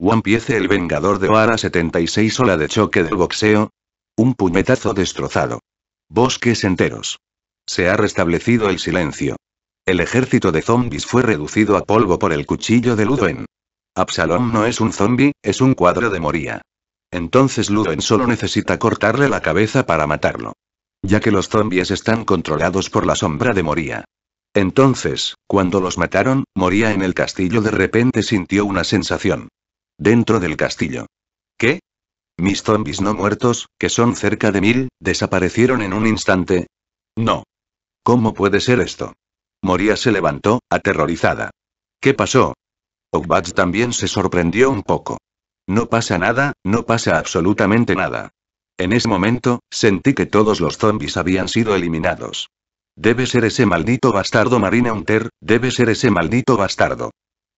One Piece el Vengador de Oara 76 Ola de choque del boxeo. Un puñetazo destrozado. Bosques enteros. Se ha restablecido el silencio. El ejército de zombies fue reducido a polvo por el cuchillo de Ludwen. Absalom no es un zombie, es un cuadro de Moria. Entonces Ludwen solo necesita cortarle la cabeza para matarlo. Ya que los zombies están controlados por la sombra de Moria. Entonces, cuando los mataron, Moria en el castillo de repente sintió una sensación dentro del castillo. ¿Qué? Mis zombies no muertos, que son cerca de mil, desaparecieron en un instante. No. ¿Cómo puede ser esto? Moria se levantó, aterrorizada. ¿Qué pasó? Ogbats también se sorprendió un poco. No pasa nada, no pasa absolutamente nada. En ese momento, sentí que todos los zombies habían sido eliminados. Debe ser ese maldito bastardo Marina Hunter, debe ser ese maldito bastardo.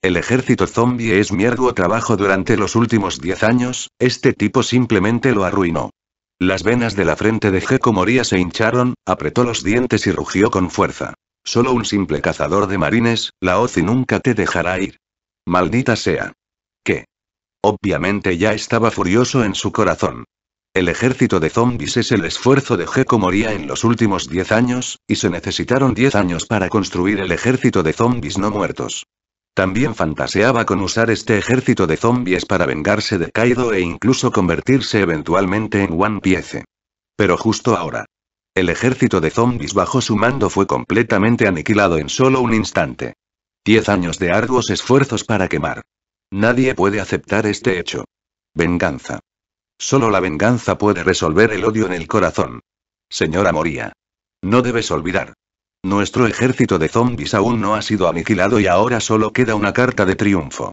El ejército zombie es mi trabajo durante los últimos 10 años, este tipo simplemente lo arruinó. Las venas de la frente de Geco Moría se hincharon, apretó los dientes y rugió con fuerza. Solo un simple cazador de marines, la Ozi nunca te dejará ir. Maldita sea. ¿Qué? Obviamente ya estaba furioso en su corazón. El ejército de zombies es el esfuerzo de Gecko Moria en los últimos 10 años, y se necesitaron 10 años para construir el ejército de zombies no muertos. También fantaseaba con usar este ejército de zombies para vengarse de Kaido e incluso convertirse eventualmente en One Piece. Pero justo ahora. El ejército de zombies bajo su mando fue completamente aniquilado en solo un instante. Diez años de arduos esfuerzos para quemar. Nadie puede aceptar este hecho. Venganza. Solo la venganza puede resolver el odio en el corazón. Señora Moria. No debes olvidar. Nuestro ejército de zombies aún no ha sido aniquilado y ahora solo queda una carta de triunfo.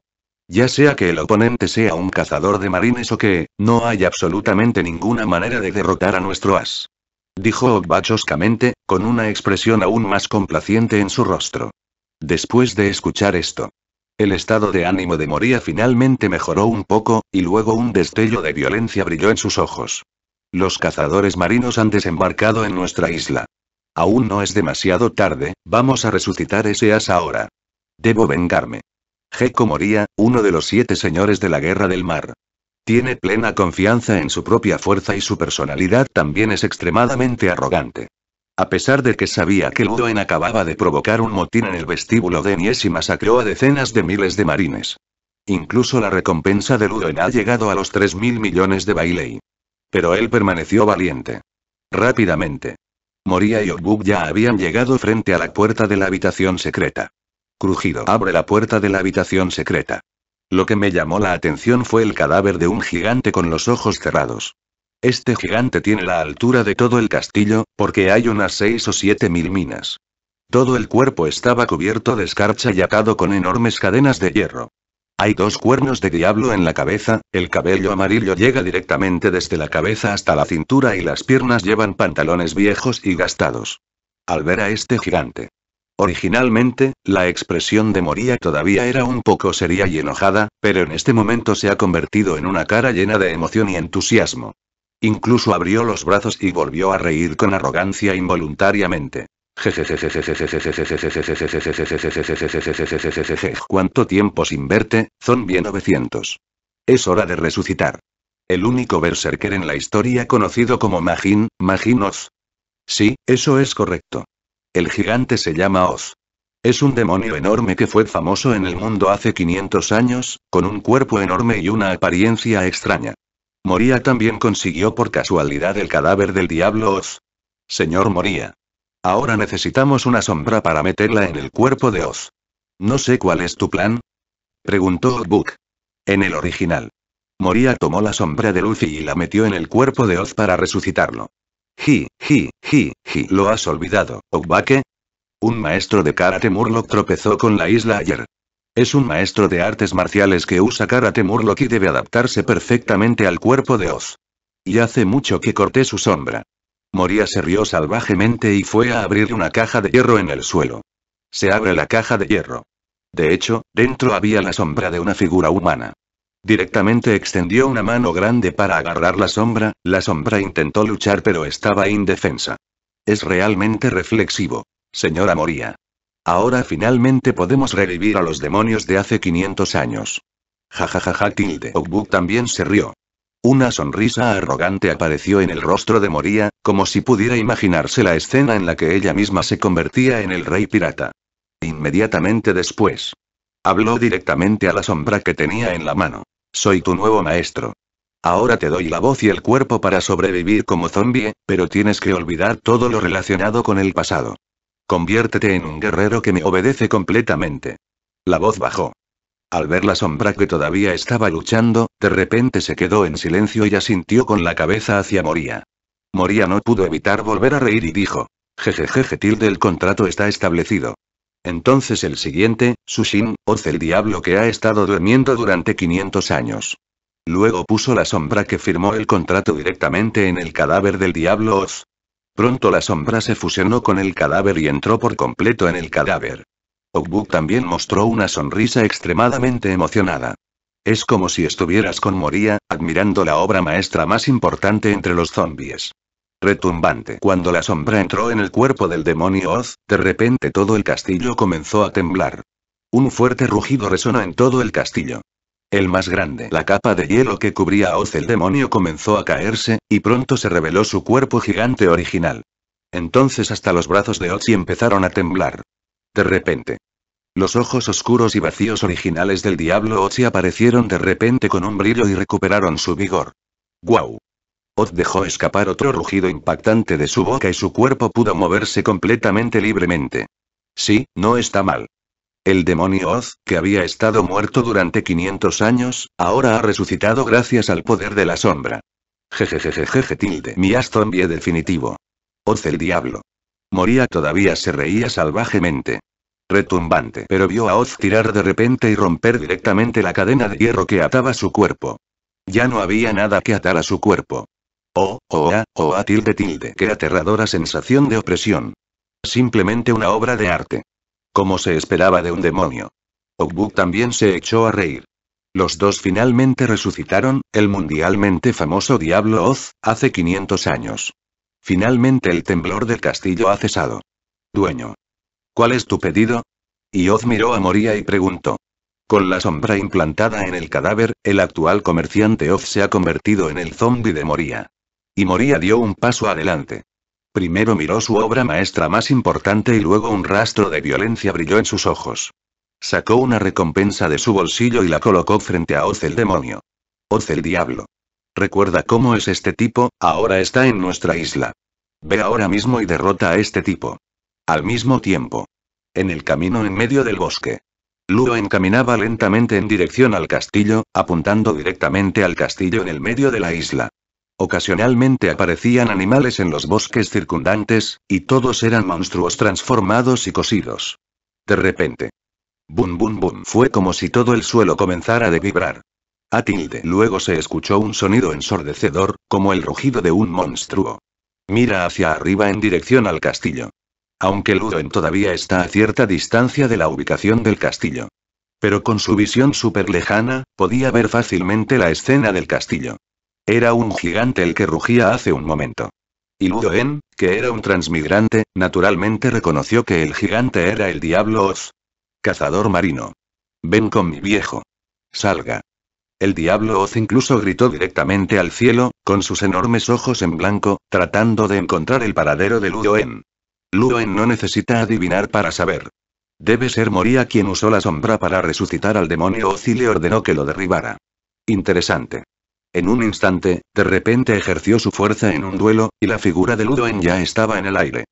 Ya sea que el oponente sea un cazador de marines o que, no hay absolutamente ninguna manera de derrotar a nuestro as. Dijo Ogbach con una expresión aún más complaciente en su rostro. Después de escuchar esto, el estado de ánimo de Moria finalmente mejoró un poco, y luego un destello de violencia brilló en sus ojos. Los cazadores marinos han desembarcado en nuestra isla. Aún no es demasiado tarde, vamos a resucitar ese as ahora. Debo vengarme. Geco moría, uno de los siete señores de la guerra del mar. Tiene plena confianza en su propia fuerza y su personalidad también es extremadamente arrogante. A pesar de que sabía que Ludoen acababa de provocar un motín en el vestíbulo de Nies y masacró a decenas de miles de marines. Incluso la recompensa de Ludoen ha llegado a los 3.000 millones de Bailey. Pero él permaneció valiente. Rápidamente, Moría y Obuk ya habían llegado frente a la puerta de la habitación secreta. Crujido abre la puerta de la habitación secreta. Lo que me llamó la atención fue el cadáver de un gigante con los ojos cerrados. Este gigante tiene la altura de todo el castillo, porque hay unas seis o siete mil minas. Todo el cuerpo estaba cubierto de escarcha y atado con enormes cadenas de hierro. Hay dos cuernos de diablo en la cabeza, el cabello amarillo llega directamente desde la cabeza hasta la cintura y las piernas llevan pantalones viejos y gastados. Al ver a este gigante. Originalmente, la expresión de Moría todavía era un poco seria y enojada, pero en este momento se ha convertido en una cara llena de emoción y entusiasmo. Incluso abrió los brazos y volvió a reír con arrogancia involuntariamente. ¿Cuánto Es hora de resucitar. El único en la historia conocido como eso es correcto. El gigante se llama Es un demonio enorme que fue famoso en el mundo hace años, con un cuerpo enorme y una apariencia extraña. también consiguió por casualidad el cadáver Ahora necesitamos una sombra para meterla en el cuerpo de Oz. No sé cuál es tu plan. Preguntó Buck. En el original. Moria tomó la sombra de Luffy y la metió en el cuerpo de Oz para resucitarlo. Ji, ji, ji, ji, lo has olvidado, Obake. Un maestro de karate Murloc tropezó con la isla ayer. Es un maestro de artes marciales que usa karate Murloc y debe adaptarse perfectamente al cuerpo de Oz. Y hace mucho que corté su sombra. Moría se rió salvajemente y fue a abrir una caja de hierro en el suelo. Se abre la caja de hierro. De hecho, dentro había la sombra de una figura humana. Directamente extendió una mano grande para agarrar la sombra, la sombra intentó luchar pero estaba indefensa. Es realmente reflexivo. Señora Moría. Ahora finalmente podemos revivir a los demonios de hace 500 años. Jajajaja ja, ja, ja, tilde. Ogbuk también se rió. Una sonrisa arrogante apareció en el rostro de Moría, como si pudiera imaginarse la escena en la que ella misma se convertía en el rey pirata. Inmediatamente después. Habló directamente a la sombra que tenía en la mano. Soy tu nuevo maestro. Ahora te doy la voz y el cuerpo para sobrevivir como zombie, pero tienes que olvidar todo lo relacionado con el pasado. Conviértete en un guerrero que me obedece completamente. La voz bajó. Al ver la sombra que todavía estaba luchando, de repente se quedó en silencio y asintió con la cabeza hacia Moría. Moría no pudo evitar volver a reír y dijo. Jejejeje tilde el contrato está establecido. Entonces el siguiente, Sushin, oz el diablo que ha estado durmiendo durante 500 años. Luego puso la sombra que firmó el contrato directamente en el cadáver del diablo Oz. Pronto la sombra se fusionó con el cadáver y entró por completo en el cadáver. Ogbuk también mostró una sonrisa extremadamente emocionada. Es como si estuvieras con Moria, admirando la obra maestra más importante entre los zombies. Retumbante. Cuando la sombra entró en el cuerpo del demonio Oz, de repente todo el castillo comenzó a temblar. Un fuerte rugido resonó en todo el castillo. El más grande. La capa de hielo que cubría a Oz el demonio comenzó a caerse, y pronto se reveló su cuerpo gigante original. Entonces hasta los brazos de Oz empezaron a temblar. De repente. Los ojos oscuros y vacíos originales del diablo Ochi aparecieron de repente con un brillo y recuperaron su vigor. ¡Guau! Oz dejó escapar otro rugido impactante de su boca y su cuerpo pudo moverse completamente libremente. Sí, no está mal. El demonio Oz, que había estado muerto durante 500 años, ahora ha resucitado gracias al poder de la sombra. Jejejejeje tilde. Mi Aston definitivo. Oz el diablo. Moría todavía se reía salvajemente. Retumbante. Pero vio a Oz tirar de repente y romper directamente la cadena de hierro que ataba su cuerpo. Ya no había nada que atar a su cuerpo. Oh, oh, ah, oh, tilde, tilde. Qué aterradora sensación de opresión. Simplemente una obra de arte. Como se esperaba de un demonio. Ogbuk también se echó a reír. Los dos finalmente resucitaron, el mundialmente famoso Diablo Oz, hace 500 años. Finalmente el temblor del castillo ha cesado. Dueño. ¿Cuál es tu pedido? Y Oz miró a Moría y preguntó. Con la sombra implantada en el cadáver, el actual comerciante Oz se ha convertido en el zombi de Moría. Y Moría dio un paso adelante. Primero miró su obra maestra más importante y luego un rastro de violencia brilló en sus ojos. Sacó una recompensa de su bolsillo y la colocó frente a Oz el demonio. Oz el diablo. Recuerda cómo es este tipo, ahora está en nuestra isla. Ve ahora mismo y derrota a este tipo. Al mismo tiempo. En el camino en medio del bosque. Luo encaminaba lentamente en dirección al castillo, apuntando directamente al castillo en el medio de la isla. Ocasionalmente aparecían animales en los bosques circundantes, y todos eran monstruos transformados y cosidos. De repente. Bum bum bum fue como si todo el suelo comenzara de vibrar. A tilde. Luego se escuchó un sonido ensordecedor, como el rugido de un monstruo. Mira hacia arriba en dirección al castillo. Aunque Ludoen todavía está a cierta distancia de la ubicación del castillo. Pero con su visión súper lejana, podía ver fácilmente la escena del castillo. Era un gigante el que rugía hace un momento. Y Ludoen, que era un transmigrante, naturalmente reconoció que el gigante era el Diablo Oz. Cazador marino. Ven con mi viejo. Salga. El diablo Oz incluso gritó directamente al cielo, con sus enormes ojos en blanco, tratando de encontrar el paradero de Ludoen. Ludoen no necesita adivinar para saber. Debe ser Moria quien usó la sombra para resucitar al demonio Oz y le ordenó que lo derribara. Interesante. En un instante, de repente ejerció su fuerza en un duelo, y la figura de Ludoen ya estaba en el aire.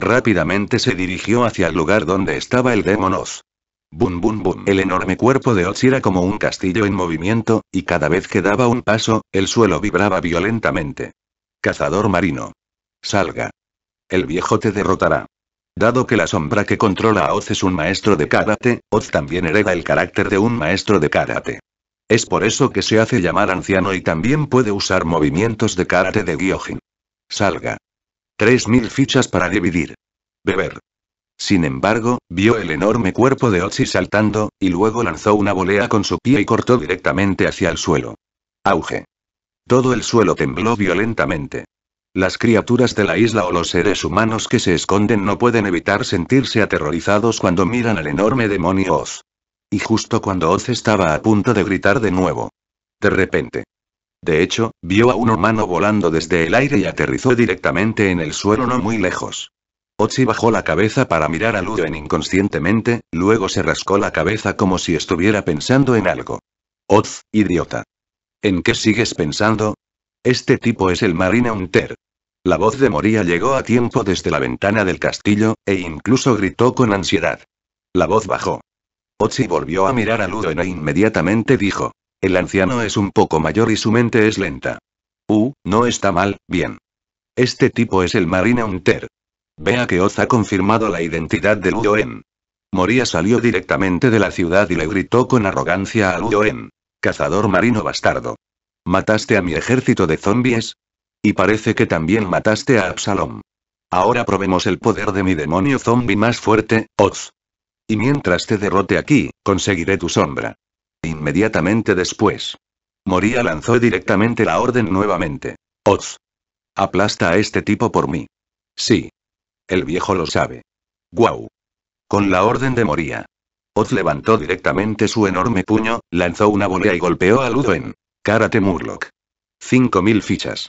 Rápidamente se dirigió hacia el lugar donde estaba el demonio Oz. Bum bum bum. El enorme cuerpo de Oz era como un castillo en movimiento, y cada vez que daba un paso, el suelo vibraba violentamente. Cazador marino. Salga. El viejo te derrotará. Dado que la sombra que controla a Oz es un maestro de karate, Oz también hereda el carácter de un maestro de karate. Es por eso que se hace llamar anciano y también puede usar movimientos de karate de Gyojin. Salga. 3.000 fichas para dividir. Beber. Sin embargo, vio el enorme cuerpo de Ozzy saltando, y luego lanzó una volea con su pie y cortó directamente hacia el suelo. Auge. Todo el suelo tembló violentamente. Las criaturas de la isla o los seres humanos que se esconden no pueden evitar sentirse aterrorizados cuando miran al enorme demonio Oz. Y justo cuando Oz estaba a punto de gritar de nuevo. De repente. De hecho, vio a un humano volando desde el aire y aterrizó directamente en el suelo no muy lejos. Ochi bajó la cabeza para mirar a Luden inconscientemente, luego se rascó la cabeza como si estuviera pensando en algo. Oz, idiota. ¿En qué sigues pensando? Este tipo es el Marine Hunter. La voz de Moria llegó a tiempo desde la ventana del castillo, e incluso gritó con ansiedad. La voz bajó. Ochi volvió a mirar a Luden e inmediatamente dijo. El anciano es un poco mayor y su mente es lenta. Uh, no está mal, bien. Este tipo es el Marine Hunter. Vea que Oz ha confirmado la identidad de Luoen. Moria salió directamente de la ciudad y le gritó con arrogancia a Luoen. Cazador marino bastardo. Mataste a mi ejército de zombies. Y parece que también mataste a Absalom. Ahora probemos el poder de mi demonio zombie más fuerte, Oz. Y mientras te derrote aquí, conseguiré tu sombra. Inmediatamente después. Moria lanzó directamente la orden nuevamente. Oz. Aplasta a este tipo por mí. Sí. El viejo lo sabe. ¡Guau! Con la orden de Moría. Oz levantó directamente su enorme puño, lanzó una bola y golpeó a Ludwen. Cárate Murloc. Cinco mil fichas.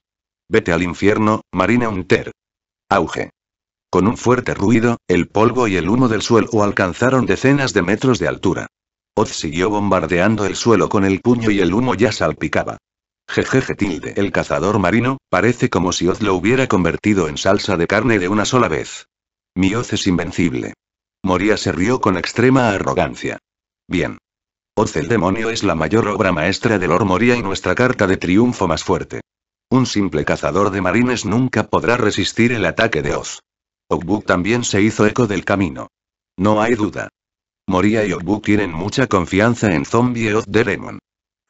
Vete al infierno, Marina Hunter. Auge. Con un fuerte ruido, el polvo y el humo del suelo alcanzaron decenas de metros de altura. Oz siguió bombardeando el suelo con el puño y el humo ya salpicaba. Jejeje tilde. El cazador marino, parece como si Oz lo hubiera convertido en salsa de carne de una sola vez. Mi Oz es invencible. Moria se rió con extrema arrogancia. Bien. Oz el demonio es la mayor obra maestra de Lord Moria y nuestra carta de triunfo más fuerte. Un simple cazador de marines nunca podrá resistir el ataque de Oz. Ogbuk también se hizo eco del camino. No hay duda. Moria y Ogbuk tienen mucha confianza en Zombie Oz Lemon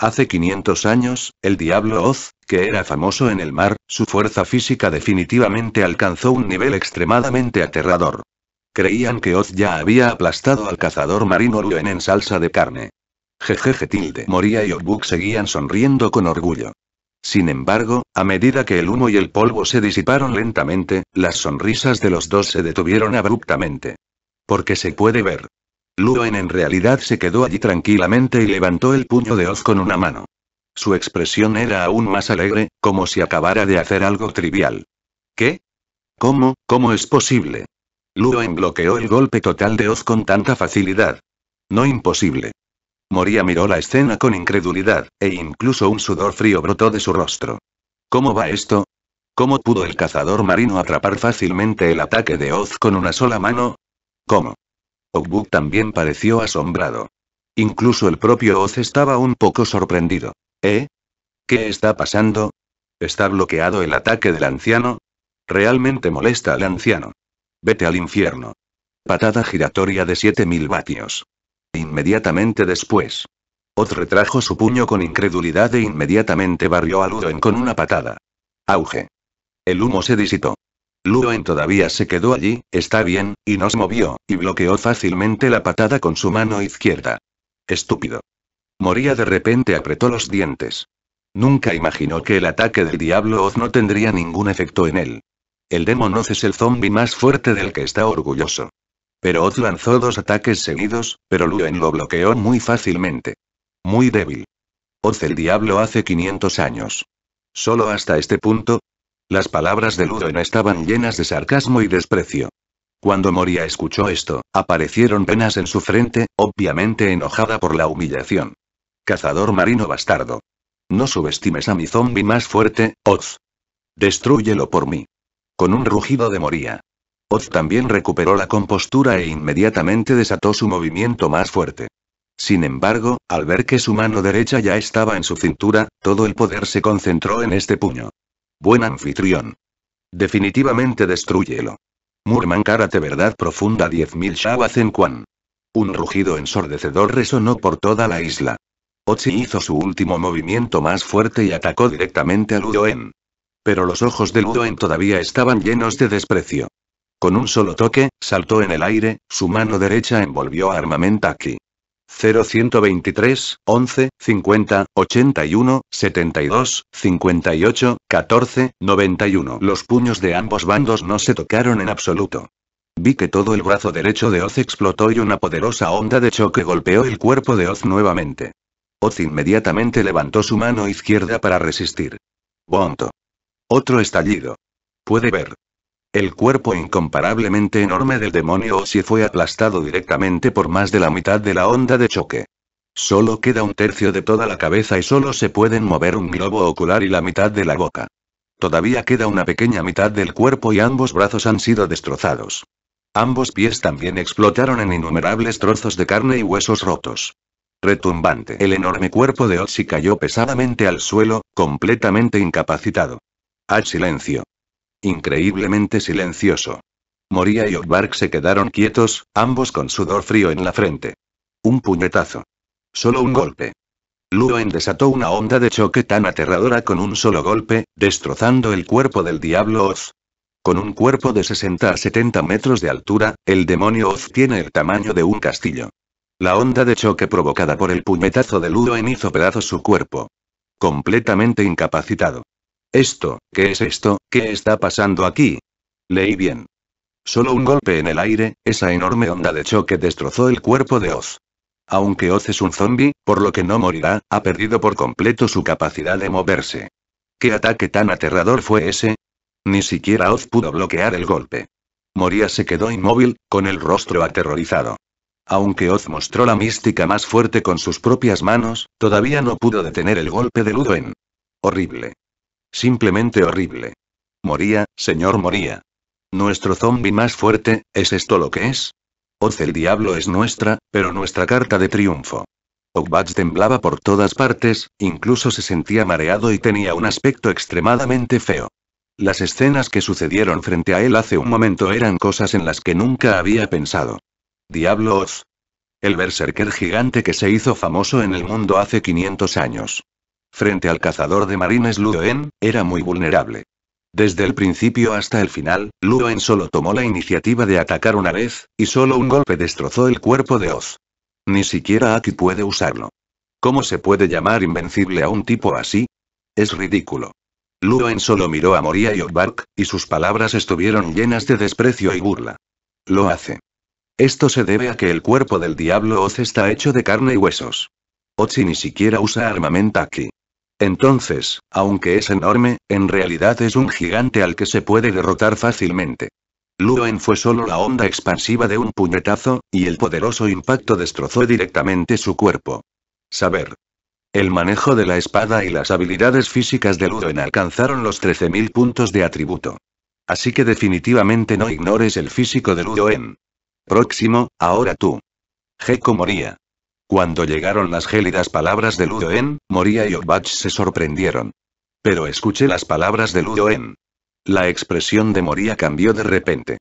Hace 500 años, el diablo Oz, que era famoso en el mar, su fuerza física definitivamente alcanzó un nivel extremadamente aterrador. Creían que Oz ya había aplastado al cazador marino Luen en salsa de carne. Jejeje tilde Moría y Obuk seguían sonriendo con orgullo. Sin embargo, a medida que el humo y el polvo se disiparon lentamente, las sonrisas de los dos se detuvieron abruptamente. Porque se puede ver, Luen en realidad se quedó allí tranquilamente y levantó el puño de Oz con una mano. Su expresión era aún más alegre, como si acabara de hacer algo trivial. ¿Qué? ¿Cómo, cómo es posible? Luen bloqueó el golpe total de Oz con tanta facilidad. No imposible. Moria miró la escena con incredulidad, e incluso un sudor frío brotó de su rostro. ¿Cómo va esto? ¿Cómo pudo el cazador marino atrapar fácilmente el ataque de Oz con una sola mano? ¿Cómo? Ogbuk también pareció asombrado. Incluso el propio Oz estaba un poco sorprendido. ¿Eh? ¿Qué está pasando? ¿Está bloqueado el ataque del anciano? Realmente molesta al anciano. Vete al infierno. Patada giratoria de 7000 vatios. Inmediatamente después. Oz retrajo su puño con incredulidad e inmediatamente barrió a Udon con una patada. Auge. El humo se disipó. Luen todavía se quedó allí, está bien, y no se movió, y bloqueó fácilmente la patada con su mano izquierda. Estúpido. Moría de repente apretó los dientes. Nunca imaginó que el ataque del diablo Oz no tendría ningún efecto en él. El Demon Oz es el zombie más fuerte del que está orgulloso. Pero Oz lanzó dos ataques seguidos, pero Luen lo bloqueó muy fácilmente. Muy débil. Oz el diablo hace 500 años. Solo hasta este punto, las palabras de Ludon estaban llenas de sarcasmo y desprecio. Cuando Moria escuchó esto, aparecieron penas en su frente, obviamente enojada por la humillación. Cazador marino bastardo. No subestimes a mi zombi más fuerte, Oz. Destrúyelo por mí. Con un rugido de Moria. Oz también recuperó la compostura e inmediatamente desató su movimiento más fuerte. Sin embargo, al ver que su mano derecha ya estaba en su cintura, todo el poder se concentró en este puño. Buen anfitrión. Definitivamente destruyelo. Murman Cárate Verdad Profunda 10.000 Shawazen Kwan. Un rugido ensordecedor resonó por toda la isla. Ochi hizo su último movimiento más fuerte y atacó directamente a Ludoen. Pero los ojos de Ludoen todavía estaban llenos de desprecio. Con un solo toque, saltó en el aire, su mano derecha envolvió a Armamentaki. 0123, 11, 50, 81, 72, 58, 14, 91. Los puños de ambos bandos no se tocaron en absoluto. Vi que todo el brazo derecho de Oz explotó y una poderosa onda de choque golpeó el cuerpo de Oz nuevamente. Oz inmediatamente levantó su mano izquierda para resistir. Bonto. Otro estallido. Puede ver. El cuerpo incomparablemente enorme del demonio Osi fue aplastado directamente por más de la mitad de la onda de choque. Solo queda un tercio de toda la cabeza y solo se pueden mover un globo ocular y la mitad de la boca. Todavía queda una pequeña mitad del cuerpo y ambos brazos han sido destrozados. Ambos pies también explotaron en innumerables trozos de carne y huesos rotos. Retumbante, el enorme cuerpo de oxi cayó pesadamente al suelo, completamente incapacitado. Al silencio. Increíblemente silencioso. Moria y Ogbark se quedaron quietos, ambos con sudor frío en la frente. Un puñetazo. Solo un golpe. Luen desató una onda de choque tan aterradora con un solo golpe, destrozando el cuerpo del diablo Oz. Con un cuerpo de 60 a 70 metros de altura, el demonio Oz tiene el tamaño de un castillo. La onda de choque provocada por el puñetazo de Luen hizo pedazos su cuerpo. Completamente incapacitado. Esto, ¿qué es esto? ¿Qué está pasando aquí? Leí bien. Solo un golpe en el aire, esa enorme onda de choque destrozó el cuerpo de Oz. Aunque Oz es un zombi, por lo que no morirá, ha perdido por completo su capacidad de moverse. ¿Qué ataque tan aterrador fue ese? Ni siquiera Oz pudo bloquear el golpe. Moria se quedó inmóvil, con el rostro aterrorizado. Aunque Oz mostró la mística más fuerte con sus propias manos, todavía no pudo detener el golpe de Ludwen. Horrible. Simplemente horrible. Moría, señor Moría. Nuestro zombi más fuerte, ¿es esto lo que es? Oz el diablo es nuestra, pero nuestra carta de triunfo. Ogbats temblaba por todas partes, incluso se sentía mareado y tenía un aspecto extremadamente feo. Las escenas que sucedieron frente a él hace un momento eran cosas en las que nunca había pensado. Diablo Oz. El berserker gigante que se hizo famoso en el mundo hace 500 años. Frente al cazador de marines Luoen, era muy vulnerable. Desde el principio hasta el final, Luoen solo tomó la iniciativa de atacar una vez, y solo un golpe destrozó el cuerpo de Oz. Ni siquiera Aki puede usarlo. ¿Cómo se puede llamar invencible a un tipo así? Es ridículo. Luen solo miró a Moria y Orbark, y sus palabras estuvieron llenas de desprecio y burla. Lo hace. Esto se debe a que el cuerpo del diablo Oz está hecho de carne y huesos. Ochi ni siquiera usa armamento aquí. Entonces, aunque es enorme, en realidad es un gigante al que se puede derrotar fácilmente. Luen fue solo la onda expansiva de un puñetazo, y el poderoso impacto destrozó directamente su cuerpo. Saber. El manejo de la espada y las habilidades físicas de Luen alcanzaron los 13.000 puntos de atributo. Así que definitivamente no ignores el físico de Luen. Próximo, ahora tú. Gecko moría. Cuando llegaron las gélidas palabras de Ludoen, Moria y Ogbach se sorprendieron. Pero escuché las palabras de Ludoen. La expresión de Moria cambió de repente.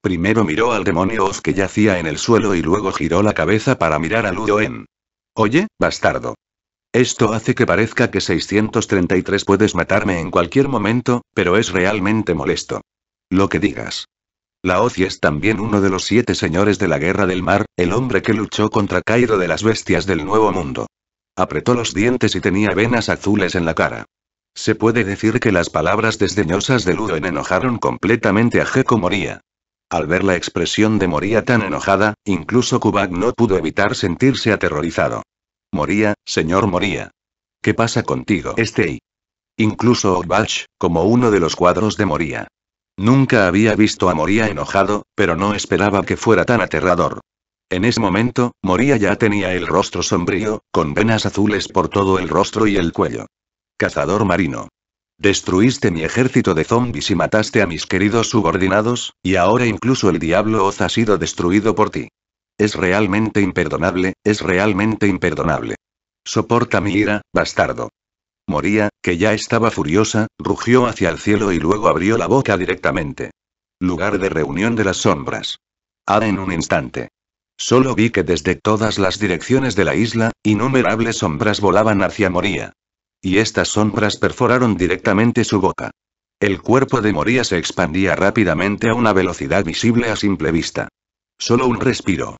Primero miró al demonio Oz que yacía en el suelo y luego giró la cabeza para mirar a Ludoen. Oye, bastardo. Esto hace que parezca que 633 puedes matarme en cualquier momento, pero es realmente molesto. Lo que digas. Laozi es también uno de los siete señores de la Guerra del Mar, el hombre que luchó contra Cairo de las bestias del Nuevo Mundo. Apretó los dientes y tenía venas azules en la cara. Se puede decir que las palabras desdeñosas de Ludo enojaron completamente a Jeco Moría. Al ver la expresión de Moría tan enojada, incluso Kubak no pudo evitar sentirse aterrorizado. Moría, señor Moría. ¿Qué pasa contigo, Este? Incluso Ogbach, como uno de los cuadros de Moría, Nunca había visto a Moría enojado, pero no esperaba que fuera tan aterrador. En ese momento, Moría ya tenía el rostro sombrío, con venas azules por todo el rostro y el cuello. Cazador marino. Destruiste mi ejército de zombies y mataste a mis queridos subordinados, y ahora incluso el diablo Oz ha sido destruido por ti. Es realmente imperdonable, es realmente imperdonable. Soporta mi ira, bastardo. Moría, que ya estaba furiosa, rugió hacia el cielo y luego abrió la boca directamente. Lugar de reunión de las sombras. Ah en un instante. Solo vi que desde todas las direcciones de la isla, innumerables sombras volaban hacia Moría. Y estas sombras perforaron directamente su boca. El cuerpo de Moría se expandía rápidamente a una velocidad visible a simple vista. Solo un respiro.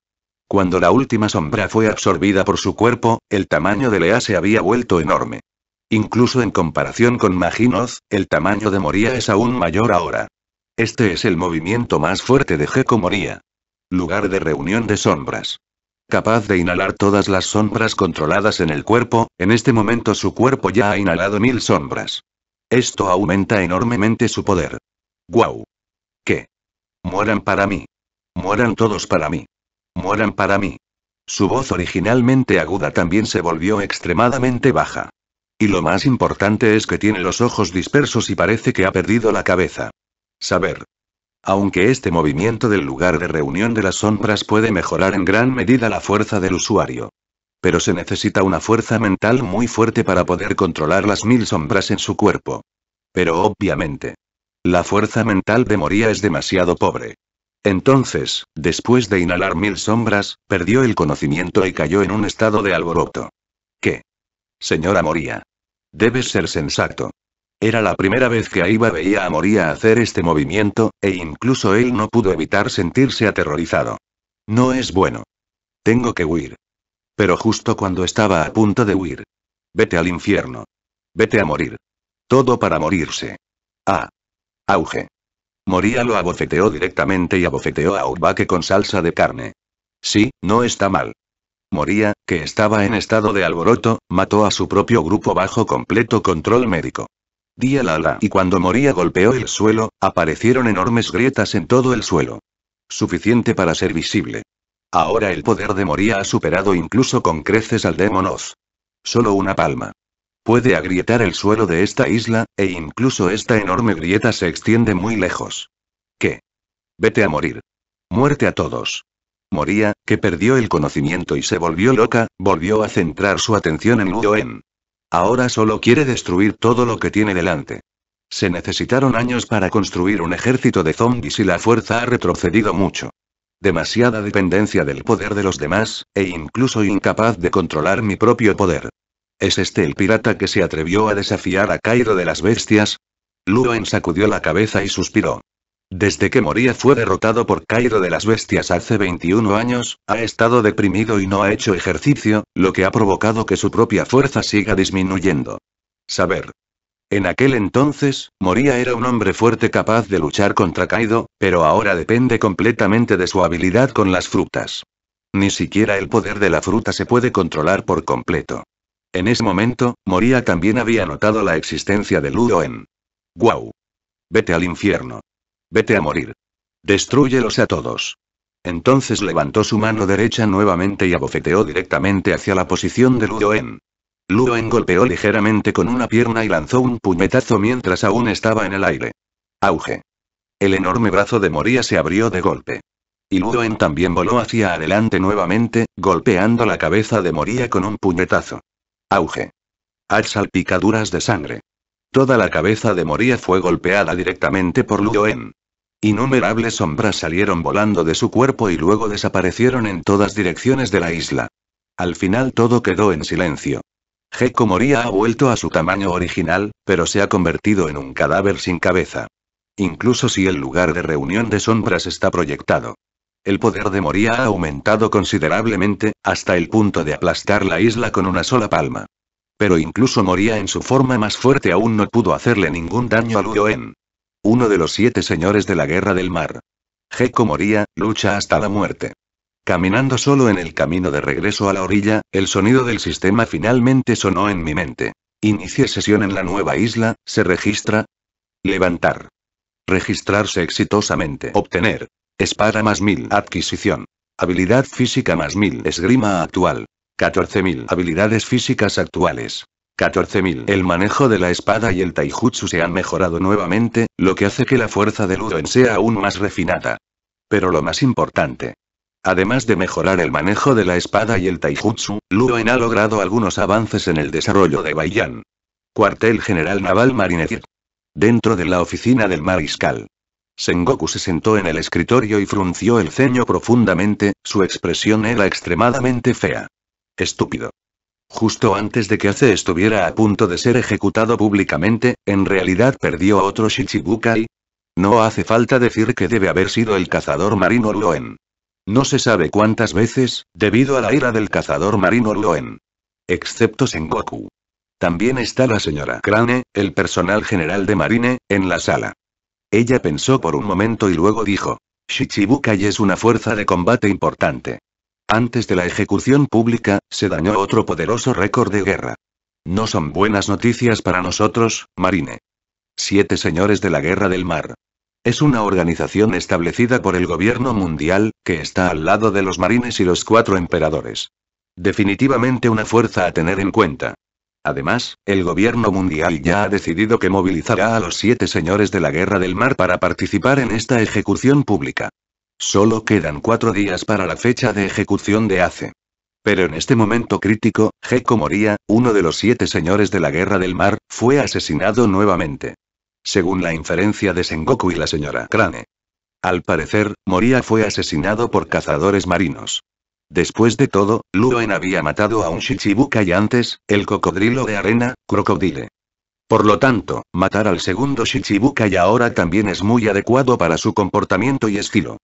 Cuando la última sombra fue absorbida por su cuerpo, el tamaño de Lea se había vuelto enorme. Incluso en comparación con Maginoth, el tamaño de Moria es aún mayor ahora. Este es el movimiento más fuerte de Geco Moria. Lugar de reunión de sombras. Capaz de inhalar todas las sombras controladas en el cuerpo, en este momento su cuerpo ya ha inhalado mil sombras. Esto aumenta enormemente su poder. ¡Guau! ¿Qué? Mueran para mí. Mueran todos para mí. Mueran para mí. Su voz originalmente aguda también se volvió extremadamente baja. Y lo más importante es que tiene los ojos dispersos y parece que ha perdido la cabeza. Saber. Aunque este movimiento del lugar de reunión de las sombras puede mejorar en gran medida la fuerza del usuario. Pero se necesita una fuerza mental muy fuerte para poder controlar las mil sombras en su cuerpo. Pero obviamente. La fuerza mental de Moria es demasiado pobre. Entonces, después de inhalar mil sombras, perdió el conocimiento y cayó en un estado de alboroto. ¿Qué? Señora Moria. Debes ser sensato. Era la primera vez que Aiba veía a Moría hacer este movimiento, e incluso él no pudo evitar sentirse aterrorizado. No es bueno. Tengo que huir. Pero justo cuando estaba a punto de huir. Vete al infierno. Vete a morir. Todo para morirse. Ah. Auge. Moría lo abofeteó directamente y abofeteó a Urbaque con salsa de carne. Sí, no está mal. Moría, que estaba en estado de alboroto, mató a su propio grupo bajo completo control médico. Día y cuando Moría golpeó el suelo, aparecieron enormes grietas en todo el suelo. Suficiente para ser visible. Ahora el poder de Moría ha superado incluso con creces al démonos. Solo una palma. Puede agrietar el suelo de esta isla, e incluso esta enorme grieta se extiende muy lejos. ¿Qué? Vete a morir. Muerte a todos. Moría, que perdió el conocimiento y se volvió loca, volvió a centrar su atención en Luoen. Ahora solo quiere destruir todo lo que tiene delante. Se necesitaron años para construir un ejército de zombies y la fuerza ha retrocedido mucho. Demasiada dependencia del poder de los demás, e incluso incapaz de controlar mi propio poder. ¿Es este el pirata que se atrevió a desafiar a Cairo de las bestias? Luen sacudió la cabeza y suspiró. Desde que Moria fue derrotado por Kaido de las Bestias hace 21 años, ha estado deprimido y no ha hecho ejercicio, lo que ha provocado que su propia fuerza siga disminuyendo. Saber. En aquel entonces, Moria era un hombre fuerte capaz de luchar contra Kaido, pero ahora depende completamente de su habilidad con las frutas. Ni siquiera el poder de la fruta se puede controlar por completo. En ese momento, Moria también había notado la existencia de en. ¡Guau! Vete al infierno. Vete a morir. Destrúyelos a todos. Entonces levantó su mano derecha nuevamente y abofeteó directamente hacia la posición de Ludoen. Ludoen golpeó ligeramente con una pierna y lanzó un puñetazo mientras aún estaba en el aire. Auge. El enorme brazo de Moria se abrió de golpe. Y Ludoen también voló hacia adelante nuevamente, golpeando la cabeza de Moria con un puñetazo. Auge. Haz salpicaduras de sangre. Toda la cabeza de Moria fue golpeada directamente por Ludoen. Innumerables sombras salieron volando de su cuerpo y luego desaparecieron en todas direcciones de la isla. Al final todo quedó en silencio. Gecko Moria ha vuelto a su tamaño original, pero se ha convertido en un cadáver sin cabeza. Incluso si el lugar de reunión de sombras está proyectado. El poder de Moria ha aumentado considerablemente, hasta el punto de aplastar la isla con una sola palma. Pero incluso Moria en su forma más fuerte aún no pudo hacerle ningún daño al Luoen. Uno de los siete señores de la guerra del mar. Geko moría, lucha hasta la muerte. Caminando solo en el camino de regreso a la orilla, el sonido del sistema finalmente sonó en mi mente. Inicie sesión en la nueva isla, se registra. Levantar. Registrarse exitosamente. Obtener. Espada más mil. Adquisición. Habilidad física más mil. Esgrima actual. 14.000. Habilidades físicas actuales. 14.000. El manejo de la espada y el taijutsu se han mejorado nuevamente, lo que hace que la fuerza de Ludoen sea aún más refinada. Pero lo más importante. Además de mejorar el manejo de la espada y el taijutsu, Luen ha logrado algunos avances en el desarrollo de Baiyan. Cuartel General Naval Marinecir. Dentro de la oficina del mariscal. Sengoku se sentó en el escritorio y frunció el ceño profundamente, su expresión era extremadamente fea. Estúpido. Justo antes de que Ace estuviera a punto de ser ejecutado públicamente, en realidad perdió a otro Shichibukai. No hace falta decir que debe haber sido el cazador marino Loen. No se sabe cuántas veces, debido a la ira del cazador marino Loen. Excepto Sengoku. También está la señora Crane, el personal general de Marine, en la sala. Ella pensó por un momento y luego dijo, Shichibukai es una fuerza de combate importante. Antes de la ejecución pública, se dañó otro poderoso récord de guerra. No son buenas noticias para nosotros, Marine. Siete señores de la Guerra del Mar. Es una organización establecida por el gobierno mundial, que está al lado de los marines y los cuatro emperadores. Definitivamente una fuerza a tener en cuenta. Además, el gobierno mundial ya ha decidido que movilizará a los siete señores de la Guerra del Mar para participar en esta ejecución pública. Solo quedan cuatro días para la fecha de ejecución de Ace. Pero en este momento crítico, Geco Moria, uno de los siete señores de la Guerra del Mar, fue asesinado nuevamente. Según la inferencia de Sengoku y la señora Crane. Al parecer, Moria fue asesinado por cazadores marinos. Después de todo, Luen había matado a un Shichibukai antes, el cocodrilo de arena, Crocodile. Por lo tanto, matar al segundo Shichibukai ahora también es muy adecuado para su comportamiento y estilo.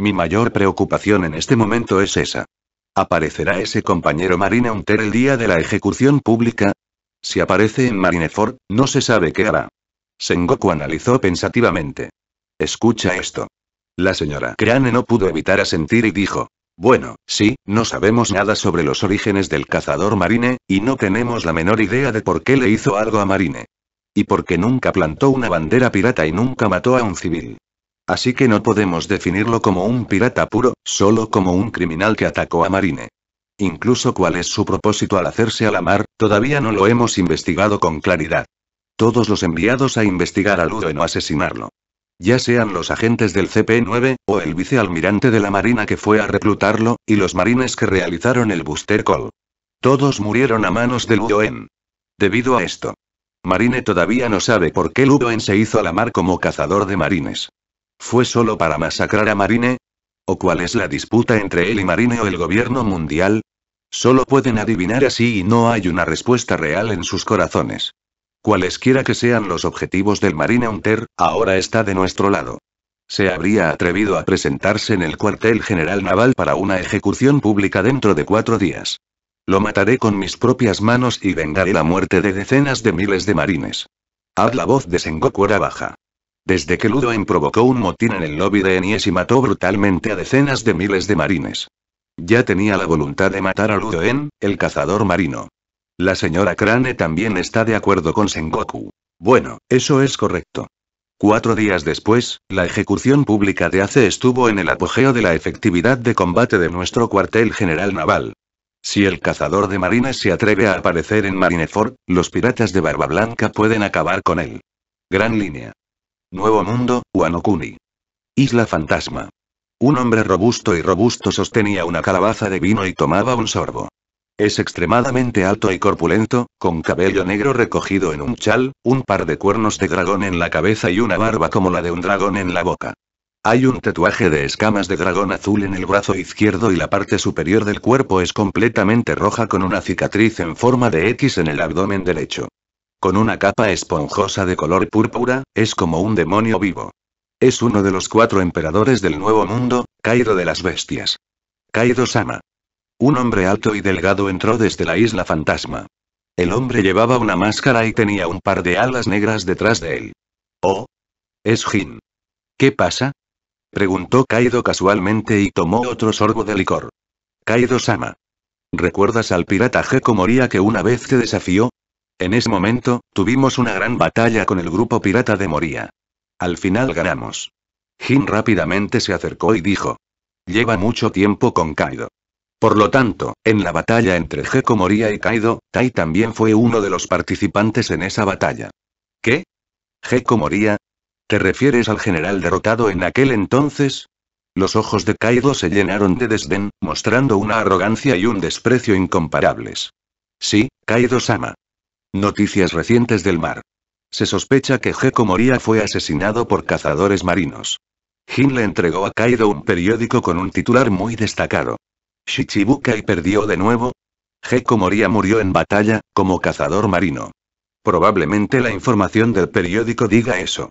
Mi mayor preocupación en este momento es esa. ¿Aparecerá ese compañero Marine Hunter el día de la ejecución pública? Si aparece en Marineford, no se sabe qué hará. Sengoku analizó pensativamente. Escucha esto. La señora Crane no pudo evitar asentir y dijo. Bueno, sí, no sabemos nada sobre los orígenes del cazador Marine, y no tenemos la menor idea de por qué le hizo algo a Marine. Y porque nunca plantó una bandera pirata y nunca mató a un civil. Así que no podemos definirlo como un pirata puro, solo como un criminal que atacó a Marine. Incluso cuál es su propósito al hacerse a la mar, todavía no lo hemos investigado con claridad. Todos los enviados a investigar Ludo en o asesinarlo. Ya sean los agentes del CP-9, o el vicealmirante de la Marina que fue a reclutarlo, y los marines que realizaron el booster call. Todos murieron a manos de En. Debido a esto, Marine todavía no sabe por qué Ludoen se hizo a la mar como cazador de marines. ¿Fue solo para masacrar a Marine? ¿O cuál es la disputa entre él y Marine o el gobierno mundial? Solo pueden adivinar así y no hay una respuesta real en sus corazones. Cualesquiera que sean los objetivos del Marine Hunter, ahora está de nuestro lado. ¿Se habría atrevido a presentarse en el cuartel general naval para una ejecución pública dentro de cuatro días? Lo mataré con mis propias manos y vengaré la muerte de decenas de miles de marines. Haz la voz de Sengoku baja. Desde que Ludoen provocó un motín en el lobby de Enies y mató brutalmente a decenas de miles de marines. Ya tenía la voluntad de matar a Ludoen, el cazador marino. La señora Crane también está de acuerdo con Sengoku. Bueno, eso es correcto. Cuatro días después, la ejecución pública de Ace estuvo en el apogeo de la efectividad de combate de nuestro cuartel general naval. Si el cazador de marines se atreve a aparecer en Marineford, los piratas de Barba Blanca pueden acabar con él. Gran línea. Nuevo Mundo, Wanokuni. Isla Fantasma. Un hombre robusto y robusto sostenía una calabaza de vino y tomaba un sorbo. Es extremadamente alto y corpulento, con cabello negro recogido en un chal, un par de cuernos de dragón en la cabeza y una barba como la de un dragón en la boca. Hay un tatuaje de escamas de dragón azul en el brazo izquierdo y la parte superior del cuerpo es completamente roja con una cicatriz en forma de X en el abdomen derecho con una capa esponjosa de color púrpura, es como un demonio vivo. Es uno de los cuatro emperadores del Nuevo Mundo, Kaido de las Bestias. Kaido Sama. Un hombre alto y delgado entró desde la isla fantasma. El hombre llevaba una máscara y tenía un par de alas negras detrás de él. Oh. Es Jin. ¿Qué pasa? Preguntó Kaido casualmente y tomó otro sorbo de licor. Kaido Sama. ¿Recuerdas al pirata Heko Moria que una vez te desafió? En ese momento, tuvimos una gran batalla con el grupo pirata de Moria. Al final ganamos. Jin rápidamente se acercó y dijo. Lleva mucho tiempo con Kaido. Por lo tanto, en la batalla entre Geko Moria y Kaido, Tai también fue uno de los participantes en esa batalla. ¿Qué? ¿Geko Moria? ¿Te refieres al general derrotado en aquel entonces? Los ojos de Kaido se llenaron de desdén, mostrando una arrogancia y un desprecio incomparables. Sí, Kaido-sama. Noticias recientes del mar. Se sospecha que Geko Moria fue asesinado por cazadores marinos. Jin le entregó a Kaido un periódico con un titular muy destacado. Shichibukai perdió de nuevo. Geko Moria murió en batalla, como cazador marino. Probablemente la información del periódico diga eso.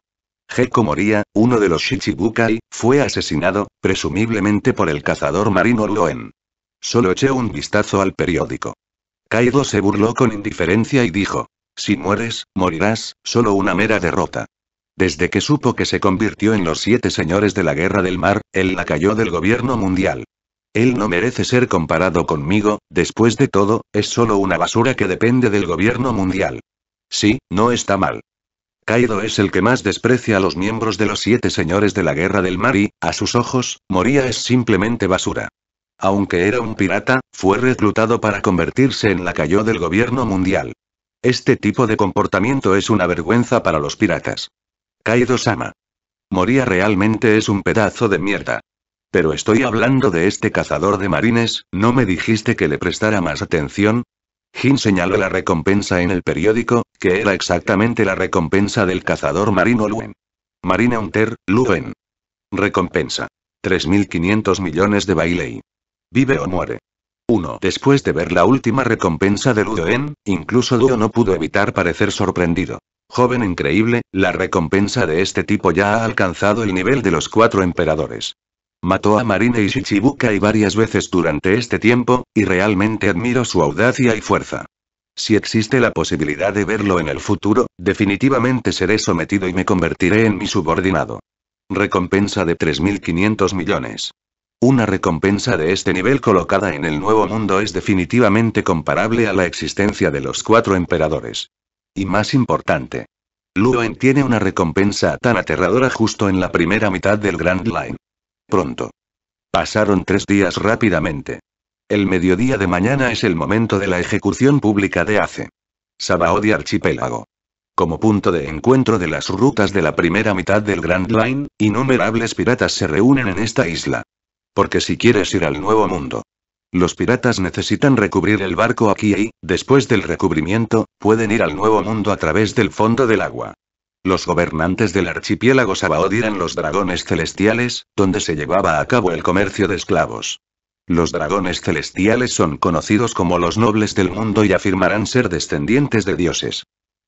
Geko Moria, uno de los Shichibukai, fue asesinado, presumiblemente por el cazador marino Loen. Solo eché un vistazo al periódico. Kaido se burló con indiferencia y dijo. Si mueres, morirás, solo una mera derrota. Desde que supo que se convirtió en los siete señores de la guerra del mar, él la cayó del gobierno mundial. Él no merece ser comparado conmigo, después de todo, es solo una basura que depende del gobierno mundial. Sí, no está mal. Kaido es el que más desprecia a los miembros de los siete señores de la guerra del mar y, a sus ojos, Moría es simplemente basura aunque era un pirata, fue reclutado para convertirse en la cayó del gobierno mundial. Este tipo de comportamiento es una vergüenza para los piratas. Kaido-sama. Moría realmente es un pedazo de mierda. Pero estoy hablando de este cazador de marines, ¿no me dijiste que le prestara más atención? Jin señaló la recompensa en el periódico, que era exactamente la recompensa del cazador marino Luen. Marina Hunter, Luen. Recompensa. 3.500 millones de bailey. Vive o muere. 1. Después de ver la última recompensa de en incluso Duo no pudo evitar parecer sorprendido. Joven increíble, la recompensa de este tipo ya ha alcanzado el nivel de los cuatro emperadores. Mató a Marine y Shichibukai varias veces durante este tiempo, y realmente admiro su audacia y fuerza. Si existe la posibilidad de verlo en el futuro, definitivamente seré sometido y me convertiré en mi subordinado. Recompensa de 3.500 millones. Una recompensa de este nivel colocada en el Nuevo Mundo es definitivamente comparable a la existencia de los cuatro emperadores. Y más importante. Luen tiene una recompensa tan aterradora justo en la primera mitad del Grand Line. Pronto. Pasaron tres días rápidamente. El mediodía de mañana es el momento de la ejecución pública de ACE. Sabaody Archipiélago. Como punto de encuentro de las rutas de la primera mitad del Grand Line, innumerables piratas se reúnen en esta isla. Porque si quieres ir al nuevo mundo. Los piratas necesitan recubrir el barco aquí y, después del recubrimiento, pueden ir al nuevo mundo a través del fondo del agua. Los gobernantes del archipiélago Sabaod los dragones celestiales, donde se llevaba a cabo el comercio de esclavos. Los dragones celestiales son conocidos como los nobles del mundo y afirmarán ser descendientes de dioses.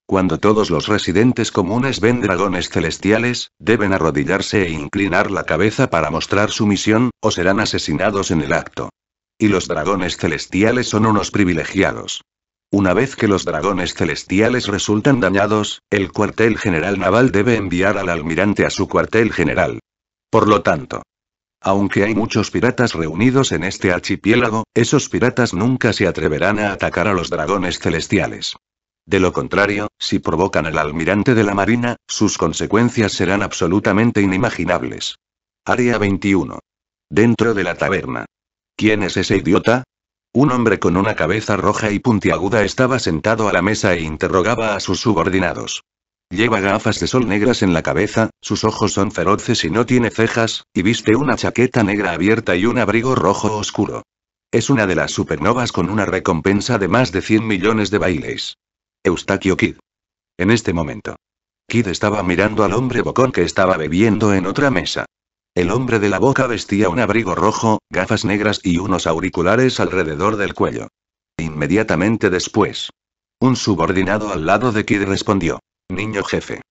Cuando todos los residentes comunes ven dragones celestiales, deben arrodillarse e inclinar la cabeza para mostrar su misión, o serán asesinados en el acto. Y los dragones celestiales son unos privilegiados. Una vez que los dragones celestiales resultan dañados, el cuartel general naval debe enviar al almirante a su cuartel general. Por lo tanto, aunque hay muchos piratas reunidos en este archipiélago, esos piratas nunca se atreverán a atacar a los dragones celestiales. De lo contrario, si provocan al almirante de la Marina, sus consecuencias serán absolutamente inimaginables. Área 21. Dentro de la taberna. ¿Quién es ese idiota? Un hombre con una cabeza roja y puntiaguda estaba sentado a la mesa e interrogaba a sus subordinados. Lleva gafas de sol negras en la cabeza, sus ojos son feroces y no tiene cejas, y viste una chaqueta negra abierta y un abrigo rojo oscuro. Es una de las supernovas con una recompensa de más de 100 millones de bailes. Eustaquio Kid. En este momento. Kid estaba mirando al hombre bocón que estaba bebiendo en otra mesa. El hombre de la boca vestía un abrigo rojo, gafas negras y unos auriculares alrededor del cuello. Inmediatamente después. Un subordinado al lado de Kid respondió. Niño jefe.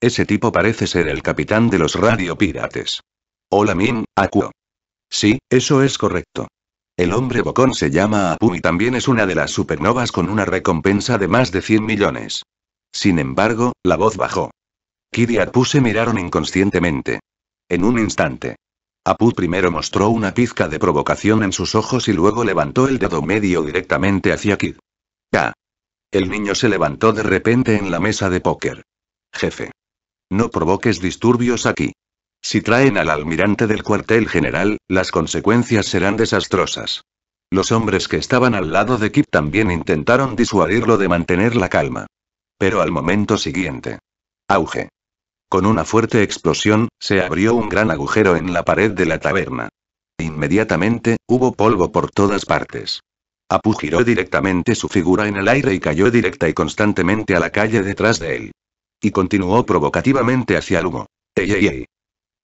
Ese tipo parece ser el capitán de los radiopirates. Hola Min, Akuo. Sí, eso es correcto. El hombre bocón se llama Apu y también es una de las supernovas con una recompensa de más de 100 millones. Sin embargo, la voz bajó. Kid y Apu se miraron inconscientemente. En un instante. Apu primero mostró una pizca de provocación en sus ojos y luego levantó el dedo medio directamente hacia Kid. ¡K! El niño se levantó de repente en la mesa de póker. Jefe. No provoques disturbios aquí. Si traen al almirante del cuartel general, las consecuencias serán desastrosas. Los hombres que estaban al lado de Kip también intentaron disuadirlo de mantener la calma. Pero al momento siguiente. Auge. Con una fuerte explosión, se abrió un gran agujero en la pared de la taberna. Inmediatamente, hubo polvo por todas partes. Apu giró directamente su figura en el aire y cayó directa y constantemente a la calle detrás de él. Y continuó provocativamente hacia el humo. ¡Ey, ey, ey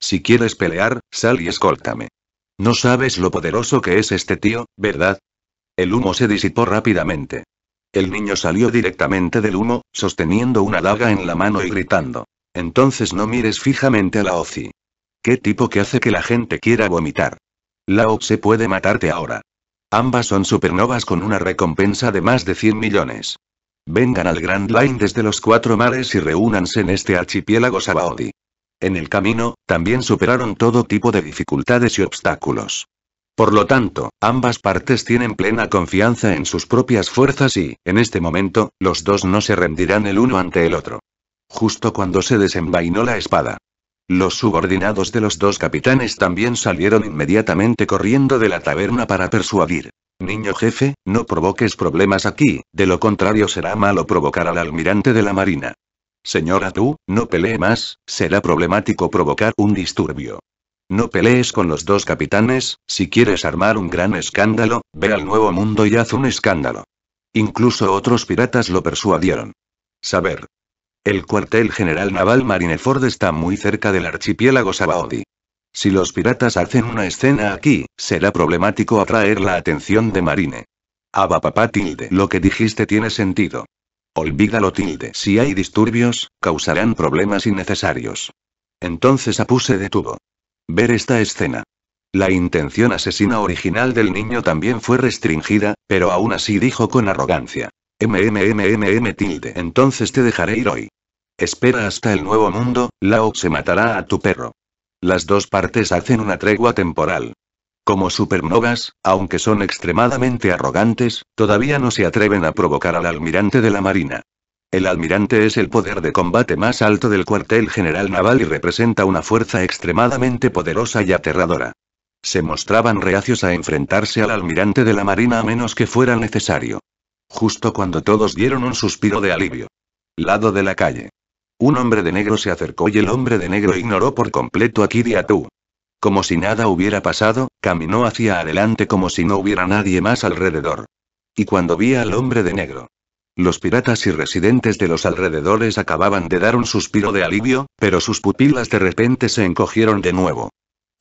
si quieres pelear, sal y escóltame. No sabes lo poderoso que es este tío, ¿verdad? El humo se disipó rápidamente. El niño salió directamente del humo, sosteniendo una daga en la mano y gritando. Entonces no mires fijamente a la OCI. ¿Qué tipo que hace que la gente quiera vomitar? La OCI puede matarte ahora. Ambas son supernovas con una recompensa de más de 100 millones. Vengan al Grand Line desde los cuatro mares y reúnanse en este archipiélago Sabaody en el camino, también superaron todo tipo de dificultades y obstáculos. Por lo tanto, ambas partes tienen plena confianza en sus propias fuerzas y, en este momento, los dos no se rendirán el uno ante el otro. Justo cuando se desenvainó la espada. Los subordinados de los dos capitanes también salieron inmediatamente corriendo de la taberna para persuadir. Niño jefe, no provoques problemas aquí, de lo contrario será malo provocar al almirante de la marina. Señora tú, no pelee más, será problemático provocar un disturbio. No pelees con los dos capitanes, si quieres armar un gran escándalo, ve al nuevo mundo y haz un escándalo. Incluso otros piratas lo persuadieron. Saber. El cuartel general naval Marineford está muy cerca del archipiélago Sabaody. Si los piratas hacen una escena aquí, será problemático atraer la atención de Marine. papá tilde. Lo que dijiste tiene sentido. Olvídalo tilde. Si hay disturbios, causarán problemas innecesarios. Entonces apuse de detuvo. Ver esta escena. La intención asesina original del niño también fue restringida, pero aún así dijo con arrogancia. MMMMM tilde. Entonces te dejaré ir hoy. Espera hasta el nuevo mundo, Lao se matará a tu perro. Las dos partes hacen una tregua temporal. Como supernovas, aunque son extremadamente arrogantes, todavía no se atreven a provocar al almirante de la Marina. El almirante es el poder de combate más alto del cuartel general naval y representa una fuerza extremadamente poderosa y aterradora. Se mostraban reacios a enfrentarse al almirante de la Marina a menos que fuera necesario. Justo cuando todos dieron un suspiro de alivio. Lado de la calle. Un hombre de negro se acercó y el hombre de negro ignoró por completo a Kidiatu. Como si nada hubiera pasado, caminó hacia adelante como si no hubiera nadie más alrededor. Y cuando vi al hombre de negro. Los piratas y residentes de los alrededores acababan de dar un suspiro de alivio, pero sus pupilas de repente se encogieron de nuevo.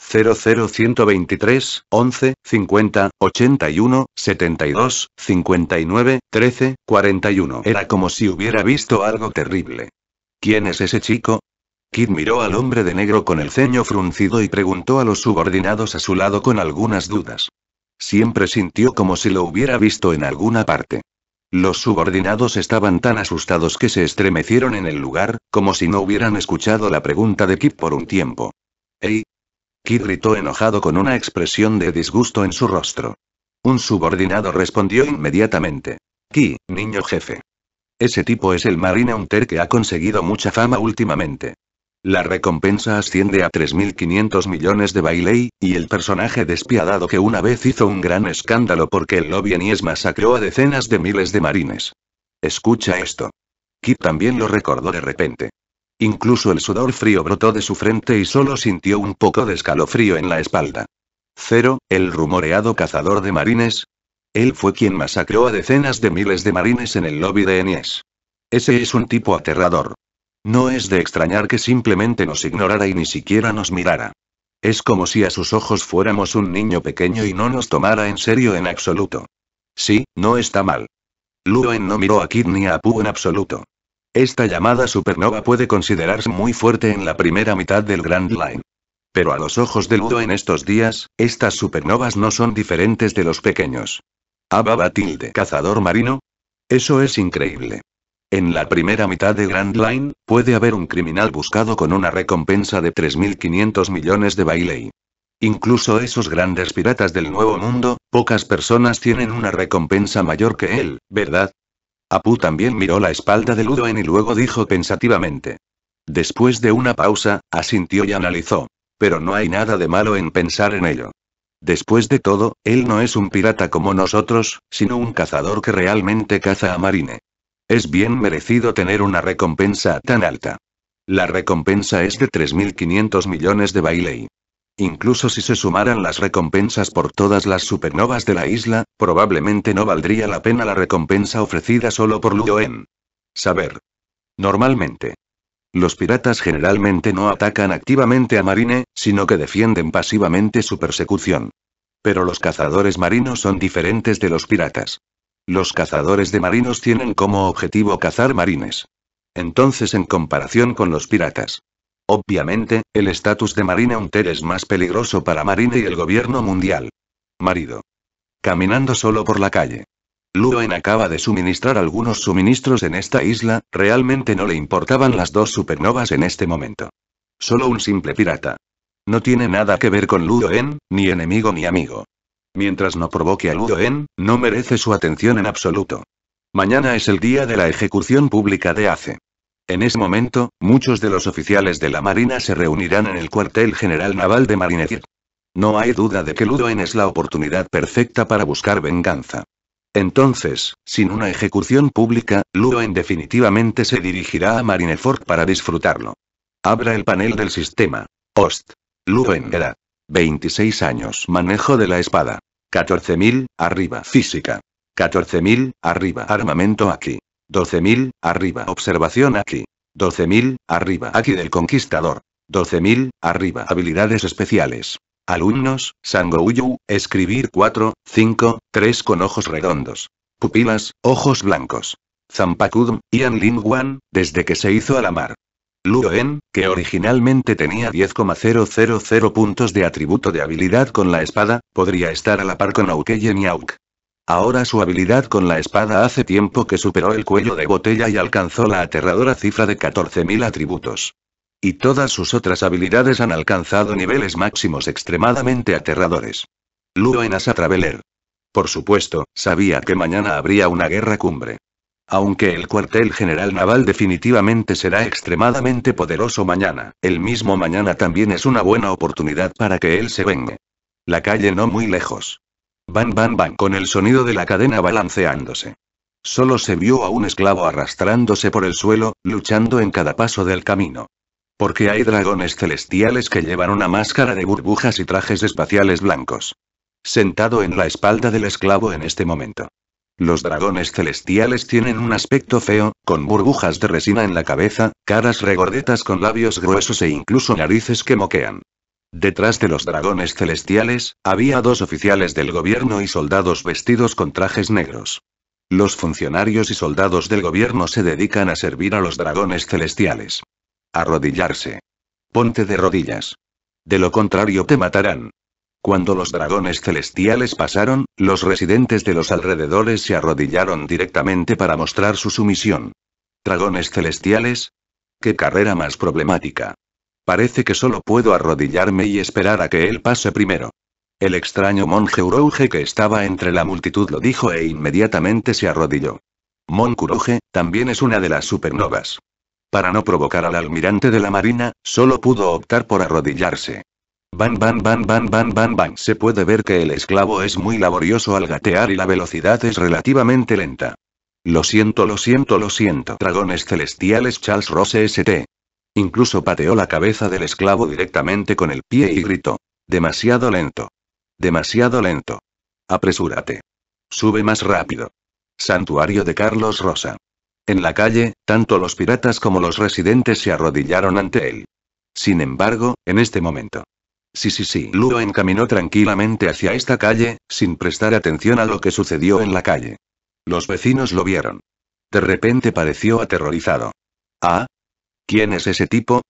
00123, 11, 50, 81, 72, 59, 13, 41. Era como si hubiera visto algo terrible. ¿Quién es ese chico? Kid miró al hombre de negro con el ceño fruncido y preguntó a los subordinados a su lado con algunas dudas. Siempre sintió como si lo hubiera visto en alguna parte. Los subordinados estaban tan asustados que se estremecieron en el lugar, como si no hubieran escuchado la pregunta de Kid por un tiempo. ¡Ey! Kid gritó enojado con una expresión de disgusto en su rostro. Un subordinado respondió inmediatamente. ¡Kid, niño jefe. Ese tipo es el Marine Hunter que ha conseguido mucha fama últimamente. La recompensa asciende a 3.500 millones de Bailey, y el personaje despiadado que una vez hizo un gran escándalo porque el lobby Enies masacró a decenas de miles de marines. Escucha esto. Kit también lo recordó de repente. Incluso el sudor frío brotó de su frente y solo sintió un poco de escalofrío en la espalda. Cero, el rumoreado cazador de marines. Él fue quien masacró a decenas de miles de marines en el lobby de Enies. Ese es un tipo aterrador. No es de extrañar que simplemente nos ignorara y ni siquiera nos mirara. Es como si a sus ojos fuéramos un niño pequeño y no nos tomara en serio en absoluto. Sí, no está mal. Luen no miró a Kid ni a Pu en absoluto. Esta llamada supernova puede considerarse muy fuerte en la primera mitad del Grand Line. Pero a los ojos de Ludo en estos días, estas supernovas no son diferentes de los pequeños. Ababa tilde cazador marino. Eso es increíble. En la primera mitad de Grand Line, puede haber un criminal buscado con una recompensa de 3.500 millones de bailey. Incluso esos grandes piratas del Nuevo Mundo, pocas personas tienen una recompensa mayor que él, ¿verdad? Apu también miró la espalda de Ludoen y luego dijo pensativamente. Después de una pausa, asintió y analizó. Pero no hay nada de malo en pensar en ello. Después de todo, él no es un pirata como nosotros, sino un cazador que realmente caza a Marine. Es bien merecido tener una recompensa tan alta. La recompensa es de 3.500 millones de Bailey. Incluso si se sumaran las recompensas por todas las supernovas de la isla, probablemente no valdría la pena la recompensa ofrecida solo por En Saber. Normalmente. Los piratas generalmente no atacan activamente a Marine, sino que defienden pasivamente su persecución. Pero los cazadores marinos son diferentes de los piratas. Los cazadores de marinos tienen como objetivo cazar marines. Entonces, en comparación con los piratas. Obviamente, el estatus de Marine Hunter es más peligroso para marina y el gobierno mundial. Marido. Caminando solo por la calle. Luen acaba de suministrar algunos suministros en esta isla, realmente no le importaban las dos supernovas en este momento. Solo un simple pirata. No tiene nada que ver con En, ni enemigo ni amigo. Mientras no provoque a Ludoen, no merece su atención en absoluto. Mañana es el día de la ejecución pública de ACE. En ese momento, muchos de los oficiales de la Marina se reunirán en el cuartel general naval de Marineford. No hay duda de que Ludoen es la oportunidad perfecta para buscar venganza. Entonces, sin una ejecución pública, Ludoen definitivamente se dirigirá a Marineford para disfrutarlo. Abra el panel del sistema. Host. Ludoen era. 26 años. Manejo de la espada. 14.000, arriba. Física. 14.000, arriba. Armamento aquí. 12.000, arriba. Observación aquí. 12.000, arriba. Aquí del conquistador. 12.000, arriba. Habilidades especiales. Alumnos, Sangouyu, escribir 4, 5, 3 con ojos redondos. Pupilas, ojos blancos. Zampakudum, Ian Wan, desde que se hizo a la mar. Luen, que originalmente tenía 10,000 puntos de atributo de habilidad con la espada, podría estar a la par con Aukey y Auk. Ahora su habilidad con la espada hace tiempo que superó el cuello de botella y alcanzó la aterradora cifra de 14.000 atributos. Y todas sus otras habilidades han alcanzado niveles máximos extremadamente aterradores. Luoen Asa Traveler. Por supuesto, sabía que mañana habría una guerra cumbre. Aunque el cuartel general naval definitivamente será extremadamente poderoso mañana, el mismo mañana también es una buena oportunidad para que él se venga. La calle no muy lejos. Van, van, van, con el sonido de la cadena balanceándose. Solo se vio a un esclavo arrastrándose por el suelo, luchando en cada paso del camino. Porque hay dragones celestiales que llevan una máscara de burbujas y trajes espaciales blancos. Sentado en la espalda del esclavo en este momento. Los dragones celestiales tienen un aspecto feo, con burbujas de resina en la cabeza, caras regordetas con labios gruesos e incluso narices que moquean. Detrás de los dragones celestiales, había dos oficiales del gobierno y soldados vestidos con trajes negros. Los funcionarios y soldados del gobierno se dedican a servir a los dragones celestiales. Arrodillarse. Ponte de rodillas. De lo contrario te matarán. Cuando los dragones celestiales pasaron, los residentes de los alrededores se arrodillaron directamente para mostrar su sumisión. ¿Dragones celestiales? ¡Qué carrera más problemática! Parece que solo puedo arrodillarme y esperar a que él pase primero. El extraño monje Urouge que estaba entre la multitud lo dijo e inmediatamente se arrodilló. Mon también es una de las supernovas. Para no provocar al almirante de la marina, solo pudo optar por arrodillarse. Ban ban ban ban ban ban Se puede ver que el esclavo es muy laborioso al gatear y la velocidad es relativamente lenta. Lo siento, lo siento, lo siento. Dragones celestiales Charles Rose St. Incluso pateó la cabeza del esclavo directamente con el pie y gritó. Demasiado lento. Demasiado lento. Apresúrate. Sube más rápido. Santuario de Carlos Rosa. En la calle, tanto los piratas como los residentes se arrodillaron ante él. Sin embargo, en este momento, Sí, sí, sí. Luo encaminó tranquilamente hacia esta calle, sin prestar atención a lo que sucedió en la calle. Los vecinos lo vieron. De repente pareció aterrorizado. ¿Ah? ¿Quién es ese tipo?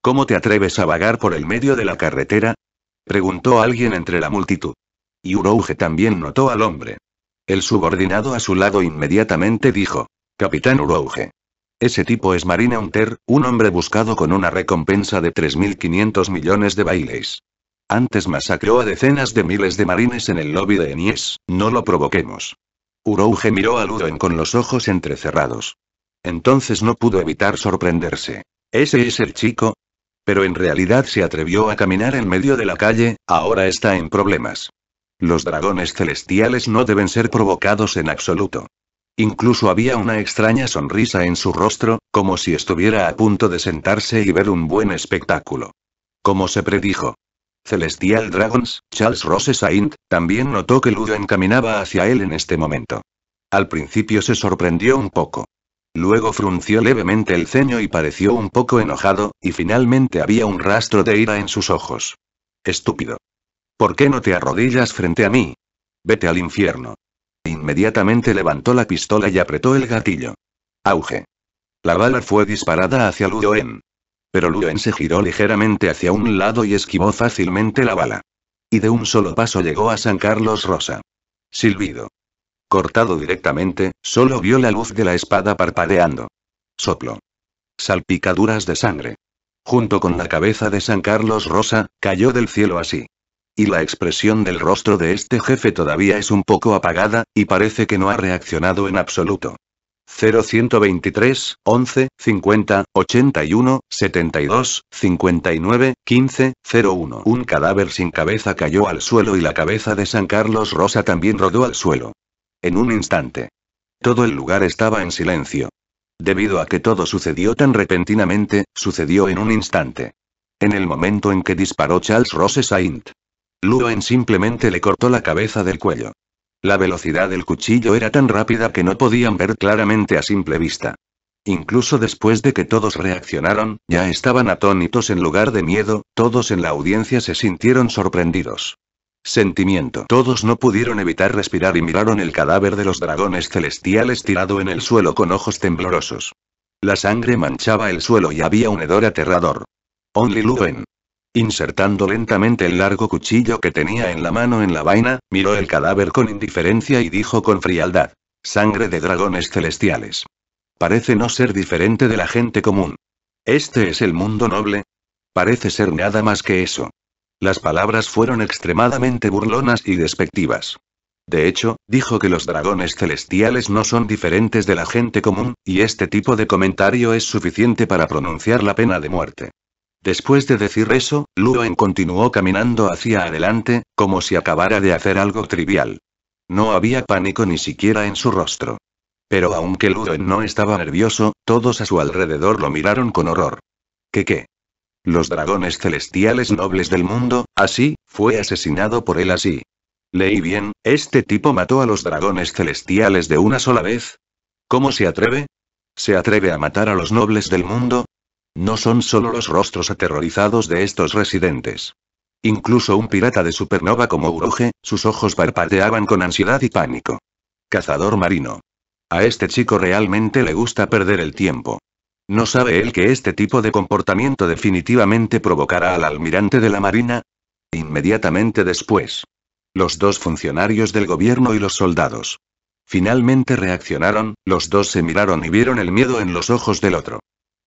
¿Cómo te atreves a vagar por el medio de la carretera? Preguntó alguien entre la multitud. Y Urouge también notó al hombre. El subordinado a su lado inmediatamente dijo. Capitán Urouge. Ese tipo es Marina Hunter, un hombre buscado con una recompensa de 3.500 millones de bailes. Antes masacró a decenas de miles de marines en el lobby de Enies, no lo provoquemos. Urouge miró a Ludwig con los ojos entrecerrados. Entonces no pudo evitar sorprenderse. ¿Ese es el chico? Pero en realidad se atrevió a caminar en medio de la calle, ahora está en problemas. Los dragones celestiales no deben ser provocados en absoluto. Incluso había una extraña sonrisa en su rostro, como si estuviera a punto de sentarse y ver un buen espectáculo. Como se predijo, Celestial Dragons, Charles Rose Saint, también notó que Ludo encaminaba hacia él en este momento. Al principio se sorprendió un poco. Luego frunció levemente el ceño y pareció un poco enojado, y finalmente había un rastro de ira en sus ojos. Estúpido. ¿Por qué no te arrodillas frente a mí? Vete al infierno. Inmediatamente levantó la pistola y apretó el gatillo. Auge. La bala fue disparada hacia en. Pero Luen se giró ligeramente hacia un lado y esquivó fácilmente la bala. Y de un solo paso llegó a San Carlos Rosa. Silbido. Cortado directamente, solo vio la luz de la espada parpadeando. Soplo. Salpicaduras de sangre. Junto con la cabeza de San Carlos Rosa, cayó del cielo así. Y la expresión del rostro de este jefe todavía es un poco apagada, y parece que no ha reaccionado en absoluto. 0123, 11, 50, 81, 72, 59, 15, 01. Un cadáver sin cabeza cayó al suelo y la cabeza de San Carlos Rosa también rodó al suelo. En un instante. Todo el lugar estaba en silencio. Debido a que todo sucedió tan repentinamente, sucedió en un instante. En el momento en que disparó Charles Rose Saint. Luen simplemente le cortó la cabeza del cuello. La velocidad del cuchillo era tan rápida que no podían ver claramente a simple vista. Incluso después de que todos reaccionaron, ya estaban atónitos en lugar de miedo, todos en la audiencia se sintieron sorprendidos. Sentimiento. Todos no pudieron evitar respirar y miraron el cadáver de los dragones celestiales tirado en el suelo con ojos temblorosos. La sangre manchaba el suelo y había un hedor aterrador. Only Luven. Insertando lentamente el largo cuchillo que tenía en la mano en la vaina, miró el cadáver con indiferencia y dijo con frialdad. Sangre de dragones celestiales. Parece no ser diferente de la gente común. ¿Este es el mundo noble? Parece ser nada más que eso. Las palabras fueron extremadamente burlonas y despectivas. De hecho, dijo que los dragones celestiales no son diferentes de la gente común, y este tipo de comentario es suficiente para pronunciar la pena de muerte. Después de decir eso, Ludoen continuó caminando hacia adelante, como si acabara de hacer algo trivial. No había pánico ni siquiera en su rostro. Pero aunque Ludoen no estaba nervioso, todos a su alrededor lo miraron con horror. ¿Qué qué? Los dragones celestiales nobles del mundo, así, fue asesinado por él así. Leí bien, este tipo mató a los dragones celestiales de una sola vez. ¿Cómo se atreve? ¿Se atreve a matar a los nobles del mundo? No son solo los rostros aterrorizados de estos residentes. Incluso un pirata de supernova como Uruge, sus ojos parpadeaban con ansiedad y pánico. Cazador marino. A este chico realmente le gusta perder el tiempo. ¿No sabe él que este tipo de comportamiento definitivamente provocará al almirante de la Marina? Inmediatamente después. Los dos funcionarios del gobierno y los soldados. Finalmente reaccionaron, los dos se miraron y vieron el miedo en los ojos del otro.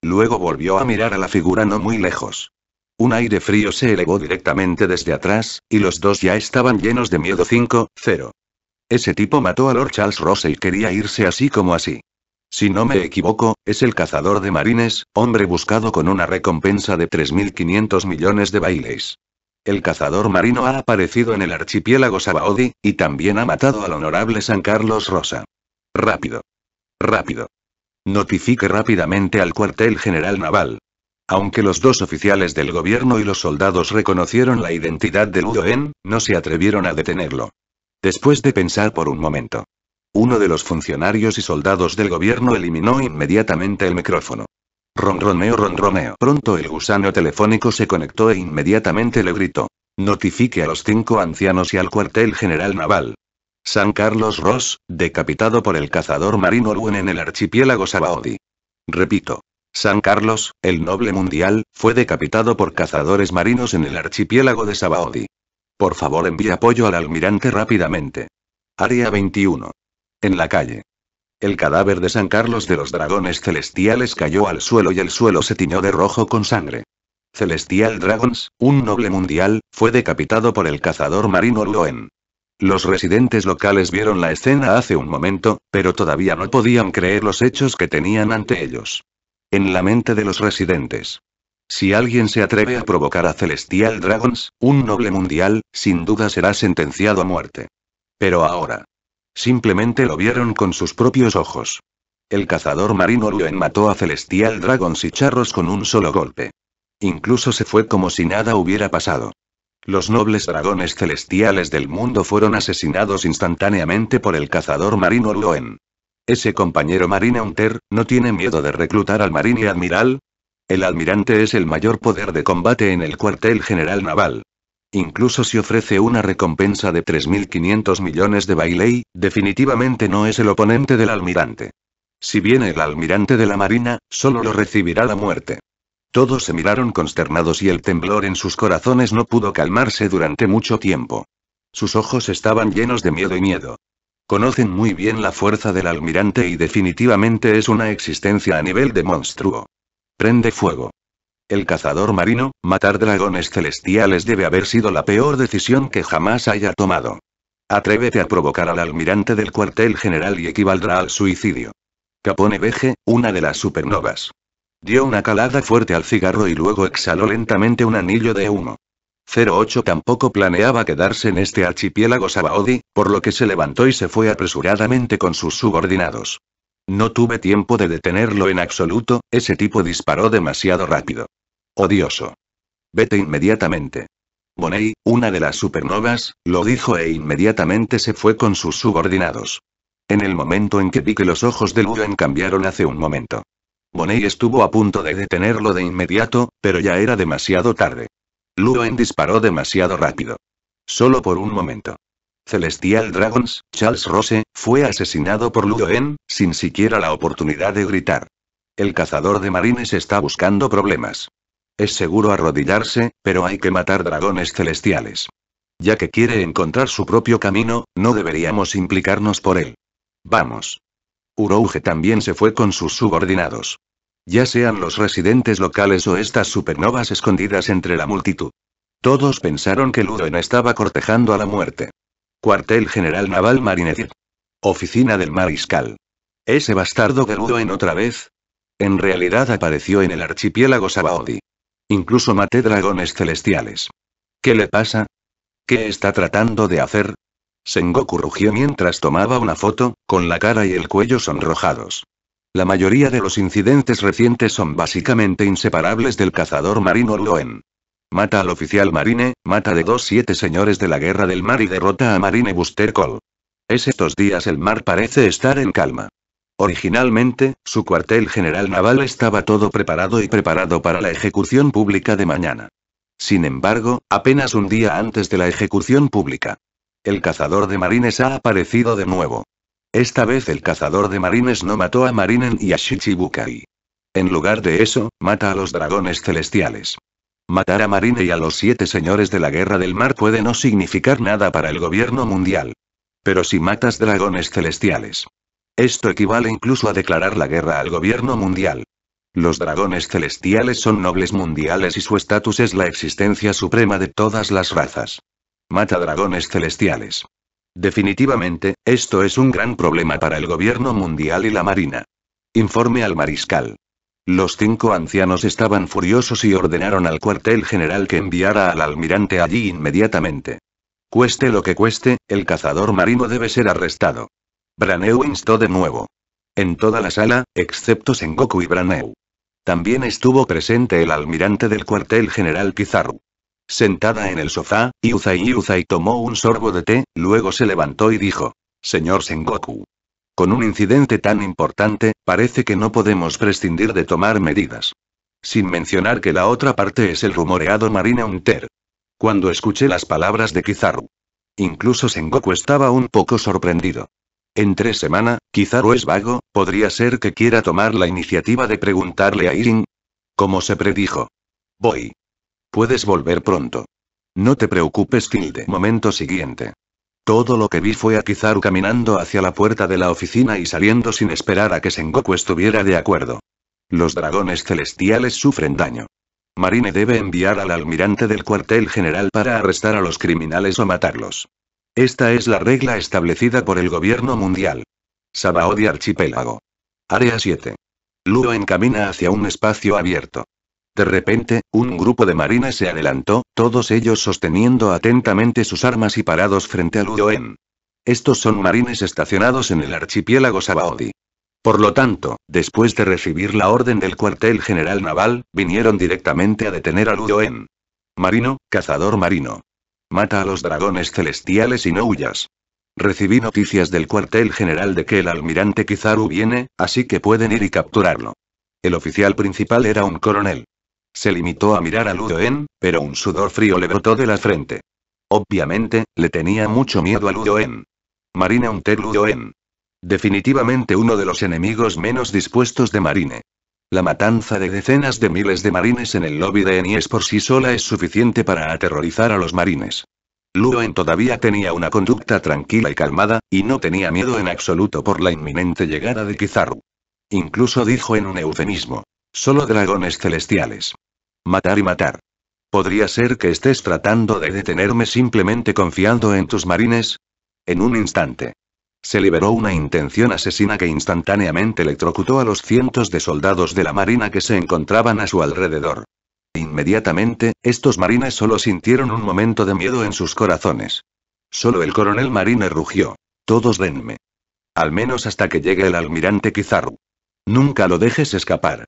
Luego volvió a mirar a la figura no muy lejos. Un aire frío se elevó directamente desde atrás, y los dos ya estaban llenos de miedo 5-0. Ese tipo mató a Lord Charles Rose y quería irse así como así. Si no me equivoco, es el cazador de marines, hombre buscado con una recompensa de 3.500 millones de bailes. El cazador marino ha aparecido en el archipiélago Sabaody, y también ha matado al honorable San Carlos Rosa. Rápido. Rápido. Notifique rápidamente al cuartel general naval. Aunque los dos oficiales del gobierno y los soldados reconocieron la identidad de Ludoen, no se atrevieron a detenerlo. Después de pensar por un momento, uno de los funcionarios y soldados del gobierno eliminó inmediatamente el micrófono. Ronroneo, ronroneo. Pronto el gusano telefónico se conectó e inmediatamente le gritó. Notifique a los cinco ancianos y al cuartel general naval. San Carlos Ross, decapitado por el cazador marino Luen en el archipiélago Sabaody. Repito. San Carlos, el noble mundial, fue decapitado por cazadores marinos en el archipiélago de Sabaody. Por favor envíe apoyo al almirante rápidamente. Área 21. En la calle. El cadáver de San Carlos de los Dragones Celestiales cayó al suelo y el suelo se tiñó de rojo con sangre. Celestial Dragons, un noble mundial, fue decapitado por el cazador marino Luen. Los residentes locales vieron la escena hace un momento, pero todavía no podían creer los hechos que tenían ante ellos. En la mente de los residentes. Si alguien se atreve a provocar a Celestial Dragons, un noble mundial, sin duda será sentenciado a muerte. Pero ahora. Simplemente lo vieron con sus propios ojos. El cazador marino Luen mató a Celestial Dragons y Charros con un solo golpe. Incluso se fue como si nada hubiera pasado. Los nobles dragones celestiales del mundo fueron asesinados instantáneamente por el cazador marino Lohen. Ese compañero marino Hunter, ¿no tiene miedo de reclutar al marine admiral? El almirante es el mayor poder de combate en el cuartel general naval. Incluso si ofrece una recompensa de 3.500 millones de bailey, definitivamente no es el oponente del almirante. Si viene el almirante de la marina, solo lo recibirá la muerte. Todos se miraron consternados y el temblor en sus corazones no pudo calmarse durante mucho tiempo. Sus ojos estaban llenos de miedo y miedo. Conocen muy bien la fuerza del almirante y definitivamente es una existencia a nivel de monstruo. Prende fuego. El cazador marino, matar dragones celestiales debe haber sido la peor decisión que jamás haya tomado. Atrévete a provocar al almirante del cuartel general y equivaldrá al suicidio. Capone Veje, una de las supernovas. Dio una calada fuerte al cigarro y luego exhaló lentamente un anillo de humo. 08 tampoco planeaba quedarse en este archipiélago Sabaody, por lo que se levantó y se fue apresuradamente con sus subordinados. No tuve tiempo de detenerlo en absoluto, ese tipo disparó demasiado rápido. Odioso. Vete inmediatamente. Bonney, una de las supernovas, lo dijo e inmediatamente se fue con sus subordinados. En el momento en que vi que los ojos de en cambiaron hace un momento. Bonney estuvo a punto de detenerlo de inmediato, pero ya era demasiado tarde. Ludoen disparó demasiado rápido. Solo por un momento. Celestial Dragons, Charles Rose, fue asesinado por Ludoen, sin siquiera la oportunidad de gritar. El cazador de marines está buscando problemas. Es seguro arrodillarse, pero hay que matar dragones celestiales. Ya que quiere encontrar su propio camino, no deberíamos implicarnos por él. Vamos. Urouge también se fue con sus subordinados. Ya sean los residentes locales o estas supernovas escondidas entre la multitud. Todos pensaron que Ludoen estaba cortejando a la muerte. Cuartel General Naval Marinette. Oficina del Mariscal. ¿Ese bastardo Ludoen otra vez? En realidad apareció en el archipiélago Sabaody. Incluso maté dragones celestiales. ¿Qué le pasa? ¿Qué está tratando de hacer? Sengoku rugió mientras tomaba una foto, con la cara y el cuello sonrojados. La mayoría de los incidentes recientes son básicamente inseparables del cazador marino Loen. Mata al oficial Marine, mata de dos siete señores de la guerra del mar y derrota a Marine Buster Cole. Es estos días el mar parece estar en calma. Originalmente, su cuartel general naval estaba todo preparado y preparado para la ejecución pública de mañana. Sin embargo, apenas un día antes de la ejecución pública, el cazador de marines ha aparecido de nuevo. Esta vez el cazador de marines no mató a Marinen y a Shichibukai. En lugar de eso, mata a los dragones celestiales. Matar a Marine y a los siete señores de la Guerra del Mar puede no significar nada para el gobierno mundial. Pero si matas dragones celestiales. Esto equivale incluso a declarar la guerra al gobierno mundial. Los dragones celestiales son nobles mundiales y su estatus es la existencia suprema de todas las razas. Mata dragones celestiales. Definitivamente, esto es un gran problema para el gobierno mundial y la marina. Informe al mariscal. Los cinco ancianos estaban furiosos y ordenaron al cuartel general que enviara al almirante allí inmediatamente. Cueste lo que cueste, el cazador marino debe ser arrestado. Braneu instó de nuevo. En toda la sala, excepto Sengoku y Braneu. También estuvo presente el almirante del cuartel general Pizarro sentada en el sofá, Yuzai Yuzai tomó un sorbo de té, luego se levantó y dijo, Señor Sengoku. Con un incidente tan importante, parece que no podemos prescindir de tomar medidas. Sin mencionar que la otra parte es el rumoreado Marine Hunter. Cuando escuché las palabras de Kizaru. Incluso Sengoku estaba un poco sorprendido. En tres semanas, Kizaru es vago, podría ser que quiera tomar la iniciativa de preguntarle a Irin. Como se predijo. Voy. Puedes volver pronto. No te preocupes, Kilde. Momento siguiente. Todo lo que vi fue a Kizaru caminando hacia la puerta de la oficina y saliendo sin esperar a que Sengoku estuviera de acuerdo. Los dragones celestiales sufren daño. Marine debe enviar al almirante del cuartel general para arrestar a los criminales o matarlos. Esta es la regla establecida por el gobierno mundial. Sabaody archipélago. Área 7. Luo encamina hacia un espacio abierto. De repente, un grupo de marines se adelantó, todos ellos sosteniendo atentamente sus armas y parados frente al Ludoen. Estos son marines estacionados en el archipiélago Sabaody. Por lo tanto, después de recibir la orden del cuartel general naval, vinieron directamente a detener al Ludoen. Marino, cazador marino. Mata a los dragones celestiales y no huyas. Recibí noticias del cuartel general de que el almirante Kizaru viene, así que pueden ir y capturarlo. El oficial principal era un coronel. Se limitó a mirar a Ludoen, pero un sudor frío le brotó de la frente. Obviamente, le tenía mucho miedo a Ludoen. Marine Hunter Ludoen. Definitivamente uno de los enemigos menos dispuestos de Marine. La matanza de decenas de miles de marines en el lobby de Enies por sí sola es suficiente para aterrorizar a los marines. Ludoen todavía tenía una conducta tranquila y calmada, y no tenía miedo en absoluto por la inminente llegada de Kizaru. Incluso dijo en un eufemismo. Solo dragones celestiales. Matar y matar. Podría ser que estés tratando de detenerme simplemente confiando en tus marines. En un instante. Se liberó una intención asesina que instantáneamente electrocutó a los cientos de soldados de la marina que se encontraban a su alrededor. Inmediatamente, estos marines solo sintieron un momento de miedo en sus corazones. Solo el coronel marine rugió. Todos denme. Al menos hasta que llegue el almirante Kizaru. Nunca lo dejes escapar.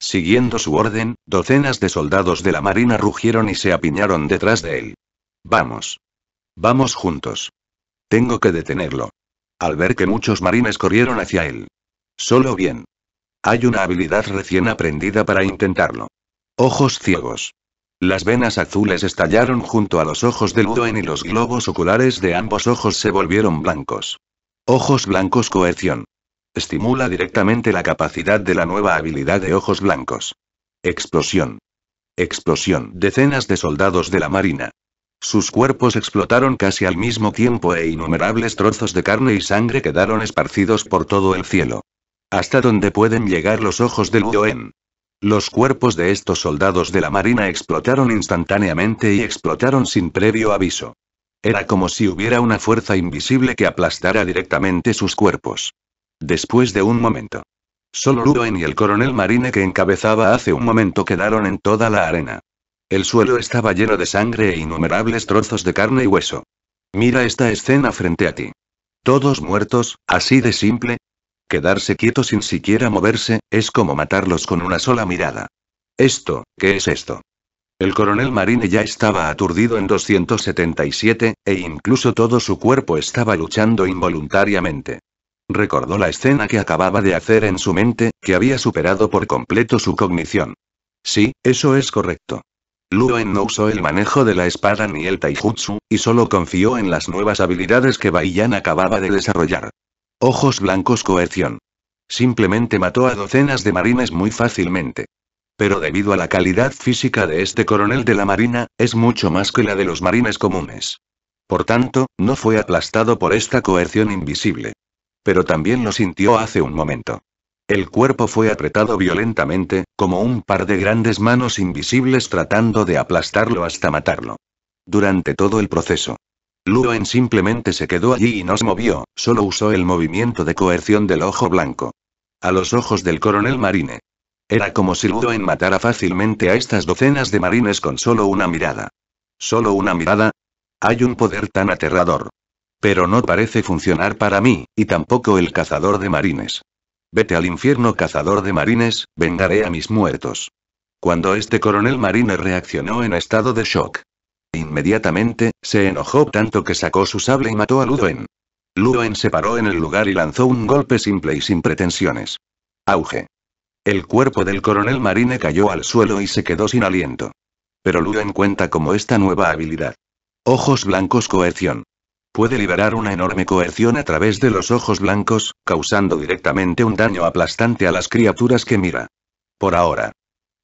Siguiendo su orden, docenas de soldados de la Marina rugieron y se apiñaron detrás de él. Vamos. Vamos juntos. Tengo que detenerlo. Al ver que muchos marines corrieron hacia él. Solo bien. Hay una habilidad recién aprendida para intentarlo. Ojos ciegos. Las venas azules estallaron junto a los ojos de Ludoen y los globos oculares de ambos ojos se volvieron blancos. Ojos blancos coerción. Estimula directamente la capacidad de la nueva habilidad de ojos blancos. Explosión. Explosión. Decenas de soldados de la Marina. Sus cuerpos explotaron casi al mismo tiempo e innumerables trozos de carne y sangre quedaron esparcidos por todo el cielo. Hasta donde pueden llegar los ojos del Uyoen. Los cuerpos de estos soldados de la Marina explotaron instantáneamente y explotaron sin previo aviso. Era como si hubiera una fuerza invisible que aplastara directamente sus cuerpos. Después de un momento. Solo Luen y el coronel Marine que encabezaba hace un momento quedaron en toda la arena. El suelo estaba lleno de sangre e innumerables trozos de carne y hueso. Mira esta escena frente a ti. Todos muertos, así de simple. Quedarse quieto sin siquiera moverse, es como matarlos con una sola mirada. Esto, ¿qué es esto? El coronel Marine ya estaba aturdido en 277, e incluso todo su cuerpo estaba luchando involuntariamente. Recordó la escena que acababa de hacer en su mente, que había superado por completo su cognición. Sí, eso es correcto. Luen no usó el manejo de la espada ni el taijutsu, y solo confió en las nuevas habilidades que Baiyan acababa de desarrollar. Ojos blancos coerción. Simplemente mató a docenas de marines muy fácilmente. Pero debido a la calidad física de este coronel de la marina, es mucho más que la de los marines comunes. Por tanto, no fue aplastado por esta coerción invisible pero también lo sintió hace un momento. El cuerpo fue apretado violentamente, como un par de grandes manos invisibles tratando de aplastarlo hasta matarlo. Durante todo el proceso. Ludoen simplemente se quedó allí y no se movió, solo usó el movimiento de coerción del ojo blanco. A los ojos del coronel Marine. Era como si Ludoen matara fácilmente a estas docenas de marines con solo una mirada. ¿Solo una mirada? Hay un poder tan aterrador. Pero no parece funcionar para mí, y tampoco el cazador de marines. Vete al infierno, cazador de marines, vengaré a mis muertos. Cuando este coronel marine reaccionó en estado de shock. Inmediatamente, se enojó tanto que sacó su sable y mató a Ludoen. Luwen se paró en el lugar y lanzó un golpe simple y sin pretensiones. Auge. El cuerpo del coronel Marine cayó al suelo y se quedó sin aliento. Pero Ludoen cuenta como esta nueva habilidad. Ojos blancos coerción puede liberar una enorme coerción a través de los ojos blancos, causando directamente un daño aplastante a las criaturas que mira. Por ahora.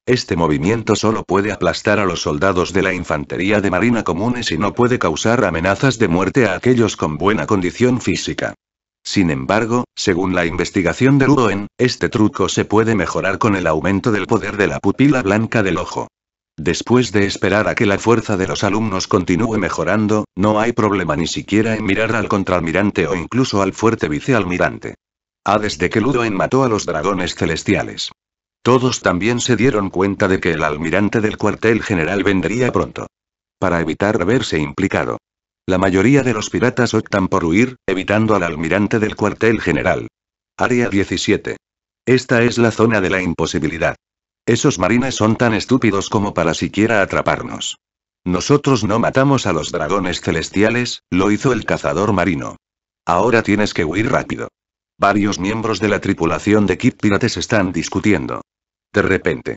Este movimiento solo puede aplastar a los soldados de la infantería de marina comunes y no puede causar amenazas de muerte a aquellos con buena condición física. Sin embargo, según la investigación de Ruoen, este truco se puede mejorar con el aumento del poder de la pupila blanca del ojo. Después de esperar a que la fuerza de los alumnos continúe mejorando, no hay problema ni siquiera en mirar al contraalmirante o incluso al fuerte vicealmirante. Ah, desde que Ludo mató a los dragones celestiales. Todos también se dieron cuenta de que el almirante del cuartel general vendría pronto. Para evitar verse implicado. La mayoría de los piratas optan por huir, evitando al almirante del cuartel general. Área 17. Esta es la zona de la imposibilidad. Esos marines son tan estúpidos como para siquiera atraparnos. Nosotros no matamos a los dragones celestiales, lo hizo el cazador marino. Ahora tienes que huir rápido. Varios miembros de la tripulación de Kid Pirates están discutiendo. De repente.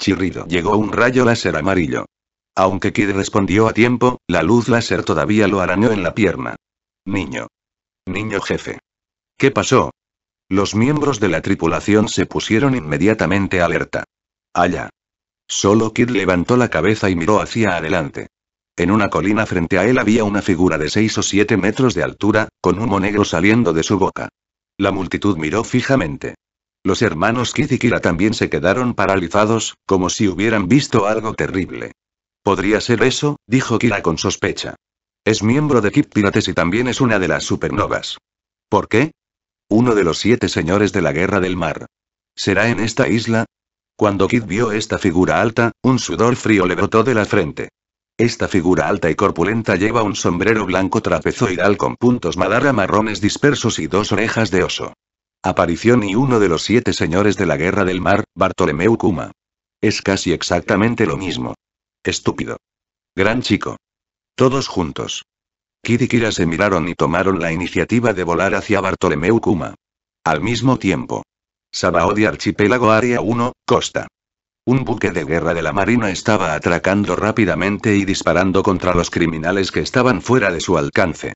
Chirrido llegó un rayo láser amarillo. Aunque Kid respondió a tiempo, la luz láser todavía lo arañó en la pierna. Niño. Niño jefe. ¿Qué pasó? Los miembros de la tripulación se pusieron inmediatamente alerta. Allá. Solo Kid levantó la cabeza y miró hacia adelante. En una colina frente a él había una figura de seis o siete metros de altura, con humo negro saliendo de su boca. La multitud miró fijamente. Los hermanos Kid y Kira también se quedaron paralizados, como si hubieran visto algo terrible. Podría ser eso, dijo Kira con sospecha. Es miembro de Kid Pirates y también es una de las supernovas. ¿Por qué? Uno de los siete señores de la Guerra del Mar. ¿Será en esta isla? Cuando Kid vio esta figura alta, un sudor frío le brotó de la frente. Esta figura alta y corpulenta lleva un sombrero blanco trapezoidal con puntos madara marrones dispersos y dos orejas de oso. Aparición y uno de los siete señores de la Guerra del Mar, Bartolomeu Kuma. Es casi exactamente lo mismo. Estúpido. Gran chico. Todos juntos. Kid y Kira se miraron y tomaron la iniciativa de volar hacia Bartolomeu Kuma. Al mismo tiempo. Sabaody Archipiélago Área 1, Costa. Un buque de guerra de la Marina estaba atracando rápidamente y disparando contra los criminales que estaban fuera de su alcance.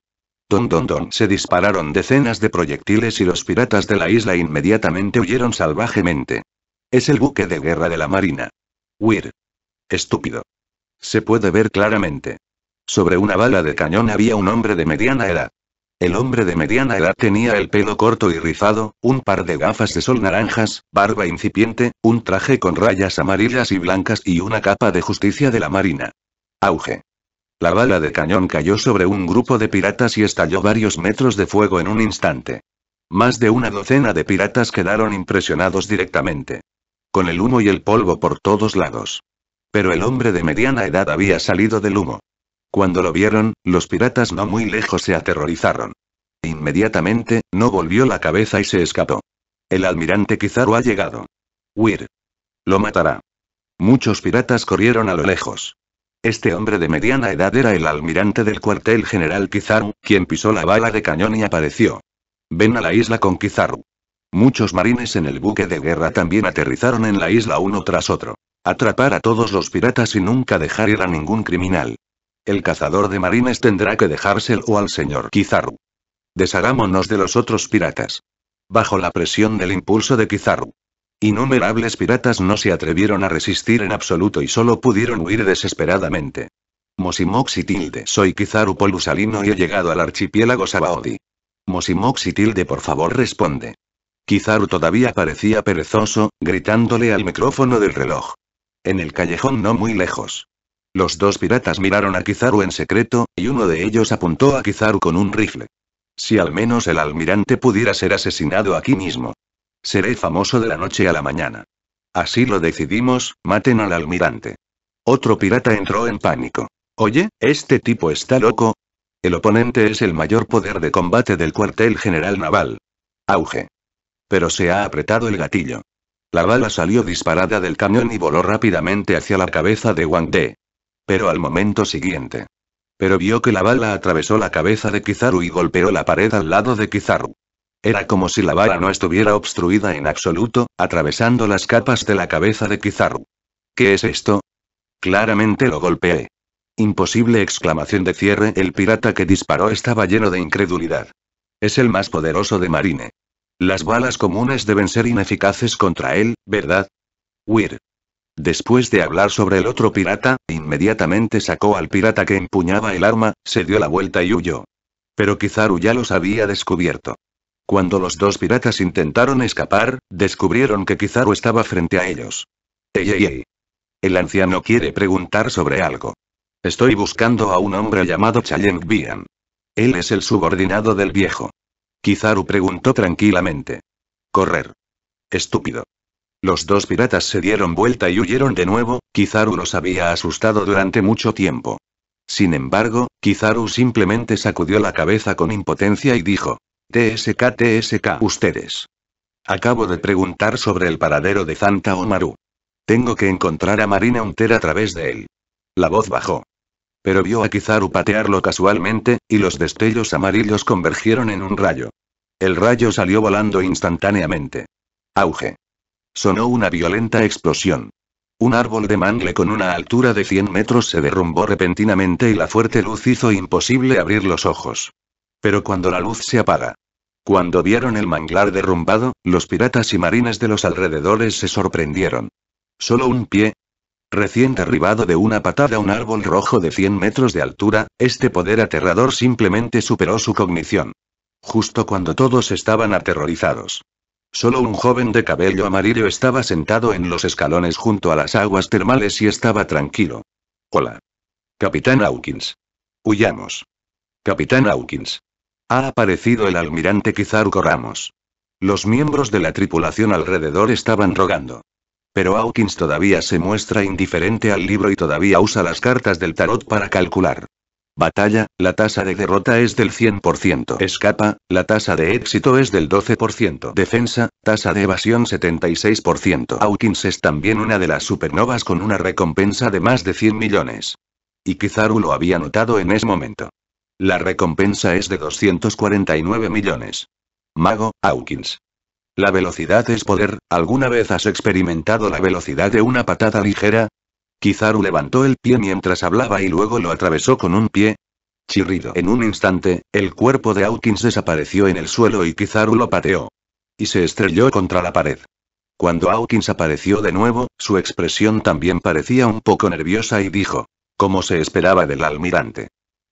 Don don don se dispararon decenas de proyectiles y los piratas de la isla inmediatamente huyeron salvajemente. Es el buque de guerra de la Marina. Weir. Estúpido. Se puede ver claramente. Sobre una bala de cañón había un hombre de mediana edad. El hombre de mediana edad tenía el pelo corto y rizado, un par de gafas de sol naranjas, barba incipiente, un traje con rayas amarillas y blancas y una capa de justicia de la marina. Auge. La bala de cañón cayó sobre un grupo de piratas y estalló varios metros de fuego en un instante. Más de una docena de piratas quedaron impresionados directamente. Con el humo y el polvo por todos lados. Pero el hombre de mediana edad había salido del humo. Cuando lo vieron, los piratas no muy lejos se aterrorizaron. Inmediatamente, no volvió la cabeza y se escapó. El almirante Kizaru ha llegado. Weir. Lo matará. Muchos piratas corrieron a lo lejos. Este hombre de mediana edad era el almirante del cuartel general Kizaru, quien pisó la bala de cañón y apareció. Ven a la isla con Kizaru. Muchos marines en el buque de guerra también aterrizaron en la isla uno tras otro. Atrapar a todos los piratas y nunca dejar ir a ningún criminal el cazador de marines tendrá que dejárselo al señor Kizaru. Deshagámonos de los otros piratas. Bajo la presión del impulso de Kizaru. Innumerables piratas no se atrevieron a resistir en absoluto y solo pudieron huir desesperadamente. Mosimox tilde. Soy Kizaru Polusalino y he llegado al archipiélago Sabaody. Mosimox tilde por favor responde. Kizaru todavía parecía perezoso, gritándole al micrófono del reloj. En el callejón no muy lejos. Los dos piratas miraron a Kizaru en secreto, y uno de ellos apuntó a Kizaru con un rifle. Si al menos el almirante pudiera ser asesinado aquí mismo. Seré famoso de la noche a la mañana. Así lo decidimos, maten al almirante. Otro pirata entró en pánico. Oye, este tipo está loco. El oponente es el mayor poder de combate del cuartel general naval. Auge. Pero se ha apretado el gatillo. La bala salió disparada del cañón y voló rápidamente hacia la cabeza de Wang De pero al momento siguiente. Pero vio que la bala atravesó la cabeza de Kizaru y golpeó la pared al lado de Kizaru. Era como si la bala no estuviera obstruida en absoluto, atravesando las capas de la cabeza de Kizaru. ¿Qué es esto? Claramente lo golpeé. Imposible exclamación de cierre, el pirata que disparó estaba lleno de incredulidad. Es el más poderoso de Marine. Las balas comunes deben ser ineficaces contra él, ¿verdad? Weir. Después de hablar sobre el otro pirata, inmediatamente sacó al pirata que empuñaba el arma, se dio la vuelta y huyó. Pero Kizaru ya los había descubierto. Cuando los dos piratas intentaron escapar, descubrieron que Kizaru estaba frente a ellos. Ey, El anciano quiere preguntar sobre algo. Estoy buscando a un hombre llamado Chayeng Bian. Él es el subordinado del viejo. Kizaru preguntó tranquilamente. Correr. Estúpido. Los dos piratas se dieron vuelta y huyeron de nuevo, Kizaru los había asustado durante mucho tiempo. Sin embargo, Kizaru simplemente sacudió la cabeza con impotencia y dijo, TSK TSK ustedes. Acabo de preguntar sobre el paradero de Santa Omaru. Tengo que encontrar a Marina Hunter a través de él. La voz bajó. Pero vio a Kizaru patearlo casualmente, y los destellos amarillos convergieron en un rayo. El rayo salió volando instantáneamente. Auge. Sonó una violenta explosión. Un árbol de mangle con una altura de 100 metros se derrumbó repentinamente y la fuerte luz hizo imposible abrir los ojos. Pero cuando la luz se apaga, cuando vieron el manglar derrumbado, los piratas y marines de los alrededores se sorprendieron. Solo un pie. Recién derribado de una patada un árbol rojo de 100 metros de altura, este poder aterrador simplemente superó su cognición. Justo cuando todos estaban aterrorizados. Solo un joven de cabello amarillo estaba sentado en los escalones junto a las aguas termales y estaba tranquilo. Hola. Capitán Hawkins. Huyamos. Capitán Hawkins. Ha aparecido el almirante Kizargo Ramos. Los miembros de la tripulación alrededor estaban rogando. Pero Hawkins todavía se muestra indiferente al libro y todavía usa las cartas del tarot para calcular. Batalla, la tasa de derrota es del 100%. Escapa, la tasa de éxito es del 12%. Defensa, tasa de evasión 76%. Hawkins es también una de las supernovas con una recompensa de más de 100 millones. Y Kizaru lo había notado en ese momento. La recompensa es de 249 millones. Mago, Hawkins. La velocidad es poder, ¿alguna vez has experimentado la velocidad de una patada ligera? Kizaru levantó el pie mientras hablaba y luego lo atravesó con un pie. Chirrido. En un instante, el cuerpo de Hawkins desapareció en el suelo y Kizaru lo pateó. Y se estrelló contra la pared. Cuando Hawkins apareció de nuevo, su expresión también parecía un poco nerviosa y dijo. Como se esperaba del almirante.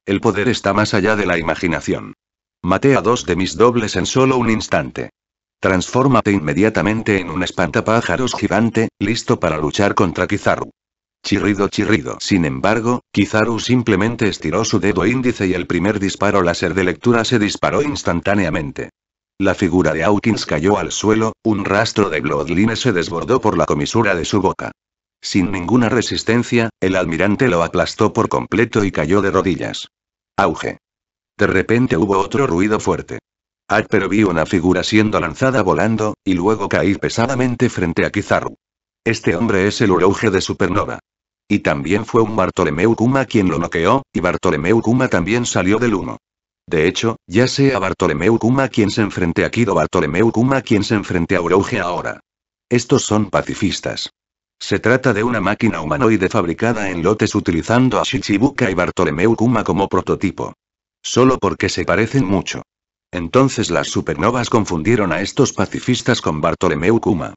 El poder está más allá de la imaginación. Maté a dos de mis dobles en solo un instante. Transfórmate inmediatamente en un espantapájaros gigante, listo para luchar contra Kizaru. Chirrido chirrido. Sin embargo, Kizaru simplemente estiró su dedo índice y el primer disparo láser de lectura se disparó instantáneamente. La figura de Hawkins cayó al suelo, un rastro de Bloodline se desbordó por la comisura de su boca. Sin ninguna resistencia, el almirante lo aplastó por completo y cayó de rodillas. Auge. De repente hubo otro ruido fuerte. pero vio una figura siendo lanzada volando, y luego caí pesadamente frente a Kizaru. Este hombre es el oruge de Supernova. Y también fue un Bartolomeu Kuma quien lo noqueó, y Bartolomeu Kuma también salió del humo. De hecho, ya sea Bartolomeu Kuma quien se enfrente a Kido Bartolomeu Kuma quien se enfrente a Uroge ahora. Estos son pacifistas. Se trata de una máquina humanoide fabricada en lotes utilizando a Shichibuka y Bartolomeu Kuma como prototipo. Solo porque se parecen mucho. Entonces las supernovas confundieron a estos pacifistas con Bartolomeu Kuma.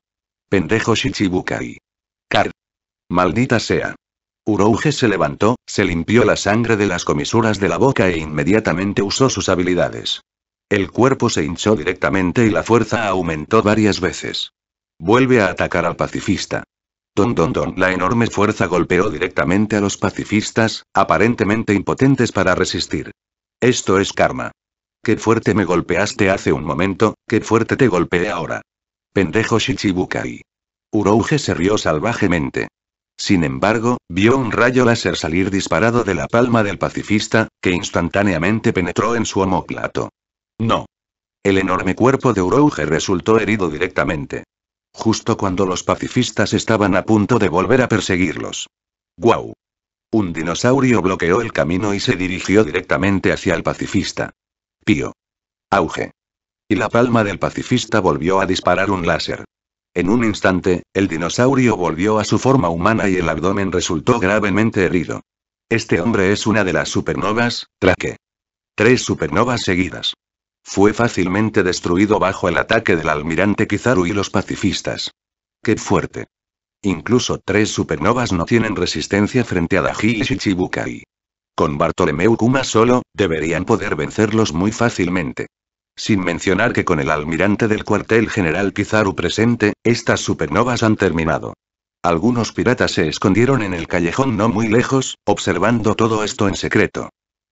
Pendejo y Car. Maldita sea. Urouge se levantó, se limpió la sangre de las comisuras de la boca e inmediatamente usó sus habilidades. El cuerpo se hinchó directamente y la fuerza aumentó varias veces. Vuelve a atacar al pacifista. Don don don. La enorme fuerza golpeó directamente a los pacifistas, aparentemente impotentes para resistir. Esto es karma. Qué fuerte me golpeaste hace un momento, qué fuerte te golpeé ahora. Pendejo Shichibukai. Urouge se rió salvajemente. Sin embargo, vio un rayo láser salir disparado de la palma del pacifista, que instantáneamente penetró en su omóplato. No. El enorme cuerpo de Urouge resultó herido directamente. Justo cuando los pacifistas estaban a punto de volver a perseguirlos. ¡Guau! Un dinosaurio bloqueó el camino y se dirigió directamente hacia el pacifista. Pío. Auge. Y la palma del pacifista volvió a disparar un láser. En un instante, el dinosaurio volvió a su forma humana y el abdomen resultó gravemente herido. Este hombre es una de las supernovas, Traque. Tres supernovas seguidas. Fue fácilmente destruido bajo el ataque del almirante Kizaru y los pacifistas. ¡Qué fuerte! Incluso tres supernovas no tienen resistencia frente a Daji y Shichibukai. Con Bartolomeu Kuma solo, deberían poder vencerlos muy fácilmente. Sin mencionar que con el almirante del cuartel general Kizaru presente, estas supernovas han terminado. Algunos piratas se escondieron en el callejón no muy lejos, observando todo esto en secreto.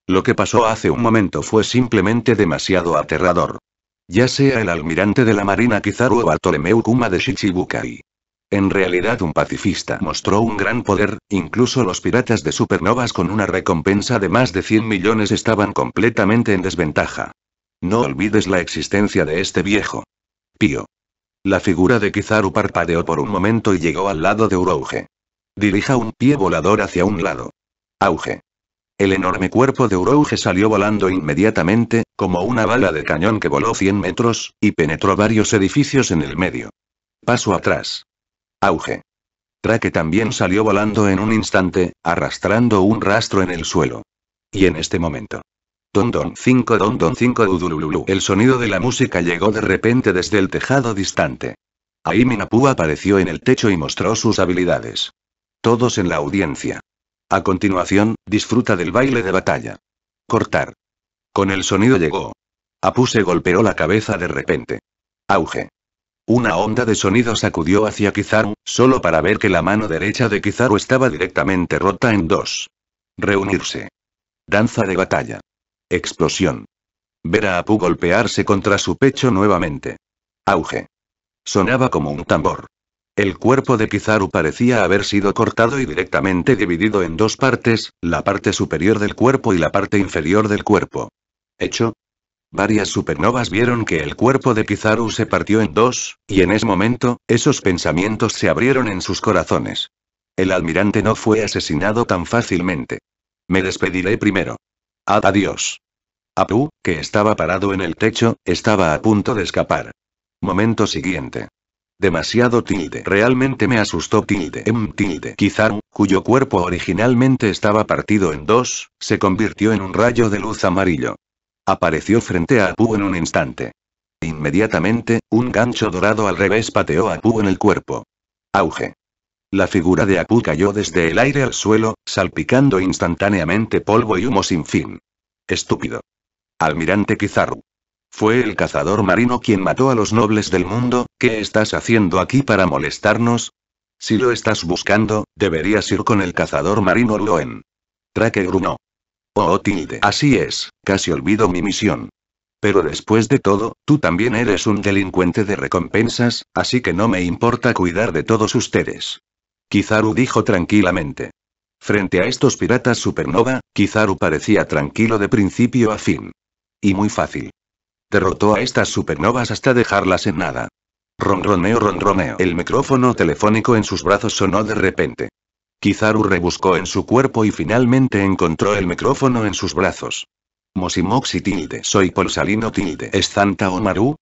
Lo que pasó hace un momento fue simplemente demasiado aterrador. Ya sea el almirante de la Marina Kizaru o Bartolomeu Kuma de Shichibukai. En realidad un pacifista mostró un gran poder, incluso los piratas de supernovas con una recompensa de más de 100 millones estaban completamente en desventaja. No olvides la existencia de este viejo. Pío. La figura de Kizaru parpadeó por un momento y llegó al lado de Urouge. Dirija un pie volador hacia un lado. Auge. El enorme cuerpo de Urouge salió volando inmediatamente, como una bala de cañón que voló 100 metros, y penetró varios edificios en el medio. Paso atrás. Auge. Traque también salió volando en un instante, arrastrando un rastro en el suelo. Y en este momento. Don 5 don 5 El sonido de la música llegó de repente desde el tejado distante. Ahí Minapu apareció en el techo y mostró sus habilidades. Todos en la audiencia. A continuación, disfruta del baile de batalla. Cortar. Con el sonido llegó. Apu se golpeó la cabeza de repente. Auge. Una onda de sonido sacudió hacia Kizaru, solo para ver que la mano derecha de Kizaru estaba directamente rota en dos. Reunirse. Danza de batalla. Explosión. Ver a Apu golpearse contra su pecho nuevamente. Auge. Sonaba como un tambor. El cuerpo de Pizaru parecía haber sido cortado y directamente dividido en dos partes, la parte superior del cuerpo y la parte inferior del cuerpo. ¿Hecho? Varias supernovas vieron que el cuerpo de Pizaru se partió en dos, y en ese momento, esos pensamientos se abrieron en sus corazones. El almirante no fue asesinado tan fácilmente. Me despediré primero. Ah, adiós. Apu, que estaba parado en el techo, estaba a punto de escapar. Momento siguiente. Demasiado tilde. Realmente me asustó tilde. M em, tilde. Kizaru, cuyo cuerpo originalmente estaba partido en dos, se convirtió en un rayo de luz amarillo. Apareció frente a Apu en un instante. Inmediatamente, un gancho dorado al revés pateó a Apu en el cuerpo. Auge. La figura de Apu cayó desde el aire al suelo, salpicando instantáneamente polvo y humo sin fin. Estúpido. Almirante Kizaru. Fue el cazador marino quien mató a los nobles del mundo, ¿qué estás haciendo aquí para molestarnos? Si lo estás buscando, deberías ir con el cazador marino Loen. Traque Oh, tilde. Así es, casi olvido mi misión. Pero después de todo, tú también eres un delincuente de recompensas, así que no me importa cuidar de todos ustedes. Kizaru dijo tranquilamente. Frente a estos piratas supernova, Kizaru parecía tranquilo de principio a fin. Y muy fácil. Derrotó a estas supernovas hasta dejarlas en nada. Ronroneo, ronroneo. El micrófono telefónico en sus brazos sonó de repente. Kizaru rebuscó en su cuerpo y finalmente encontró el micrófono en sus brazos. Mosimoxi tilde. Soy Polsalino tilde. ¿Es Santa Omaru?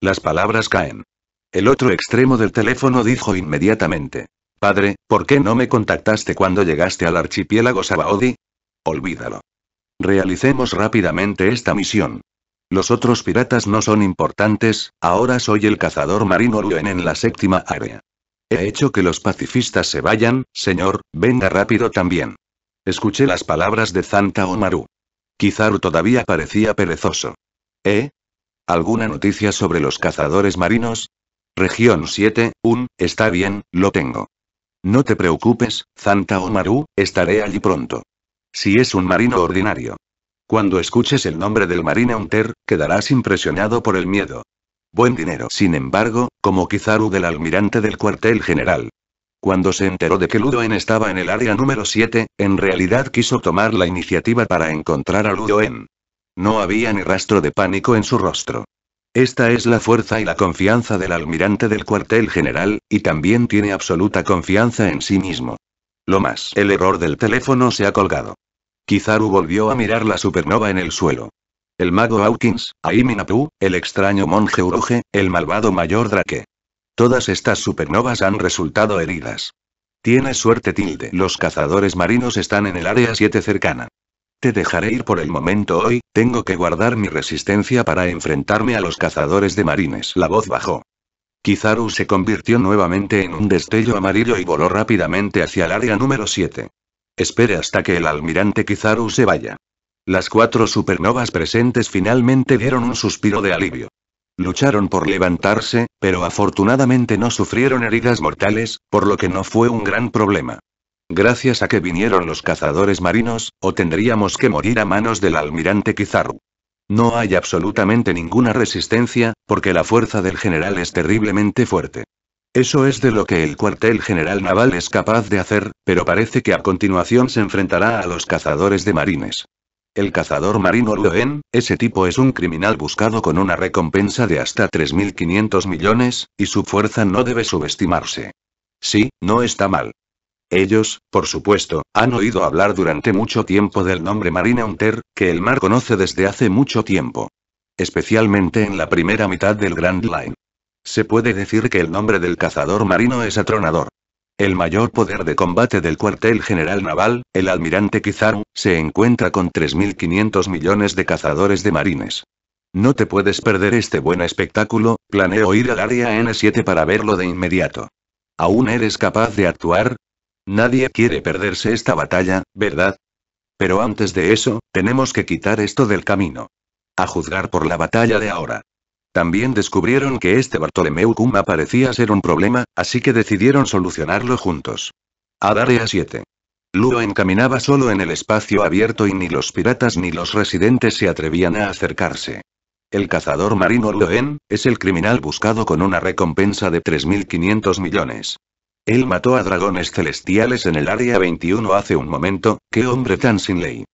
Las palabras caen. El otro extremo del teléfono dijo inmediatamente. Padre, ¿por qué no me contactaste cuando llegaste al archipiélago Sabaody? Olvídalo. Realicemos rápidamente esta misión. Los otros piratas no son importantes, ahora soy el cazador marino Luen en la séptima área. He hecho que los pacifistas se vayan, señor, venga rápido también. Escuché las palabras de Zanta Omaru. Kizaru todavía parecía perezoso. ¿Eh? ¿Alguna noticia sobre los cazadores marinos? Región 7, un, está bien, lo tengo. No te preocupes, Zanta Omaru, estaré allí pronto. Si es un marino ordinario. Cuando escuches el nombre del marine Hunter, quedarás impresionado por el miedo. Buen dinero, sin embargo, como Kizaru del almirante del cuartel general. Cuando se enteró de que Ludoen estaba en el área número 7, en realidad quiso tomar la iniciativa para encontrar a Ludoen. No había ni rastro de pánico en su rostro. Esta es la fuerza y la confianza del almirante del cuartel general, y también tiene absoluta confianza en sí mismo. Lo más, el error del teléfono se ha colgado. Kizaru volvió a mirar la supernova en el suelo. El mago Hawkins, Aiminapu, el extraño monje Uroge, el malvado mayor Drake. Todas estas supernovas han resultado heridas. Tienes suerte tilde. Los cazadores marinos están en el área 7 cercana dejaré ir por el momento hoy, tengo que guardar mi resistencia para enfrentarme a los cazadores de marines. La voz bajó. Kizaru se convirtió nuevamente en un destello amarillo y voló rápidamente hacia el área número 7. Espere hasta que el almirante Kizaru se vaya. Las cuatro supernovas presentes finalmente dieron un suspiro de alivio. Lucharon por levantarse, pero afortunadamente no sufrieron heridas mortales, por lo que no fue un gran problema. Gracias a que vinieron los cazadores marinos, o tendríamos que morir a manos del almirante Kizaru. No hay absolutamente ninguna resistencia, porque la fuerza del general es terriblemente fuerte. Eso es de lo que el cuartel general naval es capaz de hacer, pero parece que a continuación se enfrentará a los cazadores de marines. El cazador marino Loen, ese tipo es un criminal buscado con una recompensa de hasta 3.500 millones, y su fuerza no debe subestimarse. Sí, no está mal. Ellos, por supuesto, han oído hablar durante mucho tiempo del nombre Marina Hunter, que el mar conoce desde hace mucho tiempo. Especialmente en la primera mitad del Grand Line. Se puede decir que el nombre del cazador marino es atronador. El mayor poder de combate del cuartel general naval, el almirante Kizaru, se encuentra con 3.500 millones de cazadores de marines. No te puedes perder este buen espectáculo, planeo ir al área N7 para verlo de inmediato. ¿Aún eres capaz de actuar? Nadie quiere perderse esta batalla, ¿verdad? Pero antes de eso, tenemos que quitar esto del camino. A juzgar por la batalla de ahora. También descubrieron que este Bartolomeu Kuma parecía ser un problema, así que decidieron solucionarlo juntos. A a 7. Luo encaminaba solo en el espacio abierto y ni los piratas ni los residentes se atrevían a acercarse. El cazador marino Loen, es el criminal buscado con una recompensa de 3.500 millones. Él mató a dragones celestiales en el área 21 hace un momento, qué hombre tan sin ley.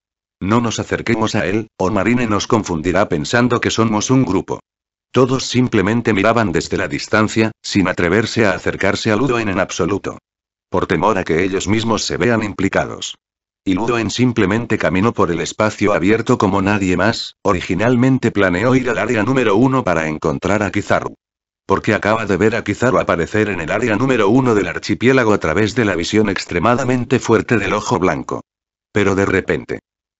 No nos acerquemos a él, o Marine nos confundirá pensando que somos un grupo. Todos simplemente miraban desde la distancia, sin atreverse a acercarse a Ludoen en absoluto. Por temor a que ellos mismos se vean implicados. Y Ludoen simplemente caminó por el espacio abierto como nadie más, originalmente planeó ir al área número uno para encontrar a Kizaru porque acaba de ver a Kizaru aparecer en el área número uno del archipiélago a través de la visión extremadamente fuerte del ojo blanco. Pero de repente.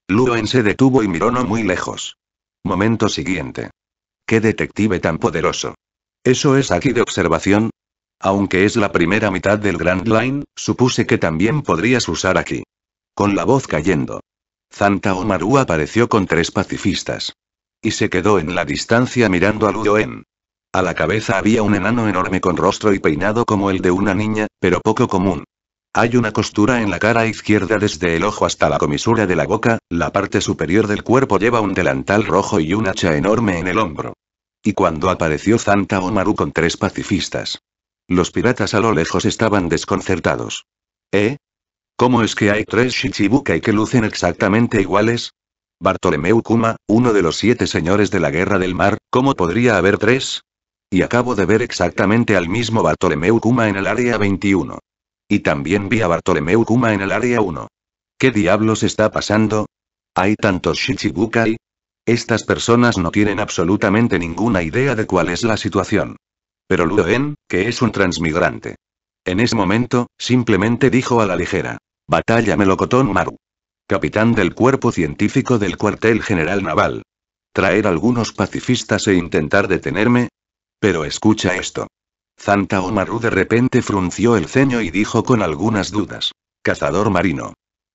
Luen se detuvo y miró no muy lejos. Momento siguiente. ¡Qué detective tan poderoso! ¿Eso es aquí de observación? Aunque es la primera mitad del Grand Line, supuse que también podrías usar aquí. Con la voz cayendo. Zanta Omaru apareció con tres pacifistas. Y se quedó en la distancia mirando a Luen. A la cabeza había un enano enorme con rostro y peinado como el de una niña, pero poco común. Hay una costura en la cara izquierda desde el ojo hasta la comisura de la boca, la parte superior del cuerpo lleva un delantal rojo y un hacha enorme en el hombro. Y cuando apareció Zanta Omaru con tres pacifistas. Los piratas a lo lejos estaban desconcertados. ¿Eh? ¿Cómo es que hay tres Shichibukai que lucen exactamente iguales? Bartolomeu Kuma, uno de los siete señores de la Guerra del Mar, ¿cómo podría haber tres? Y acabo de ver exactamente al mismo Bartolomeu Kuma en el área 21. Y también vi a Bartolomeu Kuma en el área 1. ¿Qué diablos está pasando? Hay tantos Shichibukai. Estas personas no tienen absolutamente ninguna idea de cuál es la situación. Pero Luen, que es un transmigrante. En ese momento, simplemente dijo a la ligera. Batalla Melocotón Maru. Capitán del cuerpo científico del cuartel general naval. Traer algunos pacifistas e intentar detenerme, pero escucha esto. Zanta Omaru de repente frunció el ceño y dijo con algunas dudas. Cazador marino.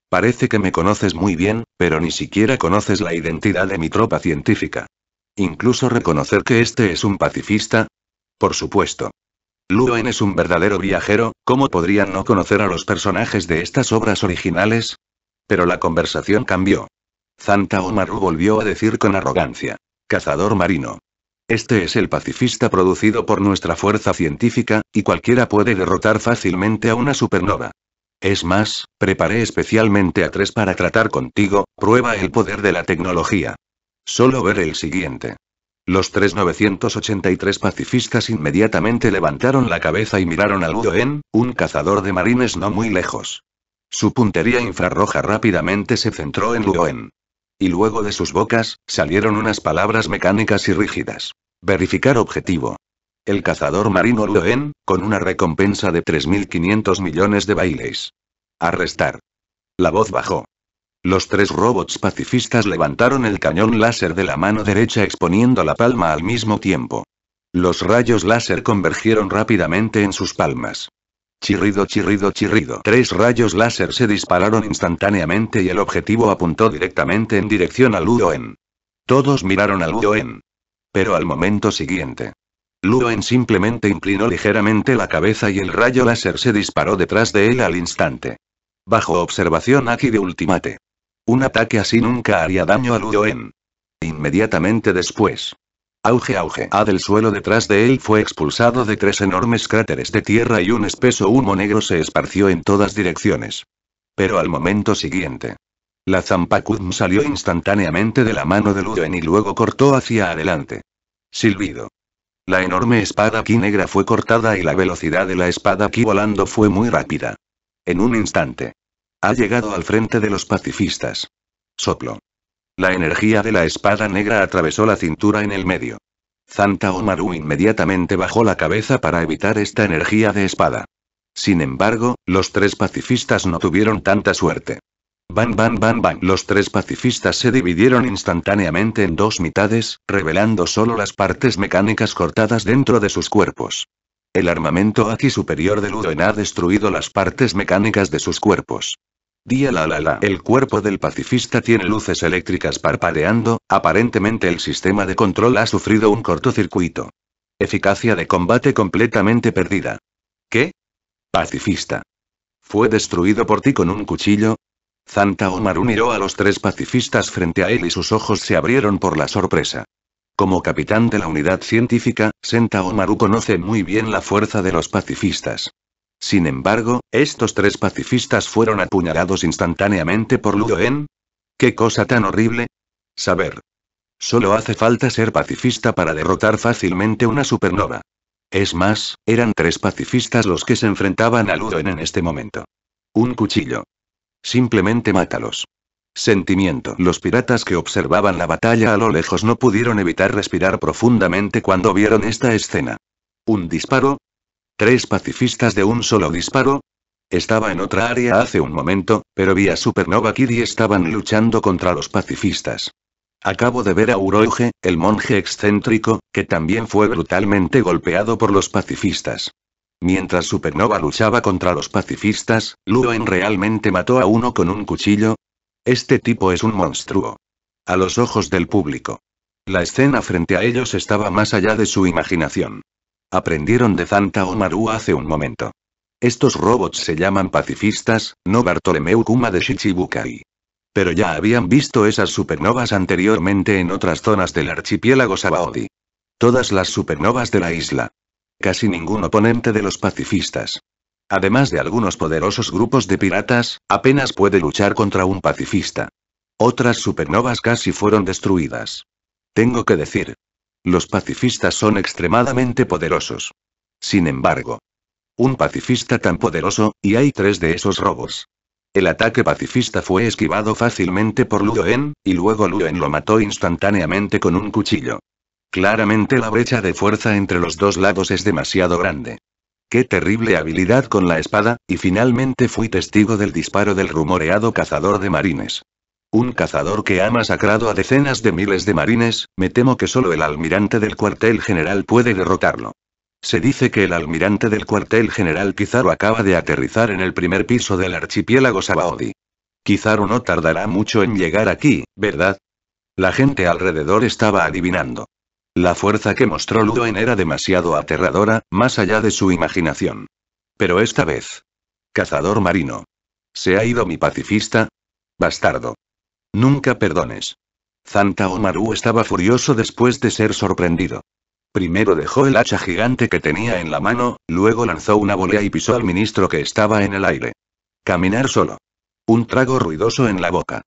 Parece que me conoces muy bien, pero ni siquiera conoces la identidad de mi tropa científica. Incluso reconocer que este es un pacifista. Por supuesto. Luen es un verdadero viajero, ¿cómo podrían no conocer a los personajes de estas obras originales? Pero la conversación cambió. Zanta Omaru volvió a decir con arrogancia. Cazador marino. Este es el pacifista producido por nuestra fuerza científica, y cualquiera puede derrotar fácilmente a una supernova. Es más, preparé especialmente a tres para tratar contigo, prueba el poder de la tecnología. Solo ver el siguiente. Los tres 983 pacifistas inmediatamente levantaron la cabeza y miraron al Udoen, un cazador de marines no muy lejos. Su puntería infrarroja rápidamente se centró en Luoen. Y luego de sus bocas, salieron unas palabras mecánicas y rígidas. Verificar objetivo. El cazador marino Loen, con una recompensa de 3.500 millones de bailes. Arrestar. La voz bajó. Los tres robots pacifistas levantaron el cañón láser de la mano derecha exponiendo la palma al mismo tiempo. Los rayos láser convergieron rápidamente en sus palmas. Chirrido, chirrido, chirrido. Tres rayos láser se dispararon instantáneamente y el objetivo apuntó directamente en dirección a Ludoen. Todos miraron a En. Pero al momento siguiente. Ludoen simplemente inclinó ligeramente la cabeza y el rayo láser se disparó detrás de él al instante. Bajo observación aquí de Ultimate. Un ataque así nunca haría daño a En. Inmediatamente después. Auge, auge. A del suelo detrás de él fue expulsado de tres enormes cráteres de tierra y un espeso humo negro se esparció en todas direcciones. Pero al momento siguiente. La Zampacudm salió instantáneamente de la mano de Luden y luego cortó hacia adelante. Silbido. La enorme espada aquí negra fue cortada y la velocidad de la espada aquí volando fue muy rápida. En un instante. Ha llegado al frente de los pacifistas. Soplo. La energía de la espada negra atravesó la cintura en el medio. Zanta Omaru inmediatamente bajó la cabeza para evitar esta energía de espada. Sin embargo, los tres pacifistas no tuvieron tanta suerte. Bam-ban. van, Los tres pacifistas se dividieron instantáneamente en dos mitades, revelando solo las partes mecánicas cortadas dentro de sus cuerpos. El armamento aquí superior de Ludoen ha destruido las partes mecánicas de sus cuerpos. Día la la la. El cuerpo del pacifista tiene luces eléctricas parpadeando, aparentemente el sistema de control ha sufrido un cortocircuito. Eficacia de combate completamente perdida. ¿Qué? Pacifista. ¿Fue destruido por ti con un cuchillo? Santa Omaru miró a los tres pacifistas frente a él y sus ojos se abrieron por la sorpresa. Como capitán de la unidad científica, Senta Omaru conoce muy bien la fuerza de los pacifistas. Sin embargo, estos tres pacifistas fueron apuñalados instantáneamente por Ludoen. ¿Qué cosa tan horrible? Saber. Solo hace falta ser pacifista para derrotar fácilmente una supernova. Es más, eran tres pacifistas los que se enfrentaban a Ludoen en este momento. Un cuchillo. Simplemente mátalos. Sentimiento. Los piratas que observaban la batalla a lo lejos no pudieron evitar respirar profundamente cuando vieron esta escena. Un disparo, Tres pacifistas de un solo disparo. Estaba en otra área hace un momento, pero vi a Supernova Kid y estaban luchando contra los pacifistas. Acabo de ver a Uroge, el monje excéntrico, que también fue brutalmente golpeado por los pacifistas. Mientras Supernova luchaba contra los pacifistas, Luen realmente mató a uno con un cuchillo. Este tipo es un monstruo. A los ojos del público. La escena frente a ellos estaba más allá de su imaginación. Aprendieron de Zanta Omaru hace un momento. Estos robots se llaman pacifistas, no Bartolomeu Kuma de Shichibukai. Pero ya habían visto esas supernovas anteriormente en otras zonas del archipiélago Sabaody. Todas las supernovas de la isla. Casi ningún oponente de los pacifistas. Además de algunos poderosos grupos de piratas, apenas puede luchar contra un pacifista. Otras supernovas casi fueron destruidas. Tengo que decir, los pacifistas son extremadamente poderosos. Sin embargo, un pacifista tan poderoso, y hay tres de esos robos. El ataque pacifista fue esquivado fácilmente por Luen, y luego Luen lo mató instantáneamente con un cuchillo. Claramente la brecha de fuerza entre los dos lados es demasiado grande. Qué terrible habilidad con la espada, y finalmente fui testigo del disparo del rumoreado cazador de marines. Un cazador que ha masacrado a decenas de miles de marines, me temo que solo el almirante del cuartel general puede derrotarlo. Se dice que el almirante del cuartel general Kizaru acaba de aterrizar en el primer piso del archipiélago Sabaody. Kizaru no tardará mucho en llegar aquí, ¿verdad? La gente alrededor estaba adivinando. La fuerza que mostró Ludoen era demasiado aterradora, más allá de su imaginación. Pero esta vez. Cazador marino. ¿Se ha ido mi pacifista? Bastardo. Nunca perdones. Zanta Omaru estaba furioso después de ser sorprendido. Primero dejó el hacha gigante que tenía en la mano, luego lanzó una volea y pisó al ministro que estaba en el aire. Caminar solo. Un trago ruidoso en la boca.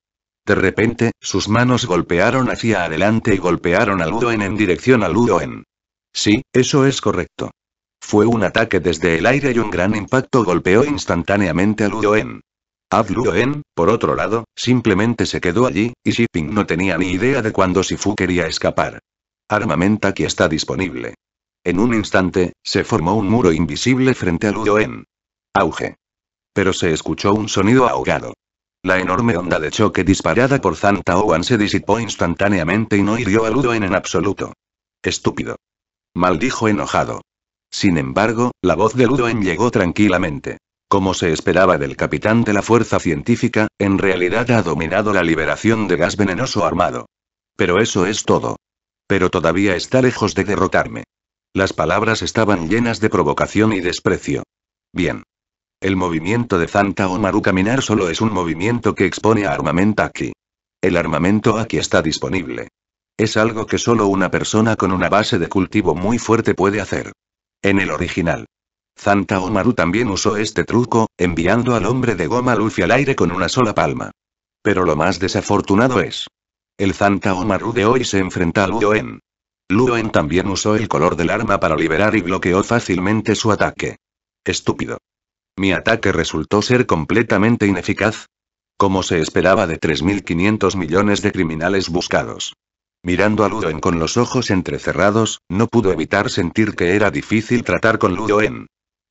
De repente, sus manos golpearon hacia adelante y golpearon al Udoen en dirección al Udoen. Sí, eso es correcto. Fue un ataque desde el aire y un gran impacto golpeó instantáneamente al Udoen. Ludoen, por otro lado, simplemente se quedó allí, y Shipping no tenía ni idea de cuándo Sifu quería escapar. Armamento aquí está disponible. En un instante, se formó un muro invisible frente a Luoen. Auge. Pero se escuchó un sonido ahogado. La enorme onda de choque disparada por Zanta Owen se disipó instantáneamente y no hirió a Ludoen en absoluto. Estúpido. Maldijo enojado. Sin embargo, la voz de Ludoen llegó tranquilamente. Como se esperaba del capitán de la Fuerza Científica, en realidad ha dominado la liberación de gas venenoso armado. Pero eso es todo. Pero todavía está lejos de derrotarme. Las palabras estaban llenas de provocación y desprecio. Bien. El movimiento de Zanta Maru caminar solo es un movimiento que expone a armamento aquí. El armamento aquí está disponible. Es algo que solo una persona con una base de cultivo muy fuerte puede hacer. En el original. Zanta Omaru también usó este truco, enviando al hombre de goma Luffy al aire con una sola palma. Pero lo más desafortunado es. El Zanta Omaru de hoy se enfrenta a Luoen. Luoen también usó el color del arma para liberar y bloqueó fácilmente su ataque. Estúpido. Mi ataque resultó ser completamente ineficaz. Como se esperaba de 3.500 millones de criminales buscados. Mirando a Ludoen con los ojos entrecerrados, no pudo evitar sentir que era difícil tratar con En.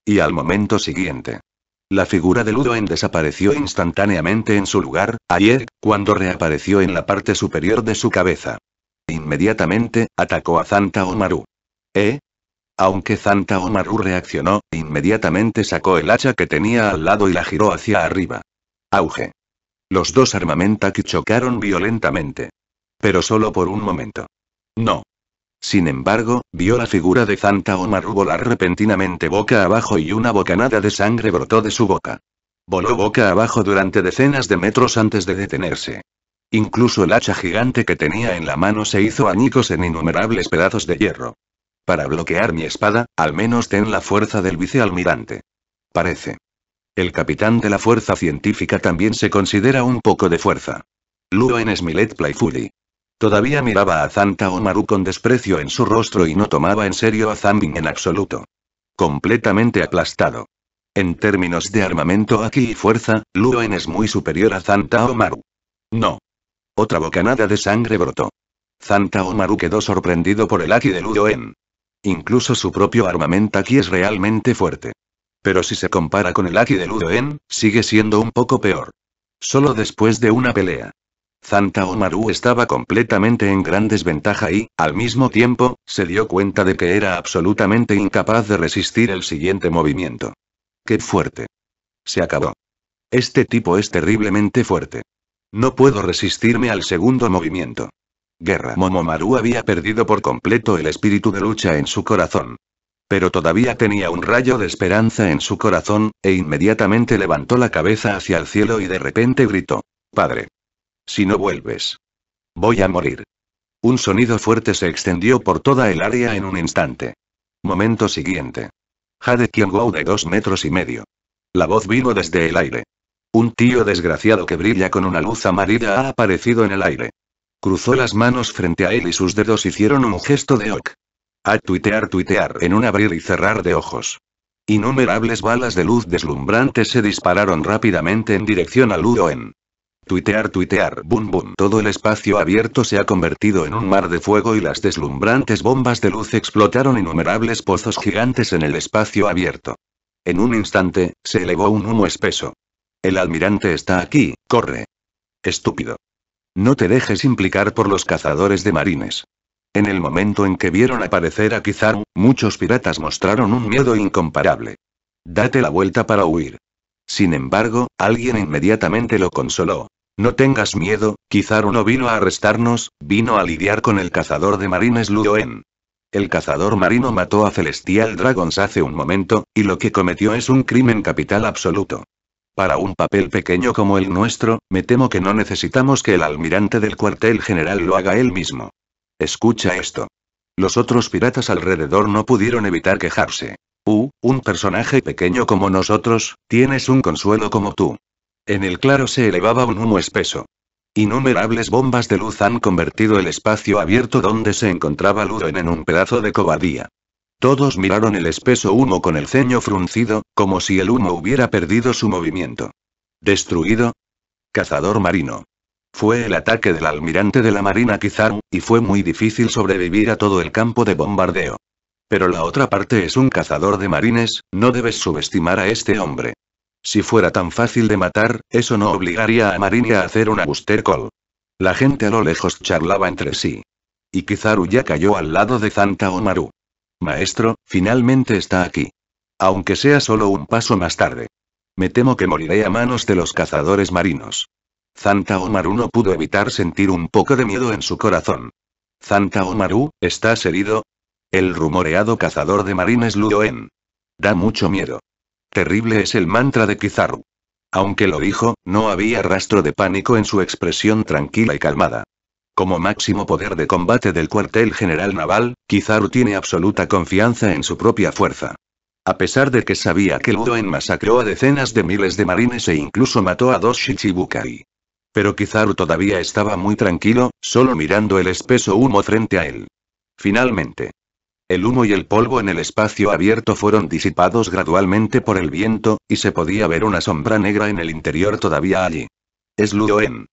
Y al momento siguiente. La figura de en desapareció instantáneamente en su lugar, ayer, cuando reapareció en la parte superior de su cabeza. Inmediatamente, atacó a Zanta Omaru. ¿Eh? Aunque Zanta Omaru reaccionó, inmediatamente sacó el hacha que tenía al lado y la giró hacia arriba. Auge. Los dos que chocaron violentamente. Pero solo por un momento. No. Sin embargo, vio la figura de Zanta Omaru volar repentinamente boca abajo y una bocanada de sangre brotó de su boca. Voló boca abajo durante decenas de metros antes de detenerse. Incluso el hacha gigante que tenía en la mano se hizo añicos en innumerables pedazos de hierro. Para bloquear mi espada, al menos ten la fuerza del vicealmirante. Parece. El capitán de la fuerza científica también se considera un poco de fuerza. en Smilet Playfully. Todavía miraba a Zanta Omaru con desprecio en su rostro y no tomaba en serio a Zambin en absoluto. Completamente aplastado. En términos de armamento aquí y fuerza, Ludoen es muy superior a Zanta Omaru. No. Otra bocanada de sangre brotó. Zanta Omaru quedó sorprendido por el Aki de Ludoen. Incluso su propio armamento aquí es realmente fuerte. Pero si se compara con el Aki de Ludoen, sigue siendo un poco peor. Solo después de una pelea, Santa Omaru estaba completamente en gran desventaja y, al mismo tiempo, se dio cuenta de que era absolutamente incapaz de resistir el siguiente movimiento. ¡Qué fuerte! Se acabó. Este tipo es terriblemente fuerte. No puedo resistirme al segundo movimiento. Guerra Momomaru había perdido por completo el espíritu de lucha en su corazón. Pero todavía tenía un rayo de esperanza en su corazón, e inmediatamente levantó la cabeza hacia el cielo y de repente gritó. Padre. Si no vuelves. Voy a morir. Un sonido fuerte se extendió por toda el área en un instante. Momento siguiente. Jade Kyongou de dos metros y medio. La voz vino desde el aire. Un tío desgraciado que brilla con una luz amarilla ha aparecido en el aire. Cruzó las manos frente a él y sus dedos hicieron un gesto de ok. A tuitear, tuitear en un abrir y cerrar de ojos. Innumerables balas de luz deslumbrante se dispararon rápidamente en dirección a En. Tuitear, tuitear, boom, boom. Todo el espacio abierto se ha convertido en un mar de fuego y las deslumbrantes bombas de luz explotaron innumerables pozos gigantes en el espacio abierto. En un instante, se elevó un humo espeso. El almirante está aquí, corre. Estúpido. No te dejes implicar por los cazadores de marines. En el momento en que vieron aparecer a Kizaru, muchos piratas mostraron un miedo incomparable. Date la vuelta para huir. Sin embargo, alguien inmediatamente lo consoló. No tengas miedo, quizá uno vino a arrestarnos, vino a lidiar con el cazador de marines En. El cazador marino mató a Celestial Dragons hace un momento, y lo que cometió es un crimen capital absoluto. Para un papel pequeño como el nuestro, me temo que no necesitamos que el almirante del cuartel general lo haga él mismo. Escucha esto. Los otros piratas alrededor no pudieron evitar quejarse. Uh, un personaje pequeño como nosotros, tienes un consuelo como tú. En el claro se elevaba un humo espeso. Innumerables bombas de luz han convertido el espacio abierto donde se encontraba Luden en un pedazo de cobardía. Todos miraron el espeso humo con el ceño fruncido, como si el humo hubiera perdido su movimiento. ¿Destruido? Cazador marino. Fue el ataque del almirante de la Marina Kizaru, y fue muy difícil sobrevivir a todo el campo de bombardeo. Pero la otra parte es un cazador de marines, no debes subestimar a este hombre. Si fuera tan fácil de matar, eso no obligaría a Marina a hacer un Buster Call. La gente a lo lejos charlaba entre sí. Y Kizaru ya cayó al lado de Zanta Omaru. Maestro, finalmente está aquí. Aunque sea solo un paso más tarde. Me temo que moriré a manos de los cazadores marinos. Zanta Omaru no pudo evitar sentir un poco de miedo en su corazón. Zanta Omaru, ¿estás herido? El rumoreado cazador de marines Ludoen. Da mucho miedo. Terrible es el mantra de Kizaru. Aunque lo dijo, no había rastro de pánico en su expresión tranquila y calmada. Como máximo poder de combate del cuartel general naval, Kizaru tiene absoluta confianza en su propia fuerza. A pesar de que sabía que Ludoen masacró a decenas de miles de marines e incluso mató a dos Shichibukai. Pero Kizaru todavía estaba muy tranquilo, solo mirando el espeso humo frente a él. Finalmente, el humo y el polvo en el espacio abierto fueron disipados gradualmente por el viento, y se podía ver una sombra negra en el interior todavía allí. Es Ludoen.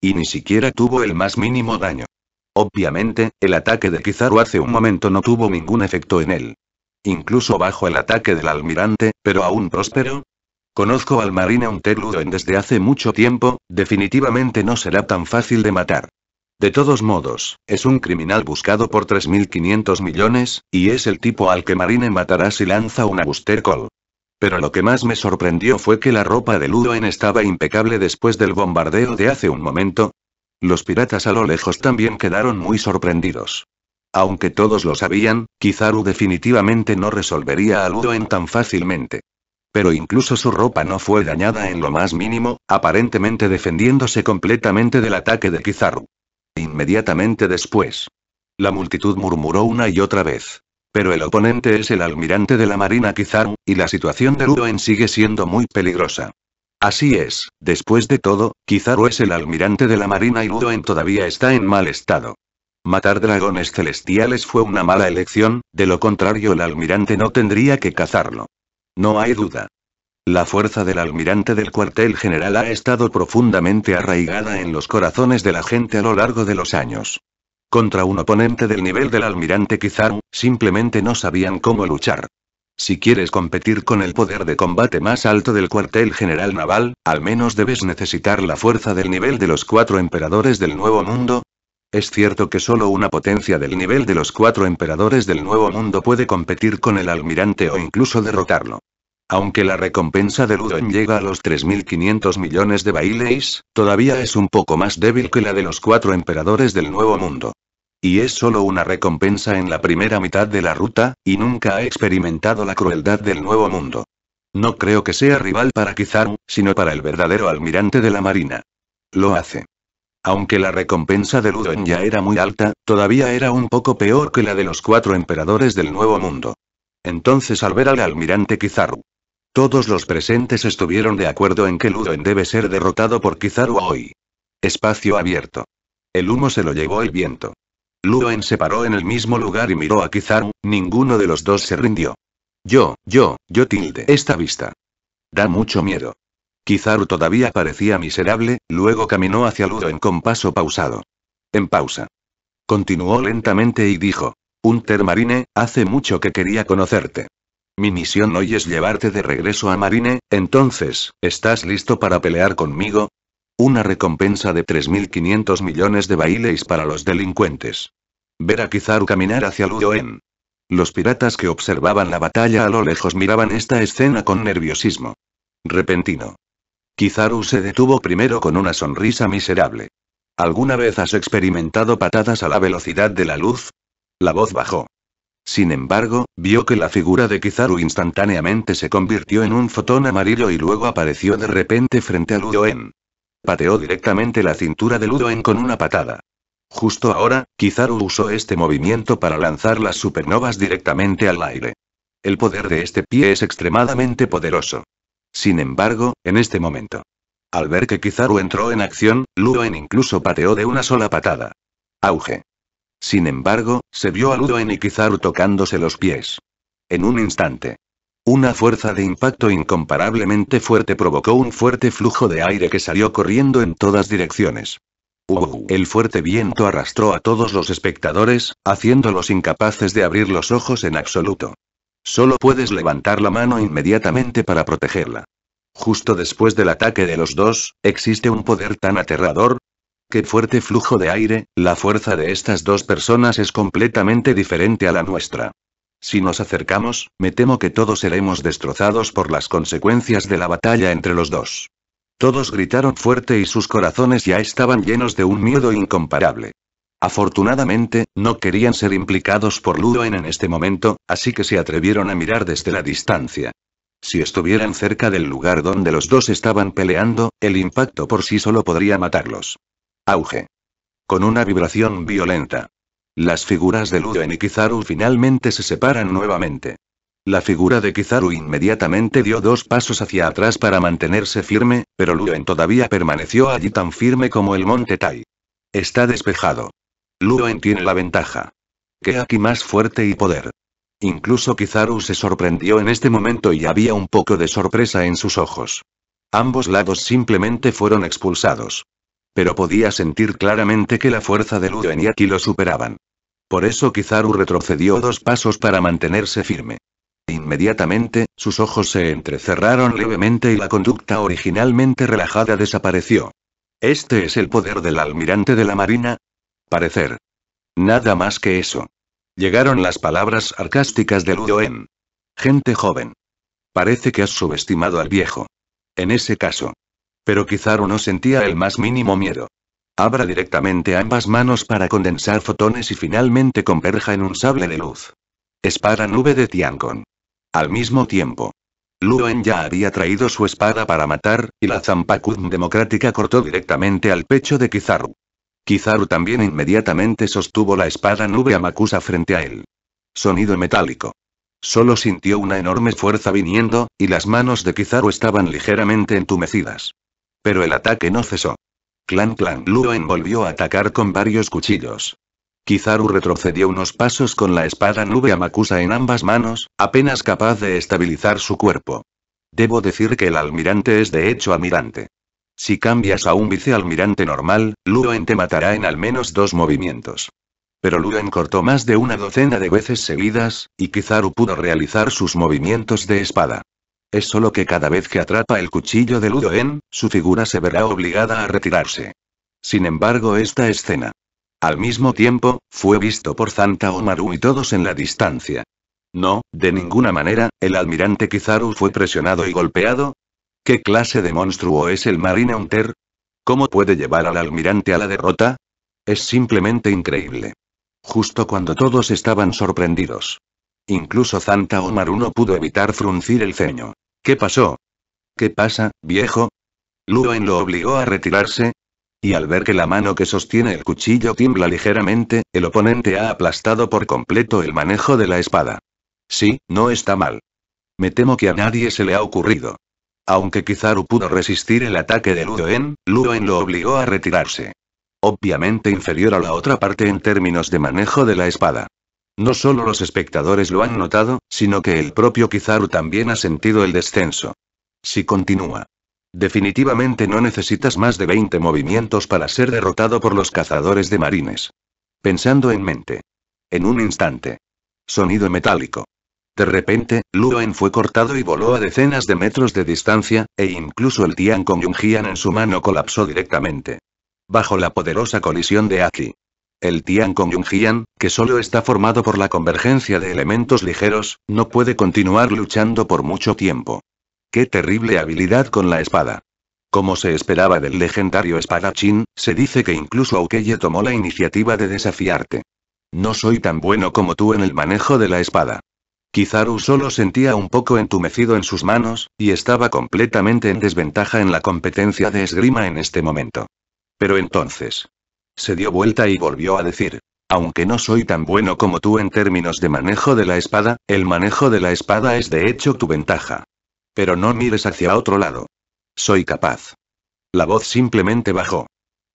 Y ni siquiera tuvo el más mínimo daño. Obviamente, el ataque de Kizaru hace un momento no tuvo ningún efecto en él. Incluso bajo el ataque del almirante, pero aún próspero. Conozco al marine un Ludoen desde hace mucho tiempo, definitivamente no será tan fácil de matar. De todos modos, es un criminal buscado por 3.500 millones, y es el tipo al que Marine matará si lanza una booster Call. Pero lo que más me sorprendió fue que la ropa de Ludoen estaba impecable después del bombardeo de hace un momento. Los piratas a lo lejos también quedaron muy sorprendidos. Aunque todos lo sabían, Kizaru definitivamente no resolvería a Ludoen tan fácilmente. Pero incluso su ropa no fue dañada en lo más mínimo, aparentemente defendiéndose completamente del ataque de Kizaru inmediatamente después. La multitud murmuró una y otra vez. Pero el oponente es el almirante de la Marina Kizaru, y la situación de Ruoen sigue siendo muy peligrosa. Así es, después de todo, Kizaru es el almirante de la Marina y Ruoen todavía está en mal estado. Matar dragones celestiales fue una mala elección, de lo contrario el almirante no tendría que cazarlo. No hay duda. La fuerza del almirante del cuartel general ha estado profundamente arraigada en los corazones de la gente a lo largo de los años. Contra un oponente del nivel del almirante quizá, simplemente no sabían cómo luchar. Si quieres competir con el poder de combate más alto del cuartel general naval, al menos debes necesitar la fuerza del nivel de los cuatro emperadores del Nuevo Mundo, es cierto que solo una potencia del nivel de los cuatro emperadores del Nuevo Mundo puede competir con el almirante o incluso derrotarlo. Aunque la recompensa de Ludon llega a los 3.500 millones de baileis, todavía es un poco más débil que la de los cuatro emperadores del Nuevo Mundo. Y es solo una recompensa en la primera mitad de la ruta, y nunca ha experimentado la crueldad del Nuevo Mundo. No creo que sea rival para Kizaru, sino para el verdadero almirante de la Marina. Lo hace. Aunque la recompensa de Ludon ya era muy alta, todavía era un poco peor que la de los cuatro emperadores del Nuevo Mundo. Entonces al ver al almirante Kizaru, todos los presentes estuvieron de acuerdo en que Ludoen debe ser derrotado por Kizaru hoy. Espacio abierto. El humo se lo llevó el viento. Luoen se paró en el mismo lugar y miró a Kizaru, ninguno de los dos se rindió. Yo, yo, yo tilde esta vista. Da mucho miedo. Kizaru todavía parecía miserable, luego caminó hacia Ludoen con paso pausado. En pausa. Continuó lentamente y dijo. Un termarine, hace mucho que quería conocerte. Mi misión hoy es llevarte de regreso a Marine, entonces, ¿estás listo para pelear conmigo? Una recompensa de 3.500 millones de bailes para los delincuentes. Ver a Kizaru caminar hacia Ludoen. Los piratas que observaban la batalla a lo lejos miraban esta escena con nerviosismo. Repentino. Kizaru se detuvo primero con una sonrisa miserable. ¿Alguna vez has experimentado patadas a la velocidad de la luz? La voz bajó. Sin embargo, vio que la figura de Kizaru instantáneamente se convirtió en un fotón amarillo y luego apareció de repente frente a Ludoen. Pateó directamente la cintura de Ludoen con una patada. Justo ahora, Kizaru usó este movimiento para lanzar las supernovas directamente al aire. El poder de este pie es extremadamente poderoso. Sin embargo, en este momento. Al ver que Kizaru entró en acción, Ludoen incluso pateó de una sola patada. Auge. Sin embargo, se vio a Ludo Enikizaru tocándose los pies. En un instante. Una fuerza de impacto incomparablemente fuerte provocó un fuerte flujo de aire que salió corriendo en todas direcciones. el fuerte viento arrastró a todos los espectadores, haciéndolos incapaces de abrir los ojos en absoluto. Solo puedes levantar la mano inmediatamente para protegerla. Justo después del ataque de los dos, existe un poder tan aterrador, Qué fuerte flujo de aire, la fuerza de estas dos personas es completamente diferente a la nuestra. Si nos acercamos, me temo que todos seremos destrozados por las consecuencias de la batalla entre los dos. Todos gritaron fuerte y sus corazones ya estaban llenos de un miedo incomparable. Afortunadamente, no querían ser implicados por Ludo en este momento, así que se atrevieron a mirar desde la distancia. Si estuvieran cerca del lugar donde los dos estaban peleando, el impacto por sí solo podría matarlos. Auge. Con una vibración violenta. Las figuras de Luen y Kizaru finalmente se separan nuevamente. La figura de Kizaru inmediatamente dio dos pasos hacia atrás para mantenerse firme, pero Luen todavía permaneció allí tan firme como el monte Tai. Está despejado. Luen tiene la ventaja. Que aquí más fuerte y poder. Incluso Kizaru se sorprendió en este momento y había un poco de sorpresa en sus ojos. Ambos lados simplemente fueron expulsados pero podía sentir claramente que la fuerza de Ludo y lo superaban. Por eso Kizaru retrocedió dos pasos para mantenerse firme. Inmediatamente, sus ojos se entrecerraron levemente y la conducta originalmente relajada desapareció. ¿Este es el poder del almirante de la Marina? Parecer. Nada más que eso. Llegaron las palabras sarcásticas de En. Gente joven. Parece que has subestimado al viejo. En ese caso, pero Kizaru no sentía el más mínimo miedo. Abra directamente ambas manos para condensar fotones y finalmente converja en un sable de luz. Espada nube de Tiancon. Al mismo tiempo. Luen ya había traído su espada para matar, y la zampacud democrática cortó directamente al pecho de Kizaru. Kizaru también inmediatamente sostuvo la espada nube Amakusa frente a él. Sonido metálico. Solo sintió una enorme fuerza viniendo, y las manos de Kizaru estaban ligeramente entumecidas. Pero el ataque no cesó. Clan Clan Luen volvió a atacar con varios cuchillos. Kizaru retrocedió unos pasos con la espada nube Amakusa en ambas manos, apenas capaz de estabilizar su cuerpo. Debo decir que el almirante es de hecho almirante. Si cambias a un vicealmirante normal, Luen te matará en al menos dos movimientos. Pero Luen cortó más de una docena de veces seguidas, y Kizaru pudo realizar sus movimientos de espada. Es solo que cada vez que atrapa el cuchillo de Ludoen, su figura se verá obligada a retirarse. Sin embargo, esta escena. Al mismo tiempo, fue visto por Santa Omaru y todos en la distancia. No, de ninguna manera, el almirante Kizaru fue presionado y golpeado. ¿Qué clase de monstruo es el Marine Hunter? ¿Cómo puede llevar al almirante a la derrota? Es simplemente increíble. Justo cuando todos estaban sorprendidos. Incluso Santa Omaru no pudo evitar fruncir el ceño. ¿Qué pasó? ¿Qué pasa, viejo? Ludoen lo obligó a retirarse. Y al ver que la mano que sostiene el cuchillo tiembla ligeramente, el oponente ha aplastado por completo el manejo de la espada. Sí, no está mal. Me temo que a nadie se le ha ocurrido. Aunque Kizaru pudo resistir el ataque de Ludoen, Ludoen lo obligó a retirarse. Obviamente inferior a la otra parte en términos de manejo de la espada. No solo los espectadores lo han notado, sino que el propio Kizaru también ha sentido el descenso. Si continúa. Definitivamente no necesitas más de 20 movimientos para ser derrotado por los cazadores de marines. Pensando en mente. En un instante. Sonido metálico. De repente, Luen fue cortado y voló a decenas de metros de distancia, e incluso el Tian con jian en su mano colapsó directamente. Bajo la poderosa colisión de Aki. El Tian Kongyungian, que solo está formado por la convergencia de elementos ligeros, no puede continuar luchando por mucho tiempo. ¡Qué terrible habilidad con la espada! Como se esperaba del legendario espadachín, se dice que incluso Aukeye tomó la iniciativa de desafiarte. No soy tan bueno como tú en el manejo de la espada. Kizaru solo sentía un poco entumecido en sus manos, y estaba completamente en desventaja en la competencia de esgrima en este momento. Pero entonces, se dio vuelta y volvió a decir. Aunque no soy tan bueno como tú en términos de manejo de la espada, el manejo de la espada es de hecho tu ventaja. Pero no mires hacia otro lado. Soy capaz. La voz simplemente bajó.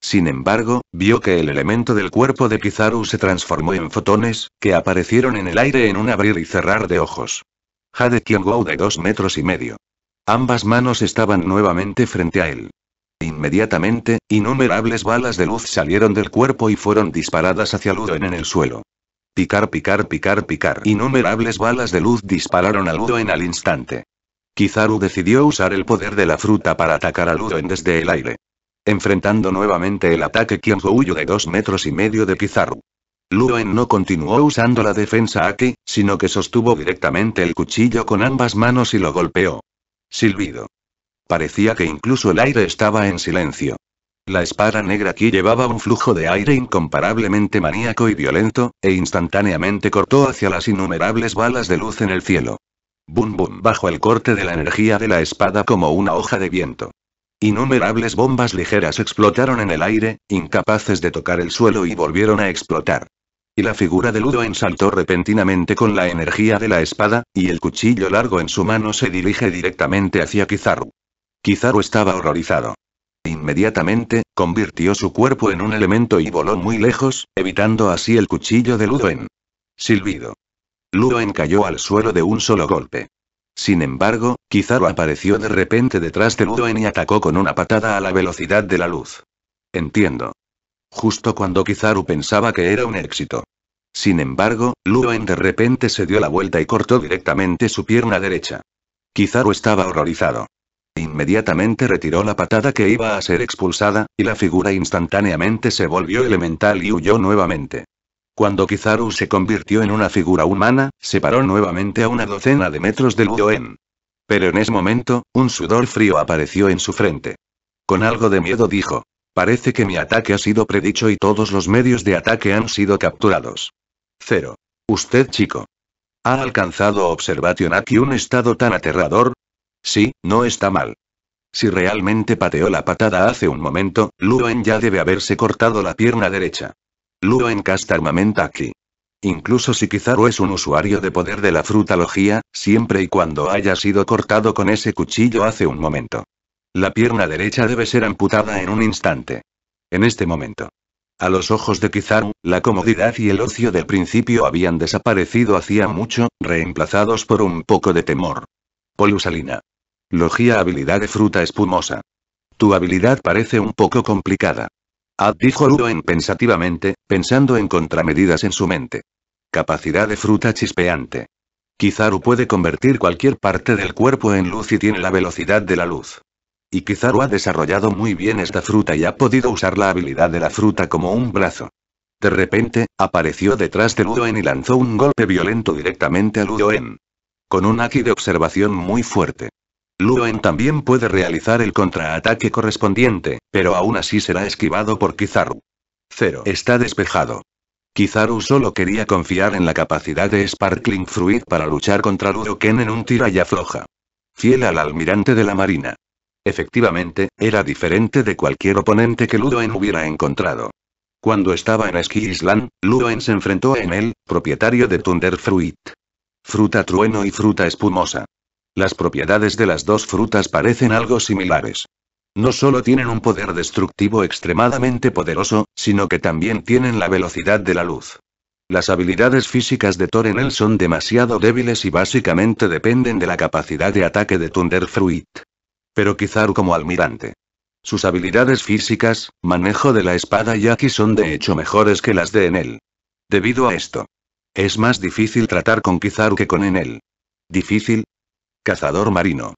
Sin embargo, vio que el elemento del cuerpo de Pizarro se transformó en fotones, que aparecieron en el aire en un abrir y cerrar de ojos. Jade Kyongou de dos metros y medio. Ambas manos estaban nuevamente frente a él. Inmediatamente, innumerables balas de luz salieron del cuerpo y fueron disparadas hacia Ludo en el suelo. Picar, picar, picar, picar. Innumerables balas de luz dispararon a en al instante. Kizaru decidió usar el poder de la fruta para atacar a Ludoen desde el aire. Enfrentando nuevamente el ataque que huyó de dos metros y medio de Kizaru. Ludoen no continuó usando la defensa aquí, sino que sostuvo directamente el cuchillo con ambas manos y lo golpeó. Silbido. Parecía que incluso el aire estaba en silencio. La espada negra aquí llevaba un flujo de aire incomparablemente maníaco y violento, e instantáneamente cortó hacia las innumerables balas de luz en el cielo. Bum bum bajo el corte de la energía de la espada como una hoja de viento. Innumerables bombas ligeras explotaron en el aire, incapaces de tocar el suelo y volvieron a explotar. Y la figura de Ludo ensaltó repentinamente con la energía de la espada, y el cuchillo largo en su mano se dirige directamente hacia Kizaru. Kizaru estaba horrorizado. Inmediatamente, convirtió su cuerpo en un elemento y voló muy lejos, evitando así el cuchillo de Ludoen. Silbido. Ludoen cayó al suelo de un solo golpe. Sin embargo, Kizaru apareció de repente detrás de Ludoen y atacó con una patada a la velocidad de la luz. Entiendo. Justo cuando Kizaru pensaba que era un éxito. Sin embargo, Ludoen de repente se dio la vuelta y cortó directamente su pierna derecha. Kizaru estaba horrorizado. Inmediatamente retiró la patada que iba a ser expulsada, y la figura instantáneamente se volvió elemental y huyó nuevamente. Cuando Kizaru se convirtió en una figura humana, se paró nuevamente a una docena de metros del Uyoen. Pero en ese momento, un sudor frío apareció en su frente. Con algo de miedo dijo. Parece que mi ataque ha sido predicho y todos los medios de ataque han sido capturados. Cero. Usted chico. ¿Ha alcanzado a observación aquí un estado tan aterrador? Sí, no está mal. Si realmente pateó la patada hace un momento, Luen ya debe haberse cortado la pierna derecha. Luen casta armamenta aquí. Incluso si Kizaru es un usuario de poder de la frutalogía, siempre y cuando haya sido cortado con ese cuchillo hace un momento. La pierna derecha debe ser amputada en un instante. En este momento. A los ojos de Kizaru, la comodidad y el ocio del principio habían desaparecido hacía mucho, reemplazados por un poco de temor. Polusalina. Logía habilidad de fruta espumosa. Tu habilidad parece un poco complicada. Ad dijo Ludoen pensativamente, pensando en contramedidas en su mente. Capacidad de fruta chispeante. Kizaru puede convertir cualquier parte del cuerpo en luz y tiene la velocidad de la luz. Y Kizaru ha desarrollado muy bien esta fruta y ha podido usar la habilidad de la fruta como un brazo. De repente, apareció detrás de Ludoen y lanzó un golpe violento directamente a Ludoen. Con un aquí de observación muy fuerte. Ludoen también puede realizar el contraataque correspondiente, pero aún así será esquivado por Kizaru. Cero. Está despejado. Kizaru solo quería confiar en la capacidad de Sparkling Fruit para luchar contra Ken en un tira y afloja. Fiel al almirante de la marina. Efectivamente, era diferente de cualquier oponente que Ludoen hubiera encontrado. Cuando estaba en Ski Island, se enfrentó a Enel, propietario de Thunder Fruit. Fruta trueno y fruta espumosa. Las propiedades de las dos frutas parecen algo similares. No solo tienen un poder destructivo extremadamente poderoso, sino que también tienen la velocidad de la luz. Las habilidades físicas de él son demasiado débiles y básicamente dependen de la capacidad de ataque de Thunderfruit. Pero Kizaru como almirante. Sus habilidades físicas, manejo de la espada y aquí son de hecho mejores que las de Enel. Debido a esto, es más difícil tratar con Kizaru que con Enel. ¿Difícil? Cazador marino.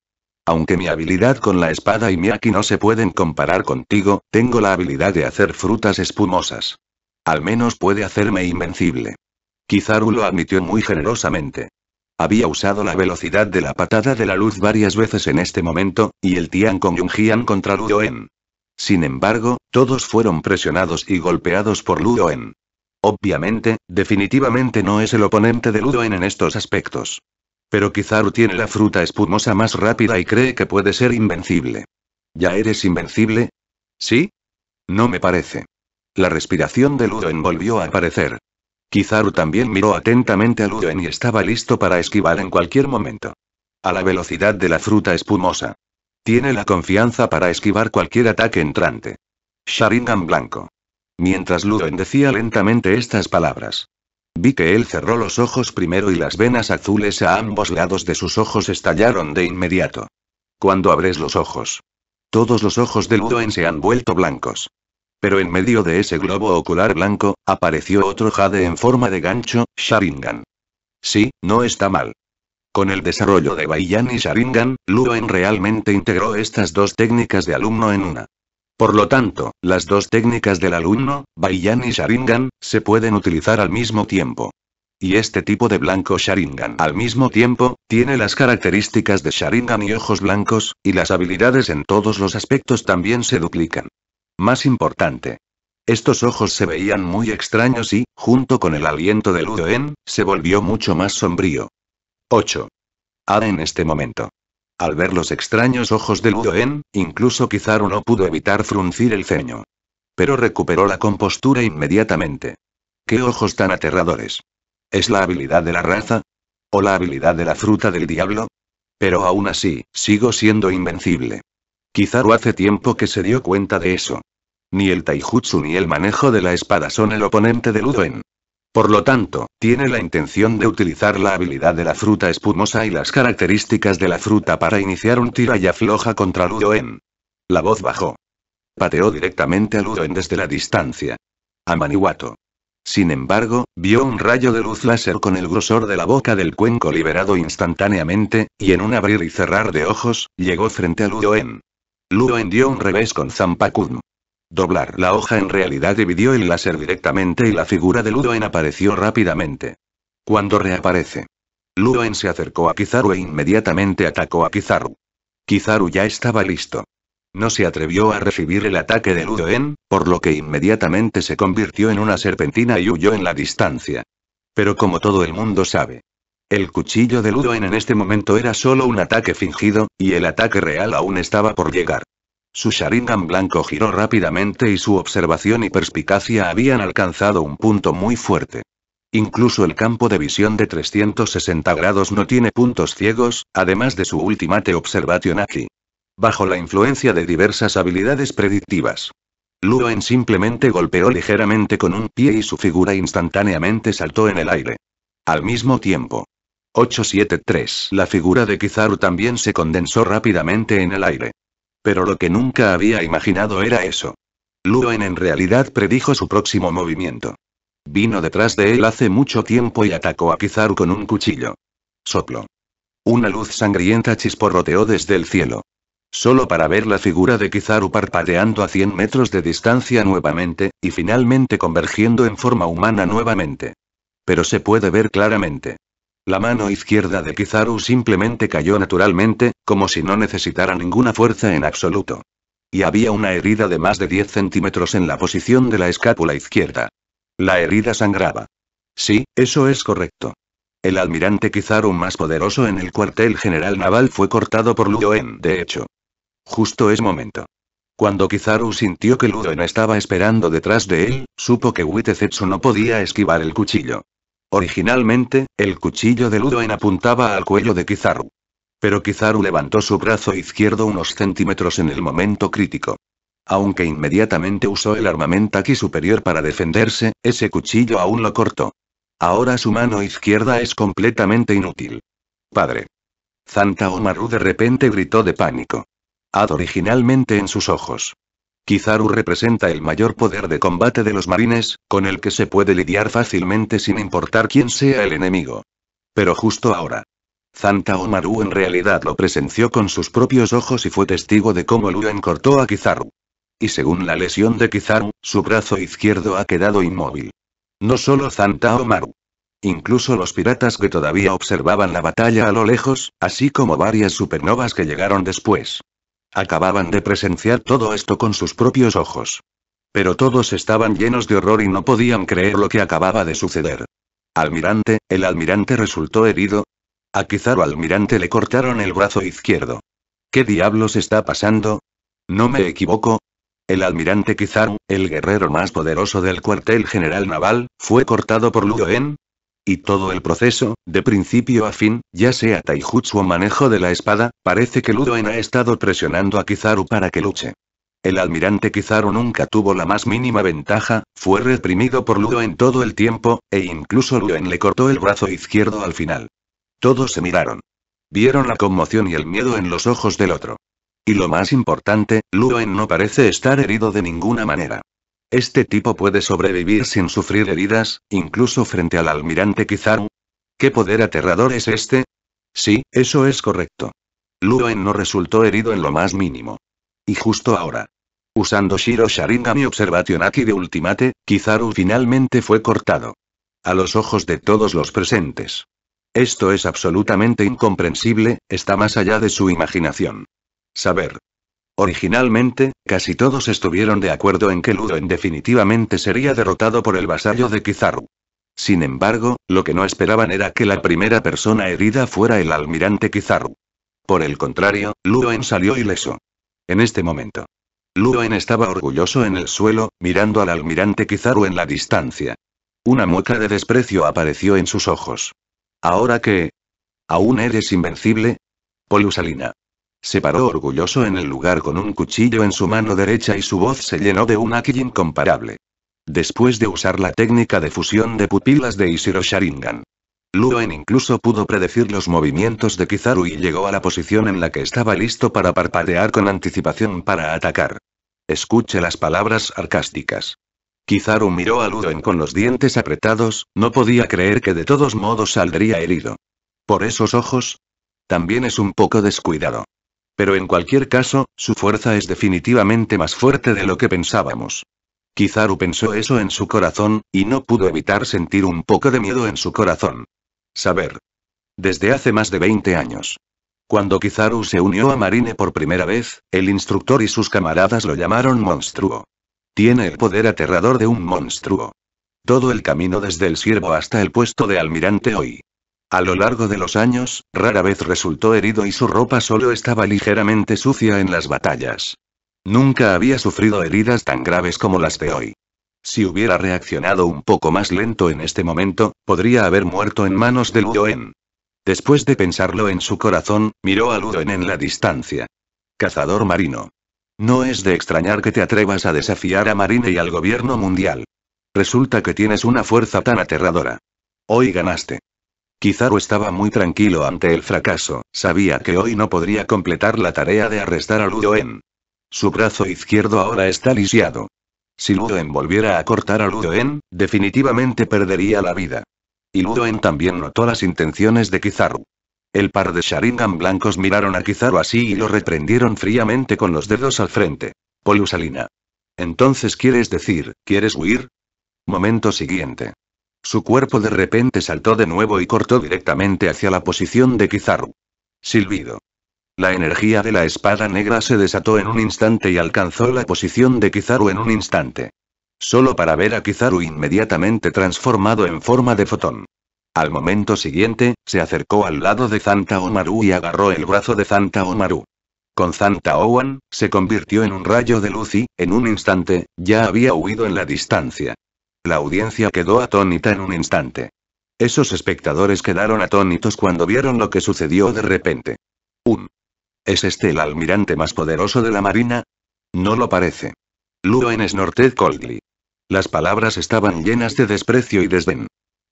Aunque mi habilidad con la espada y mi no se pueden comparar contigo, tengo la habilidad de hacer frutas espumosas. Al menos puede hacerme invencible. Kizaru lo admitió muy generosamente. Había usado la velocidad de la patada de la luz varias veces en este momento, y el Tian con yungian contra En. Sin embargo, todos fueron presionados y golpeados por Ludoen. Obviamente, definitivamente no es el oponente de Ludoen en estos aspectos. Pero Kizaru tiene la fruta espumosa más rápida y cree que puede ser invencible. ¿Ya eres invencible? ¿Sí? No me parece. La respiración de Ludoen volvió a aparecer. Kizaru también miró atentamente a Ludoen y estaba listo para esquivar en cualquier momento. A la velocidad de la fruta espumosa. Tiene la confianza para esquivar cualquier ataque entrante. Sharingan blanco mientras luen decía lentamente estas palabras. Vi que él cerró los ojos primero y las venas azules a ambos lados de sus ojos estallaron de inmediato. Cuando abres los ojos. Todos los ojos de luen se han vuelto blancos. Pero en medio de ese globo ocular blanco, apareció otro jade en forma de gancho, Sharingan. Sí, no está mal. Con el desarrollo de Baiyan y Sharingan, Luen realmente integró estas dos técnicas de alumno en una. Por lo tanto, las dos técnicas del alumno, Baiyan y Sharingan, se pueden utilizar al mismo tiempo. Y este tipo de blanco Sharingan al mismo tiempo, tiene las características de Sharingan y ojos blancos, y las habilidades en todos los aspectos también se duplican. Más importante. Estos ojos se veían muy extraños y, junto con el aliento del Udoen, se volvió mucho más sombrío. 8. A en este momento. Al ver los extraños ojos de Ludoen, incluso Kizaru no pudo evitar fruncir el ceño. Pero recuperó la compostura inmediatamente. ¡Qué ojos tan aterradores! ¿Es la habilidad de la raza? ¿O la habilidad de la fruta del diablo? Pero aún así, sigo siendo invencible. Kizaru hace tiempo que se dio cuenta de eso. Ni el taijutsu ni el manejo de la espada son el oponente de Ludoen. Por lo tanto, tiene la intención de utilizar la habilidad de la fruta espumosa y las características de la fruta para iniciar un tira y afloja contra Ludoen. La voz bajó. Pateó directamente a Ludoen desde la distancia. A Maniwato. Sin embargo, vio un rayo de luz láser con el grosor de la boca del cuenco liberado instantáneamente, y en un abrir y cerrar de ojos, llegó frente a Ludoen. Ludoen dio un revés con Zampacudm. Doblar la hoja en realidad dividió el láser directamente y la figura de Ludoen apareció rápidamente. Cuando reaparece. Ludoen se acercó a Kizaru e inmediatamente atacó a Kizaru. Kizaru ya estaba listo. No se atrevió a recibir el ataque de Ludoen, por lo que inmediatamente se convirtió en una serpentina y huyó en la distancia. Pero como todo el mundo sabe, el cuchillo de Ludoen en este momento era solo un ataque fingido, y el ataque real aún estaba por llegar. Su Sharingan blanco giró rápidamente y su observación y perspicacia habían alcanzado un punto muy fuerte. Incluso el campo de visión de 360 grados no tiene puntos ciegos, además de su Ultimate Observation aquí. Bajo la influencia de diversas habilidades predictivas. Luen simplemente golpeó ligeramente con un pie y su figura instantáneamente saltó en el aire. Al mismo tiempo. 873. La figura de Kizaru también se condensó rápidamente en el aire. Pero lo que nunca había imaginado era eso. Luen en realidad predijo su próximo movimiento. Vino detrás de él hace mucho tiempo y atacó a Kizaru con un cuchillo. Soplo. Una luz sangrienta chisporroteó desde el cielo. Solo para ver la figura de Kizaru parpadeando a 100 metros de distancia nuevamente, y finalmente convergiendo en forma humana nuevamente. Pero se puede ver claramente. La mano izquierda de Kizaru simplemente cayó naturalmente, como si no necesitara ninguna fuerza en absoluto. Y había una herida de más de 10 centímetros en la posición de la escápula izquierda. La herida sangraba. Sí, eso es correcto. El almirante Kizaru más poderoso en el cuartel general naval fue cortado por Ludoen, de hecho. Justo es momento. Cuando Kizaru sintió que Ludoen estaba esperando detrás de él, supo que Zetsu no podía esquivar el cuchillo. Originalmente, el cuchillo de Ludo en apuntaba al cuello de Kizaru. Pero Kizaru levantó su brazo izquierdo unos centímetros en el momento crítico. Aunque inmediatamente usó el armamento aquí superior para defenderse, ese cuchillo aún lo cortó. Ahora su mano izquierda es completamente inútil. Padre. Zanta Omaru de repente gritó de pánico. Ad originalmente en sus ojos. Kizaru representa el mayor poder de combate de los marines, con el que se puede lidiar fácilmente sin importar quién sea el enemigo. Pero justo ahora. Zanta Omaru en realidad lo presenció con sus propios ojos y fue testigo de cómo Luen cortó a Kizaru. Y según la lesión de Kizaru, su brazo izquierdo ha quedado inmóvil. No solo Zanta Omaru. Incluso los piratas que todavía observaban la batalla a lo lejos, así como varias supernovas que llegaron después. Acababan de presenciar todo esto con sus propios ojos. Pero todos estaban llenos de horror y no podían creer lo que acababa de suceder. Almirante, el almirante resultó herido. A o almirante le cortaron el brazo izquierdo. ¿Qué diablos está pasando? ¿No me equivoco? El almirante Kizaru, el guerrero más poderoso del cuartel general naval, fue cortado por Ludoen, y todo el proceso, de principio a fin, ya sea taijutsu o manejo de la espada, parece que Ludoen ha estado presionando a Kizaru para que luche. El almirante Kizaru nunca tuvo la más mínima ventaja, fue reprimido por Ludoen todo el tiempo, e incluso Ludoen le cortó el brazo izquierdo al final. Todos se miraron. Vieron la conmoción y el miedo en los ojos del otro. Y lo más importante, Ludoen no parece estar herido de ninguna manera. ¿Este tipo puede sobrevivir sin sufrir heridas, incluso frente al almirante Kizaru? ¿Qué poder aterrador es este? Sí, eso es correcto. Luen no resultó herido en lo más mínimo. Y justo ahora. Usando Shiro Sharingan y Observation Aki de Ultimate, Kizaru finalmente fue cortado. A los ojos de todos los presentes. Esto es absolutamente incomprensible, está más allá de su imaginación. Saber, Originalmente, casi todos estuvieron de acuerdo en que Ludoen definitivamente sería derrotado por el vasallo de Kizaru. Sin embargo, lo que no esperaban era que la primera persona herida fuera el almirante Kizaru. Por el contrario, Ludoen salió ileso. En este momento. Ludoen estaba orgulloso en el suelo, mirando al almirante Kizaru en la distancia. Una mueca de desprecio apareció en sus ojos. Ahora que... ¿Aún eres invencible? Polusalina. Se paró orgulloso en el lugar con un cuchillo en su mano derecha y su voz se llenó de un aquí incomparable. Después de usar la técnica de fusión de pupilas de Isiro Sharingan. Luen incluso pudo predecir los movimientos de Kizaru y llegó a la posición en la que estaba listo para parpadear con anticipación para atacar. Escuche las palabras sarcásticas. Kizaru miró a Luen con los dientes apretados, no podía creer que de todos modos saldría herido. ¿Por esos ojos? También es un poco descuidado. Pero en cualquier caso, su fuerza es definitivamente más fuerte de lo que pensábamos. Kizaru pensó eso en su corazón, y no pudo evitar sentir un poco de miedo en su corazón. Saber. Desde hace más de 20 años. Cuando Kizaru se unió a Marine por primera vez, el instructor y sus camaradas lo llamaron monstruo. Tiene el poder aterrador de un monstruo. Todo el camino desde el siervo hasta el puesto de almirante hoy. A lo largo de los años, rara vez resultó herido y su ropa solo estaba ligeramente sucia en las batallas. Nunca había sufrido heridas tan graves como las de hoy. Si hubiera reaccionado un poco más lento en este momento, podría haber muerto en manos del Ludoen. Después de pensarlo en su corazón, miró a Ludoen en la distancia. Cazador marino. No es de extrañar que te atrevas a desafiar a Marine y al gobierno mundial. Resulta que tienes una fuerza tan aterradora. Hoy ganaste. Kizaru estaba muy tranquilo ante el fracaso, sabía que hoy no podría completar la tarea de arrestar a Ludoen. Su brazo izquierdo ahora está lisiado. Si Ludoen volviera a cortar a Ludoen, definitivamente perdería la vida. Y Ludoen también notó las intenciones de Kizaru. El par de Sharingan blancos miraron a Kizaru así y lo reprendieron fríamente con los dedos al frente. Polusalina. Entonces quieres decir, ¿quieres huir? Momento siguiente. Su cuerpo de repente saltó de nuevo y cortó directamente hacia la posición de Kizaru. Silbido. La energía de la espada negra se desató en un instante y alcanzó la posición de Kizaru en un instante. Solo para ver a Kizaru inmediatamente transformado en forma de fotón. Al momento siguiente, se acercó al lado de Zanta Omaru y agarró el brazo de Zanta Omaru. Con Zanta Owan, se convirtió en un rayo de luz y, en un instante, ya había huido en la distancia. La audiencia quedó atónita en un instante. Esos espectadores quedaron atónitos cuando vieron lo que sucedió de repente. Un. ¿Es este el almirante más poderoso de la Marina? No lo parece. Luen Snorted Coldly. Las palabras estaban llenas de desprecio y desdén.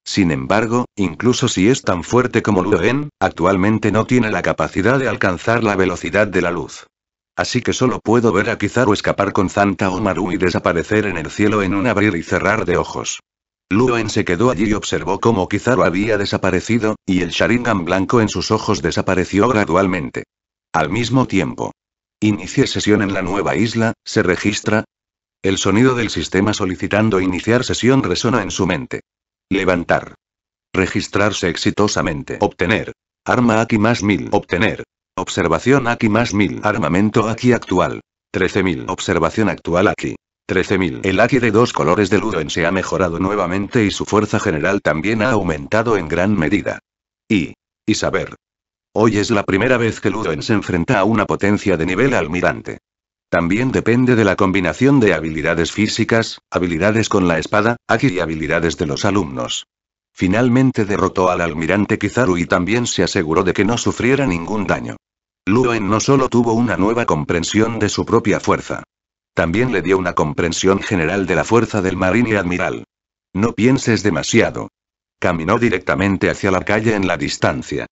Sin embargo, incluso si es tan fuerte como Luen, actualmente no tiene la capacidad de alcanzar la velocidad de la luz. Así que solo puedo ver a Kizaru escapar con Zanta Omaru y desaparecer en el cielo en un abrir y cerrar de ojos. Luen se quedó allí y observó cómo Kizaru había desaparecido, y el Sharingan blanco en sus ojos desapareció gradualmente. Al mismo tiempo. Inicie sesión en la nueva isla, se registra. El sonido del sistema solicitando iniciar sesión resonó en su mente. Levantar. Registrarse exitosamente. Obtener. Arma aquí más mil. Obtener. Observación aquí más 1000. Armamento aquí actual. 13.000. Observación actual aquí. 13.000. El aquí de dos colores de Luden se ha mejorado nuevamente y su fuerza general también ha aumentado en gran medida. Y. Y saber. Hoy es la primera vez que Luden se enfrenta a una potencia de nivel almirante. También depende de la combinación de habilidades físicas, habilidades con la espada, aquí y habilidades de los alumnos. Finalmente derrotó al almirante Kizaru y también se aseguró de que no sufriera ningún daño. Luen no solo tuvo una nueva comprensión de su propia fuerza. También le dio una comprensión general de la fuerza del marine admiral. No pienses demasiado. Caminó directamente hacia la calle en la distancia.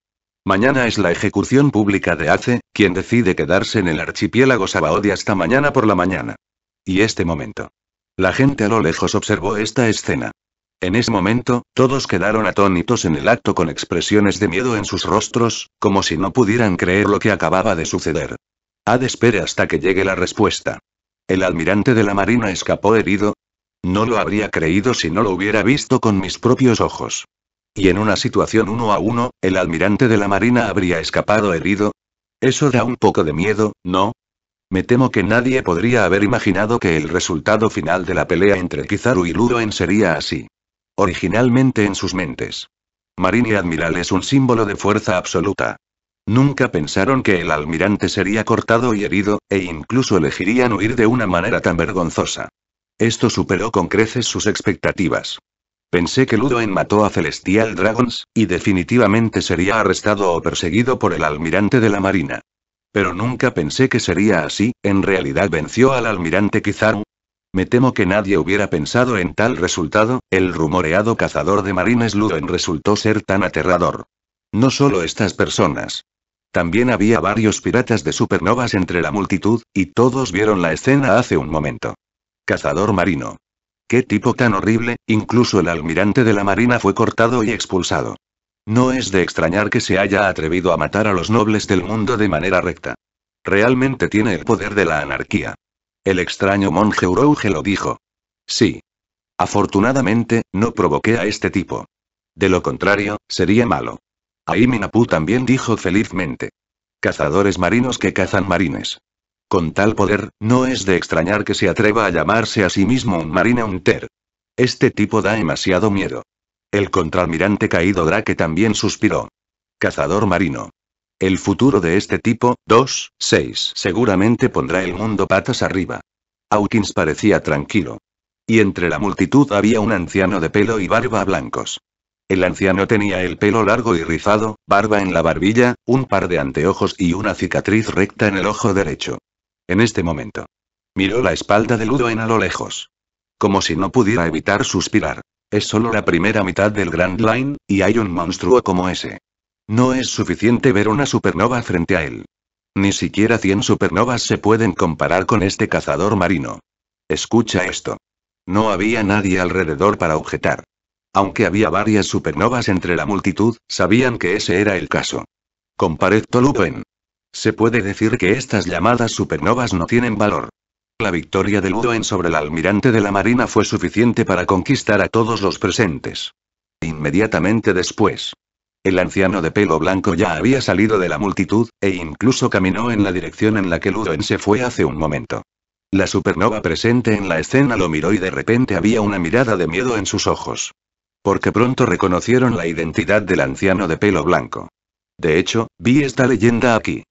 Mañana es la ejecución pública de Ace, quien decide quedarse en el archipiélago Sabaody hasta mañana por la mañana. Y este momento. La gente a lo lejos observó esta escena. En ese momento, todos quedaron atónitos en el acto con expresiones de miedo en sus rostros, como si no pudieran creer lo que acababa de suceder. Ad espere hasta que llegue la respuesta. ¿El almirante de la Marina escapó herido? No lo habría creído si no lo hubiera visto con mis propios ojos. Y en una situación uno a uno, ¿el almirante de la Marina habría escapado herido? Eso da un poco de miedo, ¿no? Me temo que nadie podría haber imaginado que el resultado final de la pelea entre Kizaru y Ludoen sería así. Originalmente en sus mentes. Marine Admiral es un símbolo de fuerza absoluta. Nunca pensaron que el almirante sería cortado y herido, e incluso elegirían huir de una manera tan vergonzosa. Esto superó con creces sus expectativas. Pensé que Ludoen mató a Celestial Dragons, y definitivamente sería arrestado o perseguido por el almirante de la Marina. Pero nunca pensé que sería así, en realidad venció al almirante Kizaru, me temo que nadie hubiera pensado en tal resultado, el rumoreado cazador de marines Luden resultó ser tan aterrador. No solo estas personas. También había varios piratas de supernovas entre la multitud, y todos vieron la escena hace un momento. Cazador marino. Qué tipo tan horrible, incluso el almirante de la marina fue cortado y expulsado. No es de extrañar que se haya atrevido a matar a los nobles del mundo de manera recta. Realmente tiene el poder de la anarquía. El extraño monje Urouge lo dijo. Sí. Afortunadamente, no provoqué a este tipo. De lo contrario, sería malo. Ahí también dijo felizmente. Cazadores marinos que cazan marines. Con tal poder, no es de extrañar que se atreva a llamarse a sí mismo un marine hunter. Este tipo da demasiado miedo. El contraalmirante caído Drake también suspiró. Cazador marino. El futuro de este tipo, 2, 6, seguramente pondrá el mundo patas arriba. Hawkins parecía tranquilo. Y entre la multitud había un anciano de pelo y barba blancos. El anciano tenía el pelo largo y rizado, barba en la barbilla, un par de anteojos y una cicatriz recta en el ojo derecho. En este momento. Miró la espalda de Ludo en a lo lejos. Como si no pudiera evitar suspirar. Es solo la primera mitad del Grand Line, y hay un monstruo como ese. No es suficiente ver una supernova frente a él. Ni siquiera 100 supernovas se pueden comparar con este cazador marino. Escucha esto. No había nadie alrededor para objetar. Aunque había varias supernovas entre la multitud, sabían que ese era el caso. Compared to Se puede decir que estas llamadas supernovas no tienen valor. La victoria de Ludoen sobre el almirante de la Marina fue suficiente para conquistar a todos los presentes. Inmediatamente después, el anciano de pelo blanco ya había salido de la multitud, e incluso caminó en la dirección en la que Ludoen se fue hace un momento. La supernova presente en la escena lo miró y de repente había una mirada de miedo en sus ojos. Porque pronto reconocieron la identidad del anciano de pelo blanco. De hecho, vi esta leyenda aquí.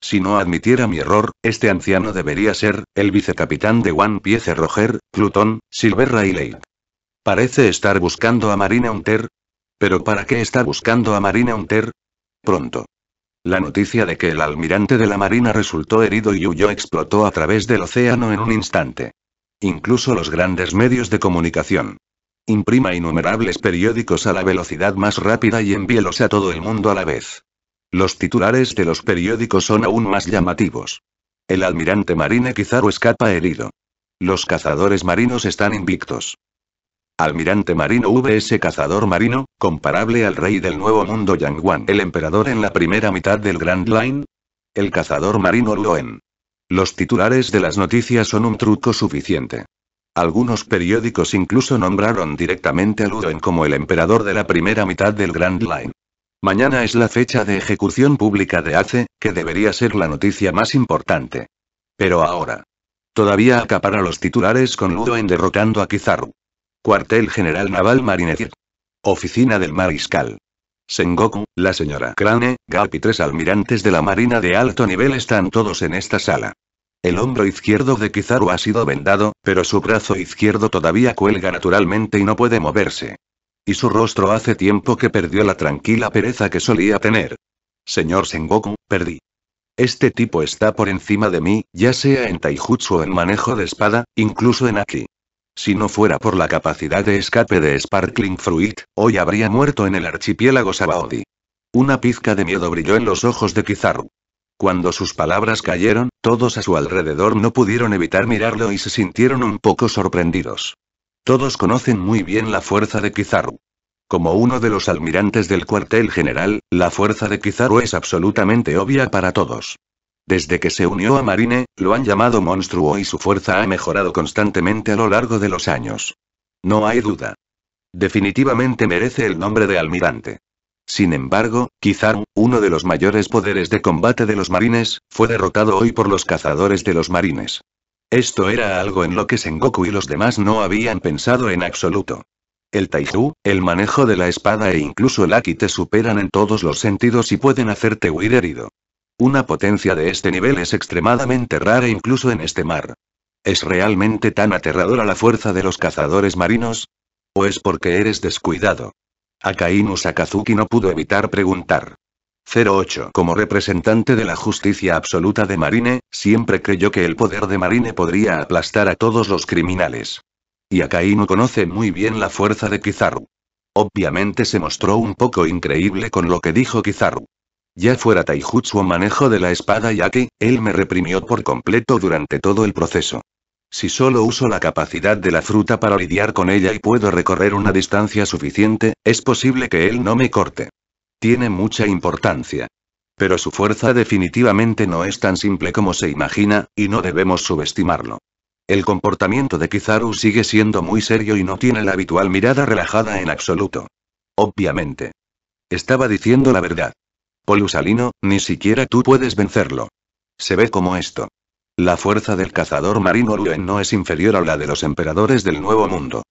Si no admitiera mi error, este anciano debería ser, el vicecapitán de One Piece Roger, Plutón, Silver rayleigh Parece estar buscando a Marina Hunter, pero ¿para qué está buscando a Marina Hunter? Pronto. La noticia de que el almirante de la Marina resultó herido y huyó explotó a través del océano en un instante. Incluso los grandes medios de comunicación. Imprima innumerables periódicos a la velocidad más rápida y envíelos a todo el mundo a la vez. Los titulares de los periódicos son aún más llamativos. El almirante Marine Kizaru escapa herido. Los cazadores marinos están invictos. Almirante marino vs cazador marino, comparable al rey del Nuevo Mundo Yang el emperador en la primera mitad del Grand Line. El cazador marino Luen. Los titulares de las noticias son un truco suficiente. Algunos periódicos incluso nombraron directamente a Luen como el emperador de la primera mitad del Grand Line. Mañana es la fecha de ejecución pública de ACE, que debería ser la noticia más importante. Pero ahora. Todavía acapara los titulares con Ludoen derrotando a Kizaru. Cuartel General Naval Marinette. Oficina del Mariscal. Sengoku, la señora Crane, Gap y tres almirantes de la Marina de alto nivel están todos en esta sala. El hombro izquierdo de Kizaru ha sido vendado, pero su brazo izquierdo todavía cuelga naturalmente y no puede moverse. Y su rostro hace tiempo que perdió la tranquila pereza que solía tener. Señor Sengoku, perdí. Este tipo está por encima de mí, ya sea en taijutsu o en manejo de espada, incluso en aquí. Si no fuera por la capacidad de escape de Sparkling Fruit, hoy habría muerto en el archipiélago Sabaody. Una pizca de miedo brilló en los ojos de Kizaru. Cuando sus palabras cayeron, todos a su alrededor no pudieron evitar mirarlo y se sintieron un poco sorprendidos. Todos conocen muy bien la fuerza de Kizaru. Como uno de los almirantes del cuartel general, la fuerza de Kizaru es absolutamente obvia para todos. Desde que se unió a Marine, lo han llamado monstruo y su fuerza ha mejorado constantemente a lo largo de los años. No hay duda. Definitivamente merece el nombre de almirante. Sin embargo, Kizaru, uno de los mayores poderes de combate de los marines, fue derrotado hoy por los cazadores de los marines. Esto era algo en lo que Sengoku y los demás no habían pensado en absoluto. El taiju, el manejo de la espada e incluso el aki te superan en todos los sentidos y pueden hacerte huir herido. Una potencia de este nivel es extremadamente rara incluso en este mar. ¿Es realmente tan aterradora la fuerza de los cazadores marinos? ¿O es porque eres descuidado? Akainu Sakazuki no pudo evitar preguntar. 08. Como representante de la justicia absoluta de Marine, siempre creyó que el poder de Marine podría aplastar a todos los criminales. Y Akainu conoce muy bien la fuerza de Kizaru. Obviamente se mostró un poco increíble con lo que dijo Kizaru ya fuera taijutsu o manejo de la espada ya que, él me reprimió por completo durante todo el proceso. Si solo uso la capacidad de la fruta para lidiar con ella y puedo recorrer una distancia suficiente, es posible que él no me corte. Tiene mucha importancia. Pero su fuerza definitivamente no es tan simple como se imagina, y no debemos subestimarlo. El comportamiento de Kizaru sigue siendo muy serio y no tiene la habitual mirada relajada en absoluto. Obviamente. Estaba diciendo la verdad. Polusalino, ni siquiera tú puedes vencerlo. Se ve como esto. La fuerza del cazador marino Luen no es inferior a la de los emperadores del Nuevo Mundo.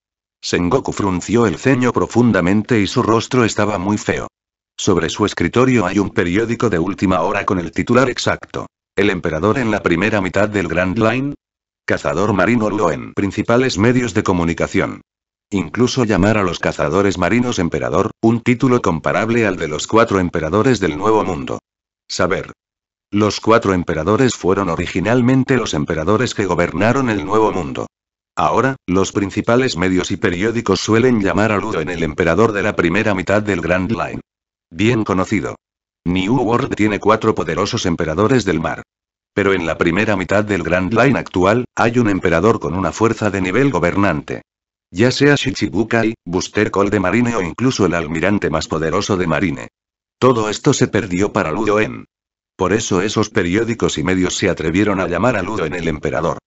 Sengoku frunció el ceño profundamente y su rostro estaba muy feo. Sobre su escritorio hay un periódico de última hora con el titular exacto. El emperador en la primera mitad del Grand Line. Cazador marino Luen. Principales medios de comunicación. Incluso llamar a los cazadores marinos emperador, un título comparable al de los cuatro emperadores del Nuevo Mundo. Saber. Los cuatro emperadores fueron originalmente los emperadores que gobernaron el Nuevo Mundo. Ahora, los principales medios y periódicos suelen llamar a Ludo en el emperador de la primera mitad del Grand Line. Bien conocido. New World tiene cuatro poderosos emperadores del mar. Pero en la primera mitad del Grand Line actual, hay un emperador con una fuerza de nivel gobernante. Ya sea Shichibukai, Buster Call de Marine o incluso el almirante más poderoso de Marine. Todo esto se perdió para Ludo en. Por eso esos periódicos y medios se atrevieron a llamar a Ludo en el emperador.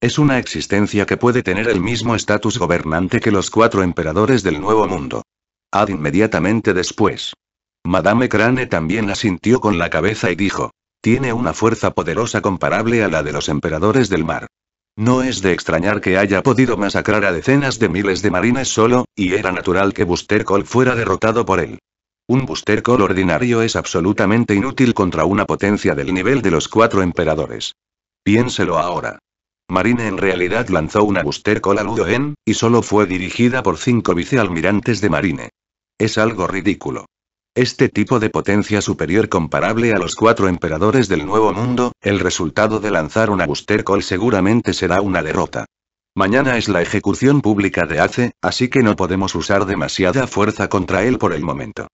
Es una existencia que puede tener el mismo estatus gobernante que los cuatro emperadores del Nuevo Mundo. Ad inmediatamente después. Madame Crane también asintió con la cabeza y dijo. Tiene una fuerza poderosa comparable a la de los emperadores del mar. No es de extrañar que haya podido masacrar a decenas de miles de marines solo, y era natural que Buster Call fuera derrotado por él. Un Buster Call ordinario es absolutamente inútil contra una potencia del nivel de los cuatro emperadores. Piénselo ahora. Marine en realidad lanzó una Buster Call a Ludoen, y solo fue dirigida por cinco vicealmirantes de Marine. Es algo ridículo este tipo de potencia superior comparable a los cuatro emperadores del Nuevo Mundo, el resultado de lanzar un Aguster seguramente será una derrota. Mañana es la ejecución pública de Ace, así que no podemos usar demasiada fuerza contra él por el momento.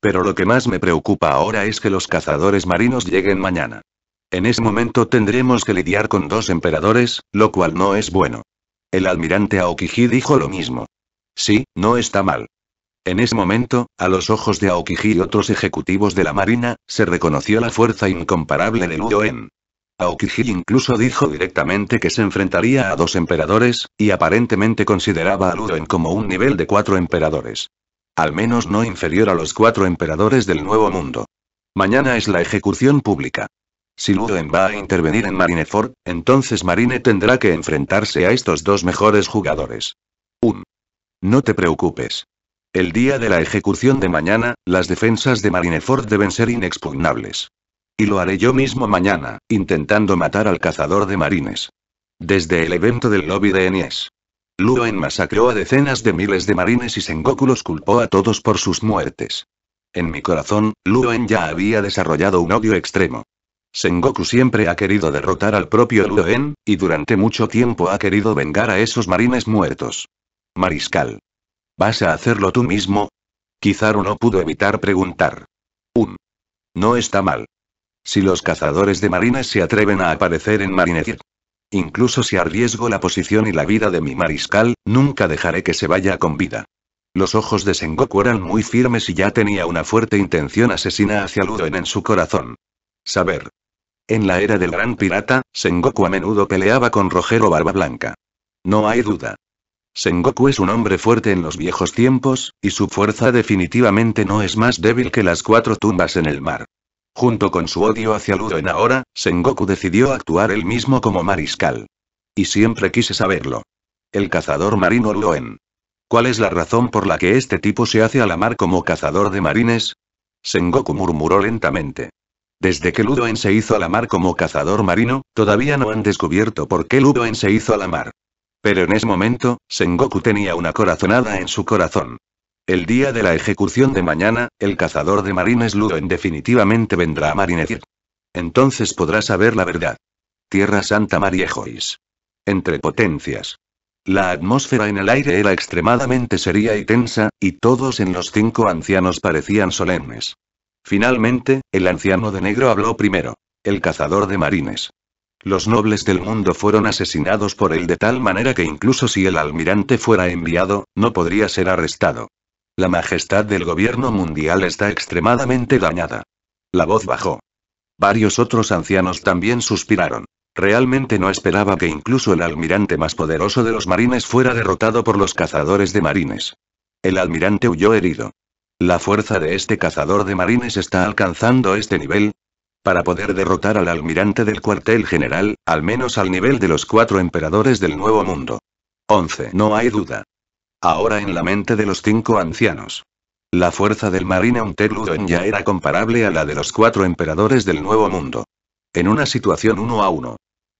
Pero lo que más me preocupa ahora es que los cazadores marinos lleguen mañana. En ese momento tendremos que lidiar con dos emperadores, lo cual no es bueno. El almirante Aokiji dijo lo mismo. Sí, no está mal. En ese momento, a los ojos de Aokiji y otros ejecutivos de la Marina, se reconoció la fuerza incomparable de Ludoen. Aokiji incluso dijo directamente que se enfrentaría a dos emperadores, y aparentemente consideraba a Ludoen como un nivel de cuatro emperadores. Al menos no inferior a los cuatro emperadores del Nuevo Mundo. Mañana es la ejecución pública. Si Ludoen va a intervenir en Marineford, entonces Marine tendrá que enfrentarse a estos dos mejores jugadores. 1. No te preocupes. El día de la ejecución de mañana, las defensas de Marineford deben ser inexpugnables. Y lo haré yo mismo mañana, intentando matar al cazador de marines. Desde el evento del lobby de Enies. Luen masacró a decenas de miles de marines y Sengoku los culpó a todos por sus muertes. En mi corazón, Luen ya había desarrollado un odio extremo. Sengoku siempre ha querido derrotar al propio Luen, y durante mucho tiempo ha querido vengar a esos marines muertos. Mariscal. ¿Vas a hacerlo tú mismo? Kizaru no pudo evitar preguntar. Un, No está mal. Si los cazadores de marinas se atreven a aparecer en Marinefir. Incluso si arriesgo la posición y la vida de mi mariscal, nunca dejaré que se vaya con vida. Los ojos de Sengoku eran muy firmes y ya tenía una fuerte intención asesina hacia Ludwen en su corazón. Saber. En la era del gran pirata, Sengoku a menudo peleaba con Rogero Barba Blanca. No hay duda. Sengoku es un hombre fuerte en los viejos tiempos, y su fuerza definitivamente no es más débil que las cuatro tumbas en el mar. Junto con su odio hacia Ludoen ahora, Sengoku decidió actuar él mismo como mariscal. Y siempre quise saberlo. El cazador marino Ludoen. ¿Cuál es la razón por la que este tipo se hace a la mar como cazador de marines? Sengoku murmuró lentamente. Desde que Ludoen se hizo a la mar como cazador marino, todavía no han descubierto por qué Ludoen se hizo a la mar. Pero en ese momento, Sengoku tenía una corazonada en su corazón. El día de la ejecución de mañana, el cazador de marines Ludo definitivamente vendrá a Marinezir. Entonces podrá saber la verdad. Tierra Santa Mariejois. Entre potencias. La atmósfera en el aire era extremadamente seria y tensa, y todos en los cinco ancianos parecían solemnes. Finalmente, el anciano de negro habló primero. El cazador de marines. Los nobles del mundo fueron asesinados por él de tal manera que incluso si el almirante fuera enviado, no podría ser arrestado. La majestad del gobierno mundial está extremadamente dañada. La voz bajó. Varios otros ancianos también suspiraron. Realmente no esperaba que incluso el almirante más poderoso de los marines fuera derrotado por los cazadores de marines. El almirante huyó herido. La fuerza de este cazador de marines está alcanzando este nivel, para poder derrotar al almirante del cuartel general, al menos al nivel de los cuatro emperadores del Nuevo Mundo. 11. No hay duda. Ahora en la mente de los cinco ancianos. La fuerza del marina Unteludon ya era comparable a la de los cuatro emperadores del Nuevo Mundo. En una situación uno a uno.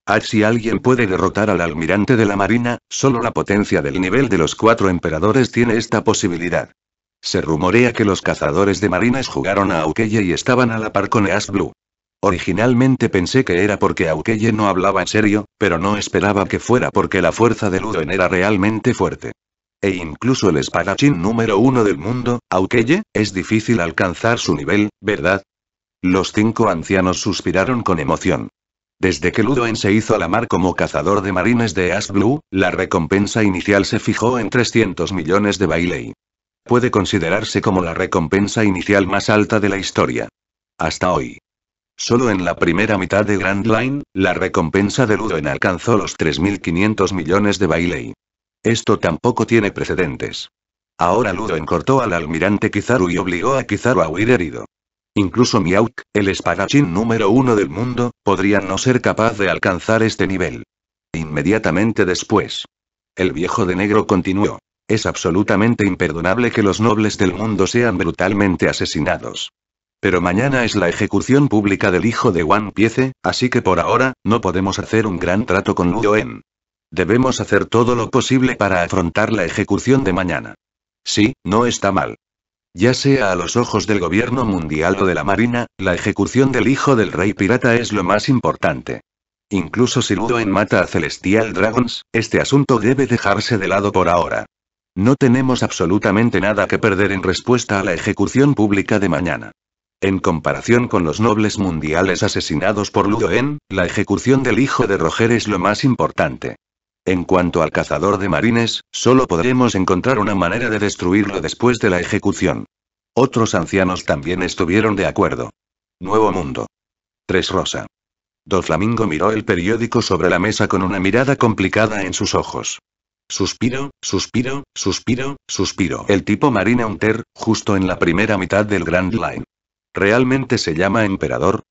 Ah, si alguien puede derrotar al almirante de la marina, solo la potencia del nivel de los cuatro emperadores tiene esta posibilidad. Se rumorea que los cazadores de marinas jugaron a Aukeye y estaban a la par con Blue. Originalmente pensé que era porque Aukeye no hablaba en serio, pero no esperaba que fuera porque la fuerza de Ludoen era realmente fuerte. E incluso el espadachín número uno del mundo, Aukeye, es difícil alcanzar su nivel, ¿verdad? Los cinco ancianos suspiraron con emoción. Desde que Ludoen se hizo a la mar como cazador de marines de Ash Blue, la recompensa inicial se fijó en 300 millones de Bailey. Puede considerarse como la recompensa inicial más alta de la historia. Hasta hoy. Solo en la primera mitad de Grand Line, la recompensa de Ludo alcanzó los 3.500 millones de Bailey. Esto tampoco tiene precedentes. Ahora Ludoen cortó al almirante Kizaru y obligó a Kizaru a huir herido. Incluso Miauk, el espadachín número uno del mundo, podría no ser capaz de alcanzar este nivel. Inmediatamente después. El viejo de negro continuó. Es absolutamente imperdonable que los nobles del mundo sean brutalmente asesinados. Pero mañana es la ejecución pública del hijo de One Piece, así que por ahora, no podemos hacer un gran trato con En. Debemos hacer todo lo posible para afrontar la ejecución de mañana. Sí, no está mal. Ya sea a los ojos del gobierno mundial o de la Marina, la ejecución del hijo del rey pirata es lo más importante. Incluso si Ludoen mata a Celestial Dragons, este asunto debe dejarse de lado por ahora. No tenemos absolutamente nada que perder en respuesta a la ejecución pública de mañana. En comparación con los nobles mundiales asesinados por Ludoen, la ejecución del hijo de Roger es lo más importante. En cuanto al cazador de marines, solo podremos encontrar una manera de destruirlo después de la ejecución. Otros ancianos también estuvieron de acuerdo. Nuevo Mundo. 3 Rosa. Do Flamingo miró el periódico sobre la mesa con una mirada complicada en sus ojos. Suspiro, suspiro, suspiro, suspiro. El tipo Marina Hunter, justo en la primera mitad del Grand Line. Realmente se llama emperador.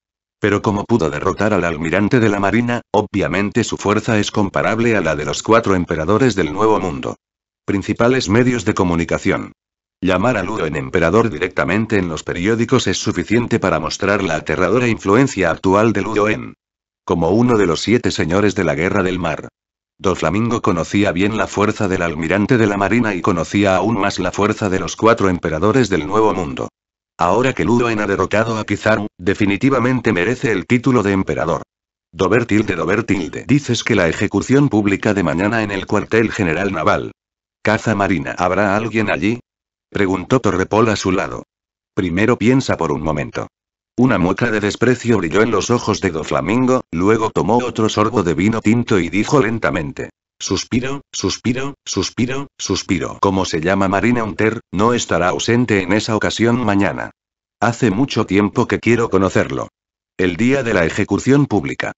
Pero como pudo derrotar al almirante de la Marina, obviamente su fuerza es comparable a la de los cuatro emperadores del Nuevo Mundo. Principales medios de comunicación. Llamar a Ludo en emperador directamente en los periódicos es suficiente para mostrar la aterradora influencia actual de Ludo Como uno de los siete señores de la Guerra del Mar. Flamingo conocía bien la fuerza del almirante de la Marina y conocía aún más la fuerza de los cuatro emperadores del Nuevo Mundo. Ahora que Ludoen ha derrotado a Pizarro, definitivamente merece el título de emperador. Dover tilde tilde. Dices que la ejecución pública de mañana en el cuartel general naval. Caza marina. ¿Habrá alguien allí? Preguntó Torrepol a su lado. Primero piensa por un momento. Una mueca de desprecio brilló en los ojos de Doflamingo, luego tomó otro sorbo de vino tinto y dijo lentamente. Suspiro, suspiro, suspiro, suspiro. Como se llama Marina Hunter, no estará ausente en esa ocasión mañana. Hace mucho tiempo que quiero conocerlo. El día de la ejecución pública.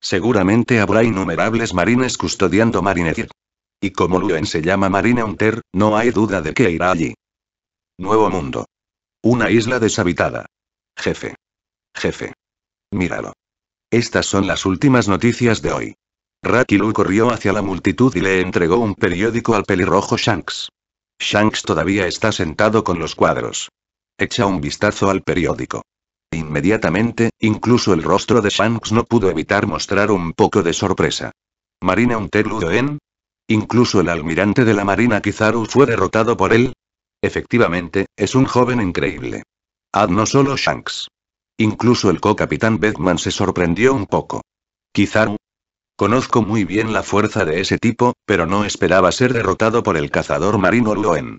Seguramente habrá innumerables marines custodiando marinetier Y como Luen se llama Marina Hunter, no hay duda de que irá allí. Nuevo Mundo. Una isla deshabitada. Jefe. Jefe. Míralo. Estas son las últimas noticias de hoy. Rakilu corrió hacia la multitud y le entregó un periódico al pelirrojo Shanks. Shanks todavía está sentado con los cuadros. Echa un vistazo al periódico. Inmediatamente, incluso el rostro de Shanks no pudo evitar mostrar un poco de sorpresa. ¿Marina un en? Incluso el almirante de la Marina Kizaru fue derrotado por él. Efectivamente, es un joven increíble. Ad no solo Shanks. Incluso el co-capitán Beckman se sorprendió un poco. Kizaru, Conozco muy bien la fuerza de ese tipo, pero no esperaba ser derrotado por el cazador marino Ludoen.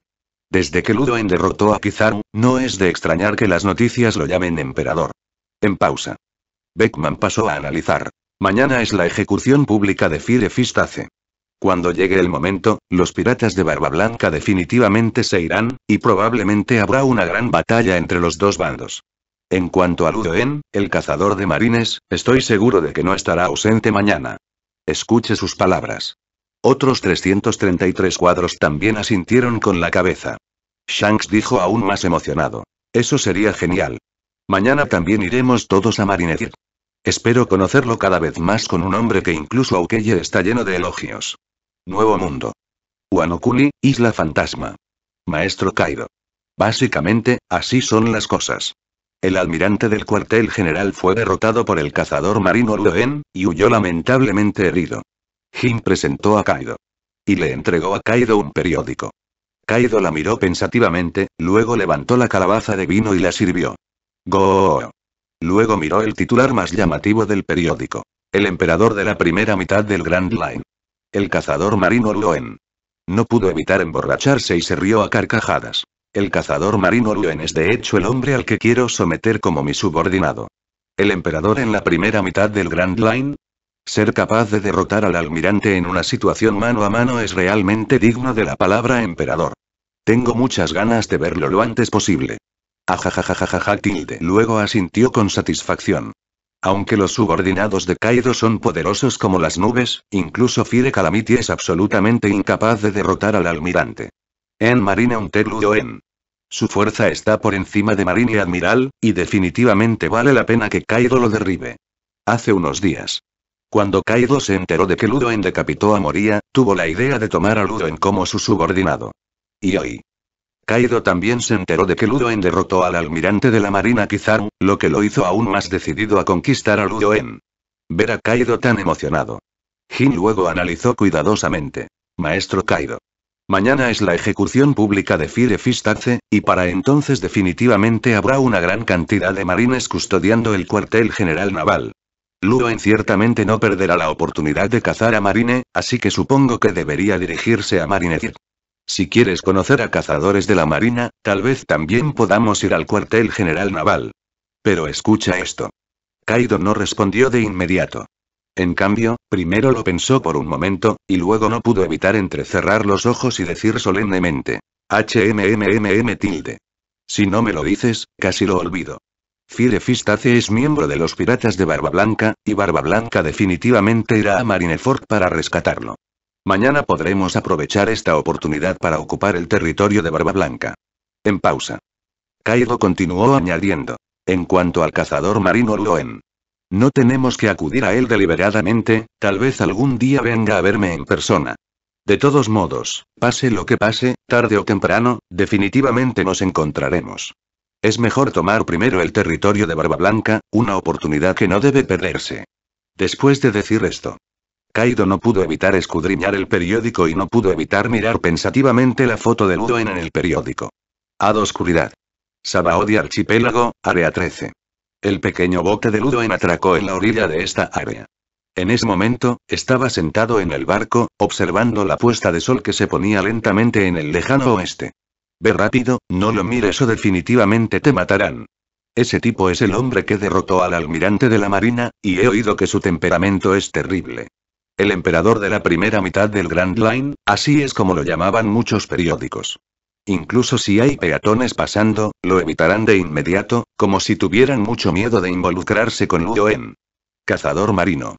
Desde que Ludoen derrotó a Pizarro, no es de extrañar que las noticias lo llamen emperador. En pausa. Beckman pasó a analizar. Mañana es la ejecución pública de Fire Fistace. Cuando llegue el momento, los piratas de Barba Blanca definitivamente se irán, y probablemente habrá una gran batalla entre los dos bandos. En cuanto a Ludoen, el cazador de marines, estoy seguro de que no estará ausente mañana. Escuche sus palabras. Otros 333 cuadros también asintieron con la cabeza. Shanks dijo aún más emocionado. Eso sería genial. Mañana también iremos todos a Marinette. Espero conocerlo cada vez más con un hombre que incluso Aukeye está lleno de elogios. Nuevo Mundo. Wanokuni, Isla Fantasma. Maestro Kaido. Básicamente, así son las cosas. El almirante del cuartel general fue derrotado por el cazador marino Luen, y huyó lamentablemente herido. Jim presentó a Kaido. Y le entregó a Kaido un periódico. Kaido la miró pensativamente, luego levantó la calabaza de vino y la sirvió. Go. Luego miró el titular más llamativo del periódico. El emperador de la primera mitad del Grand Line. El cazador marino Luen. No pudo evitar emborracharse y se rió a carcajadas. El cazador marino Luen es de hecho el hombre al que quiero someter como mi subordinado. El emperador en la primera mitad del Grand Line. Ser capaz de derrotar al almirante en una situación mano a mano es realmente digno de la palabra emperador. Tengo muchas ganas de verlo lo antes posible. Ajajajajaja tilde. Luego asintió con satisfacción. Aunque los subordinados de Kaido son poderosos como las nubes, incluso Fide Calamity es absolutamente incapaz de derrotar al almirante. En Marine Unteludo en. Su fuerza está por encima de Marina y Admiral, y definitivamente vale la pena que Kaido lo derribe. Hace unos días. Cuando Kaido se enteró de que Ludoen decapitó a Moria, tuvo la idea de tomar a Ludoen como su subordinado. Y hoy. Kaido también se enteró de que Ludoen derrotó al almirante de la marina Kizaru, lo que lo hizo aún más decidido a conquistar a Ludoen. Ver a Kaido tan emocionado. Jin luego analizó cuidadosamente. Maestro Kaido. Mañana es la ejecución pública de Firefistace, y para entonces definitivamente habrá una gran cantidad de marines custodiando el cuartel general naval. Luen ciertamente no perderá la oportunidad de cazar a Marine, así que supongo que debería dirigirse a Marine. Si quieres conocer a cazadores de la Marina, tal vez también podamos ir al cuartel general naval. Pero escucha esto. Kaido no respondió de inmediato. En cambio, primero lo pensó por un momento, y luego no pudo evitar entrecerrar los ojos y decir solemnemente. HMMMM tilde. Si no me lo dices, casi lo olvido. Fire es miembro de los piratas de Barba Blanca, y Barba Blanca definitivamente irá a Marineford para rescatarlo. Mañana podremos aprovechar esta oportunidad para ocupar el territorio de Barba Blanca. En pausa. Kaido continuó añadiendo. En cuanto al cazador marino Loen. No tenemos que acudir a él deliberadamente, tal vez algún día venga a verme en persona. De todos modos, pase lo que pase, tarde o temprano, definitivamente nos encontraremos. Es mejor tomar primero el territorio de Barba Blanca, una oportunidad que no debe perderse. Después de decir esto, Kaido no pudo evitar escudriñar el periódico y no pudo evitar mirar pensativamente la foto de Ludo en el periódico. Ad Oscuridad. Sabaody Archipiélago, Área 13. El pequeño bote de en atracó en la orilla de esta área. En ese momento, estaba sentado en el barco, observando la puesta de sol que se ponía lentamente en el lejano oeste. Ve rápido, no lo mires o definitivamente te matarán. Ese tipo es el hombre que derrotó al almirante de la Marina, y he oído que su temperamento es terrible. El emperador de la primera mitad del Grand Line, así es como lo llamaban muchos periódicos. Incluso si hay peatones pasando, lo evitarán de inmediato, como si tuvieran mucho miedo de involucrarse con Ludoen. Cazador marino.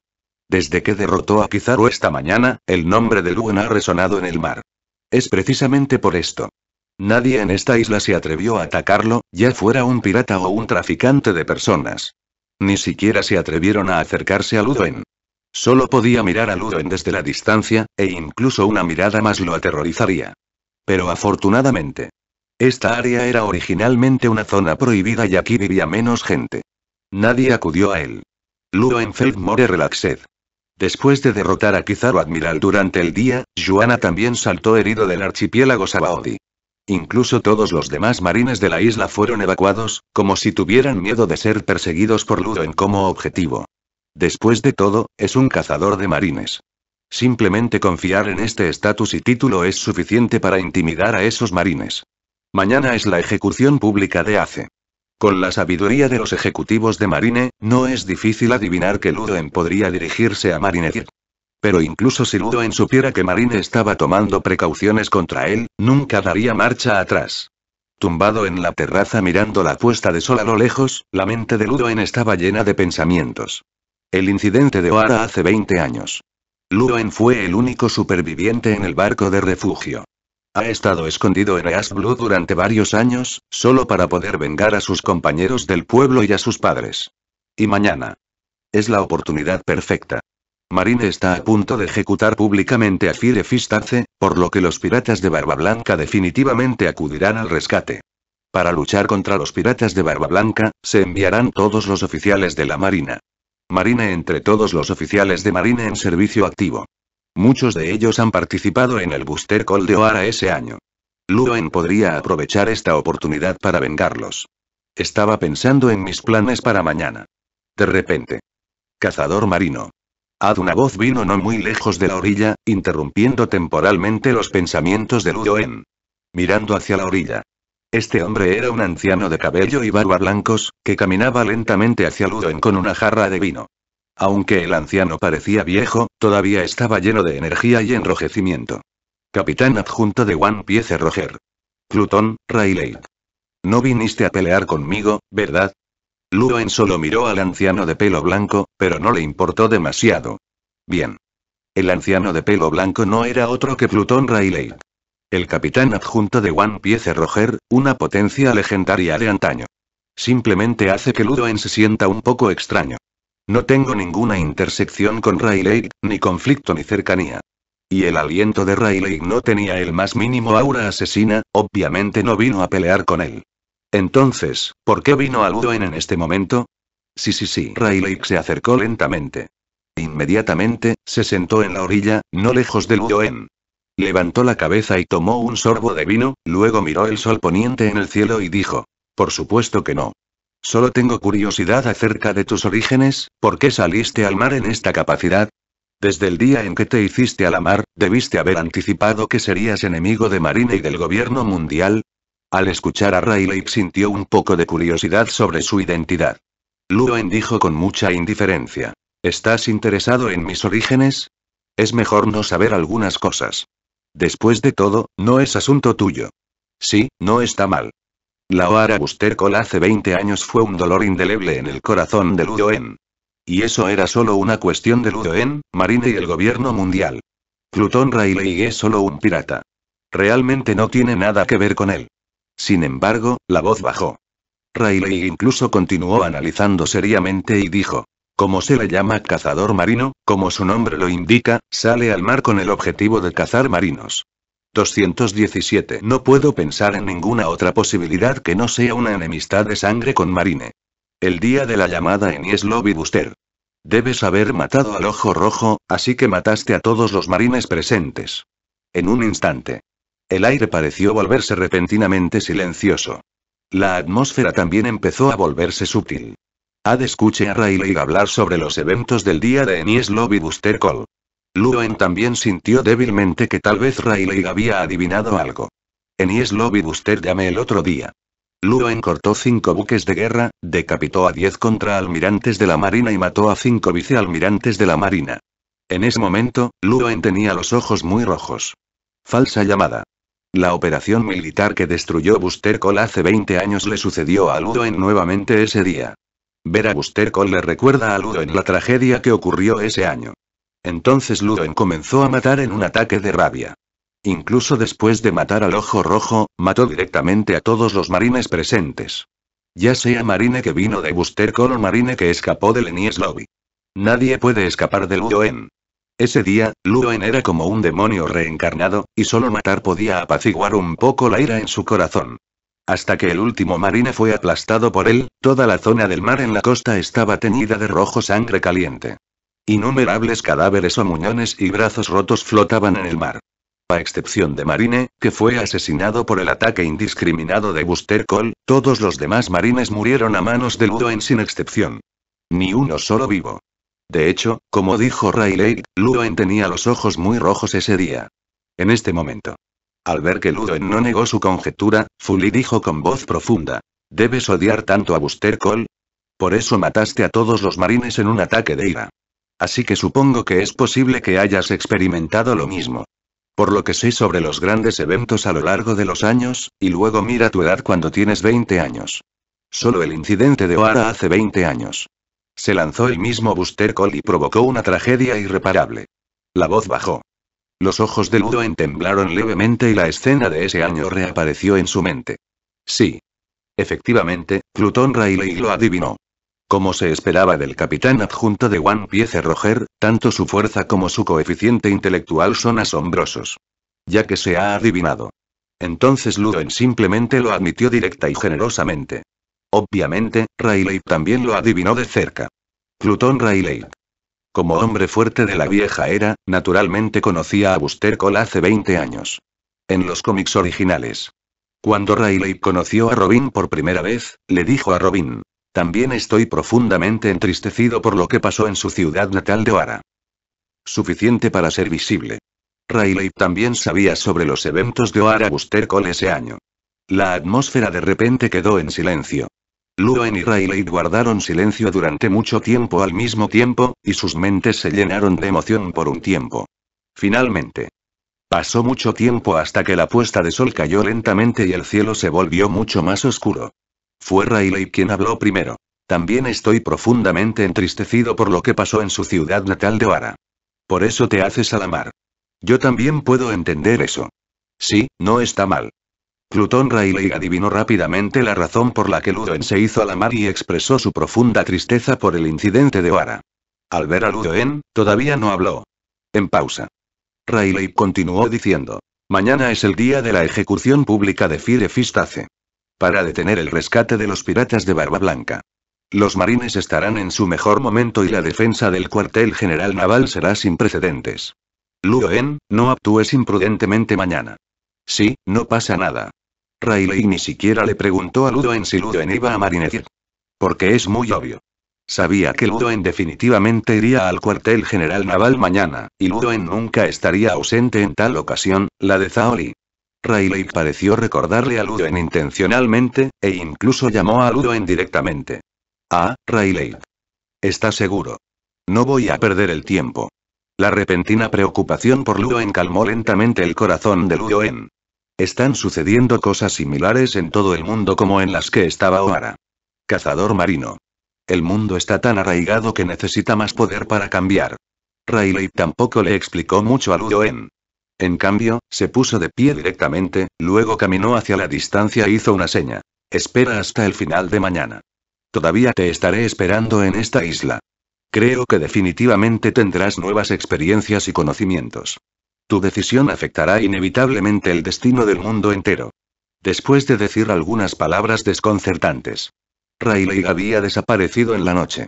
Desde que derrotó a Kizaru esta mañana, el nombre de Ludoen ha resonado en el mar. Es precisamente por esto. Nadie en esta isla se atrevió a atacarlo, ya fuera un pirata o un traficante de personas. Ni siquiera se atrevieron a acercarse a Ludoen. Solo podía mirar a Ludoen desde la distancia, e incluso una mirada más lo aterrorizaría pero afortunadamente. Esta área era originalmente una zona prohibida y aquí vivía menos gente. Nadie acudió a él. en more relaxed. Después de derrotar a Kizaru Admiral durante el día, Juana también saltó herido del archipiélago Sabaody. Incluso todos los demás marines de la isla fueron evacuados, como si tuvieran miedo de ser perseguidos por en como objetivo. Después de todo, es un cazador de marines. Simplemente confiar en este estatus y título es suficiente para intimidar a esos marines. Mañana es la ejecución pública de ACE. Con la sabiduría de los ejecutivos de Marine, no es difícil adivinar que Ludoen podría dirigirse a Marine. Pero incluso si Ludoen supiera que Marine estaba tomando precauciones contra él, nunca daría marcha atrás. Tumbado en la terraza mirando la puesta de sol a lo lejos, la mente de Ludoen estaba llena de pensamientos. El incidente de Oara hace 20 años. Luen fue el único superviviente en el barco de refugio. Ha estado escondido en East Blue durante varios años, solo para poder vengar a sus compañeros del pueblo y a sus padres. Y mañana. Es la oportunidad perfecta. Marine está a punto de ejecutar públicamente a Fire Fistace, por lo que los piratas de Barba Blanca definitivamente acudirán al rescate. Para luchar contra los piratas de Barba Blanca, se enviarán todos los oficiales de la Marina. Marine entre todos los oficiales de Marine en servicio activo. Muchos de ellos han participado en el booster Call de Oara ese año. Luen podría aprovechar esta oportunidad para vengarlos. Estaba pensando en mis planes para mañana. De repente. Cazador marino. ad una voz vino no muy lejos de la orilla, interrumpiendo temporalmente los pensamientos de Luen. Mirando hacia la orilla. Este hombre era un anciano de cabello y barba blancos, que caminaba lentamente hacia Ludoen con una jarra de vino. Aunque el anciano parecía viejo, todavía estaba lleno de energía y enrojecimiento. Capitán adjunto de One Piece Roger. Plutón, Rayleigh. No viniste a pelear conmigo, ¿verdad? Luen solo miró al anciano de pelo blanco, pero no le importó demasiado. Bien. El anciano de pelo blanco no era otro que Plutón Rayleigh. El capitán adjunto de One Piece Roger, una potencia legendaria de antaño. Simplemente hace que Ludoen se sienta un poco extraño. No tengo ninguna intersección con Rayleigh, ni conflicto ni cercanía. Y el aliento de Rayleigh no tenía el más mínimo aura asesina, obviamente no vino a pelear con él. Entonces, ¿por qué vino a Ludoen en este momento? Sí, sí, sí, Rayleigh se acercó lentamente. Inmediatamente, se sentó en la orilla, no lejos de Ludoen. Levantó la cabeza y tomó un sorbo de vino, luego miró el sol poniente en el cielo y dijo, por supuesto que no. Solo tengo curiosidad acerca de tus orígenes, ¿por qué saliste al mar en esta capacidad? Desde el día en que te hiciste a la mar, debiste haber anticipado que serías enemigo de Marina y del gobierno mundial. Al escuchar a Rayleigh sintió un poco de curiosidad sobre su identidad. Luan dijo con mucha indiferencia. ¿Estás interesado en mis orígenes? Es mejor no saber algunas cosas. Después de todo, no es asunto tuyo. Sí, no está mal. La Oara Buster Cole hace 20 años fue un dolor indeleble en el corazón de Ludoen. Y eso era solo una cuestión de Ludoen, Marine y el gobierno mundial. Plutón Rayleigh es solo un pirata. Realmente no tiene nada que ver con él. Sin embargo, la voz bajó. Rayleigh incluso continuó analizando seriamente y dijo, como se le llama cazador marino, como su nombre lo indica, sale al mar con el objetivo de cazar marinos. 217. No puedo pensar en ninguna otra posibilidad que no sea una enemistad de sangre con Marine. El día de la llamada en Lobby Buster. Debes haber matado al ojo rojo, así que mataste a todos los marines presentes. En un instante. El aire pareció volverse repentinamente silencioso. La atmósfera también empezó a volverse sutil. Ad escuche a Rayleigh hablar sobre los eventos del día de Enies Lobby Buster Call. Luen también sintió débilmente que tal vez Rayleigh había adivinado algo. Enies Lobby Buster llamé el otro día. Luen cortó cinco buques de guerra, decapitó a diez contraalmirantes de la Marina y mató a cinco vicealmirantes de la Marina. En ese momento, Luen tenía los ojos muy rojos. Falsa llamada. La operación militar que destruyó Buster Call hace 20 años le sucedió a Luen nuevamente ese día. Ver a Buster Cole le recuerda a en la tragedia que ocurrió ese año. Entonces Ludoen comenzó a matar en un ataque de rabia. Incluso después de matar al Ojo Rojo, mató directamente a todos los marines presentes. Ya sea marine que vino de Buster Cole o marine que escapó de Enies Lobby. Nadie puede escapar de Ludoen. Ese día, Luen era como un demonio reencarnado, y solo matar podía apaciguar un poco la ira en su corazón. Hasta que el último marine fue aplastado por él, toda la zona del mar en la costa estaba teñida de rojo sangre caliente. Innumerables cadáveres o muñones y brazos rotos flotaban en el mar. A excepción de Marine, que fue asesinado por el ataque indiscriminado de Buster Cole, todos los demás marines murieron a manos de en sin excepción. Ni uno solo vivo. De hecho, como dijo Rayleigh, Luen tenía los ojos muy rojos ese día. En este momento. Al ver que Ludo no negó su conjetura, Fully dijo con voz profunda. ¿Debes odiar tanto a Buster Cole? Por eso mataste a todos los marines en un ataque de ira. Así que supongo que es posible que hayas experimentado lo mismo. Por lo que sé sobre los grandes eventos a lo largo de los años, y luego mira tu edad cuando tienes 20 años. Solo el incidente de O'Hara hace 20 años. Se lanzó el mismo Buster Cole y provocó una tragedia irreparable. La voz bajó. Los ojos de Ludo temblaron levemente y la escena de ese año reapareció en su mente. Sí. Efectivamente, Plutón Rayleigh lo adivinó. Como se esperaba del capitán adjunto de One Piece Roger, tanto su fuerza como su coeficiente intelectual son asombrosos. Ya que se ha adivinado. Entonces Ludon simplemente lo admitió directa y generosamente. Obviamente, Rayleigh también lo adivinó de cerca. Plutón Rayleigh. Como hombre fuerte de la vieja era, naturalmente conocía a Buster Cole hace 20 años. En los cómics originales. Cuando Rayleigh conoció a Robin por primera vez, le dijo a Robin. También estoy profundamente entristecido por lo que pasó en su ciudad natal de Oara. Suficiente para ser visible. Rayleigh también sabía sobre los eventos de Oara Buster Cole ese año. La atmósfera de repente quedó en silencio. Luoen y Rayleigh guardaron silencio durante mucho tiempo al mismo tiempo, y sus mentes se llenaron de emoción por un tiempo. Finalmente. Pasó mucho tiempo hasta que la puesta de sol cayó lentamente y el cielo se volvió mucho más oscuro. Fue Rayleigh quien habló primero. También estoy profundamente entristecido por lo que pasó en su ciudad natal de Oara. Por eso te haces a la mar. Yo también puedo entender eso. Sí, no está mal. Plutón Rayleigh adivinó rápidamente la razón por la que Ludoen se hizo a la mar y expresó su profunda tristeza por el incidente de Oara. Al ver a Ludoen, todavía no habló. En pausa. Rayleigh continuó diciendo. Mañana es el día de la ejecución pública de Fire Para detener el rescate de los piratas de Barba Blanca. Los marines estarán en su mejor momento y la defensa del cuartel general naval será sin precedentes. Ludoen, no actúes imprudentemente mañana. Sí, no pasa nada. Rayleigh ni siquiera le preguntó a Ludoen si Ludoen iba a marinecir. Porque es muy obvio. Sabía que Ludoen definitivamente iría al cuartel general naval mañana, y Ludoen nunca estaría ausente en tal ocasión, la de Zaoli. Rayleigh pareció recordarle a Ludoen intencionalmente, e incluso llamó a Ludoen directamente. Ah, Rayleigh. Está seguro? No voy a perder el tiempo. La repentina preocupación por Ludoen calmó lentamente el corazón de Ludoen. Están sucediendo cosas similares en todo el mundo como en las que estaba O'Hara. Cazador marino. El mundo está tan arraigado que necesita más poder para cambiar. Riley tampoco le explicó mucho a Ludoen. En cambio, se puso de pie directamente, luego caminó hacia la distancia e hizo una seña. Espera hasta el final de mañana. Todavía te estaré esperando en esta isla. Creo que definitivamente tendrás nuevas experiencias y conocimientos. Tu decisión afectará inevitablemente el destino del mundo entero. Después de decir algunas palabras desconcertantes. Rayleigh había desaparecido en la noche.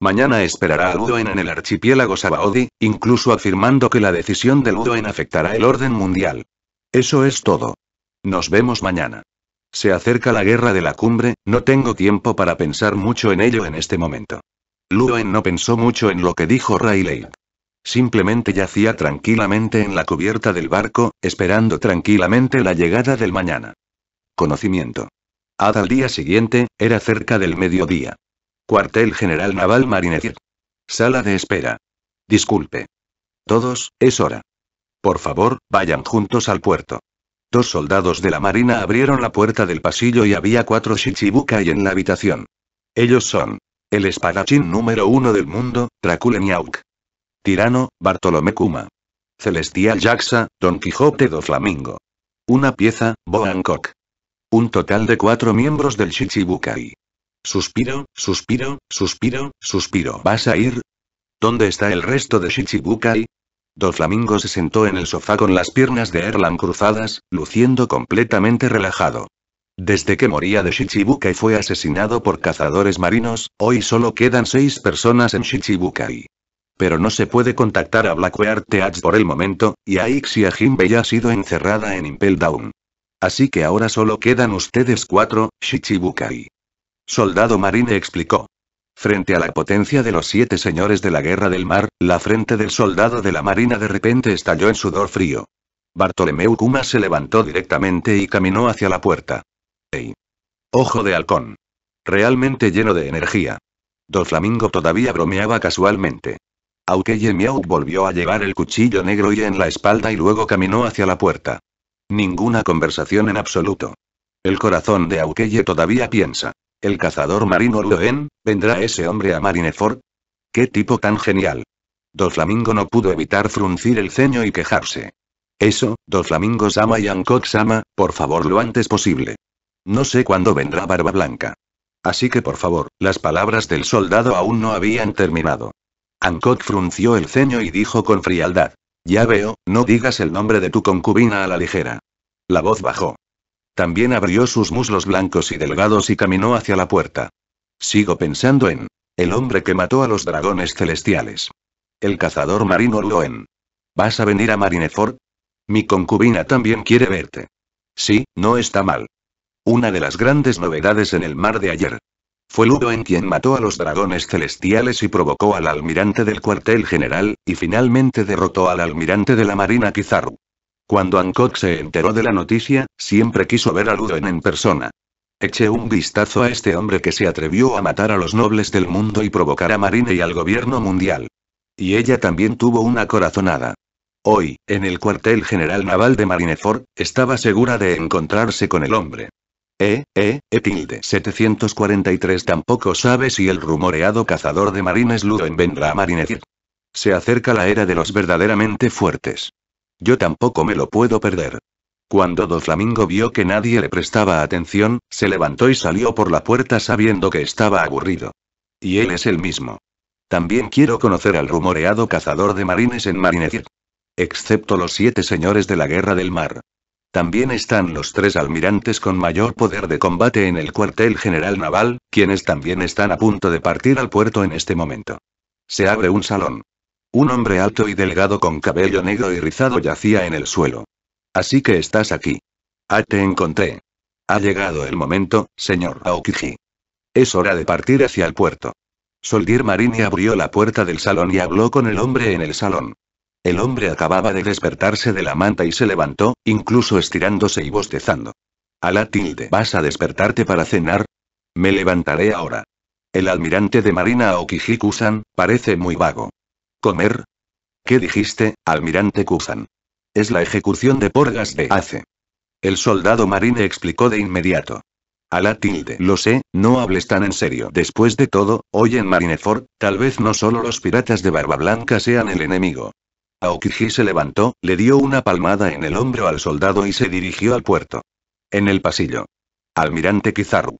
Mañana esperará a Ludoen en el archipiélago Sabaody, incluso afirmando que la decisión de Ludoen afectará el orden mundial. Eso es todo. Nos vemos mañana. Se acerca la guerra de la cumbre, no tengo tiempo para pensar mucho en ello en este momento. Ludoen no pensó mucho en lo que dijo Rayleigh. Simplemente yacía tranquilamente en la cubierta del barco, esperando tranquilamente la llegada del mañana. Conocimiento. Ad al día siguiente, era cerca del mediodía. Cuartel General Naval Marinefir. Sala de espera. Disculpe. Todos, es hora. Por favor, vayan juntos al puerto. Dos soldados de la Marina abrieron la puerta del pasillo y había cuatro Shichibukai en la habitación. Ellos son. El espadachín número uno del mundo, dracula Tirano, Bartolomé Kuma. Celestial Jaxa, Don Quijote do Flamingo. Una pieza, Bo Un total de cuatro miembros del Shichibukai. Suspiro, suspiro, suspiro, suspiro. ¿Vas a ir? ¿Dónde está el resto de Shichibukai? Doflamingo se sentó en el sofá con las piernas de Erlan cruzadas, luciendo completamente relajado. Desde que moría de Shichibukai fue asesinado por cazadores marinos, hoy solo quedan seis personas en Shichibukai. Pero no se puede contactar a Blackwear Teach por el momento, y Aixia Jinbei ya ha sido encerrada en Impel Down. Así que ahora solo quedan ustedes cuatro, Shichibukai. Soldado Marine explicó. Frente a la potencia de los siete señores de la guerra del mar, la frente del soldado de la marina de repente estalló en sudor frío. Bartolomeu Kuma se levantó directamente y caminó hacia la puerta. ¡Ey! ¡Ojo de halcón! Realmente lleno de energía. flamingo todavía bromeaba casualmente. Aukeye Miau volvió a llevar el cuchillo negro y en la espalda y luego caminó hacia la puerta. Ninguna conversación en absoluto. El corazón de Aukeye todavía piensa. ¿El cazador marino Loen? ¿Vendrá ese hombre a Marineford? ¡Qué tipo tan genial! Doflamingo no pudo evitar fruncir el ceño y quejarse. Eso, Doflamingo Sama y Hancock Sama, por favor lo antes posible. No sé cuándo vendrá Barba Blanca. Así que por favor, las palabras del soldado aún no habían terminado. Hancock frunció el ceño y dijo con frialdad. Ya veo, no digas el nombre de tu concubina a la ligera. La voz bajó. También abrió sus muslos blancos y delgados y caminó hacia la puerta. Sigo pensando en el hombre que mató a los dragones celestiales. El cazador marino Loen. ¿Vas a venir a Marineford? Mi concubina también quiere verte. Sí, no está mal. Una de las grandes novedades en el mar de ayer. Fue en quien mató a los dragones celestiales y provocó al almirante del cuartel general, y finalmente derrotó al almirante de la marina Kizaru. Cuando Hancock se enteró de la noticia, siempre quiso ver a Ludo en persona. Eché un vistazo a este hombre que se atrevió a matar a los nobles del mundo y provocar a Marine y al gobierno mundial. Y ella también tuvo una corazonada. Hoy, en el cuartel general naval de Marineford, estaba segura de encontrarse con el hombre. E, E, eh 743 tampoco sabe si el rumoreado cazador de marines ludo vendrá a Marinecir. Se acerca la era de los verdaderamente fuertes. Yo tampoco me lo puedo perder. Cuando Doflamingo Flamingo vio que nadie le prestaba atención, se levantó y salió por la puerta sabiendo que estaba aburrido. Y él es el mismo. También quiero conocer al rumoreado cazador de marines en Marinecir. Excepto los siete señores de la guerra del mar. También están los tres almirantes con mayor poder de combate en el cuartel general naval, quienes también están a punto de partir al puerto en este momento. Se abre un salón. Un hombre alto y delgado con cabello negro y rizado yacía en el suelo. Así que estás aquí. Ah, te encontré. Ha llegado el momento, señor Aokiji. Es hora de partir hacia el puerto. Soldier Marini abrió la puerta del salón y habló con el hombre en el salón. El hombre acababa de despertarse de la manta y se levantó, incluso estirándose y bostezando. la tilde, ¿vas a despertarte para cenar? Me levantaré ahora. El almirante de Marina Okiji Kusan, parece muy vago. ¿Comer? ¿Qué dijiste, almirante Kusan? Es la ejecución de Porgas de hace. El soldado marine explicó de inmediato. A la tilde. Lo sé, no hables tan en serio. Después de todo, hoy en Marineford, tal vez no solo los piratas de Barba Blanca sean el enemigo. Aokiji se levantó, le dio una palmada en el hombro al soldado y se dirigió al puerto. En el pasillo. Almirante Kizaru.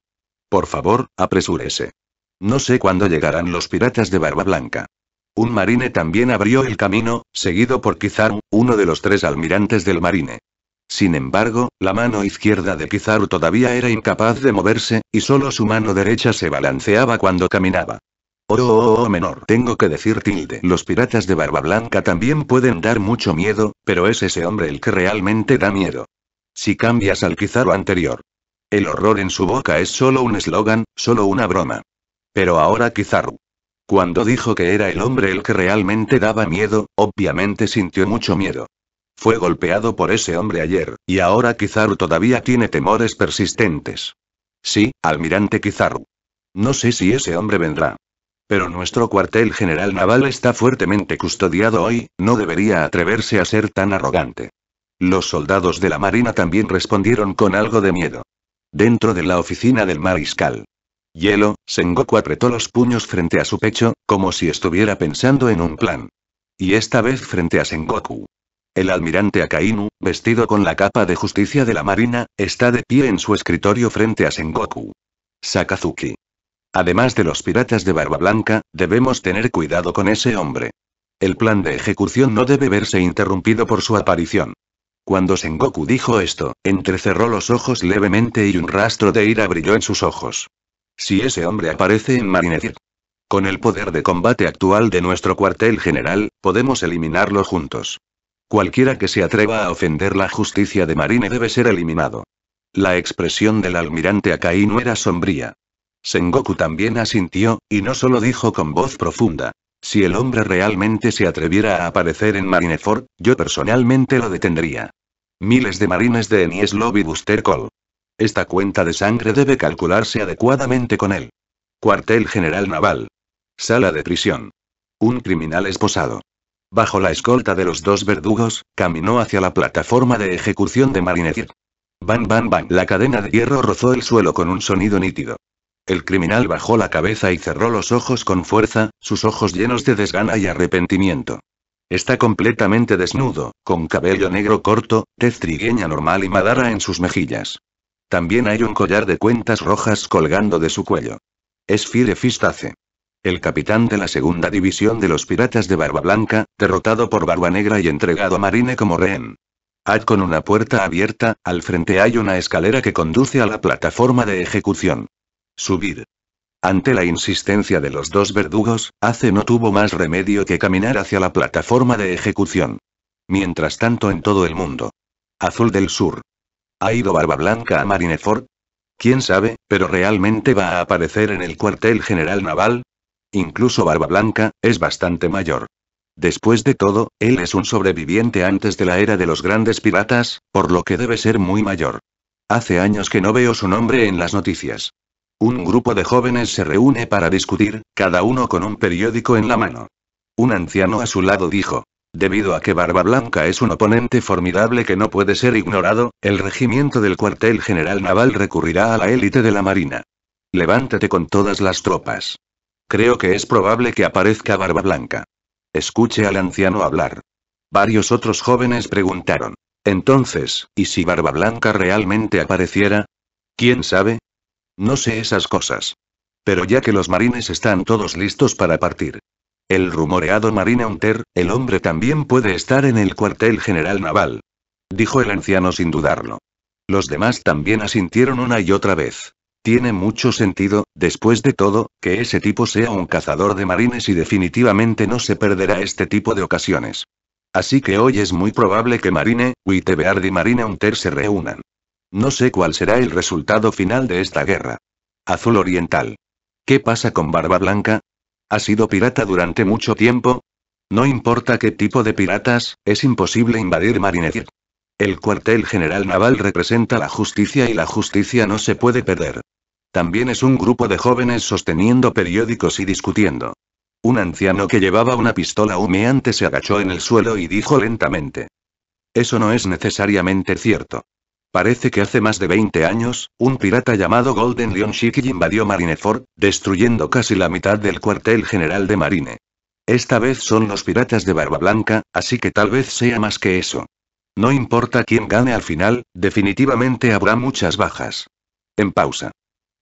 Por favor, apresúrese. No sé cuándo llegarán los piratas de Barba Blanca. Un marine también abrió el camino, seguido por Kizaru, uno de los tres almirantes del marine. Sin embargo, la mano izquierda de Kizaru todavía era incapaz de moverse, y solo su mano derecha se balanceaba cuando caminaba. Oh, oh, oh, oh, menor. Tengo que decir tilde. Los piratas de barba blanca también pueden dar mucho miedo, pero es ese hombre el que realmente da miedo. Si cambias al Kizaru anterior. El horror en su boca es solo un eslogan, solo una broma. Pero ahora Kizaru. Cuando dijo que era el hombre el que realmente daba miedo, obviamente sintió mucho miedo. Fue golpeado por ese hombre ayer, y ahora Kizaru todavía tiene temores persistentes. Sí, almirante Kizaru. No sé si ese hombre vendrá. Pero nuestro cuartel general naval está fuertemente custodiado hoy, no debería atreverse a ser tan arrogante. Los soldados de la Marina también respondieron con algo de miedo. Dentro de la oficina del mariscal. Hielo, Sengoku apretó los puños frente a su pecho, como si estuviera pensando en un plan. Y esta vez frente a Sengoku. El almirante Akainu, vestido con la capa de justicia de la Marina, está de pie en su escritorio frente a Sengoku. Sakazuki. Además de los piratas de Barba Blanca, debemos tener cuidado con ese hombre. El plan de ejecución no debe verse interrumpido por su aparición. Cuando Sengoku dijo esto, entrecerró los ojos levemente y un rastro de ira brilló en sus ojos. Si ese hombre aparece en Marineford, con el poder de combate actual de nuestro cuartel general, podemos eliminarlo juntos. Cualquiera que se atreva a ofender la justicia de Marine debe ser eliminado. La expresión del almirante Akainu era sombría. Sengoku también asintió, y no solo dijo con voz profunda. Si el hombre realmente se atreviera a aparecer en Marineford, yo personalmente lo detendría. Miles de marines de Enies Lobby Buster Call. Esta cuenta de sangre debe calcularse adecuadamente con él. Cuartel General Naval. Sala de prisión. Un criminal esposado. Bajo la escolta de los dos verdugos, caminó hacia la plataforma de ejecución de Marineford. Bam, bam, bam. La cadena de hierro rozó el suelo con un sonido nítido. El criminal bajó la cabeza y cerró los ojos con fuerza, sus ojos llenos de desgana y arrepentimiento. Está completamente desnudo, con cabello negro corto, tez trigueña normal y madara en sus mejillas. También hay un collar de cuentas rojas colgando de su cuello. Es Fire Fistace. El capitán de la segunda división de los piratas de Barba Blanca, derrotado por Barba Negra y entregado a Marine como rehén. Ad con una puerta abierta, al frente hay una escalera que conduce a la plataforma de ejecución. Subir. Ante la insistencia de los dos verdugos, Ace no tuvo más remedio que caminar hacia la plataforma de ejecución. Mientras tanto en todo el mundo. Azul del Sur. ¿Ha ido Barba Blanca a Marineford? ¿Quién sabe, pero realmente va a aparecer en el cuartel general naval? Incluso Barba Blanca, es bastante mayor. Después de todo, él es un sobreviviente antes de la era de los grandes piratas, por lo que debe ser muy mayor. Hace años que no veo su nombre en las noticias. Un grupo de jóvenes se reúne para discutir, cada uno con un periódico en la mano. Un anciano a su lado dijo, Debido a que Barba Blanca es un oponente formidable que no puede ser ignorado, el regimiento del cuartel general naval recurrirá a la élite de la Marina. Levántate con todas las tropas. Creo que es probable que aparezca Barba Blanca. Escuche al anciano hablar. Varios otros jóvenes preguntaron. Entonces, ¿y si Barba Blanca realmente apareciera? ¿Quién sabe? No sé esas cosas. Pero ya que los marines están todos listos para partir. El rumoreado marine Hunter, el hombre también puede estar en el cuartel general naval. Dijo el anciano sin dudarlo. Los demás también asintieron una y otra vez. Tiene mucho sentido, después de todo, que ese tipo sea un cazador de marines y definitivamente no se perderá este tipo de ocasiones. Así que hoy es muy probable que Marine, Witebeard y Marine Hunter se reúnan. No sé cuál será el resultado final de esta guerra. Azul Oriental. ¿Qué pasa con Barba Blanca? ¿Ha sido pirata durante mucho tiempo? No importa qué tipo de piratas, es imposible invadir Marineford. El cuartel general naval representa la justicia y la justicia no se puede perder. También es un grupo de jóvenes sosteniendo periódicos y discutiendo. Un anciano que llevaba una pistola humeante se agachó en el suelo y dijo lentamente. Eso no es necesariamente cierto. Parece que hace más de 20 años, un pirata llamado Golden Lion Shiki invadió Marineford, destruyendo casi la mitad del cuartel general de Marine. Esta vez son los piratas de Barba Blanca, así que tal vez sea más que eso. No importa quién gane al final, definitivamente habrá muchas bajas. En pausa.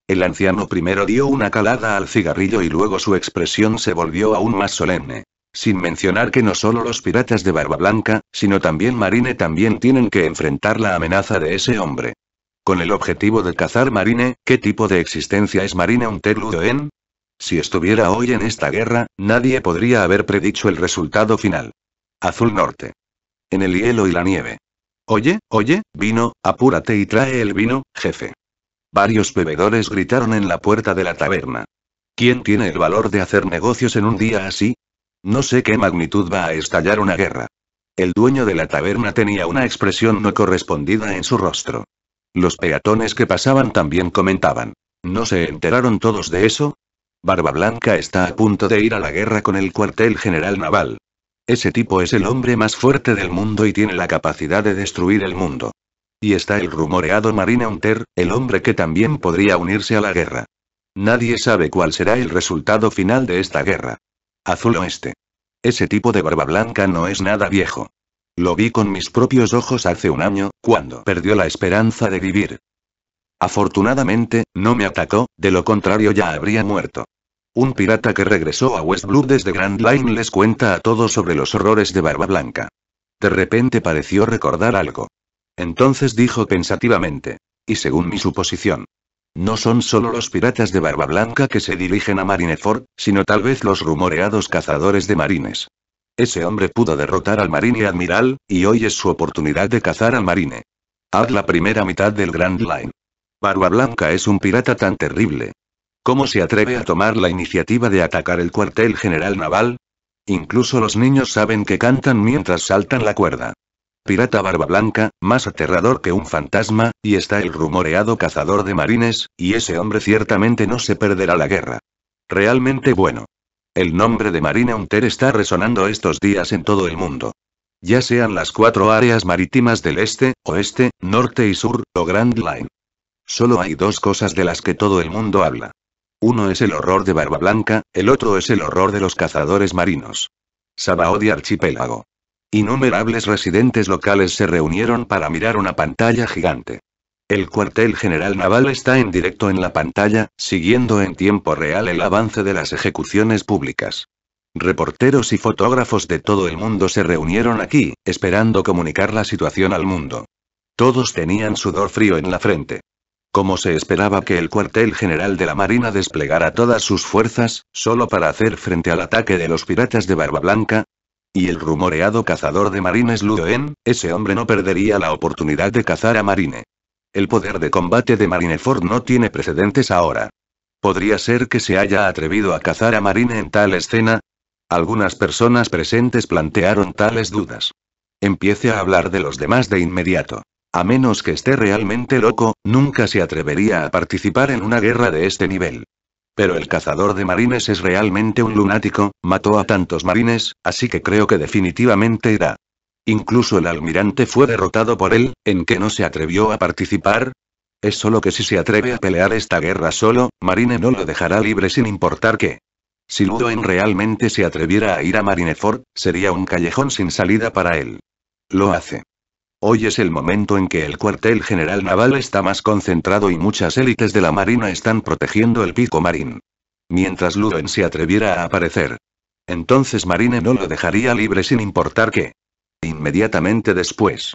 El anciano primero dio una calada al cigarrillo y luego su expresión se volvió aún más solemne. Sin mencionar que no solo los piratas de Barba Blanca, sino también Marine también tienen que enfrentar la amenaza de ese hombre. Con el objetivo de cazar Marine, ¿qué tipo de existencia es Marine un en? Si estuviera hoy en esta guerra, nadie podría haber predicho el resultado final. Azul Norte. En el hielo y la nieve. Oye, oye, vino, apúrate y trae el vino, jefe. Varios bebedores gritaron en la puerta de la taberna. ¿Quién tiene el valor de hacer negocios en un día así? No sé qué magnitud va a estallar una guerra. El dueño de la taberna tenía una expresión no correspondida en su rostro. Los peatones que pasaban también comentaban. ¿No se enteraron todos de eso? Barba Blanca está a punto de ir a la guerra con el cuartel general naval. Ese tipo es el hombre más fuerte del mundo y tiene la capacidad de destruir el mundo. Y está el rumoreado Marine Hunter, el hombre que también podría unirse a la guerra. Nadie sabe cuál será el resultado final de esta guerra. Azul Oeste. Ese tipo de barba blanca no es nada viejo. Lo vi con mis propios ojos hace un año, cuando perdió la esperanza de vivir. Afortunadamente, no me atacó, de lo contrario ya habría muerto. Un pirata que regresó a West Blue desde Grand Line les cuenta a todos sobre los horrores de Barba Blanca. De repente pareció recordar algo. Entonces dijo pensativamente. Y según mi suposición, no son solo los piratas de Barba Blanca que se dirigen a Marineford, sino tal vez los rumoreados cazadores de marines. Ese hombre pudo derrotar al marine admiral, y hoy es su oportunidad de cazar al marine. Haz la primera mitad del Grand Line. Barba Blanca es un pirata tan terrible. ¿Cómo se atreve a tomar la iniciativa de atacar el cuartel general naval? Incluso los niños saben que cantan mientras saltan la cuerda pirata barba blanca, más aterrador que un fantasma, y está el rumoreado cazador de marines, y ese hombre ciertamente no se perderá la guerra. Realmente bueno. El nombre de Marina Hunter está resonando estos días en todo el mundo. Ya sean las cuatro áreas marítimas del este, oeste, norte y sur, o Grand Line. Solo hay dos cosas de las que todo el mundo habla. Uno es el horror de Barba Blanca, el otro es el horror de los cazadores marinos. Sabaody Archipiélago. Innumerables residentes locales se reunieron para mirar una pantalla gigante. El cuartel general naval está en directo en la pantalla, siguiendo en tiempo real el avance de las ejecuciones públicas. Reporteros y fotógrafos de todo el mundo se reunieron aquí, esperando comunicar la situación al mundo. Todos tenían sudor frío en la frente. Como se esperaba que el cuartel general de la Marina desplegara todas sus fuerzas, solo para hacer frente al ataque de los piratas de Barba Blanca, y el rumoreado cazador de marines Ludoen, ese hombre no perdería la oportunidad de cazar a Marine. El poder de combate de Marineford no tiene precedentes ahora. Podría ser que se haya atrevido a cazar a Marine en tal escena. Algunas personas presentes plantearon tales dudas. Empiece a hablar de los demás de inmediato. A menos que esté realmente loco, nunca se atrevería a participar en una guerra de este nivel. Pero el cazador de marines es realmente un lunático, mató a tantos marines, así que creo que definitivamente irá. Incluso el almirante fue derrotado por él, en que no se atrevió a participar. Es solo que si se atreve a pelear esta guerra solo, Marine no lo dejará libre sin importar qué. Si Ludoen realmente se atreviera a ir a Marineford, sería un callejón sin salida para él. Lo hace. Hoy es el momento en que el cuartel general naval está más concentrado y muchas élites de la Marina están protegiendo el pico marín. Mientras Luden se atreviera a aparecer. Entonces Marine no lo dejaría libre sin importar qué. Inmediatamente después.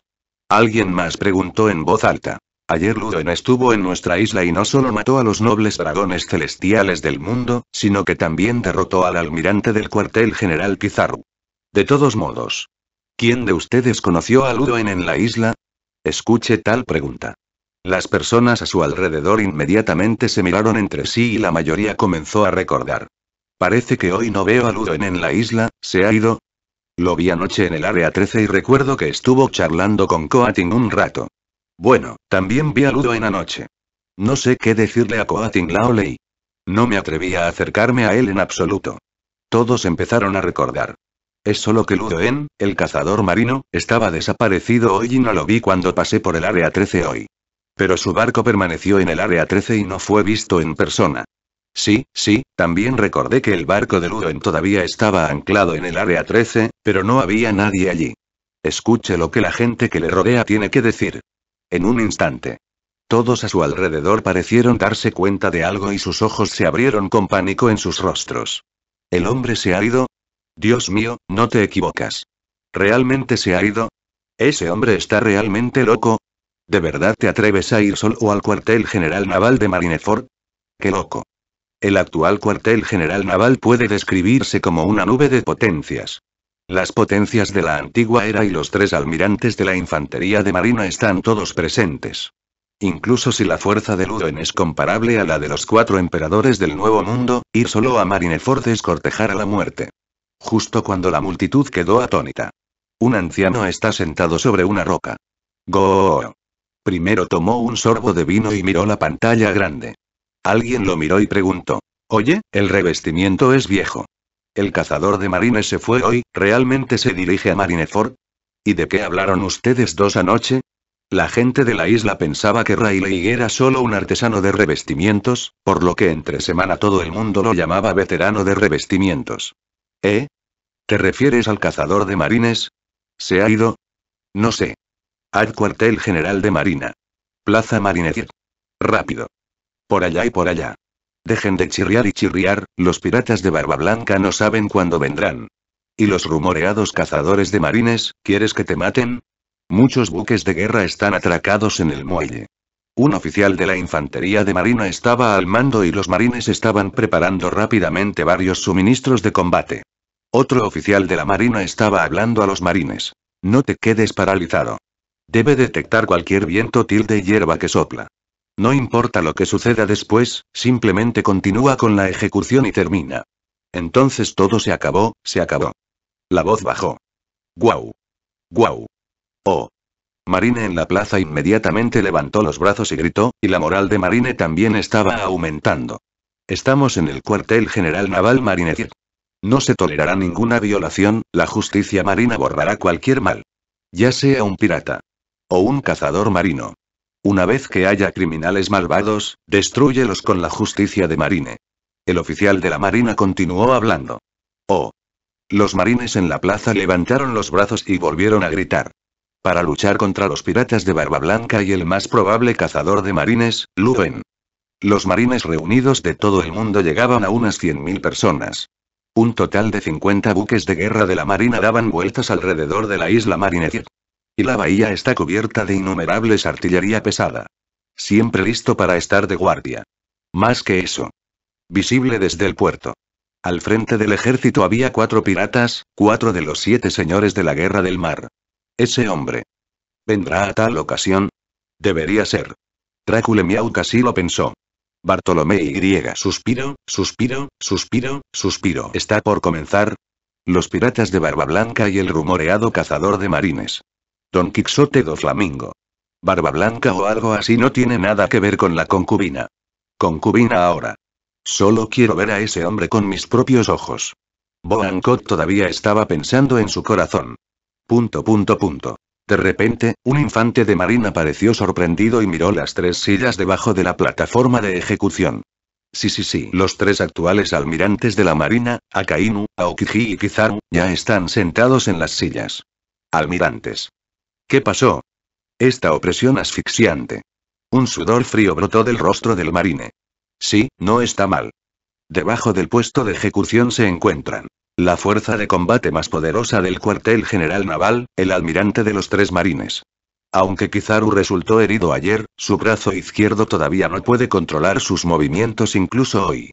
Alguien más preguntó en voz alta. Ayer Luden estuvo en nuestra isla y no solo mató a los nobles dragones celestiales del mundo, sino que también derrotó al almirante del cuartel general Pizarro. De todos modos, ¿Quién de ustedes conoció a Ludoen en la isla? Escuche tal pregunta. Las personas a su alrededor inmediatamente se miraron entre sí y la mayoría comenzó a recordar. Parece que hoy no veo a Ludoen en la isla, ¿se ha ido? Lo vi anoche en el área 13 y recuerdo que estuvo charlando con Coating un rato. Bueno, también vi a Ludoen anoche. No sé qué decirle a Coating Laolei. No me atreví a acercarme a él en absoluto. Todos empezaron a recordar. Es solo que Ludoen, el cazador marino, estaba desaparecido hoy y no lo vi cuando pasé por el Área 13 hoy. Pero su barco permaneció en el Área 13 y no fue visto en persona. Sí, sí, también recordé que el barco de Ludoen todavía estaba anclado en el Área 13, pero no había nadie allí. Escuche lo que la gente que le rodea tiene que decir. En un instante. Todos a su alrededor parecieron darse cuenta de algo y sus ojos se abrieron con pánico en sus rostros. El hombre se ha ido, Dios mío, no te equivocas. ¿Realmente se ha ido? ¿Ese hombre está realmente loco? ¿De verdad te atreves a ir solo al cuartel general naval de Marineford? ¡Qué loco! El actual cuartel general naval puede describirse como una nube de potencias. Las potencias de la antigua era y los tres almirantes de la infantería de marina están todos presentes. Incluso si la fuerza de Luden es comparable a la de los cuatro emperadores del Nuevo Mundo, ir solo a Marineford es cortejar a la muerte. Justo cuando la multitud quedó atónita. Un anciano está sentado sobre una roca. Go. Primero tomó un sorbo de vino y miró la pantalla grande. Alguien lo miró y preguntó. Oye, el revestimiento es viejo. El cazador de marines se fue hoy, ¿realmente se dirige a Marineford? ¿Y de qué hablaron ustedes dos anoche? La gente de la isla pensaba que Riley era solo un artesano de revestimientos, por lo que entre semana todo el mundo lo llamaba veterano de revestimientos. ¿Eh? ¿Te refieres al cazador de marines? ¿Se ha ido? No sé. Al cuartel general de Marina. Plaza Marinetti. Rápido. Por allá y por allá. Dejen de chirriar y chirriar, los piratas de Barba Blanca no saben cuándo vendrán. ¿Y los rumoreados cazadores de marines, quieres que te maten? Muchos buques de guerra están atracados en el muelle. Un oficial de la infantería de marina estaba al mando y los marines estaban preparando rápidamente varios suministros de combate. Otro oficial de la marina estaba hablando a los marines. No te quedes paralizado. Debe detectar cualquier viento tilde hierba que sopla. No importa lo que suceda después, simplemente continúa con la ejecución y termina. Entonces todo se acabó, se acabó. La voz bajó. Guau. Guau. Oh. Marine en la plaza inmediatamente levantó los brazos y gritó, y la moral de Marine también estaba aumentando. Estamos en el cuartel general naval marine. No se tolerará ninguna violación, la justicia marina borrará cualquier mal. Ya sea un pirata. O un cazador marino. Una vez que haya criminales malvados, destruyelos con la justicia de Marine. El oficial de la Marina continuó hablando. Oh. Los marines en la plaza levantaron los brazos y volvieron a gritar. Para luchar contra los piratas de Barba Blanca y el más probable cazador de marines, Luven. Los marines reunidos de todo el mundo llegaban a unas 100.000 personas. Un total de 50 buques de guerra de la Marina daban vueltas alrededor de la isla Marinette. Y la bahía está cubierta de innumerables artillería pesada. Siempre listo para estar de guardia. Más que eso. Visible desde el puerto. Al frente del ejército había cuatro piratas, cuatro de los siete señores de la guerra del mar. Ese hombre. ¿Vendrá a tal ocasión? Debería ser. Drácula Miau casi lo pensó. Bartolomé Y. Suspiro, suspiro, suspiro, suspiro. Está por comenzar. Los piratas de Barba Blanca y el rumoreado cazador de marines. Don Quixote do Flamingo. Barba Blanca o algo así no tiene nada que ver con la concubina. Concubina ahora. Solo quiero ver a ese hombre con mis propios ojos. Boancot todavía estaba pensando en su corazón. Punto punto punto. De repente, un infante de Marina apareció sorprendido y miró las tres sillas debajo de la plataforma de ejecución. Sí, sí, sí, los tres actuales almirantes de la Marina, Akainu, Aokiji y Kizaru, ya están sentados en las sillas. Almirantes. ¿Qué pasó? Esta opresión asfixiante. Un sudor frío brotó del rostro del marine. Sí, no está mal. Debajo del puesto de ejecución se encuentran la fuerza de combate más poderosa del cuartel general naval, el almirante de los tres marines. Aunque Kizaru resultó herido ayer, su brazo izquierdo todavía no puede controlar sus movimientos incluso hoy.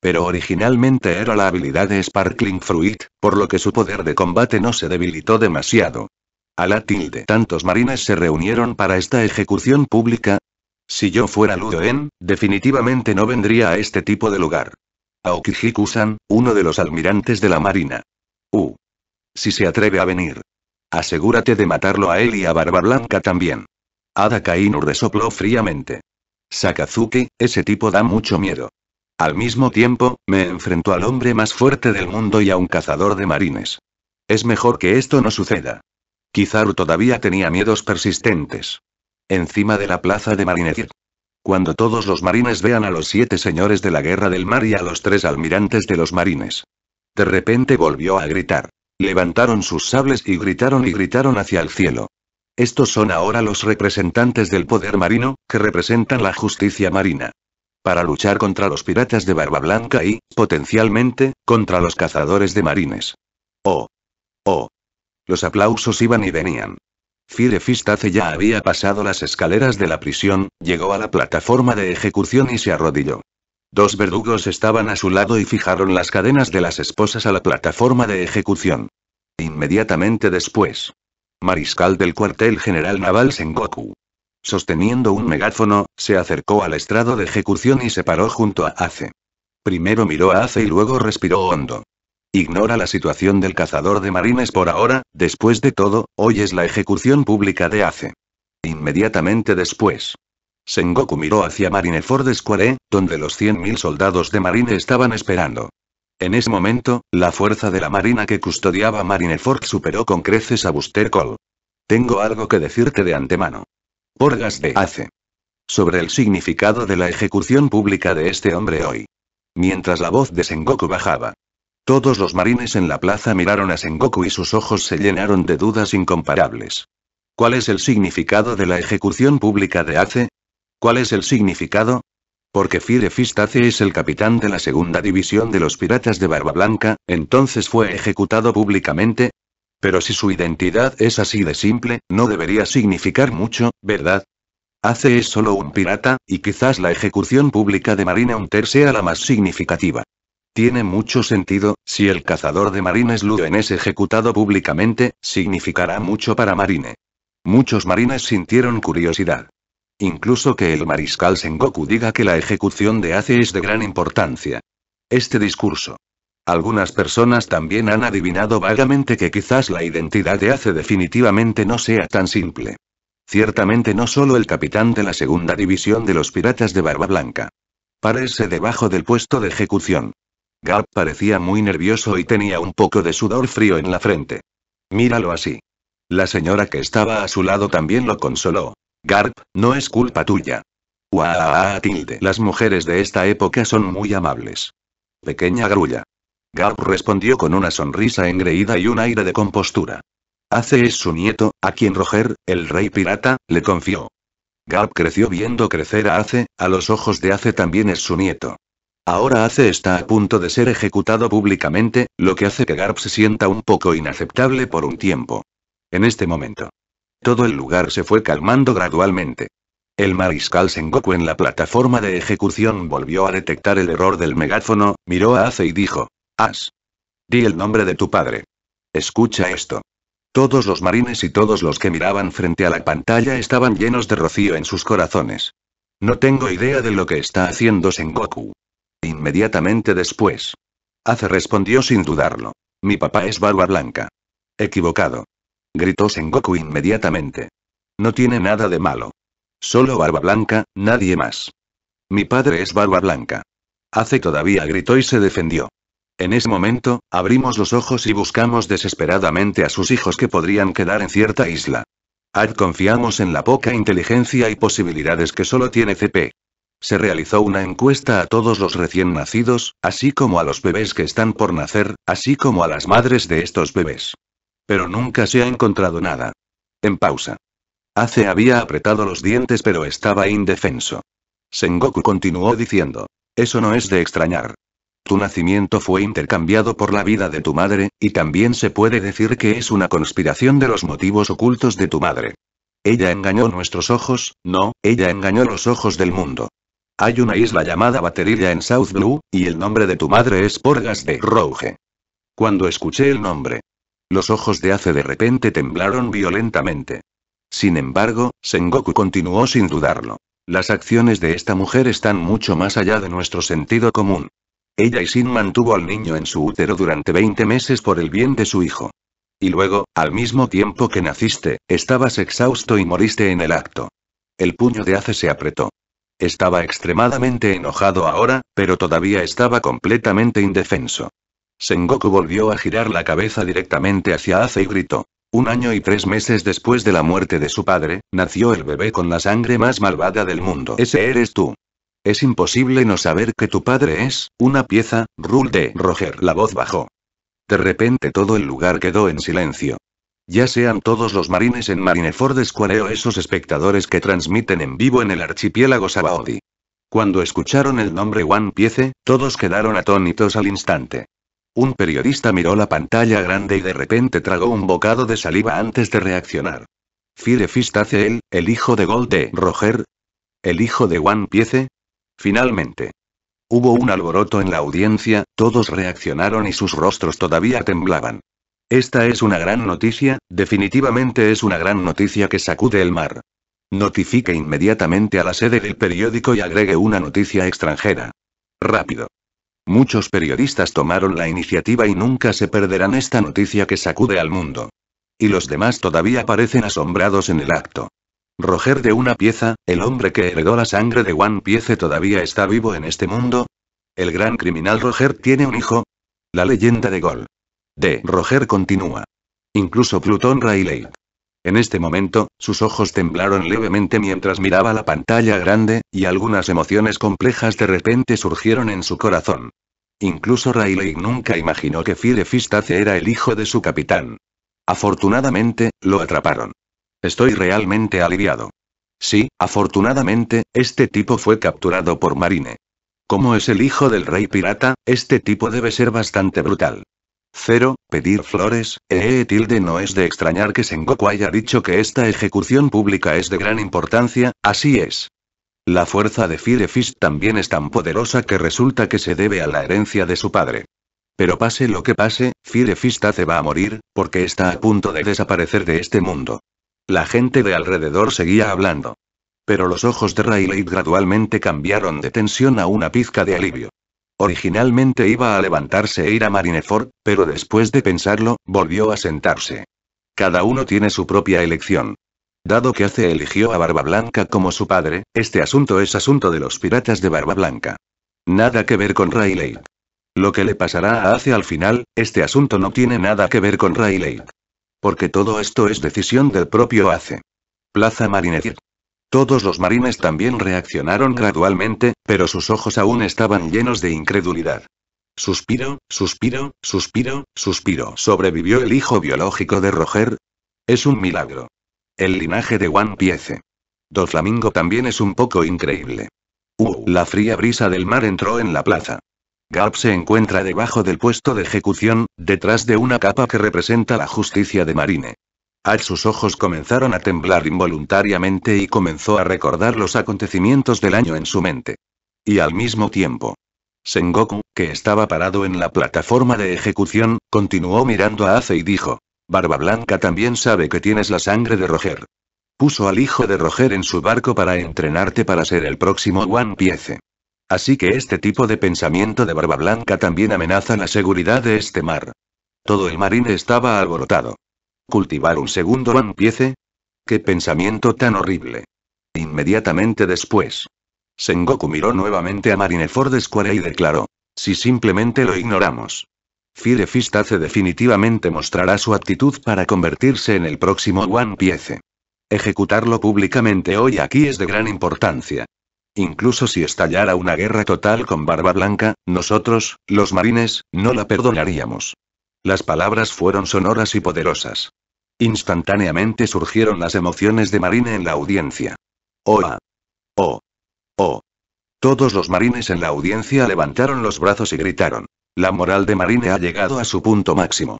Pero originalmente era la habilidad de Sparkling Fruit, por lo que su poder de combate no se debilitó demasiado. A la tilde. Tantos marines se reunieron para esta ejecución pública. Si yo fuera Ludoen, definitivamente no vendría a este tipo de lugar. Aokijiku-san, uno de los almirantes de la marina. Uh. Si se atreve a venir. Asegúrate de matarlo a él y a Barba Blanca también. Ada Kainu resopló fríamente. Sakazuki, ese tipo da mucho miedo. Al mismo tiempo, me enfrentó al hombre más fuerte del mundo y a un cazador de marines. Es mejor que esto no suceda. Kizaru todavía tenía miedos persistentes. Encima de la plaza de Marinezir. Cuando todos los marines vean a los siete señores de la guerra del mar y a los tres almirantes de los marines. De repente volvió a gritar. Levantaron sus sables y gritaron y gritaron hacia el cielo. Estos son ahora los representantes del poder marino, que representan la justicia marina. Para luchar contra los piratas de Barba Blanca y, potencialmente, contra los cazadores de marines. Oh. Oh. Los aplausos iban y venían. Firefistace ya había pasado las escaleras de la prisión, llegó a la plataforma de ejecución y se arrodilló. Dos verdugos estaban a su lado y fijaron las cadenas de las esposas a la plataforma de ejecución. Inmediatamente después. Mariscal del cuartel general naval Sengoku. Sosteniendo un megáfono, se acercó al estrado de ejecución y se paró junto a Ace. Primero miró a Ace y luego respiró hondo. Ignora la situación del cazador de marines por ahora, después de todo, hoy es la ejecución pública de Ace. Inmediatamente después. Sengoku miró hacia Marineford Square, donde los 100.000 soldados de marine estaban esperando. En ese momento, la fuerza de la marina que custodiaba Marineford superó con creces a Buster Call. Tengo algo que decirte de antemano. Porgas de Ace. Sobre el significado de la ejecución pública de este hombre hoy. Mientras la voz de Sengoku bajaba, todos los marines en la plaza miraron a Sengoku y sus ojos se llenaron de dudas incomparables. ¿Cuál es el significado de la ejecución pública de Ace? ¿Cuál es el significado? Porque Fire Fist Ace es el capitán de la segunda división de los piratas de Barba Blanca, entonces fue ejecutado públicamente. Pero si su identidad es así de simple, no debería significar mucho, ¿verdad? Ace es solo un pirata, y quizás la ejecución pública de Marina Hunter sea la más significativa. Tiene mucho sentido, si el cazador de marines Luen es ejecutado públicamente, significará mucho para Marine. Muchos marines sintieron curiosidad. Incluso que el mariscal Sengoku diga que la ejecución de Ace es de gran importancia. Este discurso. Algunas personas también han adivinado vagamente que quizás la identidad de Ace definitivamente no sea tan simple. Ciertamente no solo el capitán de la segunda división de los piratas de Barba Blanca. Parece debajo del puesto de ejecución. Garp parecía muy nervioso y tenía un poco de sudor frío en la frente. Míralo así. La señora que estaba a su lado también lo consoló. Garp, no es culpa tuya. Uaaaa tilde. Las mujeres de esta época son muy amables. Pequeña grulla. Garp respondió con una sonrisa engreída y un aire de compostura. Ace es su nieto, a quien Roger, el rey pirata, le confió. Garp creció viendo crecer a Ace, a los ojos de Ace también es su nieto. Ahora Ace está a punto de ser ejecutado públicamente, lo que hace que Garp se sienta un poco inaceptable por un tiempo. En este momento. Todo el lugar se fue calmando gradualmente. El mariscal Sengoku en la plataforma de ejecución volvió a detectar el error del megáfono, miró a Ace y dijo. As. Di el nombre de tu padre. Escucha esto. Todos los marines y todos los que miraban frente a la pantalla estaban llenos de rocío en sus corazones. No tengo idea de lo que está haciendo Sengoku, inmediatamente después. Ace respondió sin dudarlo. Mi papá es barba blanca. Equivocado. Gritó Sengoku inmediatamente. No tiene nada de malo. Solo barba blanca, nadie más. Mi padre es barba blanca. hace todavía gritó y se defendió. En ese momento, abrimos los ojos y buscamos desesperadamente a sus hijos que podrían quedar en cierta isla. Ad confiamos en la poca inteligencia y posibilidades que solo tiene CP. Se realizó una encuesta a todos los recién nacidos, así como a los bebés que están por nacer, así como a las madres de estos bebés. Pero nunca se ha encontrado nada. En pausa. Hace había apretado los dientes pero estaba indefenso. Sengoku continuó diciendo. Eso no es de extrañar. Tu nacimiento fue intercambiado por la vida de tu madre, y también se puede decir que es una conspiración de los motivos ocultos de tu madre. Ella engañó nuestros ojos, no, ella engañó los ojos del mundo. Hay una isla llamada Baterilla en South Blue, y el nombre de tu madre es Porgas de Rouge. Cuando escuché el nombre, los ojos de Ace de repente temblaron violentamente. Sin embargo, Sengoku continuó sin dudarlo. Las acciones de esta mujer están mucho más allá de nuestro sentido común. Ella y Sin mantuvo al niño en su útero durante 20 meses por el bien de su hijo. Y luego, al mismo tiempo que naciste, estabas exhausto y moriste en el acto. El puño de Ace se apretó. Estaba extremadamente enojado ahora, pero todavía estaba completamente indefenso. Sengoku volvió a girar la cabeza directamente hacia Ace y gritó. Un año y tres meses después de la muerte de su padre, nació el bebé con la sangre más malvada del mundo. Ese eres tú. Es imposible no saber que tu padre es, una pieza, Rule de Roger. La voz bajó. De repente todo el lugar quedó en silencio. Ya sean todos los marines en Marineford Square o eh, esos espectadores que transmiten en vivo en el archipiélago Sabaody. Cuando escucharon el nombre One Piece, todos quedaron atónitos al instante. Un periodista miró la pantalla grande y de repente tragó un bocado de saliva antes de reaccionar. ¿Fire Fist hace él, el hijo de Gold de eh, Roger? ¿El hijo de One Piece? Finalmente. Hubo un alboroto en la audiencia, todos reaccionaron y sus rostros todavía temblaban. Esta es una gran noticia, definitivamente es una gran noticia que sacude el mar. Notifique inmediatamente a la sede del periódico y agregue una noticia extranjera. Rápido. Muchos periodistas tomaron la iniciativa y nunca se perderán esta noticia que sacude al mundo. Y los demás todavía parecen asombrados en el acto. Roger de una pieza, el hombre que heredó la sangre de One Piece todavía está vivo en este mundo. El gran criminal Roger tiene un hijo. La leyenda de Gol. D. Roger continúa. Incluso Plutón Rayleigh. En este momento, sus ojos temblaron levemente mientras miraba la pantalla grande, y algunas emociones complejas de repente surgieron en su corazón. Incluso Rayleigh nunca imaginó que Fistace era el hijo de su capitán. Afortunadamente, lo atraparon. Estoy realmente aliviado. Sí, afortunadamente, este tipo fue capturado por Marine. Como es el hijo del rey pirata, este tipo debe ser bastante brutal. Cero, pedir flores, eh, eh, tilde no es de extrañar que Sengoku haya dicho que esta ejecución pública es de gran importancia, así es. La fuerza de Fire también es tan poderosa que resulta que se debe a la herencia de su padre. Pero pase lo que pase, Fire Fist va a morir, porque está a punto de desaparecer de este mundo. La gente de alrededor seguía hablando. Pero los ojos de Rayleigh gradualmente cambiaron de tensión a una pizca de alivio. Originalmente iba a levantarse e ir a Marineford, pero después de pensarlo, volvió a sentarse. Cada uno tiene su propia elección. Dado que Ace eligió a Barba Blanca como su padre, este asunto es asunto de los piratas de Barba Blanca. Nada que ver con Rayleigh. Lo que le pasará a Ace al final, este asunto no tiene nada que ver con Rayleigh. Porque todo esto es decisión del propio Ace. Plaza Marineford. Todos los marines también reaccionaron gradualmente, pero sus ojos aún estaban llenos de incredulidad. Suspiro, suspiro, suspiro, suspiro. ¿Sobrevivió el hijo biológico de Roger? Es un milagro. El linaje de One Piece. Do Flamingo también es un poco increíble. Uh, la fría brisa del mar entró en la plaza. Garp se encuentra debajo del puesto de ejecución, detrás de una capa que representa la justicia de Marine. Al sus ojos comenzaron a temblar involuntariamente y comenzó a recordar los acontecimientos del año en su mente. Y al mismo tiempo, Sengoku, que estaba parado en la plataforma de ejecución, continuó mirando a Ace y dijo: Barba Blanca también sabe que tienes la sangre de Roger. Puso al hijo de Roger en su barco para entrenarte para ser el próximo One Piece. Así que este tipo de pensamiento de Barba Blanca también amenaza la seguridad de este mar. Todo el marine estaba alborotado cultivar un segundo One Piece? ¡Qué pensamiento tan horrible! Inmediatamente después. Sengoku miró nuevamente a Marineford Square y declaró. Si simplemente lo ignoramos. Fire Fist hace definitivamente mostrará su actitud para convertirse en el próximo One Piece. Ejecutarlo públicamente hoy aquí es de gran importancia. Incluso si estallara una guerra total con Barba Blanca, nosotros, los marines, no la perdonaríamos. Las palabras fueron sonoras y poderosas. Instantáneamente surgieron las emociones de Marine en la audiencia. ¡Oh! ¡Oh! ¡Oh! Todos los marines en la audiencia levantaron los brazos y gritaron. La moral de Marine ha llegado a su punto máximo.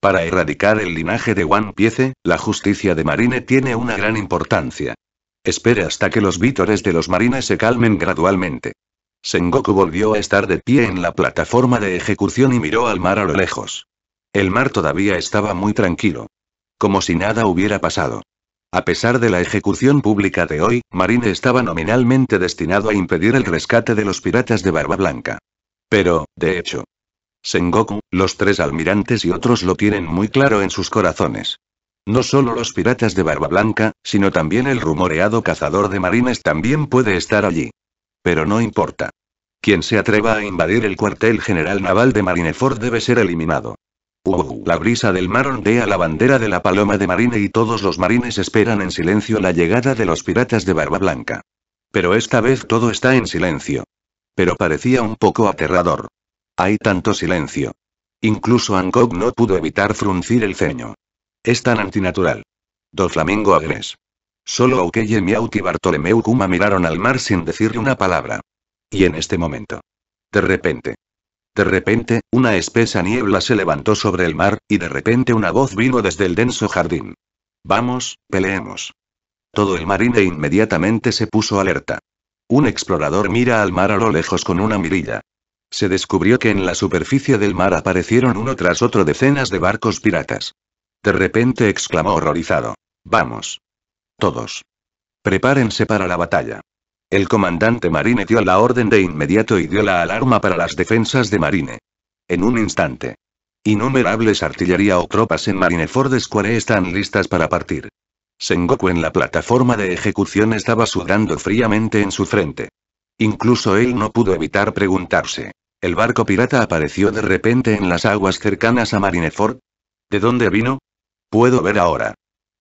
Para erradicar el linaje de One Piece, la justicia de Marine tiene una gran importancia. Espere hasta que los vítores de los marines se calmen gradualmente. Sengoku volvió a estar de pie en la plataforma de ejecución y miró al mar a lo lejos. El mar todavía estaba muy tranquilo. Como si nada hubiera pasado. A pesar de la ejecución pública de hoy, Marine estaba nominalmente destinado a impedir el rescate de los piratas de Barba Blanca. Pero, de hecho, Sengoku, los tres almirantes y otros lo tienen muy claro en sus corazones. No solo los piratas de Barba Blanca, sino también el rumoreado cazador de marines también puede estar allí. Pero no importa. Quien se atreva a invadir el cuartel general naval de Marineford debe ser eliminado la brisa del mar ondea la bandera de la paloma de marine y todos los marines esperan en silencio la llegada de los piratas de Barba Blanca. Pero esta vez todo está en silencio. Pero parecía un poco aterrador. Hay tanto silencio. Incluso Hancock no pudo evitar fruncir el ceño. Es tan antinatural. Do Flamingo Agres. Solo Aukeye Miaut y Bartolomeu Kuma miraron al mar sin decirle una palabra. Y en este momento. De repente. De repente, una espesa niebla se levantó sobre el mar, y de repente una voz vino desde el denso jardín. Vamos, peleemos. Todo el marine inmediatamente se puso alerta. Un explorador mira al mar a lo lejos con una mirilla. Se descubrió que en la superficie del mar aparecieron uno tras otro decenas de barcos piratas. De repente exclamó horrorizado. Vamos. Todos. Prepárense para la batalla. El comandante Marine dio la orden de inmediato y dio la alarma para las defensas de Marine. En un instante. Innumerables artillería o tropas en Marineford Square están listas para partir. Sengoku en la plataforma de ejecución estaba sudando fríamente en su frente. Incluso él no pudo evitar preguntarse. ¿El barco pirata apareció de repente en las aguas cercanas a Marineford? ¿De dónde vino? Puedo ver ahora.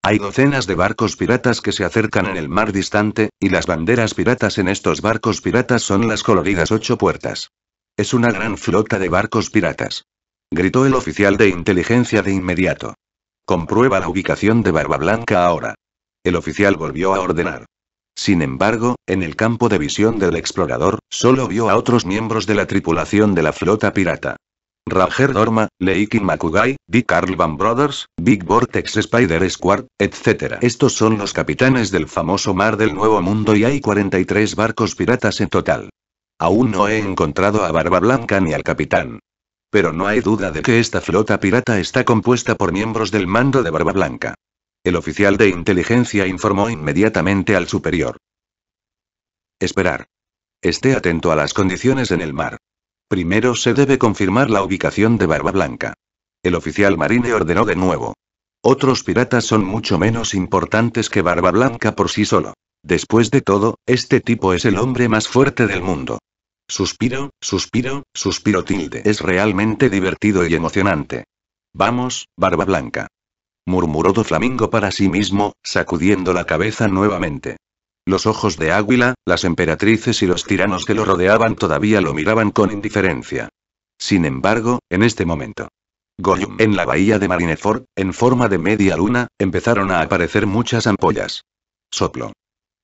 Hay docenas de barcos piratas que se acercan en el mar distante, y las banderas piratas en estos barcos piratas son las coloridas ocho puertas. Es una gran flota de barcos piratas. Gritó el oficial de inteligencia de inmediato. Comprueba la ubicación de Barba Blanca ahora. El oficial volvió a ordenar. Sin embargo, en el campo de visión del explorador, solo vio a otros miembros de la tripulación de la flota pirata. Roger Dorma, Leiki Makugai, Carl Van Brothers, Big Vortex Spider Squad, etc. Estos son los capitanes del famoso Mar del Nuevo Mundo y hay 43 barcos piratas en total. Aún no he encontrado a Barba Blanca ni al capitán. Pero no hay duda de que esta flota pirata está compuesta por miembros del mando de Barba Blanca. El oficial de inteligencia informó inmediatamente al superior. Esperar. Esté atento a las condiciones en el mar. Primero se debe confirmar la ubicación de Barba Blanca. El oficial marine ordenó de nuevo. Otros piratas son mucho menos importantes que Barba Blanca por sí solo. Después de todo, este tipo es el hombre más fuerte del mundo. Suspiro, suspiro, suspiro tilde. Es realmente divertido y emocionante. Vamos, Barba Blanca. Murmuró Doflamingo Flamingo para sí mismo, sacudiendo la cabeza nuevamente. Los ojos de Águila, las emperatrices y los tiranos que lo rodeaban todavía lo miraban con indiferencia. Sin embargo, en este momento, Goyum. En la bahía de Marineford, en forma de media luna, empezaron a aparecer muchas ampollas. Soplo.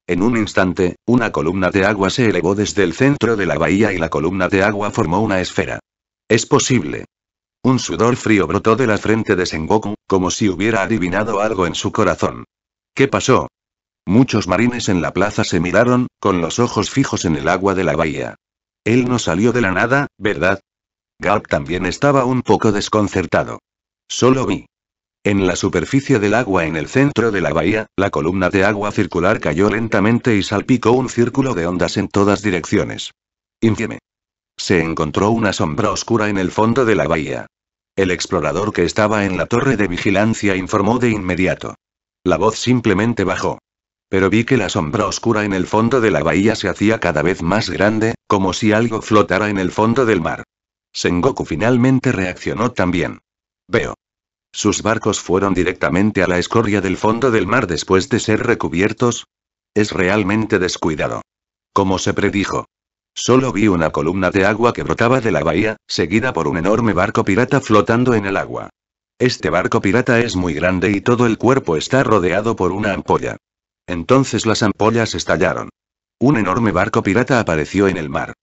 En un instante, una columna de agua se elevó desde el centro de la bahía y la columna de agua formó una esfera. Es posible. Un sudor frío brotó de la frente de Sengoku, como si hubiera adivinado algo en su corazón. ¿Qué pasó? Muchos marines en la plaza se miraron, con los ojos fijos en el agua de la bahía. Él no salió de la nada, ¿verdad? Garp también estaba un poco desconcertado. Solo vi. En la superficie del agua en el centro de la bahía, la columna de agua circular cayó lentamente y salpicó un círculo de ondas en todas direcciones. Infieme. Se encontró una sombra oscura en el fondo de la bahía. El explorador que estaba en la torre de vigilancia informó de inmediato. La voz simplemente bajó pero vi que la sombra oscura en el fondo de la bahía se hacía cada vez más grande, como si algo flotara en el fondo del mar. Sengoku finalmente reaccionó también. Veo. Sus barcos fueron directamente a la escoria del fondo del mar después de ser recubiertos. Es realmente descuidado. Como se predijo. Solo vi una columna de agua que brotaba de la bahía, seguida por un enorme barco pirata flotando en el agua. Este barco pirata es muy grande y todo el cuerpo está rodeado por una ampolla. Entonces las ampollas estallaron. Un enorme barco pirata apareció en el mar.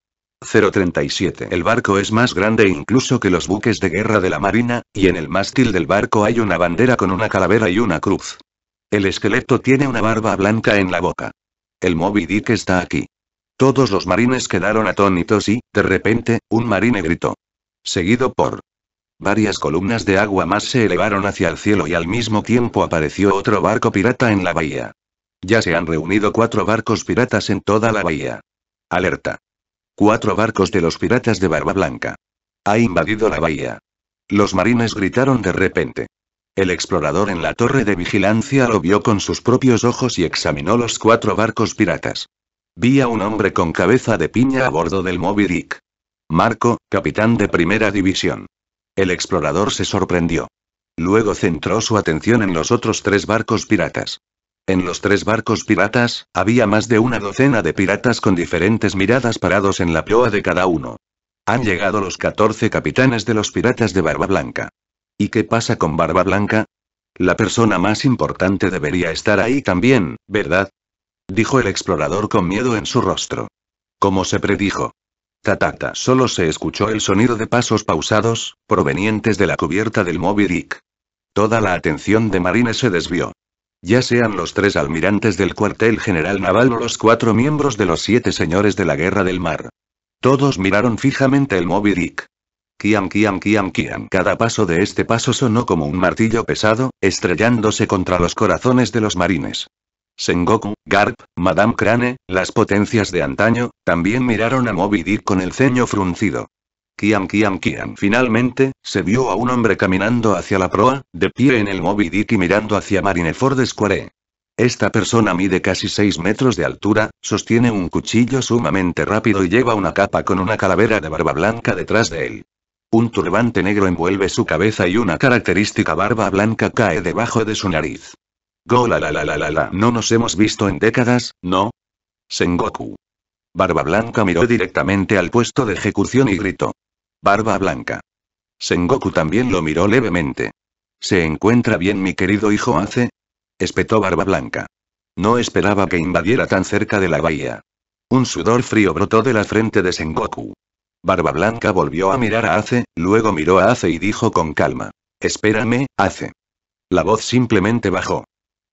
037. El barco es más grande incluso que los buques de guerra de la Marina, y en el mástil del barco hay una bandera con una calavera y una cruz. El esqueleto tiene una barba blanca en la boca. El Moby Dick está aquí. Todos los marines quedaron atónitos y, de repente, un marine gritó. Seguido por Varias columnas de agua más se elevaron hacia el cielo y al mismo tiempo apareció otro barco pirata en la bahía. Ya se han reunido cuatro barcos piratas en toda la bahía. Alerta. Cuatro barcos de los piratas de Barba Blanca. Ha invadido la bahía. Los marines gritaron de repente. El explorador en la torre de vigilancia lo vio con sus propios ojos y examinó los cuatro barcos piratas. Vi a un hombre con cabeza de piña a bordo del Moby Dick. Marco, capitán de primera división. El explorador se sorprendió. Luego centró su atención en los otros tres barcos piratas. En los tres barcos piratas, había más de una docena de piratas con diferentes miradas parados en la proa de cada uno. Han llegado los 14 capitanes de los piratas de Barba Blanca. ¿Y qué pasa con Barba Blanca? La persona más importante debería estar ahí también, ¿verdad? Dijo el explorador con miedo en su rostro. Como se predijo. Tatata solo se escuchó el sonido de pasos pausados, provenientes de la cubierta del Moby Dick. Toda la atención de Marines se desvió ya sean los tres almirantes del cuartel general naval o los cuatro miembros de los siete señores de la guerra del mar. Todos miraron fijamente el Moby Dick. Kiam, kiam, kiam, kiam. Cada paso de este paso sonó como un martillo pesado, estrellándose contra los corazones de los marines. Sengoku, Garp, Madame Crane, las potencias de antaño, también miraron a Moby Dick con el ceño fruncido. Kiam Kiam Kiam. Finalmente, se vio a un hombre caminando hacia la proa, de pie en el Moby Dick y mirando hacia Marineford Square. Esta persona mide casi 6 metros de altura, sostiene un cuchillo sumamente rápido y lleva una capa con una calavera de barba blanca detrás de él. Un turbante negro envuelve su cabeza y una característica barba blanca cae debajo de su nariz. Go la la la la la la, no nos hemos visto en décadas, ¿no? Sengoku. Barba Blanca miró directamente al puesto de ejecución y gritó. Barba Blanca. Sengoku también lo miró levemente. ¿Se encuentra bien mi querido hijo Ace? espetó Barba Blanca. No esperaba que invadiera tan cerca de la bahía. Un sudor frío brotó de la frente de Sengoku. Barba Blanca volvió a mirar a Ace, luego miró a Ace y dijo con calma. Espérame, Ace. La voz simplemente bajó.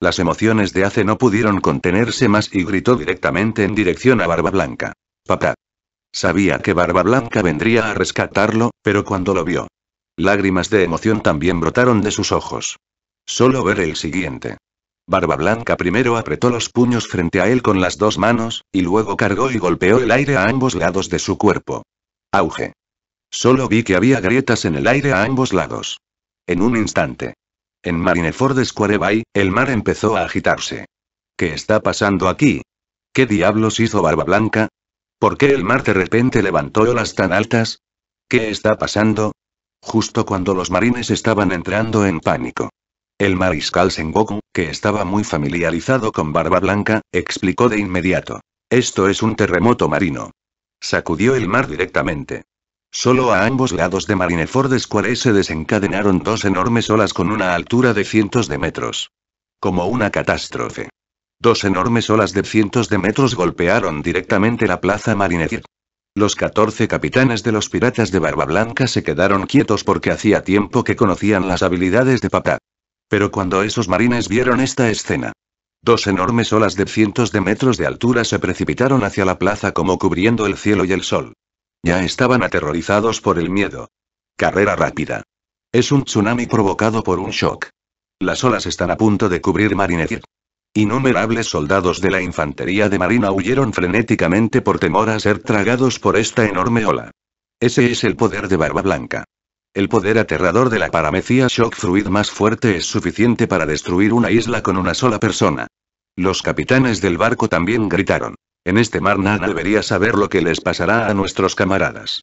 Las emociones de Ace no pudieron contenerse más y gritó directamente en dirección a Barba Blanca. Papá. Sabía que Barba Blanca vendría a rescatarlo, pero cuando lo vio. Lágrimas de emoción también brotaron de sus ojos. Solo ver el siguiente. Barba Blanca primero apretó los puños frente a él con las dos manos, y luego cargó y golpeó el aire a ambos lados de su cuerpo. Auge. Solo vi que había grietas en el aire a ambos lados. En un instante. En Marineford Square Bay, el mar empezó a agitarse. ¿Qué está pasando aquí? ¿Qué diablos hizo Barba Blanca? ¿Por qué el mar de repente levantó olas tan altas? ¿Qué está pasando? Justo cuando los marines estaban entrando en pánico. El mariscal Sengoku, que estaba muy familiarizado con Barba Blanca, explicó de inmediato. Esto es un terremoto marino. Sacudió el mar directamente. Solo a ambos lados de Marineford Square se desencadenaron dos enormes olas con una altura de cientos de metros. Como una catástrofe. Dos enormes olas de cientos de metros golpearon directamente la plaza Marineford. Los 14 capitanes de los piratas de Barba Blanca se quedaron quietos porque hacía tiempo que conocían las habilidades de papá. Pero cuando esos marines vieron esta escena, dos enormes olas de cientos de metros de altura se precipitaron hacia la plaza como cubriendo el cielo y el sol. Ya estaban aterrorizados por el miedo. Carrera rápida. Es un tsunami provocado por un shock. Las olas están a punto de cubrir Marinette. Innumerables soldados de la infantería de marina huyeron frenéticamente por temor a ser tragados por esta enorme ola. Ese es el poder de Barba Blanca. El poder aterrador de la paramecía Shock fruit más fuerte es suficiente para destruir una isla con una sola persona. Los capitanes del barco también gritaron. En este mar nada debería saber lo que les pasará a nuestros camaradas.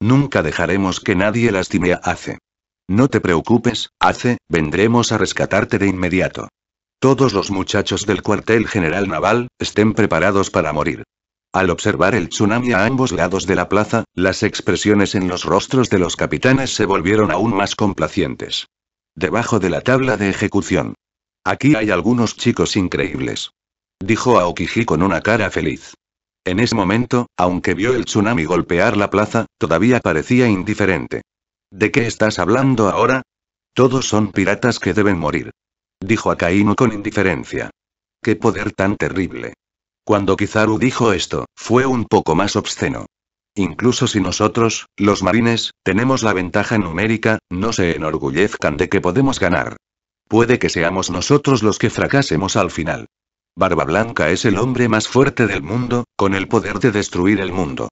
Nunca dejaremos que nadie lastime a Ace. No te preocupes, Ace, vendremos a rescatarte de inmediato. Todos los muchachos del cuartel general naval, estén preparados para morir. Al observar el tsunami a ambos lados de la plaza, las expresiones en los rostros de los capitanes se volvieron aún más complacientes. Debajo de la tabla de ejecución. Aquí hay algunos chicos increíbles dijo Aokiji con una cara feliz. En ese momento, aunque vio el tsunami golpear la plaza, todavía parecía indiferente. ¿De qué estás hablando ahora? Todos son piratas que deben morir. Dijo Akainu con indiferencia. ¡Qué poder tan terrible! Cuando Kizaru dijo esto, fue un poco más obsceno. Incluso si nosotros, los marines, tenemos la ventaja numérica, no se enorgullezcan de que podemos ganar. Puede que seamos nosotros los que fracasemos al final. Barba Blanca es el hombre más fuerte del mundo, con el poder de destruir el mundo.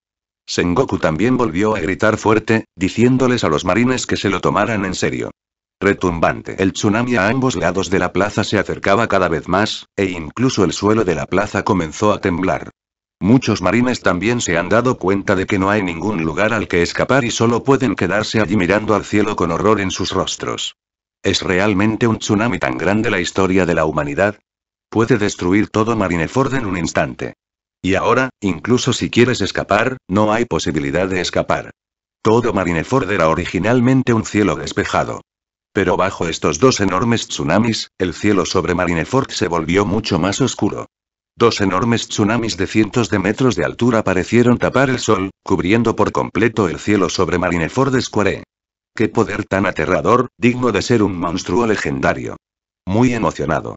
Sengoku también volvió a gritar fuerte, diciéndoles a los marines que se lo tomaran en serio. Retumbante. El tsunami a ambos lados de la plaza se acercaba cada vez más, e incluso el suelo de la plaza comenzó a temblar. Muchos marines también se han dado cuenta de que no hay ningún lugar al que escapar y solo pueden quedarse allí mirando al cielo con horror en sus rostros. ¿Es realmente un tsunami tan grande la historia de la humanidad? Puede destruir todo Marineford en un instante. Y ahora, incluso si quieres escapar, no hay posibilidad de escapar. Todo Marineford era originalmente un cielo despejado. Pero bajo estos dos enormes tsunamis, el cielo sobre Marineford se volvió mucho más oscuro. Dos enormes tsunamis de cientos de metros de altura parecieron tapar el sol, cubriendo por completo el cielo sobre Marineford Square. Qué poder tan aterrador, digno de ser un monstruo legendario. Muy emocionado.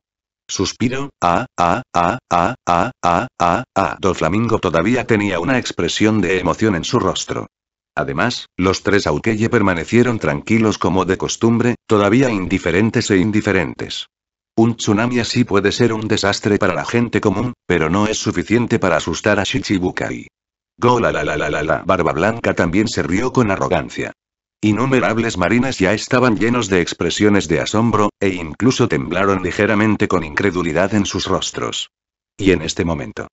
Suspiro, ah, ah, ah, ah, ah, ah, ah, ah. Do Flamingo todavía tenía una expresión de emoción en su rostro. Además, los tres Aukeye permanecieron tranquilos como de costumbre, todavía indiferentes e indiferentes. Un tsunami así puede ser un desastre para la gente común, pero no es suficiente para asustar a Shichibukai. Go la la la la la barba blanca también se rió con arrogancia. Innumerables marinas ya estaban llenos de expresiones de asombro, e incluso temblaron ligeramente con incredulidad en sus rostros. Y en este momento.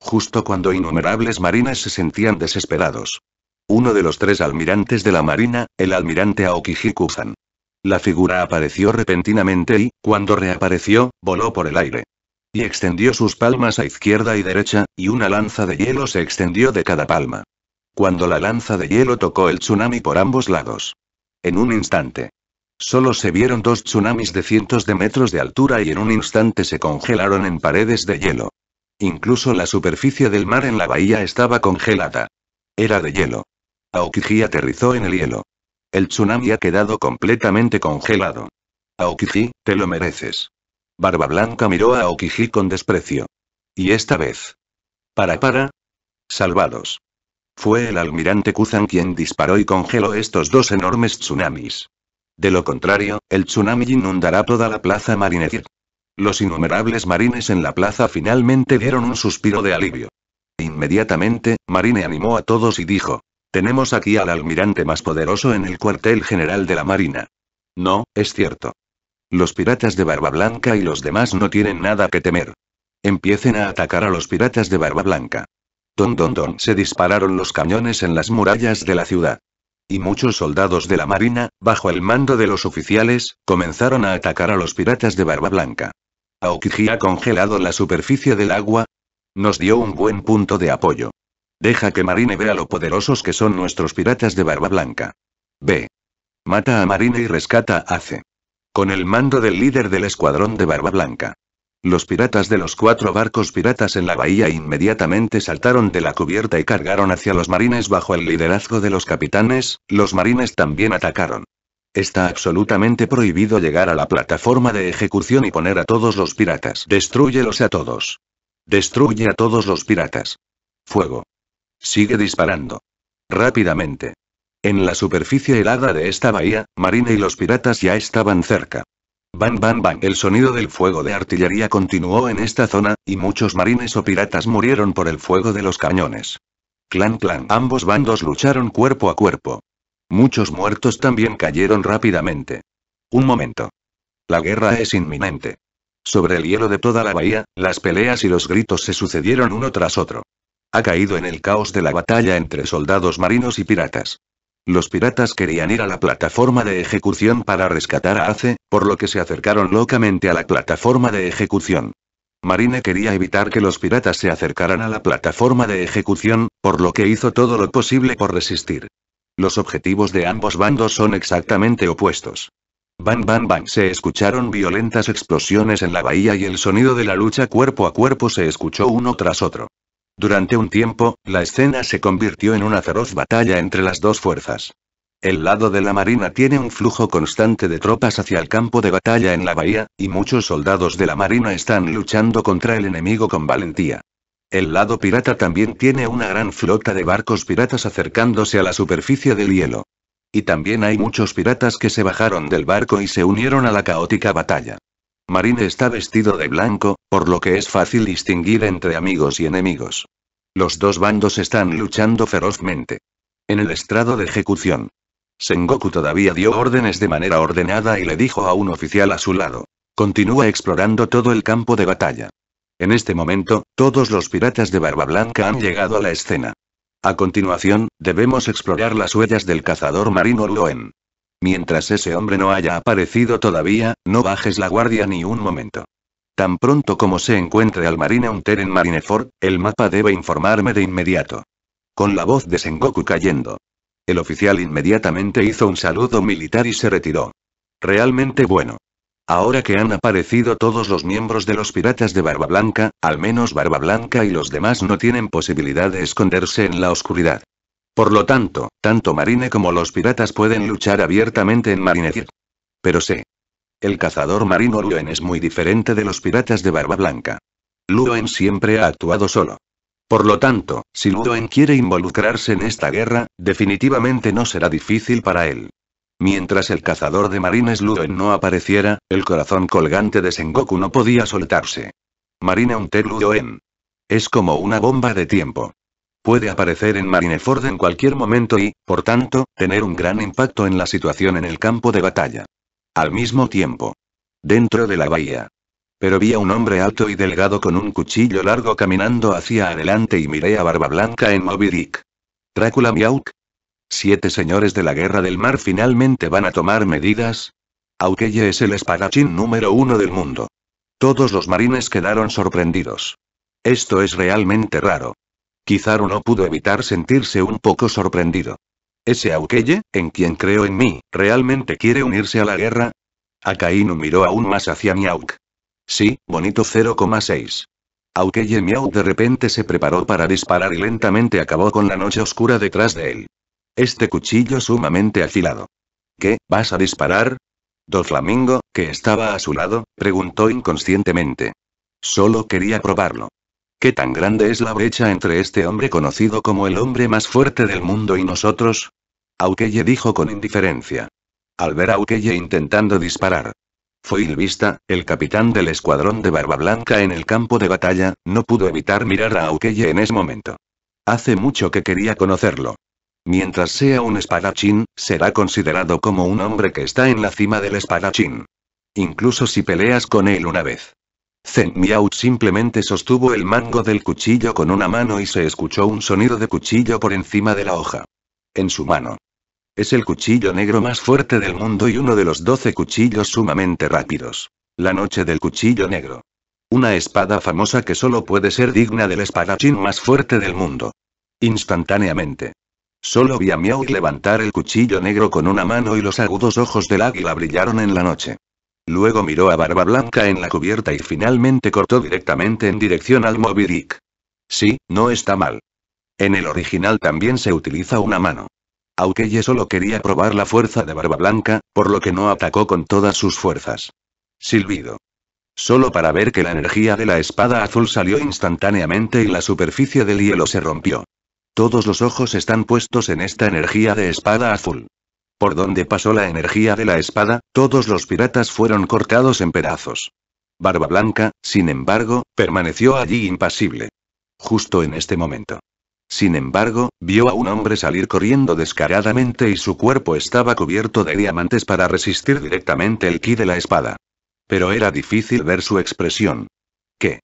Justo cuando innumerables marinas se sentían desesperados. Uno de los tres almirantes de la marina, el almirante Aokihiku-san. La figura apareció repentinamente y, cuando reapareció, voló por el aire. Y extendió sus palmas a izquierda y derecha, y una lanza de hielo se extendió de cada palma. Cuando la lanza de hielo tocó el tsunami por ambos lados. En un instante. Solo se vieron dos tsunamis de cientos de metros de altura y en un instante se congelaron en paredes de hielo. Incluso la superficie del mar en la bahía estaba congelada. Era de hielo. Aokiji aterrizó en el hielo. El tsunami ha quedado completamente congelado. Aokiji, te lo mereces. Barba Blanca miró a Aokiji con desprecio. Y esta vez. Para para. Salvados. Fue el almirante Kuzan quien disparó y congeló estos dos enormes tsunamis. De lo contrario, el tsunami inundará toda la plaza marinera. Los innumerables marines en la plaza finalmente dieron un suspiro de alivio. Inmediatamente, Marine animó a todos y dijo, tenemos aquí al almirante más poderoso en el cuartel general de la Marina. No, es cierto. Los piratas de Barba Blanca y los demás no tienen nada que temer. Empiecen a atacar a los piratas de Barba Blanca. Don don se dispararon los cañones en las murallas de la ciudad. Y muchos soldados de la marina, bajo el mando de los oficiales, comenzaron a atacar a los piratas de Barba Blanca. Aokiji ha congelado la superficie del agua. Nos dio un buen punto de apoyo. Deja que Marine vea lo poderosos que son nuestros piratas de Barba Blanca. B. Mata a Marine y rescata a Ace. Con el mando del líder del escuadrón de Barba Blanca. Los piratas de los cuatro barcos piratas en la bahía inmediatamente saltaron de la cubierta y cargaron hacia los marines bajo el liderazgo de los capitanes, los marines también atacaron. Está absolutamente prohibido llegar a la plataforma de ejecución y poner a todos los piratas. Destrúyelos a todos. Destruye a todos los piratas. Fuego. Sigue disparando. Rápidamente. En la superficie helada de esta bahía, Marina y los piratas ya estaban cerca. Bam bam bam. El sonido del fuego de artillería continuó en esta zona, y muchos marines o piratas murieron por el fuego de los cañones. Clan clan. Ambos bandos lucharon cuerpo a cuerpo. Muchos muertos también cayeron rápidamente. Un momento. La guerra es inminente. Sobre el hielo de toda la bahía, las peleas y los gritos se sucedieron uno tras otro. Ha caído en el caos de la batalla entre soldados marinos y piratas. Los piratas querían ir a la plataforma de ejecución para rescatar a Ace, por lo que se acercaron locamente a la plataforma de ejecución. Marine quería evitar que los piratas se acercaran a la plataforma de ejecución, por lo que hizo todo lo posible por resistir. Los objetivos de ambos bandos son exactamente opuestos. Bam bam bam! se escucharon violentas explosiones en la bahía y el sonido de la lucha cuerpo a cuerpo se escuchó uno tras otro. Durante un tiempo, la escena se convirtió en una feroz batalla entre las dos fuerzas. El lado de la Marina tiene un flujo constante de tropas hacia el campo de batalla en la bahía, y muchos soldados de la Marina están luchando contra el enemigo con valentía. El lado pirata también tiene una gran flota de barcos piratas acercándose a la superficie del hielo. Y también hay muchos piratas que se bajaron del barco y se unieron a la caótica batalla. Marine está vestido de blanco, por lo que es fácil distinguir entre amigos y enemigos. Los dos bandos están luchando ferozmente. En el estrado de ejecución, Sengoku todavía dio órdenes de manera ordenada y le dijo a un oficial a su lado. Continúa explorando todo el campo de batalla. En este momento, todos los piratas de Barba Blanca han llegado a la escena. A continuación, debemos explorar las huellas del cazador marino Loen. Mientras ese hombre no haya aparecido todavía, no bajes la guardia ni un momento. Tan pronto como se encuentre al Hunter en Marineford, el mapa debe informarme de inmediato. Con la voz de Sengoku cayendo, el oficial inmediatamente hizo un saludo militar y se retiró. Realmente bueno. Ahora que han aparecido todos los miembros de los piratas de Barba Blanca, al menos Barba Blanca y los demás no tienen posibilidad de esconderse en la oscuridad. Por lo tanto, tanto Marine como los piratas pueden luchar abiertamente en Marine Pero sé. El cazador marino Luen es muy diferente de los piratas de Barba Blanca. Luen siempre ha actuado solo. Por lo tanto, si Ludoen quiere involucrarse en esta guerra, definitivamente no será difícil para él. Mientras el cazador de marines Ludoen no apareciera, el corazón colgante de Sengoku no podía soltarse. Marine Hunter Ludoen. Es como una bomba de tiempo. Puede aparecer en Marineford en cualquier momento y, por tanto, tener un gran impacto en la situación en el campo de batalla. Al mismo tiempo. Dentro de la bahía. Pero vi a un hombre alto y delgado con un cuchillo largo caminando hacia adelante y miré a Barba Blanca en Moby Dick. Drácula Miauk. Siete señores de la Guerra del Mar finalmente van a tomar medidas. Aukeye es el espadachín número uno del mundo. Todos los marines quedaron sorprendidos. Esto es realmente raro. Quizá uno pudo evitar sentirse un poco sorprendido. ¿Ese Aukeye, en quien creo en mí, realmente quiere unirse a la guerra? Akainu miró aún más hacia Miauk. Sí, bonito 0,6. Aukeye Miau de repente se preparó para disparar y lentamente acabó con la noche oscura detrás de él. Este cuchillo sumamente afilado. ¿Qué, vas a disparar? flamingo, que estaba a su lado, preguntó inconscientemente. Solo quería probarlo. ¿Qué tan grande es la brecha entre este hombre conocido como el hombre más fuerte del mundo y nosotros? Aukeye dijo con indiferencia. Al ver a Aukeye intentando disparar, Foil Vista, el capitán del escuadrón de Barba Blanca en el campo de batalla, no pudo evitar mirar a Aukeye en ese momento. Hace mucho que quería conocerlo. Mientras sea un espadachín, será considerado como un hombre que está en la cima del espadachín. Incluso si peleas con él una vez. Zen Miao simplemente sostuvo el mango del cuchillo con una mano y se escuchó un sonido de cuchillo por encima de la hoja. En su mano. Es el cuchillo negro más fuerte del mundo y uno de los doce cuchillos sumamente rápidos. La noche del cuchillo negro. Una espada famosa que solo puede ser digna del espadachín más fuerte del mundo. Instantáneamente. Solo vi a Meowth levantar el cuchillo negro con una mano y los agudos ojos del águila brillaron en la noche. Luego miró a Barba Blanca en la cubierta y finalmente cortó directamente en dirección al Moby Dick. Sí, no está mal. En el original también se utiliza una mano. Aukeye solo quería probar la fuerza de Barba Blanca, por lo que no atacó con todas sus fuerzas. Silbido. Solo para ver que la energía de la espada azul salió instantáneamente y la superficie del hielo se rompió. Todos los ojos están puestos en esta energía de espada azul. Por donde pasó la energía de la espada, todos los piratas fueron cortados en pedazos. Barba Blanca, sin embargo, permaneció allí impasible. Justo en este momento. Sin embargo, vio a un hombre salir corriendo descaradamente y su cuerpo estaba cubierto de diamantes para resistir directamente el ki de la espada. Pero era difícil ver su expresión. ¿Qué?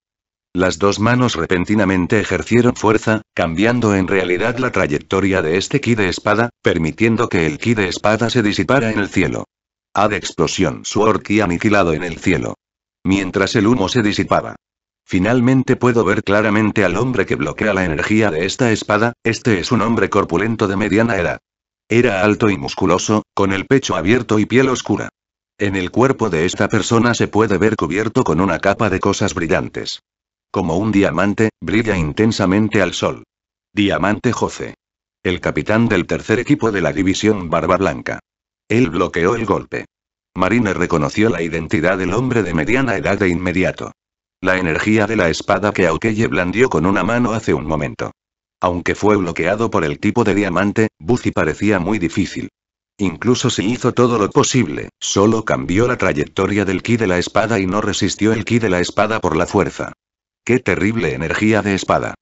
Las dos manos repentinamente ejercieron fuerza, cambiando en realidad la trayectoria de este ki de espada, permitiendo que el ki de espada se disipara en el cielo. A de explosión Su orki aniquilado en el cielo. Mientras el humo se disipaba. Finalmente puedo ver claramente al hombre que bloquea la energía de esta espada, este es un hombre corpulento de mediana edad. Era alto y musculoso, con el pecho abierto y piel oscura. En el cuerpo de esta persona se puede ver cubierto con una capa de cosas brillantes. Como un diamante, brilla intensamente al sol. Diamante Jose. El capitán del tercer equipo de la división Barba Blanca. Él bloqueó el golpe. Marine reconoció la identidad del hombre de mediana edad de inmediato. La energía de la espada que Aukeye blandió con una mano hace un momento. Aunque fue bloqueado por el tipo de diamante, Buzi parecía muy difícil. Incluso si hizo todo lo posible, solo cambió la trayectoria del ki de la espada y no resistió el ki de la espada por la fuerza. ¡Qué terrible energía de espada!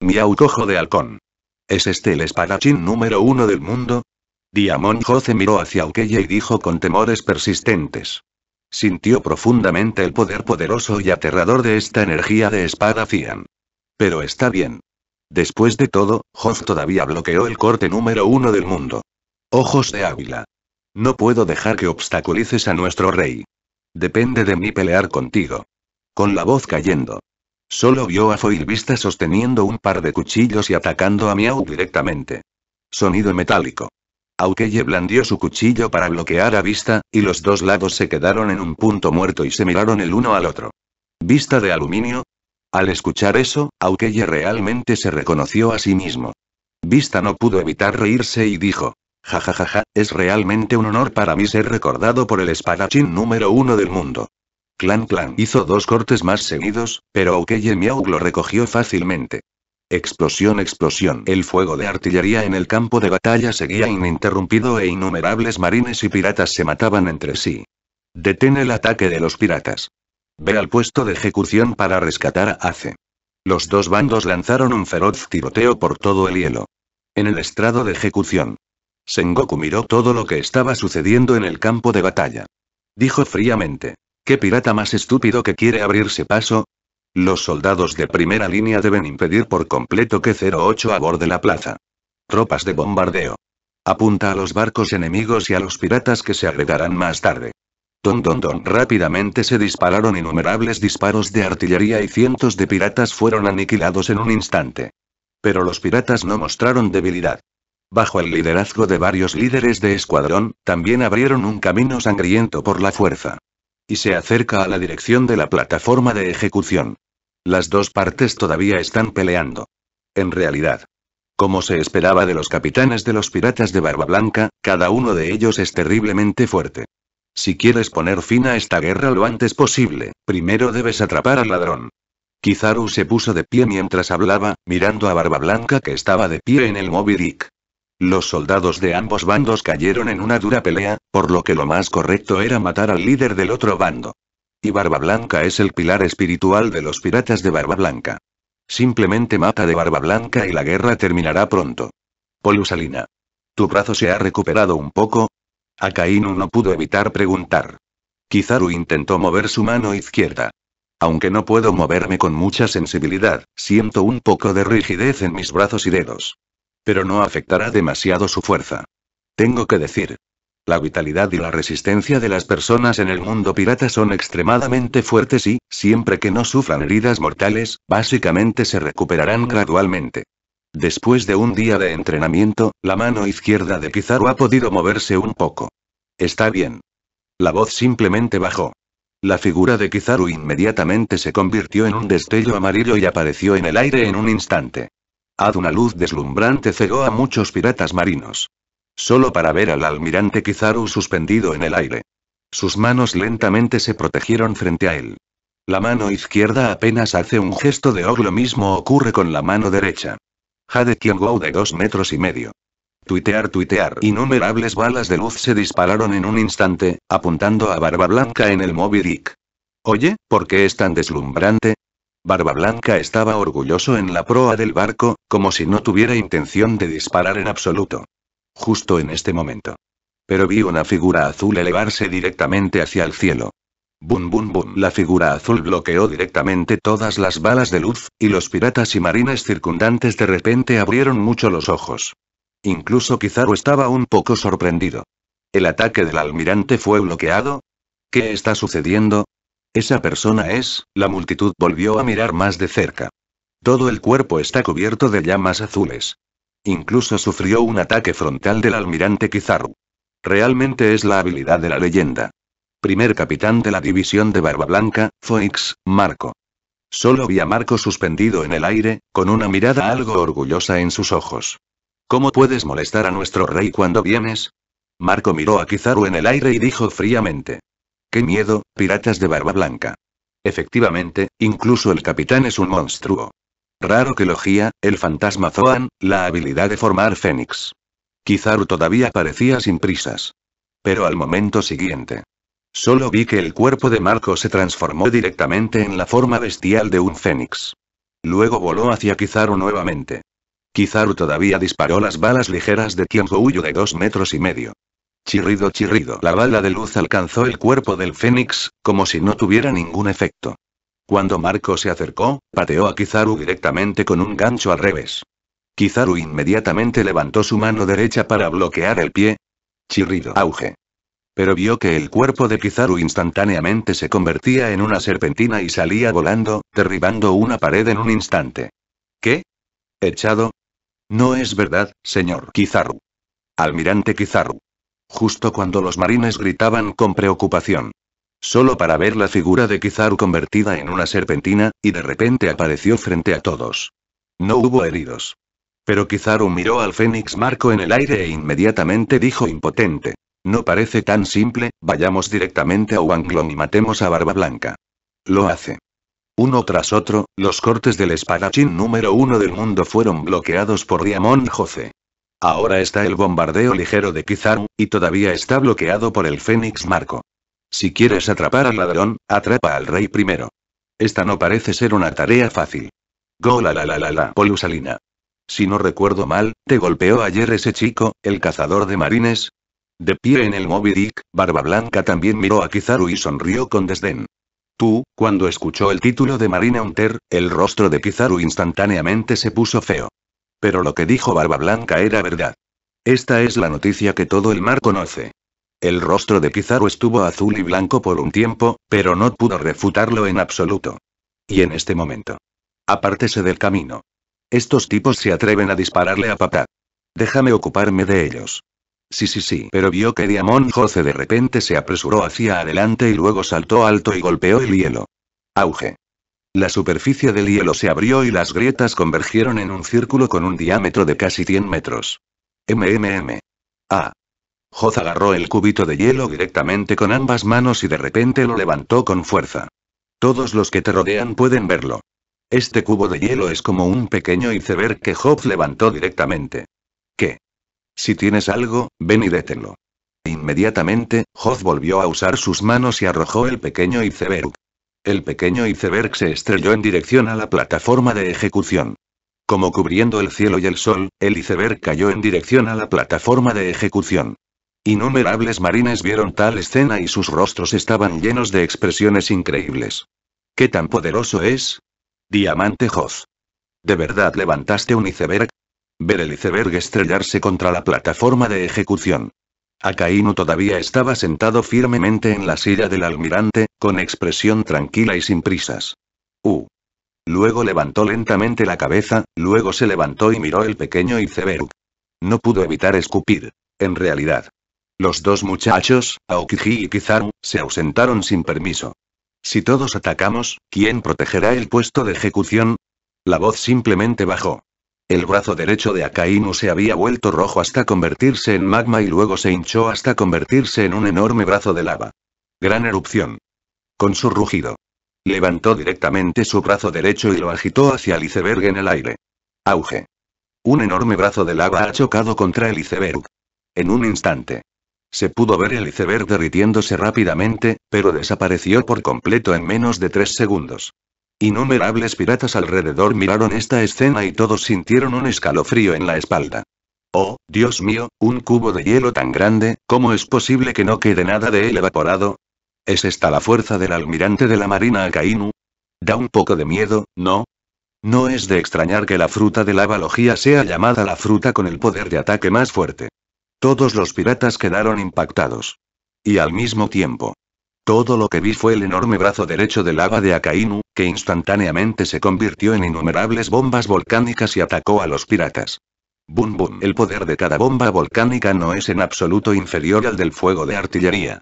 ¡Mi cojo de halcón. ¿Es este el espadachín número uno del mundo? Diamond Jose miró hacia Aukeye y dijo con temores persistentes. Sintió profundamente el poder poderoso y aterrador de esta energía de espada Fian. Pero está bien. Después de todo, Hoth todavía bloqueó el corte número uno del mundo. Ojos de Ávila. No puedo dejar que obstaculices a nuestro rey. Depende de mí pelear contigo. Con la voz cayendo. Solo vio a Foil Vista sosteniendo un par de cuchillos y atacando a Miau directamente. Sonido metálico. Aukeye blandió su cuchillo para bloquear a Vista, y los dos lados se quedaron en un punto muerto y se miraron el uno al otro. ¿Vista de aluminio? Al escuchar eso, Aukeye realmente se reconoció a sí mismo. Vista no pudo evitar reírse y dijo. Jajajaja, ja, ja, ja, es realmente un honor para mí ser recordado por el espadachín número uno del mundo. Clan Clan hizo dos cortes más seguidos, pero Aukeye Miau lo recogió fácilmente. Explosión, explosión. El fuego de artillería en el campo de batalla seguía ininterrumpido e innumerables marines y piratas se mataban entre sí. Detén el ataque de los piratas. Ve al puesto de ejecución para rescatar a Ace. Los dos bandos lanzaron un feroz tiroteo por todo el hielo. En el estrado de ejecución. Sengoku miró todo lo que estaba sucediendo en el campo de batalla. Dijo fríamente. ¿Qué pirata más estúpido que quiere abrirse paso? Los soldados de primera línea deben impedir por completo que 08 aborde la plaza. Tropas de bombardeo. Apunta a los barcos enemigos y a los piratas que se agregarán más tarde. Don don don rápidamente se dispararon innumerables disparos de artillería y cientos de piratas fueron aniquilados en un instante. Pero los piratas no mostraron debilidad. Bajo el liderazgo de varios líderes de escuadrón, también abrieron un camino sangriento por la fuerza. Y se acerca a la dirección de la plataforma de ejecución. Las dos partes todavía están peleando. En realidad. Como se esperaba de los capitanes de los piratas de Barba Blanca, cada uno de ellos es terriblemente fuerte. Si quieres poner fin a esta guerra lo antes posible, primero debes atrapar al ladrón. Kizaru se puso de pie mientras hablaba, mirando a Barba Blanca que estaba de pie en el Moby Dick. Los soldados de ambos bandos cayeron en una dura pelea, por lo que lo más correcto era matar al líder del otro bando. Y Barba Blanca es el pilar espiritual de los piratas de Barba Blanca. Simplemente mata de Barba Blanca y la guerra terminará pronto. Polusalina. ¿Tu brazo se ha recuperado un poco? Akainu no pudo evitar preguntar. Kizaru intentó mover su mano izquierda. Aunque no puedo moverme con mucha sensibilidad, siento un poco de rigidez en mis brazos y dedos. Pero no afectará demasiado su fuerza. Tengo que decir, la vitalidad y la resistencia de las personas en el mundo pirata son extremadamente fuertes y, siempre que no sufran heridas mortales, básicamente se recuperarán gradualmente. Después de un día de entrenamiento, la mano izquierda de Kizaru ha podido moverse un poco. Está bien. La voz simplemente bajó. La figura de Kizaru inmediatamente se convirtió en un destello amarillo y apareció en el aire en un instante. Ad una luz deslumbrante cegó a muchos piratas marinos. Solo para ver al almirante Kizaru suspendido en el aire. Sus manos lentamente se protegieron frente a él. La mano izquierda apenas hace un gesto de or, lo mismo ocurre con la mano derecha. Jade Tiangou de dos metros y medio. Tuitear, tuitear. Innumerables balas de luz se dispararon en un instante, apuntando a Barba Blanca en el Moby Dick. Oye, ¿por qué es tan deslumbrante? Barba Blanca estaba orgulloso en la proa del barco, como si no tuviera intención de disparar en absoluto justo en este momento. Pero vi una figura azul elevarse directamente hacia el cielo. Bum bum bum. La figura azul bloqueó directamente todas las balas de luz, y los piratas y marines circundantes de repente abrieron mucho los ojos. Incluso Kizaru estaba un poco sorprendido. ¿El ataque del almirante fue bloqueado? ¿Qué está sucediendo? Esa persona es, la multitud volvió a mirar más de cerca. Todo el cuerpo está cubierto de llamas azules. Incluso sufrió un ataque frontal del almirante Kizaru. Realmente es la habilidad de la leyenda. Primer capitán de la división de Barba Blanca, Foix, Marco. Solo vi a Marco suspendido en el aire, con una mirada algo orgullosa en sus ojos. ¿Cómo puedes molestar a nuestro rey cuando vienes? Marco miró a Kizaru en el aire y dijo fríamente. ¡Qué miedo, piratas de Barba Blanca! Efectivamente, incluso el capitán es un monstruo. Raro que logía, el fantasma Zoan, la habilidad de formar Fénix. Kizaru todavía parecía sin prisas. Pero al momento siguiente. Solo vi que el cuerpo de Marco se transformó directamente en la forma bestial de un fénix. Luego voló hacia Kizaru nuevamente. Kizaru todavía disparó las balas ligeras de Huyo de dos metros y medio. Chirrido chirrido. La bala de luz alcanzó el cuerpo del fénix, como si no tuviera ningún efecto. Cuando Marco se acercó, pateó a Kizaru directamente con un gancho al revés. Kizaru inmediatamente levantó su mano derecha para bloquear el pie. Chirrido auge. Pero vio que el cuerpo de Kizaru instantáneamente se convertía en una serpentina y salía volando, derribando una pared en un instante. ¿Qué? ¿Echado? No es verdad, señor Kizaru. Almirante Kizaru. Justo cuando los marines gritaban con preocupación solo para ver la figura de Kizaru convertida en una serpentina, y de repente apareció frente a todos. No hubo heridos. Pero Kizaru miró al Fénix Marco en el aire e inmediatamente dijo impotente. No parece tan simple, vayamos directamente a Wanglong y matemos a Barba Blanca. Lo hace. Uno tras otro, los cortes del espadachín número uno del mundo fueron bloqueados por Diamond Jose. Ahora está el bombardeo ligero de Kizaru, y todavía está bloqueado por el Fénix Marco. Si quieres atrapar al ladrón, atrapa al rey primero. Esta no parece ser una tarea fácil. Go la la la la Polusalina. Si no recuerdo mal, te golpeó ayer ese chico, el cazador de marines. De pie en el Moby Dick, Barba Blanca también miró a Kizaru y sonrió con desdén. Tú, cuando escuchó el título de Marina Hunter, el rostro de Kizaru instantáneamente se puso feo. Pero lo que dijo Barba Blanca era verdad. Esta es la noticia que todo el mar conoce. El rostro de Pizarro estuvo azul y blanco por un tiempo, pero no pudo refutarlo en absoluto. Y en este momento. Apártese del camino. Estos tipos se atreven a dispararle a papá. Déjame ocuparme de ellos. Sí, sí, sí, pero vio que Diamón Jose de repente se apresuró hacia adelante y luego saltó alto y golpeó el hielo. Auge. La superficie del hielo se abrió y las grietas convergieron en un círculo con un diámetro de casi 100 metros. MMM. Ah, Joz agarró el cubito de hielo directamente con ambas manos y de repente lo levantó con fuerza. Todos los que te rodean pueden verlo. Este cubo de hielo es como un pequeño iceberg que Joz levantó directamente. ¿Qué? Si tienes algo, ven y détenlo. Inmediatamente, Joz volvió a usar sus manos y arrojó el pequeño iceberg. El pequeño iceberg se estrelló en dirección a la plataforma de ejecución. Como cubriendo el cielo y el sol, el iceberg cayó en dirección a la plataforma de ejecución. Innumerables marines vieron tal escena y sus rostros estaban llenos de expresiones increíbles. ¿Qué tan poderoso es? Diamante Hoz. ¿De verdad levantaste un iceberg? Ver el iceberg estrellarse contra la plataforma de ejecución. Acaíno todavía estaba sentado firmemente en la silla del almirante, con expresión tranquila y sin prisas. Uh. Luego levantó lentamente la cabeza, luego se levantó y miró el pequeño iceberg. No pudo evitar escupir. En realidad, los dos muchachos, Aokiji y Kizaru, se ausentaron sin permiso. Si todos atacamos, ¿quién protegerá el puesto de ejecución? La voz simplemente bajó. El brazo derecho de Akainu se había vuelto rojo hasta convertirse en magma y luego se hinchó hasta convertirse en un enorme brazo de lava. Gran erupción. Con su rugido. Levantó directamente su brazo derecho y lo agitó hacia el iceberg en el aire. Auge. Un enorme brazo de lava ha chocado contra el iceberg. En un instante. Se pudo ver el iceberg derritiéndose rápidamente, pero desapareció por completo en menos de tres segundos. Innumerables piratas alrededor miraron esta escena y todos sintieron un escalofrío en la espalda. Oh, Dios mío, un cubo de hielo tan grande, ¿cómo es posible que no quede nada de él evaporado? ¿Es esta la fuerza del almirante de la Marina Akainu? Da un poco de miedo, ¿no? No es de extrañar que la fruta de la Balogía sea llamada la fruta con el poder de ataque más fuerte. Todos los piratas quedaron impactados. Y al mismo tiempo. Todo lo que vi fue el enorme brazo derecho del lava de Akainu, que instantáneamente se convirtió en innumerables bombas volcánicas y atacó a los piratas. Bum bum. El poder de cada bomba volcánica no es en absoluto inferior al del fuego de artillería.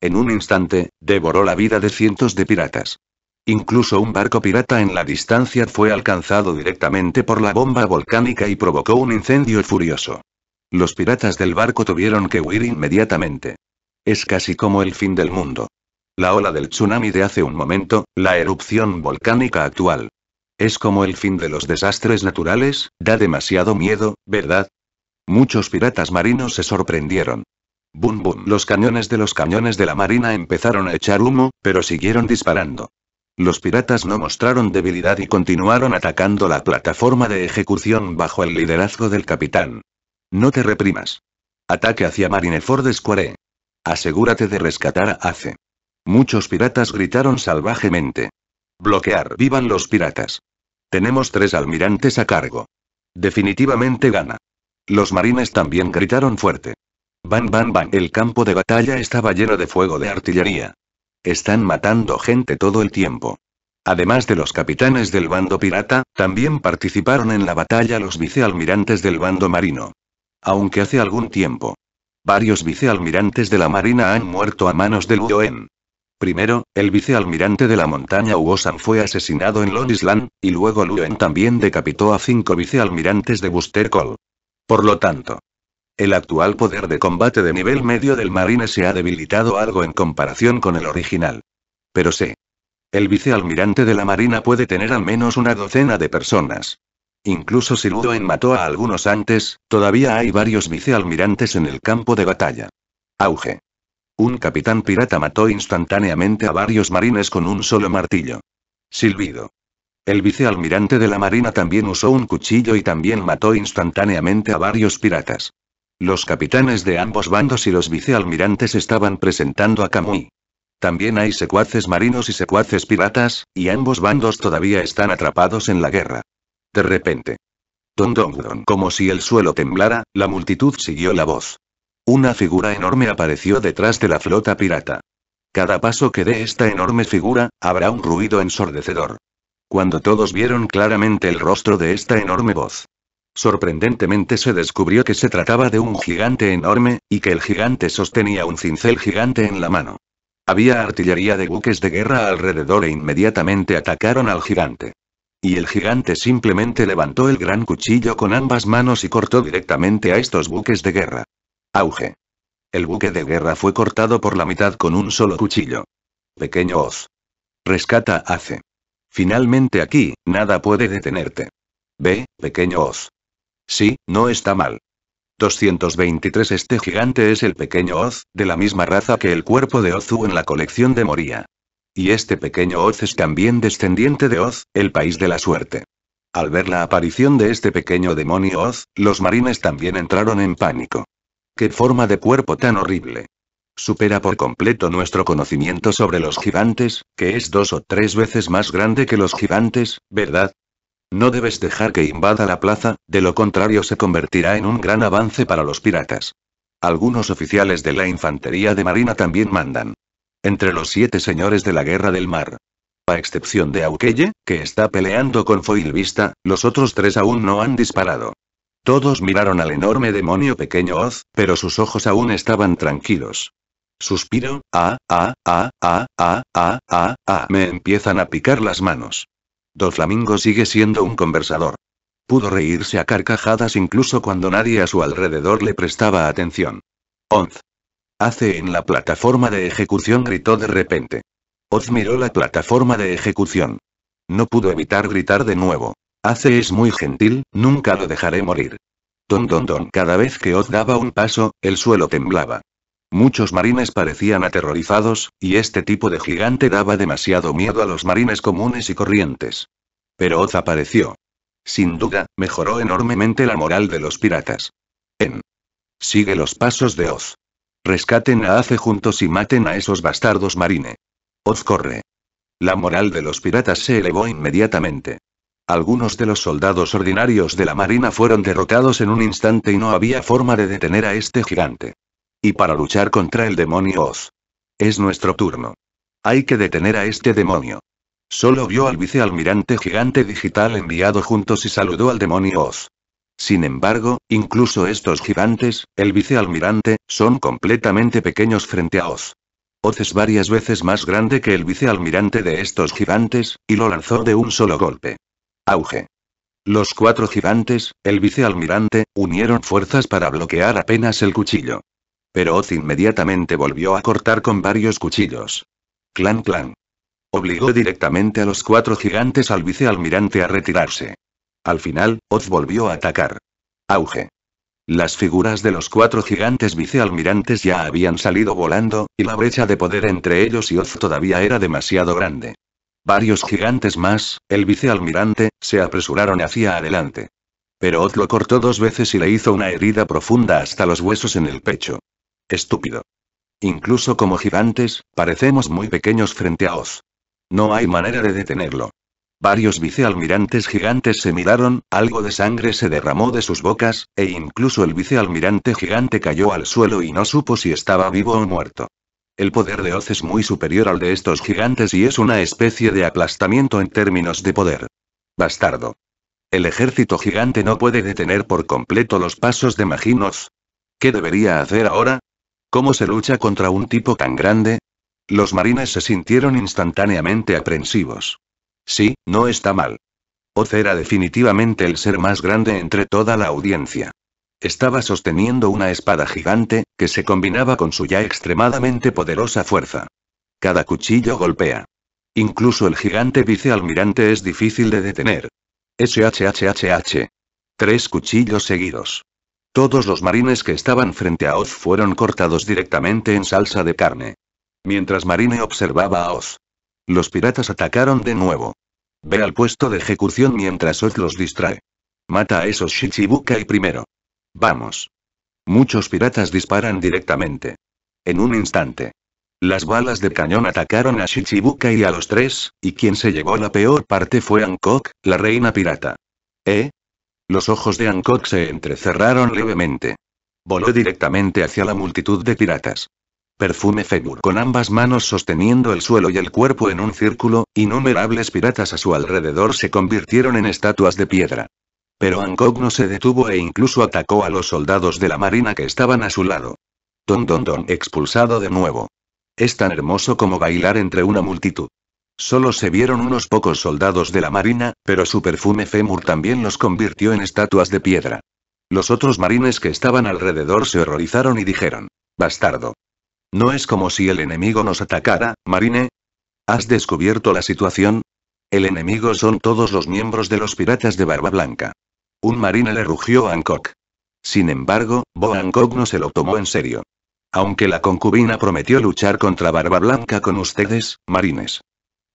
En un instante, devoró la vida de cientos de piratas. Incluso un barco pirata en la distancia fue alcanzado directamente por la bomba volcánica y provocó un incendio furioso. Los piratas del barco tuvieron que huir inmediatamente. Es casi como el fin del mundo. La ola del tsunami de hace un momento, la erupción volcánica actual. Es como el fin de los desastres naturales, da demasiado miedo, ¿verdad? Muchos piratas marinos se sorprendieron. Bum bum. Los cañones de los cañones de la marina empezaron a echar humo, pero siguieron disparando. Los piratas no mostraron debilidad y continuaron atacando la plataforma de ejecución bajo el liderazgo del capitán. No te reprimas. Ataque hacia Marineford Square. Asegúrate de rescatar a Ace. Muchos piratas gritaron salvajemente. Bloquear, vivan los piratas. Tenemos tres almirantes a cargo. Definitivamente gana. Los marines también gritaron fuerte. Van, van, van. El campo de batalla estaba lleno de fuego de artillería. Están matando gente todo el tiempo. Además de los capitanes del bando pirata, también participaron en la batalla los vicealmirantes del bando marino aunque hace algún tiempo. Varios vicealmirantes de la Marina han muerto a manos del UOM. Primero, el vicealmirante de la montaña Wosan fue asesinado en Long Island, y luego Luen también decapitó a cinco vicealmirantes de Buster Call. Por lo tanto, el actual poder de combate de nivel medio del marine se ha debilitado algo en comparación con el original. Pero sé. El vicealmirante de la marina puede tener al menos una docena de personas. Incluso si Ludoen mató a algunos antes, todavía hay varios vicealmirantes en el campo de batalla. Auge. Un capitán pirata mató instantáneamente a varios marines con un solo martillo. Silbido. El vicealmirante de la Marina también usó un cuchillo y también mató instantáneamente a varios piratas. Los capitanes de ambos bandos y los vicealmirantes estaban presentando a Kamui. También hay secuaces marinos y secuaces piratas, y ambos bandos todavía están atrapados en la guerra. De repente. Don don don. Como si el suelo temblara, la multitud siguió la voz. Una figura enorme apareció detrás de la flota pirata. Cada paso que dé esta enorme figura, habrá un ruido ensordecedor. Cuando todos vieron claramente el rostro de esta enorme voz. Sorprendentemente se descubrió que se trataba de un gigante enorme, y que el gigante sostenía un cincel gigante en la mano. Había artillería de buques de guerra alrededor e inmediatamente atacaron al gigante. Y el gigante simplemente levantó el gran cuchillo con ambas manos y cortó directamente a estos buques de guerra. Auge. El buque de guerra fue cortado por la mitad con un solo cuchillo. Pequeño Oz. Rescata hace. Finalmente aquí, nada puede detenerte. Ve, pequeño Oz. Sí, no está mal. 223 Este gigante es el pequeño Oz, de la misma raza que el cuerpo de Ozu en la colección de Moria. Y este pequeño Oz es también descendiente de Oz, el país de la suerte. Al ver la aparición de este pequeño demonio Oz, los marines también entraron en pánico. ¡Qué forma de cuerpo tan horrible! Supera por completo nuestro conocimiento sobre los gigantes, que es dos o tres veces más grande que los gigantes, ¿verdad? No debes dejar que invada la plaza, de lo contrario se convertirá en un gran avance para los piratas. Algunos oficiales de la infantería de marina también mandan entre los siete señores de la Guerra del Mar. A excepción de Aukeye, que está peleando con Foilvista, los otros tres aún no han disparado. Todos miraron al enorme demonio pequeño Oz, pero sus ojos aún estaban tranquilos. Suspiro, ah, ah, ah, ah, ah, ah, ah, ah, me empiezan a picar las manos. Doflamingo sigue siendo un conversador. Pudo reírse a carcajadas incluso cuando nadie a su alrededor le prestaba atención. Onz, Hace en la plataforma de ejecución, gritó de repente. Oz miró la plataforma de ejecución. No pudo evitar gritar de nuevo. Hace es muy gentil, nunca lo dejaré morir. Don don don. Cada vez que Oz daba un paso, el suelo temblaba. Muchos marines parecían aterrorizados, y este tipo de gigante daba demasiado miedo a los marines comunes y corrientes. Pero Oz apareció. Sin duda, mejoró enormemente la moral de los piratas. En. Sigue los pasos de Oz. Rescaten a Ace juntos y maten a esos bastardos marine. Oz corre. La moral de los piratas se elevó inmediatamente. Algunos de los soldados ordinarios de la marina fueron derrotados en un instante y no había forma de detener a este gigante. Y para luchar contra el demonio Oz. Es nuestro turno. Hay que detener a este demonio. Solo vio al vicealmirante gigante digital enviado juntos y saludó al demonio Oz. Sin embargo, incluso estos gigantes, el vicealmirante, son completamente pequeños frente a Oz. Oz es varias veces más grande que el vicealmirante de estos gigantes, y lo lanzó de un solo golpe. Auge. Los cuatro gigantes, el vicealmirante, unieron fuerzas para bloquear apenas el cuchillo. Pero Oz inmediatamente volvió a cortar con varios cuchillos. Clan clan. Obligó directamente a los cuatro gigantes al vicealmirante a retirarse. Al final, Oz volvió a atacar. Auge. Las figuras de los cuatro gigantes vicealmirantes ya habían salido volando, y la brecha de poder entre ellos y Oz todavía era demasiado grande. Varios gigantes más, el vicealmirante, se apresuraron hacia adelante. Pero Oz lo cortó dos veces y le hizo una herida profunda hasta los huesos en el pecho. Estúpido. Incluso como gigantes, parecemos muy pequeños frente a Oz. No hay manera de detenerlo. Varios vicealmirantes gigantes se miraron, algo de sangre se derramó de sus bocas, e incluso el vicealmirante gigante cayó al suelo y no supo si estaba vivo o muerto. El poder de Oz es muy superior al de estos gigantes y es una especie de aplastamiento en términos de poder. Bastardo. El ejército gigante no puede detener por completo los pasos de Maginos. ¿Qué debería hacer ahora? ¿Cómo se lucha contra un tipo tan grande? Los marines se sintieron instantáneamente aprensivos. Sí, no está mal. Oz era definitivamente el ser más grande entre toda la audiencia. Estaba sosteniendo una espada gigante, que se combinaba con su ya extremadamente poderosa fuerza. Cada cuchillo golpea. Incluso el gigante vicealmirante es difícil de detener. SHHHH. Tres cuchillos seguidos. Todos los marines que estaban frente a Oz fueron cortados directamente en salsa de carne. Mientras Marine observaba a Oz, los piratas atacaron de nuevo. Ve al puesto de ejecución mientras Oz los distrae. Mata a esos Shichibukai primero. Vamos. Muchos piratas disparan directamente. En un instante. Las balas de cañón atacaron a Shichibukai y a los tres, y quien se llevó la peor parte fue Angkok, la reina pirata. ¿Eh? Los ojos de Angkok se entrecerraron levemente. Voló directamente hacia la multitud de piratas. Perfume Femur con ambas manos sosteniendo el suelo y el cuerpo en un círculo, innumerables piratas a su alrededor se convirtieron en estatuas de piedra. Pero Ancogno no se detuvo e incluso atacó a los soldados de la marina que estaban a su lado. Don Don Don expulsado de nuevo. Es tan hermoso como bailar entre una multitud. Solo se vieron unos pocos soldados de la marina, pero su perfume Femur también los convirtió en estatuas de piedra. Los otros marines que estaban alrededor se horrorizaron y dijeron, bastardo. ¿No es como si el enemigo nos atacara, Marine? ¿Has descubierto la situación? El enemigo son todos los miembros de los piratas de Barba Blanca. Un marine le rugió a Hancock. Sin embargo, Bo Hancock no se lo tomó en serio. Aunque la concubina prometió luchar contra Barba Blanca con ustedes, marines.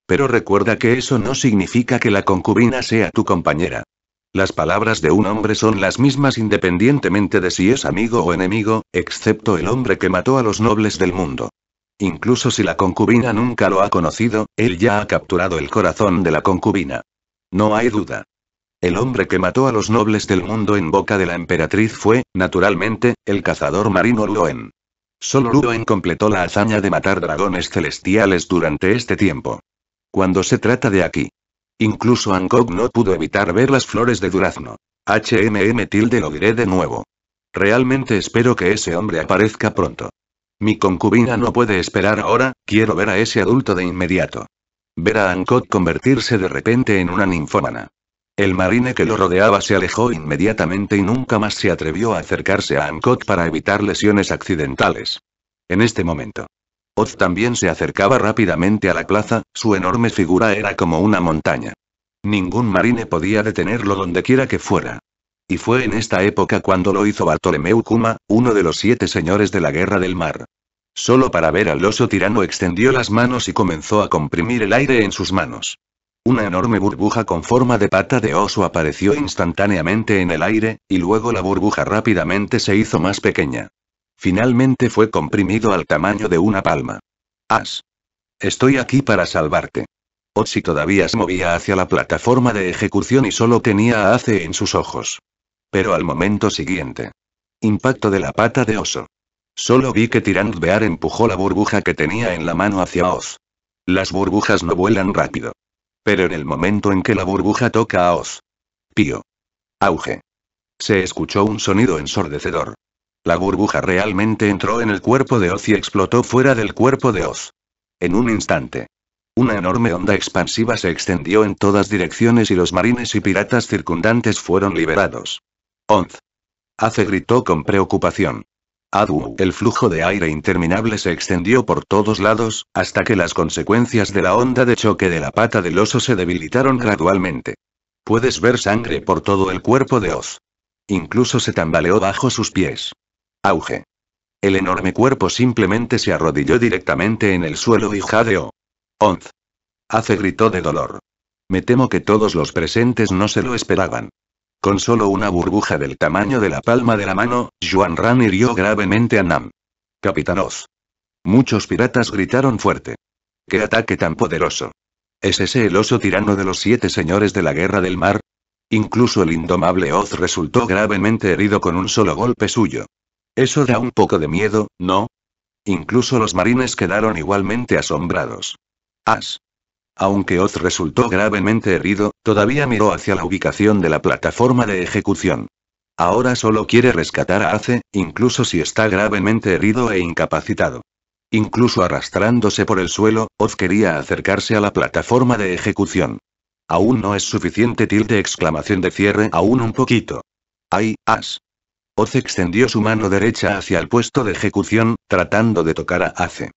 Pero recuerda que eso no significa que la concubina sea tu compañera. Las palabras de un hombre son las mismas independientemente de si es amigo o enemigo, excepto el hombre que mató a los nobles del mundo. Incluso si la concubina nunca lo ha conocido, él ya ha capturado el corazón de la concubina. No hay duda. El hombre que mató a los nobles del mundo en boca de la emperatriz fue, naturalmente, el cazador marino Luen. Solo Luen completó la hazaña de matar dragones celestiales durante este tiempo. Cuando se trata de aquí, Incluso ancot no pudo evitar ver las flores de durazno. HMM tilde lo diré de nuevo. Realmente espero que ese hombre aparezca pronto. Mi concubina no puede esperar ahora, quiero ver a ese adulto de inmediato. Ver a ancot convertirse de repente en una ninfómana. El marine que lo rodeaba se alejó inmediatamente y nunca más se atrevió a acercarse a Ancot para evitar lesiones accidentales. En este momento. Oz también se acercaba rápidamente a la plaza, su enorme figura era como una montaña. Ningún marine podía detenerlo dondequiera que fuera. Y fue en esta época cuando lo hizo Bartolomeu Kuma, uno de los siete señores de la Guerra del Mar. Solo para ver al oso tirano extendió las manos y comenzó a comprimir el aire en sus manos. Una enorme burbuja con forma de pata de oso apareció instantáneamente en el aire, y luego la burbuja rápidamente se hizo más pequeña. Finalmente fue comprimido al tamaño de una palma. As. Estoy aquí para salvarte. Otsi todavía se movía hacia la plataforma de ejecución y solo tenía a Ace en sus ojos. Pero al momento siguiente. Impacto de la pata de oso. Solo vi que Tirant Bear empujó la burbuja que tenía en la mano hacia Oz. Las burbujas no vuelan rápido. Pero en el momento en que la burbuja toca a Oz. Pío. Auge. Se escuchó un sonido ensordecedor. La burbuja realmente entró en el cuerpo de Oz y explotó fuera del cuerpo de Oz. En un instante. Una enorme onda expansiva se extendió en todas direcciones y los marines y piratas circundantes fueron liberados. Onz. Hace gritó con preocupación. Adu, el flujo de aire interminable se extendió por todos lados, hasta que las consecuencias de la onda de choque de la pata del oso se debilitaron gradualmente. Puedes ver sangre por todo el cuerpo de Oz. Incluso se tambaleó bajo sus pies. Auge. El enorme cuerpo simplemente se arrodilló directamente en el suelo y jadeó. Onz. Hace gritó de dolor. Me temo que todos los presentes no se lo esperaban. Con solo una burbuja del tamaño de la palma de la mano, Yuan Ran hirió gravemente a Nam. Capitán Oz. Muchos piratas gritaron fuerte. ¡Qué ataque tan poderoso! ¿Es ese el oso tirano de los siete señores de la guerra del mar? Incluso el indomable Oz resultó gravemente herido con un solo golpe suyo. Eso da un poco de miedo, ¿no? Incluso los marines quedaron igualmente asombrados. As. Aunque Oz resultó gravemente herido, todavía miró hacia la ubicación de la plataforma de ejecución. Ahora solo quiere rescatar a Ace, incluso si está gravemente herido e incapacitado. Incluso arrastrándose por el suelo, Oz quería acercarse a la plataforma de ejecución. Aún no es suficiente tilde exclamación de cierre aún un poquito. Ay, As. Oz extendió su mano derecha hacia el puesto de ejecución, tratando de tocar a Ace.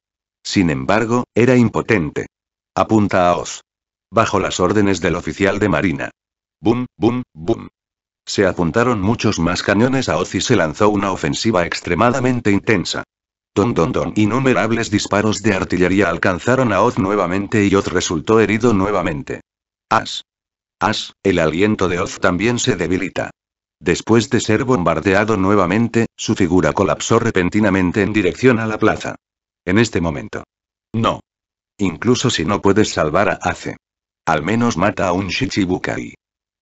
Sin embargo, era impotente. Apunta a Oz. Bajo las órdenes del oficial de marina. Bum, bum, bum. Se apuntaron muchos más cañones a Oz y se lanzó una ofensiva extremadamente intensa. Don don don innumerables disparos de artillería alcanzaron a Oz nuevamente y Oz resultó herido nuevamente. As. As, el aliento de Oz también se debilita. Después de ser bombardeado nuevamente, su figura colapsó repentinamente en dirección a la plaza. En este momento. No. Incluso si no puedes salvar a Ace. Al menos mata a un Shichibukai.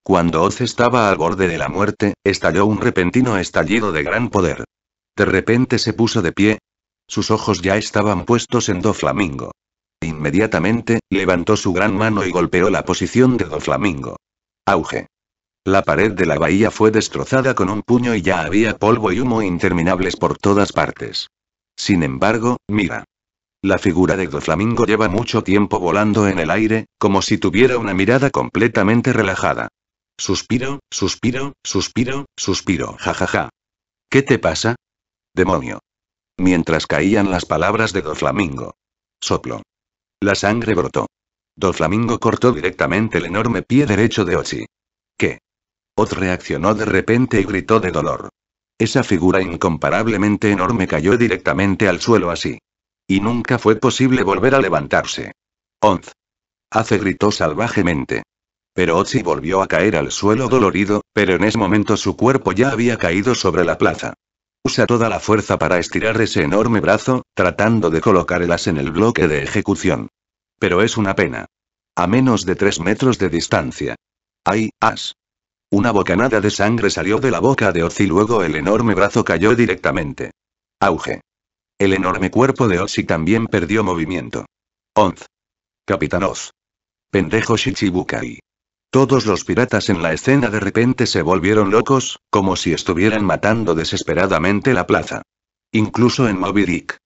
Cuando Oz estaba al borde de la muerte, estalló un repentino estallido de gran poder. De repente se puso de pie. Sus ojos ya estaban puestos en Doflamingo. Inmediatamente, levantó su gran mano y golpeó la posición de Doflamingo. Auge. La pared de la bahía fue destrozada con un puño y ya había polvo y humo interminables por todas partes. Sin embargo, mira. La figura de Doflamingo lleva mucho tiempo volando en el aire, como si tuviera una mirada completamente relajada. Suspiro, suspiro, suspiro, suspiro, jajaja. ¿Qué te pasa? Demonio. Mientras caían las palabras de Doflamingo. Soplo. La sangre brotó. Doflamingo cortó directamente el enorme pie derecho de Ochi. ¿Qué? Oz reaccionó de repente y gritó de dolor. Esa figura incomparablemente enorme cayó directamente al suelo así. Y nunca fue posible volver a levantarse. Onz. Hace gritó salvajemente. Pero Otzi volvió a caer al suelo dolorido, pero en ese momento su cuerpo ya había caído sobre la plaza. Usa toda la fuerza para estirar ese enorme brazo, tratando de colocar el as en el bloque de ejecución. Pero es una pena. A menos de tres metros de distancia. Ahí, as. Una bocanada de sangre salió de la boca de Oz y luego el enorme brazo cayó directamente. Auge. El enorme cuerpo de Oz también perdió movimiento. Onz. Capitán Oz. Pendejo Shichibukai. Todos los piratas en la escena de repente se volvieron locos, como si estuvieran matando desesperadamente la plaza. Incluso en Moby Dick.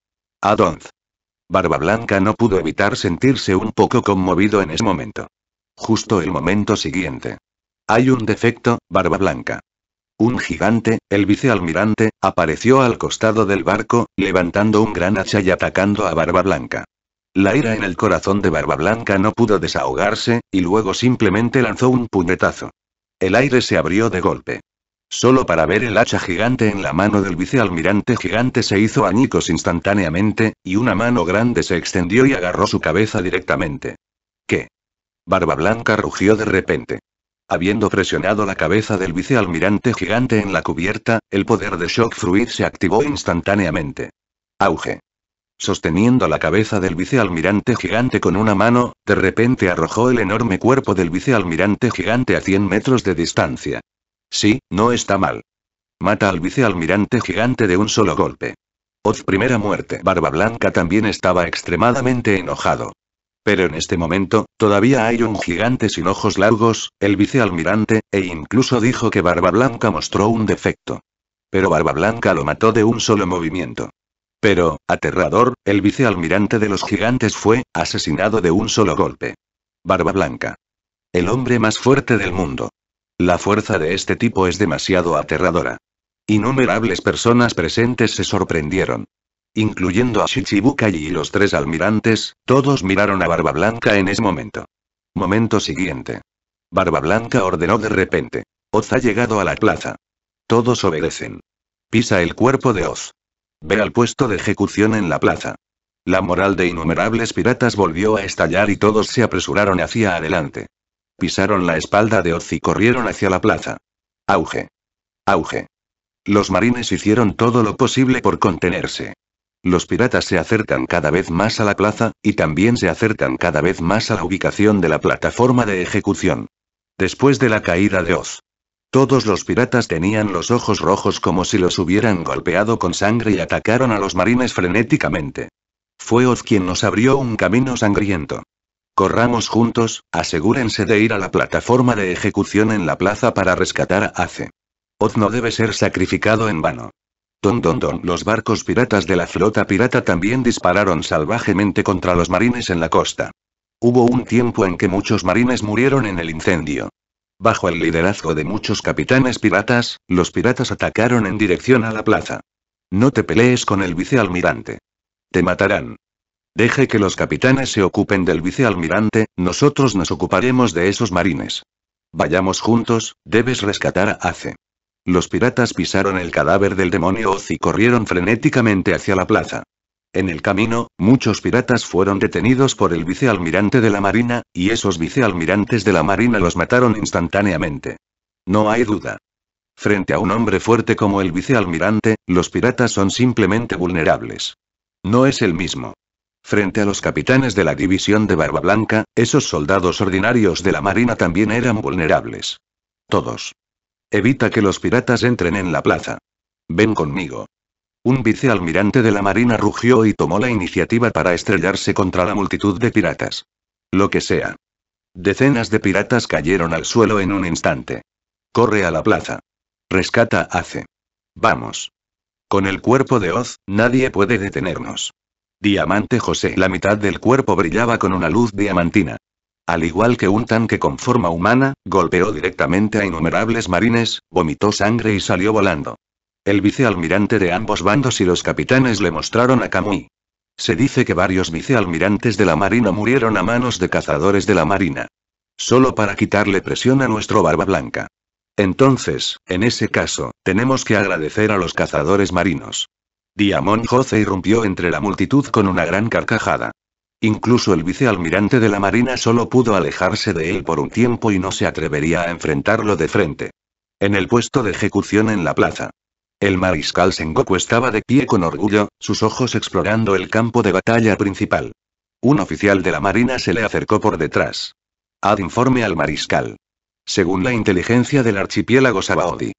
Adonz. Barba Blanca no pudo evitar sentirse un poco conmovido en ese momento. Justo el momento siguiente. Hay un defecto, Barba Blanca. Un gigante, el vicealmirante, apareció al costado del barco, levantando un gran hacha y atacando a Barba Blanca. La ira en el corazón de Barba Blanca no pudo desahogarse, y luego simplemente lanzó un puñetazo. El aire se abrió de golpe. Solo para ver el hacha gigante en la mano del vicealmirante gigante se hizo añicos instantáneamente, y una mano grande se extendió y agarró su cabeza directamente. ¿Qué? Barba Blanca rugió de repente. Habiendo presionado la cabeza del vicealmirante gigante en la cubierta, el poder de Shock Fruit se activó instantáneamente. Auge. Sosteniendo la cabeza del vicealmirante gigante con una mano, de repente arrojó el enorme cuerpo del vicealmirante gigante a 100 metros de distancia. Sí, no está mal. Mata al vicealmirante gigante de un solo golpe. Oz primera muerte. Barba Blanca también estaba extremadamente enojado. Pero en este momento, todavía hay un gigante sin ojos largos, el vicealmirante, e incluso dijo que Barba Blanca mostró un defecto. Pero Barba Blanca lo mató de un solo movimiento. Pero, aterrador, el vicealmirante de los gigantes fue, asesinado de un solo golpe. Barba Blanca. El hombre más fuerte del mundo. La fuerza de este tipo es demasiado aterradora. Innumerables personas presentes se sorprendieron incluyendo a Shichibukai y los tres almirantes, todos miraron a Barba Blanca en ese momento. Momento siguiente. Barba Blanca ordenó de repente. Oz ha llegado a la plaza. Todos obedecen. Pisa el cuerpo de Oz. Ve al puesto de ejecución en la plaza. La moral de innumerables piratas volvió a estallar y todos se apresuraron hacia adelante. Pisaron la espalda de Oz y corrieron hacia la plaza. Auge. Auge. Los marines hicieron todo lo posible por contenerse. Los piratas se acercan cada vez más a la plaza, y también se acercan cada vez más a la ubicación de la plataforma de ejecución. Después de la caída de Oz. Todos los piratas tenían los ojos rojos como si los hubieran golpeado con sangre y atacaron a los marines frenéticamente. Fue Oz quien nos abrió un camino sangriento. Corramos juntos, asegúrense de ir a la plataforma de ejecución en la plaza para rescatar a Ace. Oz no debe ser sacrificado en vano. Don don don. Los barcos piratas de la flota pirata también dispararon salvajemente contra los marines en la costa. Hubo un tiempo en que muchos marines murieron en el incendio. Bajo el liderazgo de muchos capitanes piratas, los piratas atacaron en dirección a la plaza. No te pelees con el vicealmirante. Te matarán. Deje que los capitanes se ocupen del vicealmirante, nosotros nos ocuparemos de esos marines. Vayamos juntos, debes rescatar a Ace. Los piratas pisaron el cadáver del demonio Oz y corrieron frenéticamente hacia la plaza. En el camino, muchos piratas fueron detenidos por el vicealmirante de la Marina, y esos vicealmirantes de la Marina los mataron instantáneamente. No hay duda. Frente a un hombre fuerte como el vicealmirante, los piratas son simplemente vulnerables. No es el mismo. Frente a los capitanes de la división de Barba Blanca, esos soldados ordinarios de la Marina también eran vulnerables. Todos. Evita que los piratas entren en la plaza. Ven conmigo. Un vicealmirante de la Marina rugió y tomó la iniciativa para estrellarse contra la multitud de piratas. Lo que sea. Decenas de piratas cayeron al suelo en un instante. Corre a la plaza. Rescata hace. Vamos. Con el cuerpo de Oz, nadie puede detenernos. Diamante José. La mitad del cuerpo brillaba con una luz diamantina. Al igual que un tanque con forma humana, golpeó directamente a innumerables marines, vomitó sangre y salió volando. El vicealmirante de ambos bandos y los capitanes le mostraron a Kamui. Se dice que varios vicealmirantes de la Marina murieron a manos de cazadores de la Marina. Solo para quitarle presión a nuestro Barba Blanca. Entonces, en ese caso, tenemos que agradecer a los cazadores marinos. Diamond Jose irrumpió entre la multitud con una gran carcajada. Incluso el vicealmirante de la Marina solo pudo alejarse de él por un tiempo y no se atrevería a enfrentarlo de frente. En el puesto de ejecución en la plaza. El mariscal Sengoku estaba de pie con orgullo, sus ojos explorando el campo de batalla principal. Un oficial de la Marina se le acercó por detrás. Ad informe al mariscal. Según la inteligencia del archipiélago Sabaody.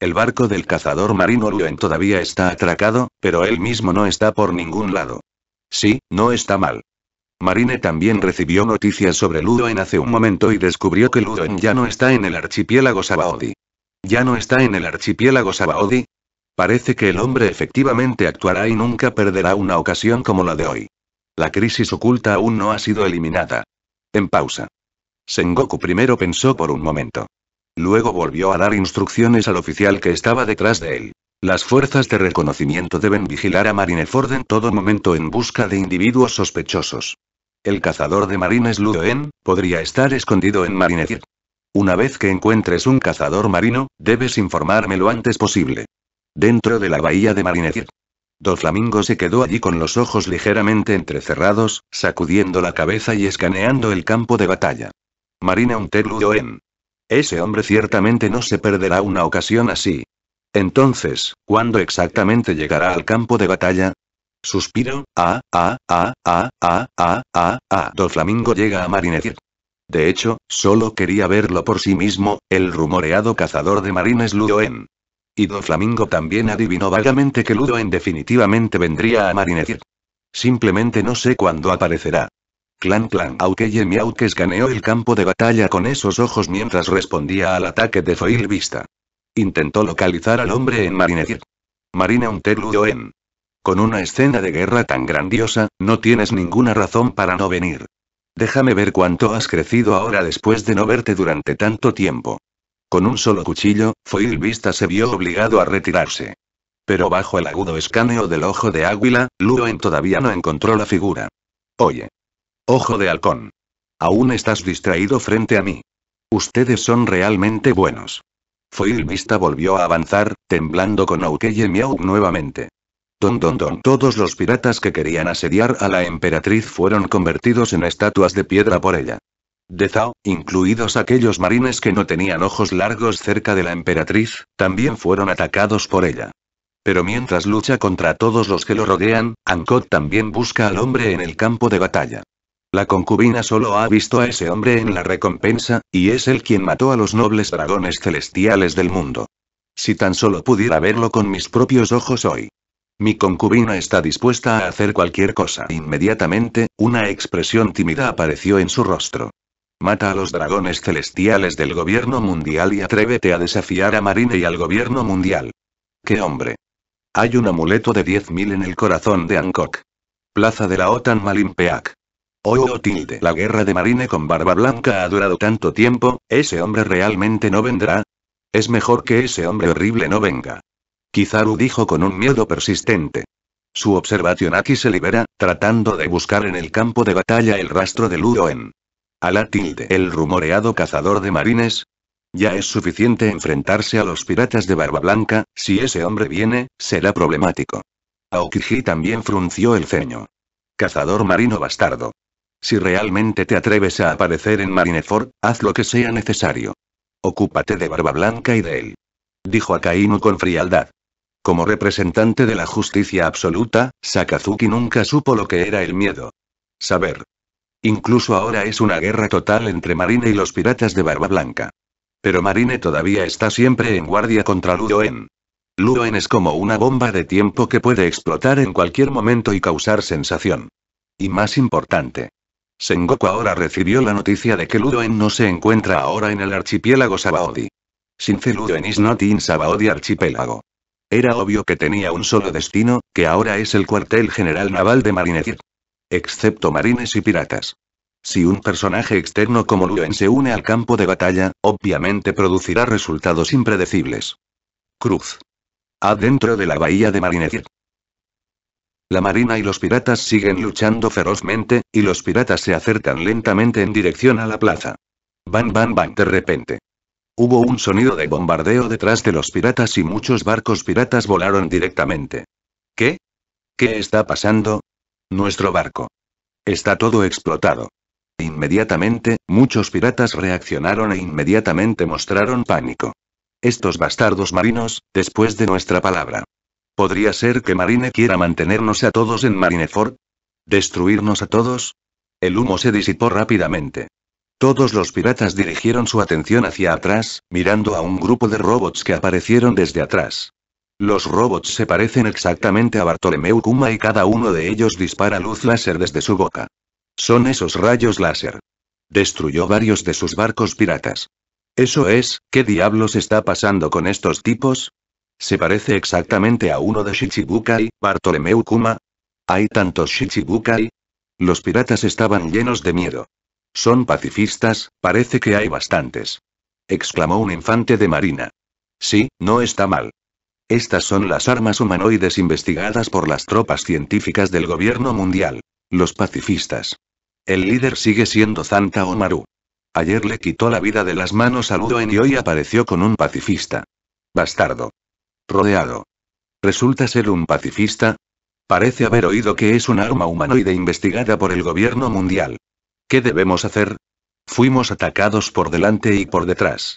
El barco del cazador marino Luen todavía está atracado, pero él mismo no está por ningún lado. Sí, no está mal. Marine también recibió noticias sobre en hace un momento y descubrió que Ludoen ya no está en el archipiélago Sabaody. ¿Ya no está en el archipiélago Sabaody? Parece que el hombre efectivamente actuará y nunca perderá una ocasión como la de hoy. La crisis oculta aún no ha sido eliminada. En pausa. Sengoku primero pensó por un momento. Luego volvió a dar instrucciones al oficial que estaba detrás de él. Las fuerzas de reconocimiento deben vigilar a Marineford en todo momento en busca de individuos sospechosos. El cazador de marines Ludoen, podría estar escondido en Marinefir. Una vez que encuentres un cazador marino, debes informarme lo antes posible. Dentro de la bahía de Don Doflamingo se quedó allí con los ojos ligeramente entrecerrados, sacudiendo la cabeza y escaneando el campo de batalla. Marine Marina Ludoen. Ese hombre ciertamente no se perderá una ocasión así. Entonces, ¿cuándo exactamente llegará al campo de batalla? Suspiro, ah, ah, ah, ah, ah, ah, ah, ah, Do Flamingo llega a Marinetir. De hecho, solo quería verlo por sí mismo, el rumoreado cazador de marines Ludoen. Y Doflamingo Flamingo también adivinó vagamente que Ludoen definitivamente vendría a Marinetir. Simplemente no sé cuándo aparecerá. Clan Clan Aukeye que escaneó el campo de batalla con esos ojos mientras respondía al ataque de Foil Vista. Intentó localizar al hombre en Marine unter Ludoen. Con una escena de guerra tan grandiosa, no tienes ninguna razón para no venir. Déjame ver cuánto has crecido ahora después de no verte durante tanto tiempo. Con un solo cuchillo, Foil Vista se vio obligado a retirarse. Pero bajo el agudo escaneo del ojo de águila, Luen todavía no encontró la figura. Oye. Ojo de halcón. Aún estás distraído frente a mí. Ustedes son realmente buenos. Foil Vista volvió a avanzar, temblando con y Miau nuevamente. Todos los piratas que querían asediar a la emperatriz fueron convertidos en estatuas de piedra por ella. De Zhao, incluidos aquellos marines que no tenían ojos largos cerca de la emperatriz, también fueron atacados por ella. Pero mientras lucha contra todos los que lo rodean, Ankot también busca al hombre en el campo de batalla. La concubina solo ha visto a ese hombre en la recompensa, y es él quien mató a los nobles dragones celestiales del mundo. Si tan solo pudiera verlo con mis propios ojos hoy. Mi concubina está dispuesta a hacer cualquier cosa. Inmediatamente, una expresión tímida apareció en su rostro. Mata a los dragones celestiales del gobierno mundial y atrévete a desafiar a Marine y al gobierno mundial. ¡Qué hombre! Hay un amuleto de 10.000 en el corazón de Angkor. Plaza de la OTAN Malimpeak. Oh, oh, tilde. La guerra de Marine con Barba Blanca ha durado tanto tiempo, ¿ese hombre realmente no vendrá? Es mejor que ese hombre horrible no venga. Kizaru dijo con un miedo persistente. Su observación aquí se libera, tratando de buscar en el campo de batalla el rastro de Luoen. A la tilde, el rumoreado cazador de marines. Ya es suficiente enfrentarse a los piratas de Barba Blanca, si ese hombre viene, será problemático. Aokiji también frunció el ceño. Cazador marino bastardo. Si realmente te atreves a aparecer en Marineford, haz lo que sea necesario. Ocúpate de Barba Blanca y de él. Dijo Akainu con frialdad. Como representante de la justicia absoluta, Sakazuki nunca supo lo que era el miedo. Saber. Incluso ahora es una guerra total entre Marine y los piratas de Barba Blanca. Pero Marine todavía está siempre en guardia contra Ludoen. Ludoen es como una bomba de tiempo que puede explotar en cualquier momento y causar sensación. Y más importante. Sengoku ahora recibió la noticia de que Ludoen no se encuentra ahora en el archipiélago Sabaody. Sin Ludoen is not in Sabaody archipiélago. Era obvio que tenía un solo destino, que ahora es el cuartel general naval de Marinecir. Excepto marines y piratas. Si un personaje externo como Luen se une al campo de batalla, obviamente producirá resultados impredecibles. Cruz. Adentro de la bahía de Marinecir. La marina y los piratas siguen luchando ferozmente, y los piratas se acercan lentamente en dirección a la plaza. Van, van, van, de repente. Hubo un sonido de bombardeo detrás de los piratas y muchos barcos piratas volaron directamente. ¿Qué? ¿Qué está pasando? Nuestro barco. Está todo explotado. Inmediatamente, muchos piratas reaccionaron e inmediatamente mostraron pánico. Estos bastardos marinos, después de nuestra palabra. ¿Podría ser que Marine quiera mantenernos a todos en Marineford? ¿Destruirnos a todos? El humo se disipó rápidamente. Todos los piratas dirigieron su atención hacia atrás, mirando a un grupo de robots que aparecieron desde atrás. Los robots se parecen exactamente a Bartolomeu Kuma y cada uno de ellos dispara luz láser desde su boca. Son esos rayos láser. Destruyó varios de sus barcos piratas. Eso es, ¿qué diablos está pasando con estos tipos? Se parece exactamente a uno de Shichibukai, Bartolomeu Kuma. Hay tantos Shichibukai. Los piratas estaban llenos de miedo. Son pacifistas, parece que hay bastantes. Exclamó un infante de marina. Sí, no está mal. Estas son las armas humanoides investigadas por las tropas científicas del gobierno mundial. Los pacifistas. El líder sigue siendo Zanta Omaru. Ayer le quitó la vida de las manos a en y hoy apareció con un pacifista. Bastardo. Rodeado. ¿Resulta ser un pacifista? Parece haber oído que es un arma humanoide investigada por el gobierno mundial. ¿Qué debemos hacer? Fuimos atacados por delante y por detrás.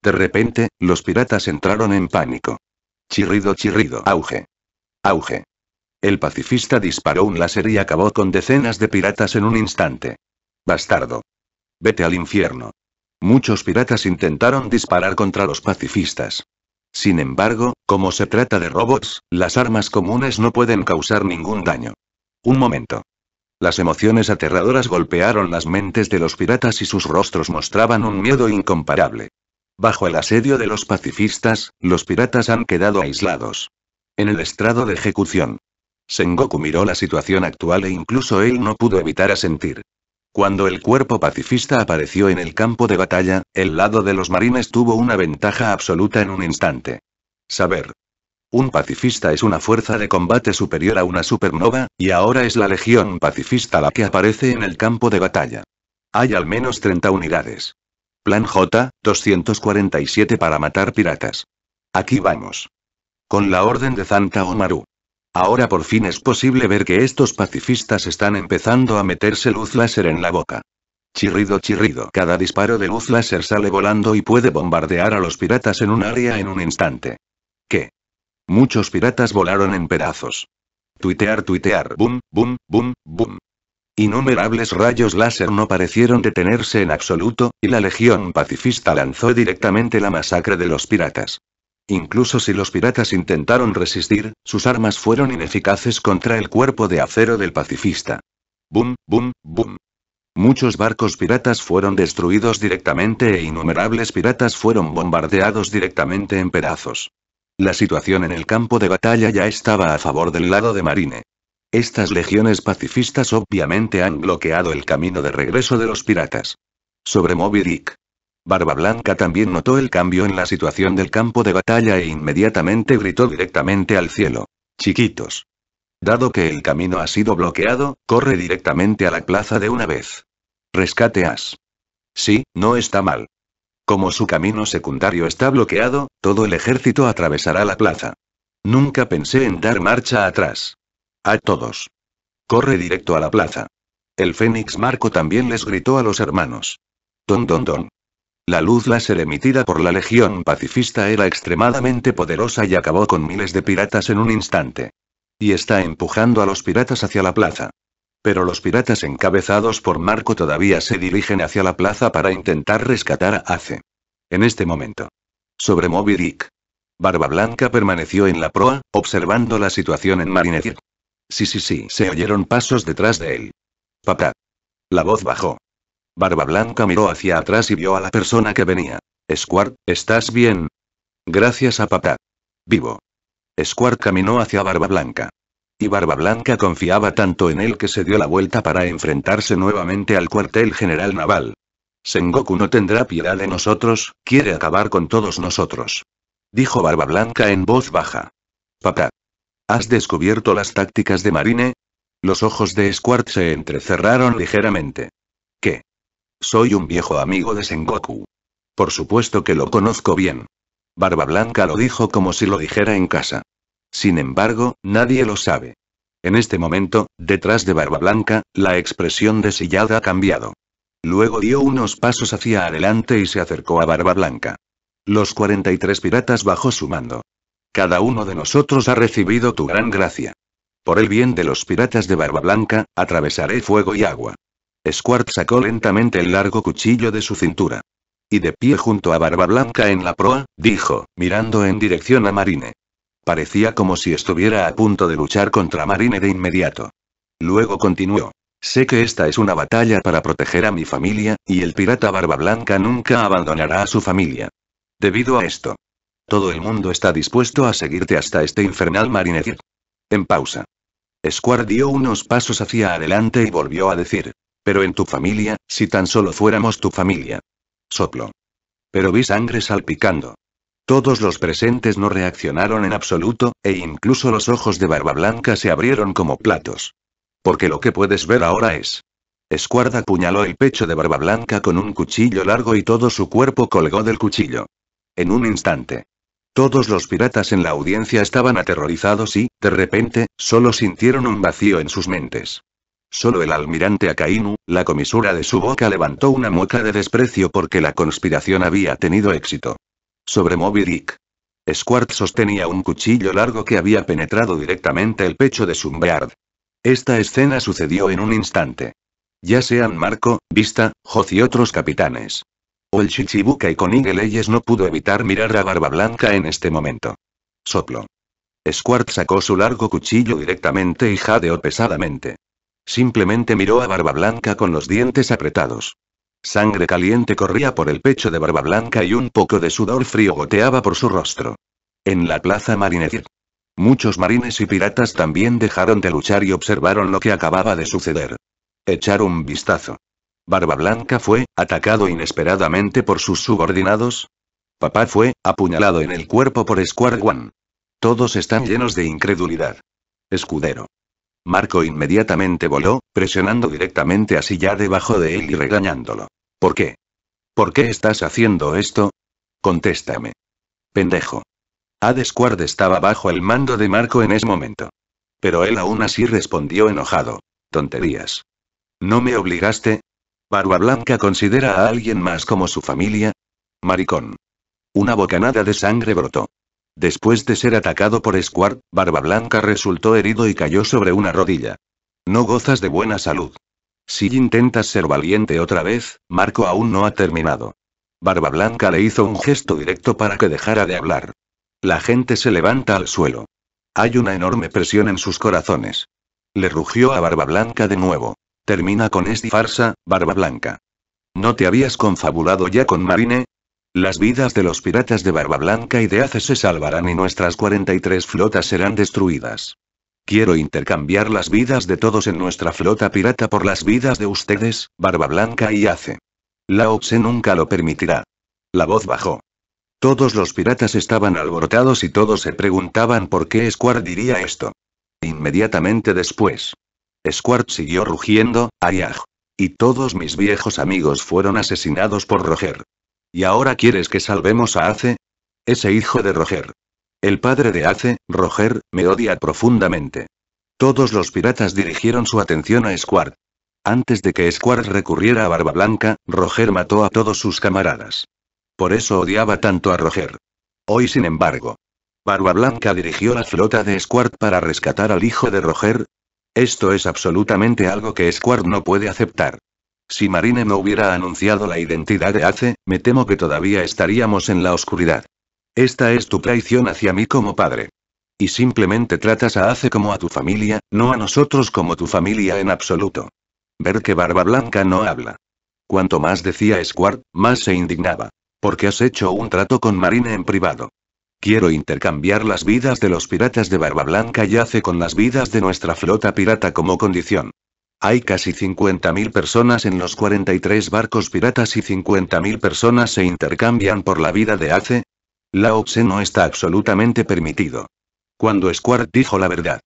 De repente, los piratas entraron en pánico. Chirrido, chirrido, auge. Auge. El pacifista disparó un láser y acabó con decenas de piratas en un instante. Bastardo. Vete al infierno. Muchos piratas intentaron disparar contra los pacifistas. Sin embargo, como se trata de robots, las armas comunes no pueden causar ningún daño. Un momento. Las emociones aterradoras golpearon las mentes de los piratas y sus rostros mostraban un miedo incomparable. Bajo el asedio de los pacifistas, los piratas han quedado aislados. En el estrado de ejecución. Sengoku miró la situación actual e incluso él no pudo evitar asentir. Cuando el cuerpo pacifista apareció en el campo de batalla, el lado de los marines tuvo una ventaja absoluta en un instante. Saber, un pacifista es una fuerza de combate superior a una supernova, y ahora es la Legión Pacifista la que aparece en el campo de batalla. Hay al menos 30 unidades. Plan J, 247 para matar piratas. Aquí vamos. Con la orden de Zanta Omaru. Ahora por fin es posible ver que estos pacifistas están empezando a meterse luz láser en la boca. Chirrido chirrido. Cada disparo de luz láser sale volando y puede bombardear a los piratas en un área en un instante. Muchos piratas volaron en pedazos. Tuitear, tuitear, boom, boom, boom, boom. Innumerables rayos láser no parecieron detenerse en absoluto, y la Legión Pacifista lanzó directamente la masacre de los piratas. Incluso si los piratas intentaron resistir, sus armas fueron ineficaces contra el cuerpo de acero del pacifista. Boom, boom, boom. Muchos barcos piratas fueron destruidos directamente e innumerables piratas fueron bombardeados directamente en pedazos. La situación en el campo de batalla ya estaba a favor del lado de Marine. Estas legiones pacifistas obviamente han bloqueado el camino de regreso de los piratas. Sobre Moby Dick. Barba Blanca también notó el cambio en la situación del campo de batalla e inmediatamente gritó directamente al cielo. Chiquitos. Dado que el camino ha sido bloqueado, corre directamente a la plaza de una vez. Rescate As. Sí, no está mal. Como su camino secundario está bloqueado, todo el ejército atravesará la plaza. Nunca pensé en dar marcha atrás. A todos. Corre directo a la plaza. El Fénix Marco también les gritó a los hermanos. Don don don. La luz láser emitida por la Legión Pacifista era extremadamente poderosa y acabó con miles de piratas en un instante. Y está empujando a los piratas hacia la plaza. Pero los piratas encabezados por Marco todavía se dirigen hacia la plaza para intentar rescatar a Ace. En este momento. Sobre Moby Dick. Barba Blanca permaneció en la proa, observando la situación en Marineford. Sí, sí, sí, se oyeron pasos detrás de él. Papá. La voz bajó. Barba Blanca miró hacia atrás y vio a la persona que venía. Squart, ¿estás bien? Gracias a papá. Vivo. Squart caminó hacia Barba Blanca. Y Barba Blanca confiaba tanto en él que se dio la vuelta para enfrentarse nuevamente al cuartel general naval. Sengoku no tendrá piedad de nosotros, quiere acabar con todos nosotros. Dijo Barba Blanca en voz baja. Papá. ¿Has descubierto las tácticas de Marine? Los ojos de Squart se entrecerraron ligeramente. ¿Qué? Soy un viejo amigo de Sengoku. Por supuesto que lo conozco bien. Barba Blanca lo dijo como si lo dijera en casa. Sin embargo, nadie lo sabe. En este momento, detrás de Barba Blanca, la expresión de Sillada ha cambiado. Luego dio unos pasos hacia adelante y se acercó a Barba Blanca. Los 43 piratas bajo su mando. Cada uno de nosotros ha recibido tu gran gracia. Por el bien de los piratas de Barba Blanca, atravesaré fuego y agua. Squart sacó lentamente el largo cuchillo de su cintura. Y de pie junto a Barba Blanca en la proa, dijo, mirando en dirección a Marine. Parecía como si estuviera a punto de luchar contra Marine de inmediato. Luego continuó. Sé que esta es una batalla para proteger a mi familia, y el pirata Barba Blanca nunca abandonará a su familia. Debido a esto. Todo el mundo está dispuesto a seguirte hasta este infernal Marine. En pausa. Square dio unos pasos hacia adelante y volvió a decir. Pero en tu familia, si tan solo fuéramos tu familia. Soplo. Pero vi sangre salpicando. Todos los presentes no reaccionaron en absoluto, e incluso los ojos de Barba Blanca se abrieron como platos. Porque lo que puedes ver ahora es. Escuarda apuñaló el pecho de Barba Blanca con un cuchillo largo y todo su cuerpo colgó del cuchillo. En un instante. Todos los piratas en la audiencia estaban aterrorizados y, de repente, solo sintieron un vacío en sus mentes. Solo el almirante Akainu, la comisura de su boca levantó una mueca de desprecio porque la conspiración había tenido éxito sobre Moby Dick. Squart sostenía un cuchillo largo que había penetrado directamente el pecho de Sumbeard. Esta escena sucedió en un instante. Ya sean Marco, Vista, Hoth y otros capitanes. O el y con Leyes no pudo evitar mirar a Barba Blanca en este momento. Soplo. Squart sacó su largo cuchillo directamente y jadeó pesadamente. Simplemente miró a Barba Blanca con los dientes apretados. Sangre caliente corría por el pecho de Barba Blanca y un poco de sudor frío goteaba por su rostro. En la plaza marinería. Muchos marines y piratas también dejaron de luchar y observaron lo que acababa de suceder. Echar un vistazo. Barba Blanca fue, atacado inesperadamente por sus subordinados. Papá fue, apuñalado en el cuerpo por Square One. Todos están llenos de incredulidad. Escudero. Marco inmediatamente voló, presionando directamente a Silla debajo de él y regañándolo. ¿Por qué? ¿Por qué estás haciendo esto? Contéstame. Pendejo. Adesquard estaba bajo el mando de Marco en ese momento. Pero él aún así respondió enojado. Tonterías. ¿No me obligaste? Barba Blanca considera a alguien más como su familia. Maricón. Una bocanada de sangre brotó. Después de ser atacado por Squard, Barba Blanca resultó herido y cayó sobre una rodilla. No gozas de buena salud. Si intentas ser valiente otra vez, Marco aún no ha terminado. Barba Blanca le hizo un gesto directo para que dejara de hablar. La gente se levanta al suelo. Hay una enorme presión en sus corazones. Le rugió a Barba Blanca de nuevo. Termina con esta farsa, Barba Blanca. ¿No te habías confabulado ya con Marine? Las vidas de los piratas de Barba Blanca y de Ace se salvarán y nuestras 43 flotas serán destruidas. Quiero intercambiar las vidas de todos en nuestra flota pirata por las vidas de ustedes, Barba Blanca y Ace. La Tse nunca lo permitirá. La voz bajó. Todos los piratas estaban alborotados y todos se preguntaban por qué Squart diría esto. Inmediatamente después. Squart siguió rugiendo, Ayaj. Y todos mis viejos amigos fueron asesinados por Roger. ¿Y ahora quieres que salvemos a Ace? Ese hijo de Roger. El padre de Ace, Roger, me odia profundamente. Todos los piratas dirigieron su atención a Squart. Antes de que Squart recurriera a Barba Blanca, Roger mató a todos sus camaradas. Por eso odiaba tanto a Roger. Hoy, sin embargo, Barba Blanca dirigió la flota de Squart para rescatar al hijo de Roger. Esto es absolutamente algo que Squad no puede aceptar. Si Marine no hubiera anunciado la identidad de Ace, me temo que todavía estaríamos en la oscuridad. Esta es tu traición hacia mí como padre. Y simplemente tratas a Ace como a tu familia, no a nosotros como tu familia en absoluto. Ver que Barba Blanca no habla. Cuanto más decía Squart, más se indignaba. Porque has hecho un trato con Marine en privado. Quiero intercambiar las vidas de los piratas de Barba Blanca y Ace con las vidas de nuestra flota pirata como condición. Hay casi 50.000 personas en los 43 barcos piratas y 50.000 personas se intercambian por la vida de Ace, la Tse no está absolutamente permitido. Cuando Squart dijo la verdad.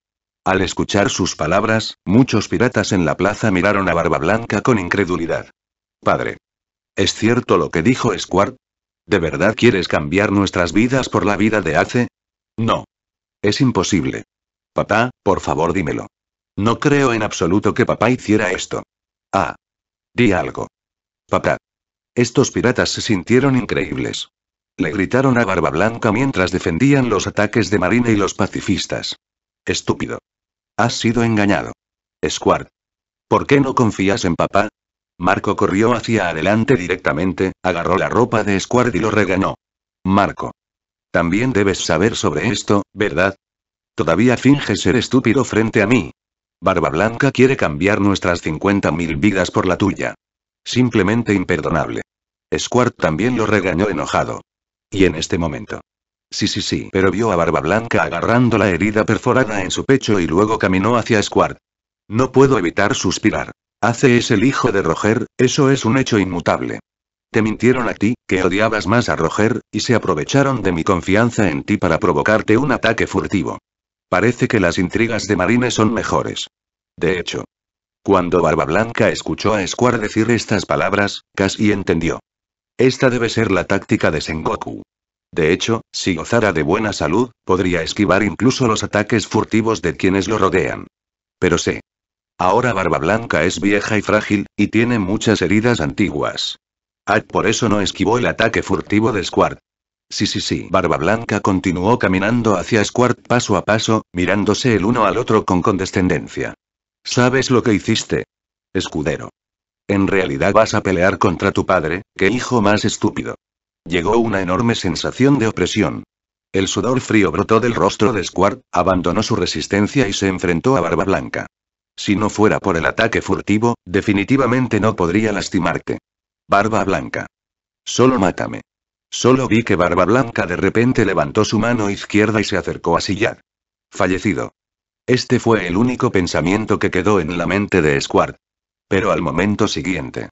Al escuchar sus palabras, muchos piratas en la plaza miraron a Barba Blanca con incredulidad. Padre. ¿Es cierto lo que dijo Squart? ¿De verdad quieres cambiar nuestras vidas por la vida de Ace? No. Es imposible. Papá, por favor dímelo. No creo en absoluto que papá hiciera esto. Ah. Di algo. Papá. Estos piratas se sintieron increíbles. Le gritaron a Barba Blanca mientras defendían los ataques de Marina y los pacifistas. Estúpido. Has sido engañado. Squart. ¿Por qué no confías en papá? Marco corrió hacia adelante directamente, agarró la ropa de Squart y lo regañó. Marco. También debes saber sobre esto, ¿verdad? Todavía finges ser estúpido frente a mí. Barba Blanca quiere cambiar nuestras 50.000 vidas por la tuya. Simplemente imperdonable. Squart también lo regañó enojado. Y en este momento. Sí, sí, sí, pero vio a Barba Blanca agarrando la herida perforada en su pecho y luego caminó hacia Squad. No puedo evitar suspirar. Hace es el hijo de Roger, eso es un hecho inmutable. Te mintieron a ti, que odiabas más a Roger, y se aprovecharon de mi confianza en ti para provocarte un ataque furtivo. Parece que las intrigas de Marine son mejores. De hecho. Cuando Barba Blanca escuchó a Square decir estas palabras, casi entendió. Esta debe ser la táctica de Sengoku. De hecho, si gozara de buena salud, podría esquivar incluso los ataques furtivos de quienes lo rodean. Pero sé. Ahora Barba Blanca es vieja y frágil, y tiene muchas heridas antiguas. Ad por eso no esquivó el ataque furtivo de Squart. Sí, sí, sí. Barba Blanca continuó caminando hacia Squart paso a paso, mirándose el uno al otro con condescendencia. ¿Sabes lo que hiciste? Escudero en realidad vas a pelear contra tu padre, que hijo más estúpido. Llegó una enorme sensación de opresión. El sudor frío brotó del rostro de Squart, abandonó su resistencia y se enfrentó a Barba Blanca. Si no fuera por el ataque furtivo, definitivamente no podría lastimarte. Barba Blanca. Solo mátame. Solo vi que Barba Blanca de repente levantó su mano izquierda y se acercó a Sillar. Fallecido. Este fue el único pensamiento que quedó en la mente de Squart pero al momento siguiente.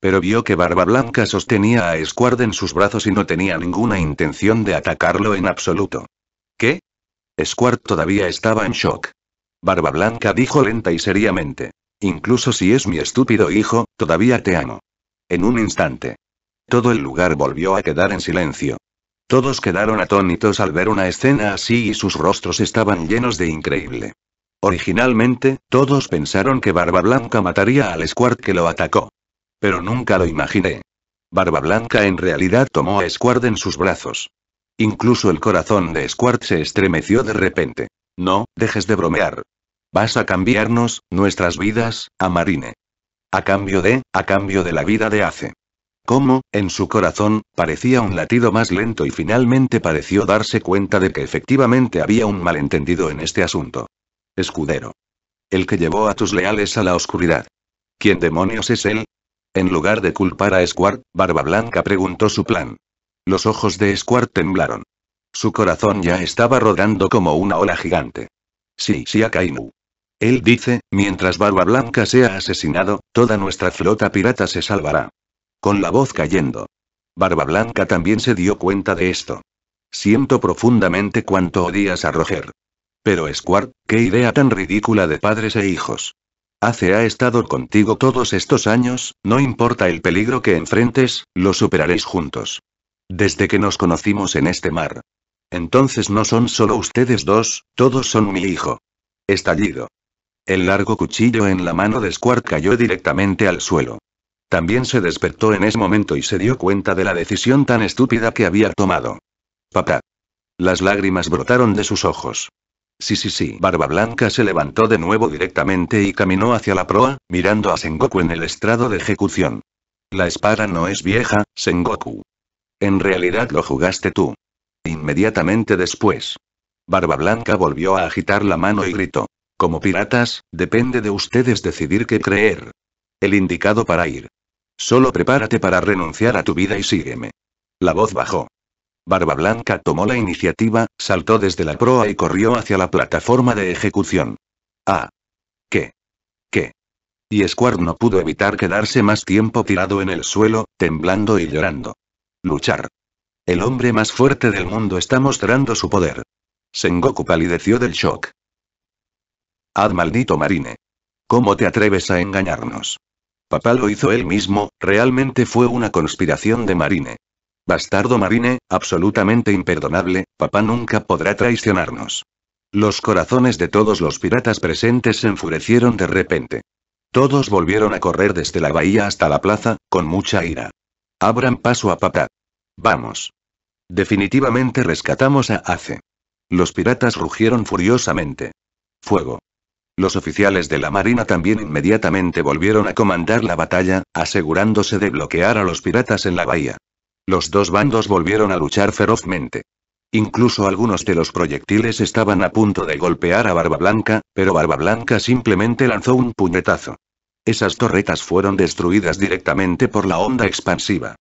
Pero vio que Barba Blanca sostenía a Squard en sus brazos y no tenía ninguna intención de atacarlo en absoluto. ¿Qué? Squard todavía estaba en shock. Barba Blanca dijo lenta y seriamente. Incluso si es mi estúpido hijo, todavía te amo. En un instante. Todo el lugar volvió a quedar en silencio. Todos quedaron atónitos al ver una escena así y sus rostros estaban llenos de increíble Originalmente, todos pensaron que Barba Blanca mataría al Squard que lo atacó. Pero nunca lo imaginé. Barba Blanca en realidad tomó a Squard en sus brazos. Incluso el corazón de Squard se estremeció de repente. No, dejes de bromear. Vas a cambiarnos, nuestras vidas, a Marine. A cambio de, a cambio de la vida de Ace. Como, en su corazón, parecía un latido más lento y finalmente pareció darse cuenta de que efectivamente había un malentendido en este asunto. Escudero. El que llevó a tus leales a la oscuridad. ¿Quién demonios es él? En lugar de culpar a Squart, Barba Blanca preguntó su plan. Los ojos de Squart temblaron. Su corazón ya estaba rodando como una ola gigante. Sí, sí, a Kainu. Él dice, mientras Barba Blanca sea asesinado, toda nuestra flota pirata se salvará. Con la voz cayendo. Barba Blanca también se dio cuenta de esto. Siento profundamente cuánto odias a Roger. Pero Squard, qué idea tan ridícula de padres e hijos. Hace ha estado contigo todos estos años, no importa el peligro que enfrentes, lo superaréis juntos. Desde que nos conocimos en este mar. Entonces no son solo ustedes dos, todos son mi hijo. Estallido. El largo cuchillo en la mano de Squart cayó directamente al suelo. También se despertó en ese momento y se dio cuenta de la decisión tan estúpida que había tomado. Papá. Las lágrimas brotaron de sus ojos. Sí, sí, sí. Barba Blanca se levantó de nuevo directamente y caminó hacia la proa, mirando a Sengoku en el estrado de ejecución. La espada no es vieja, Sengoku. En realidad lo jugaste tú. Inmediatamente después. Barba Blanca volvió a agitar la mano y gritó. Como piratas, depende de ustedes decidir qué creer. El indicado para ir. Solo prepárate para renunciar a tu vida y sígueme. La voz bajó. Barba Blanca tomó la iniciativa, saltó desde la proa y corrió hacia la plataforma de ejecución. Ah. ¿Qué? ¿Qué? Y Square no pudo evitar quedarse más tiempo tirado en el suelo, temblando y llorando. Luchar. El hombre más fuerte del mundo está mostrando su poder. Sengoku palideció del shock. Ad maldito marine. ¿Cómo te atreves a engañarnos? Papá lo hizo él mismo, realmente fue una conspiración de marine. Bastardo marine, absolutamente imperdonable, papá nunca podrá traicionarnos. Los corazones de todos los piratas presentes se enfurecieron de repente. Todos volvieron a correr desde la bahía hasta la plaza, con mucha ira. Abran paso a papá. Vamos. Definitivamente rescatamos a Ace. Los piratas rugieron furiosamente. Fuego. Los oficiales de la Marina también inmediatamente volvieron a comandar la batalla, asegurándose de bloquear a los piratas en la bahía. Los dos bandos volvieron a luchar ferozmente. Incluso algunos de los proyectiles estaban a punto de golpear a Barba Blanca, pero Barba Blanca simplemente lanzó un puñetazo. Esas torretas fueron destruidas directamente por la onda expansiva.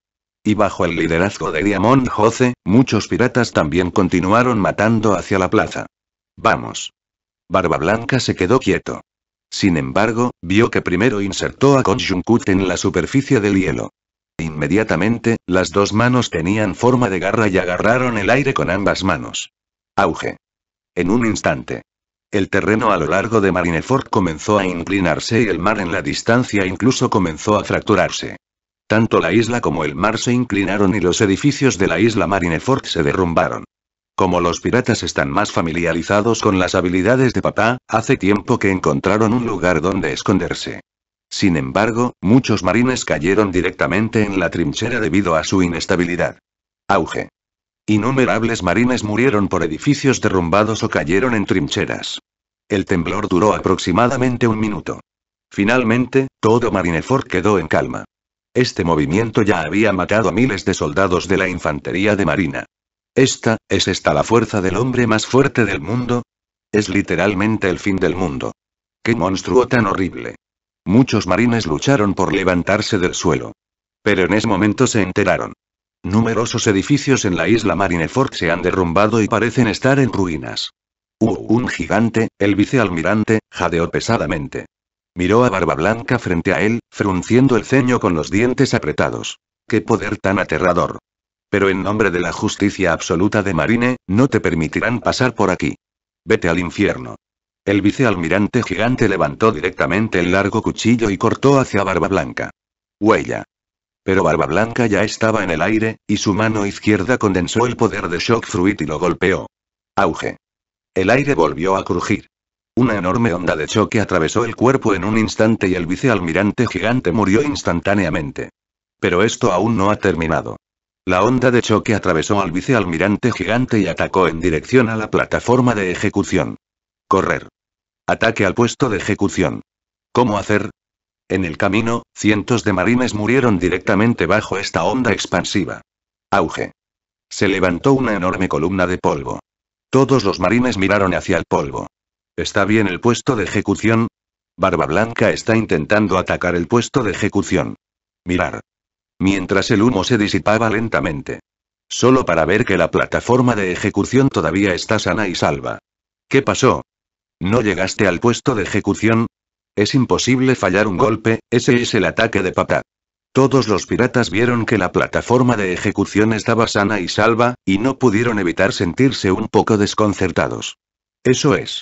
Y bajo el liderazgo de Diamond Jose, muchos piratas también continuaron matando hacia la plaza. Vamos. Barba Blanca se quedó quieto. Sin embargo, vio que primero insertó a Conjunkut en la superficie del hielo. Inmediatamente, las dos manos tenían forma de garra y agarraron el aire con ambas manos. Auge. En un instante. El terreno a lo largo de Marineford comenzó a inclinarse y el mar en la distancia incluso comenzó a fracturarse. Tanto la isla como el mar se inclinaron y los edificios de la isla Marineford se derrumbaron. Como los piratas están más familiarizados con las habilidades de papá, hace tiempo que encontraron un lugar donde esconderse. Sin embargo, muchos marines cayeron directamente en la trinchera debido a su inestabilidad. Auge. Innumerables marines murieron por edificios derrumbados o cayeron en trincheras. El temblor duró aproximadamente un minuto. Finalmente, todo Marineford quedó en calma. Este movimiento ya había matado a miles de soldados de la infantería de marina. ¿Esta, es esta la fuerza del hombre más fuerte del mundo? Es literalmente el fin del mundo. ¡Qué monstruo tan horrible! Muchos marines lucharon por levantarse del suelo. Pero en ese momento se enteraron. Numerosos edificios en la isla Marineford se han derrumbado y parecen estar en ruinas. Uh, un gigante, el vicealmirante, jadeó pesadamente. Miró a Barba Blanca frente a él, frunciendo el ceño con los dientes apretados. ¡Qué poder tan aterrador! Pero en nombre de la justicia absoluta de Marine, no te permitirán pasar por aquí. Vete al infierno. El vicealmirante gigante levantó directamente el largo cuchillo y cortó hacia Barba Blanca. Huella. Pero Barba Blanca ya estaba en el aire, y su mano izquierda condensó el poder de Shock Fruit y lo golpeó. Auge. El aire volvió a crujir. Una enorme onda de choque atravesó el cuerpo en un instante y el vicealmirante gigante murió instantáneamente. Pero esto aún no ha terminado. La onda de choque atravesó al vicealmirante gigante y atacó en dirección a la plataforma de ejecución. Correr. Ataque al puesto de ejecución. ¿Cómo hacer? En el camino, cientos de marines murieron directamente bajo esta onda expansiva. Auge. Se levantó una enorme columna de polvo. Todos los marines miraron hacia el polvo. ¿Está bien el puesto de ejecución? Barba Blanca está intentando atacar el puesto de ejecución. Mirar. Mientras el humo se disipaba lentamente. Solo para ver que la plataforma de ejecución todavía está sana y salva. ¿Qué pasó? ¿No llegaste al puesto de ejecución? Es imposible fallar un golpe, ese es el ataque de papá. Todos los piratas vieron que la plataforma de ejecución estaba sana y salva, y no pudieron evitar sentirse un poco desconcertados. Eso es.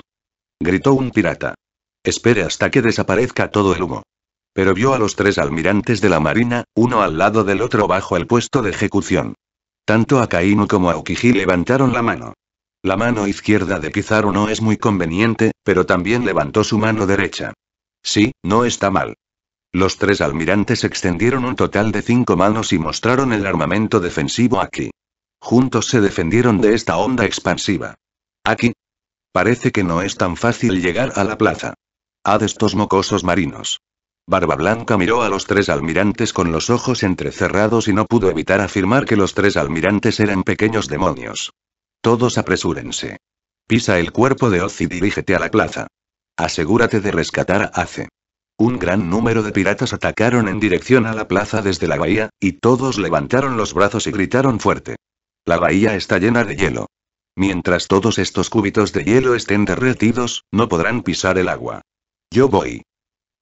Gritó un pirata. Espere hasta que desaparezca todo el humo. Pero vio a los tres almirantes de la marina, uno al lado del otro bajo el puesto de ejecución. Tanto a Kainu como a levantaron la mano. La mano izquierda de Pizarro no es muy conveniente, pero también levantó su mano derecha. Sí, no está mal. Los tres almirantes extendieron un total de cinco manos y mostraron el armamento defensivo aquí. Juntos se defendieron de esta onda expansiva. Aquí. Parece que no es tan fácil llegar a la plaza. A estos mocosos marinos. Barba Blanca miró a los tres almirantes con los ojos entrecerrados y no pudo evitar afirmar que los tres almirantes eran pequeños demonios. Todos apresúrense. Pisa el cuerpo de Oz y dirígete a la plaza. Asegúrate de rescatar a Ace. Un gran número de piratas atacaron en dirección a la plaza desde la bahía, y todos levantaron los brazos y gritaron fuerte. La bahía está llena de hielo. Mientras todos estos cúbitos de hielo estén derretidos, no podrán pisar el agua. Yo voy.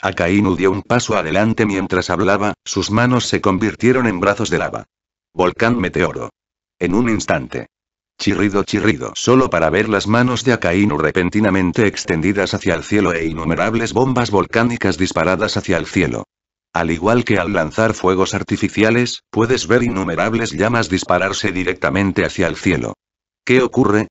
Akainu dio un paso adelante mientras hablaba, sus manos se convirtieron en brazos de lava. Volcán meteoro. En un instante. Chirrido chirrido. Solo para ver las manos de Akainu repentinamente extendidas hacia el cielo e innumerables bombas volcánicas disparadas hacia el cielo. Al igual que al lanzar fuegos artificiales, puedes ver innumerables llamas dispararse directamente hacia el cielo. ¿Qué ocurre?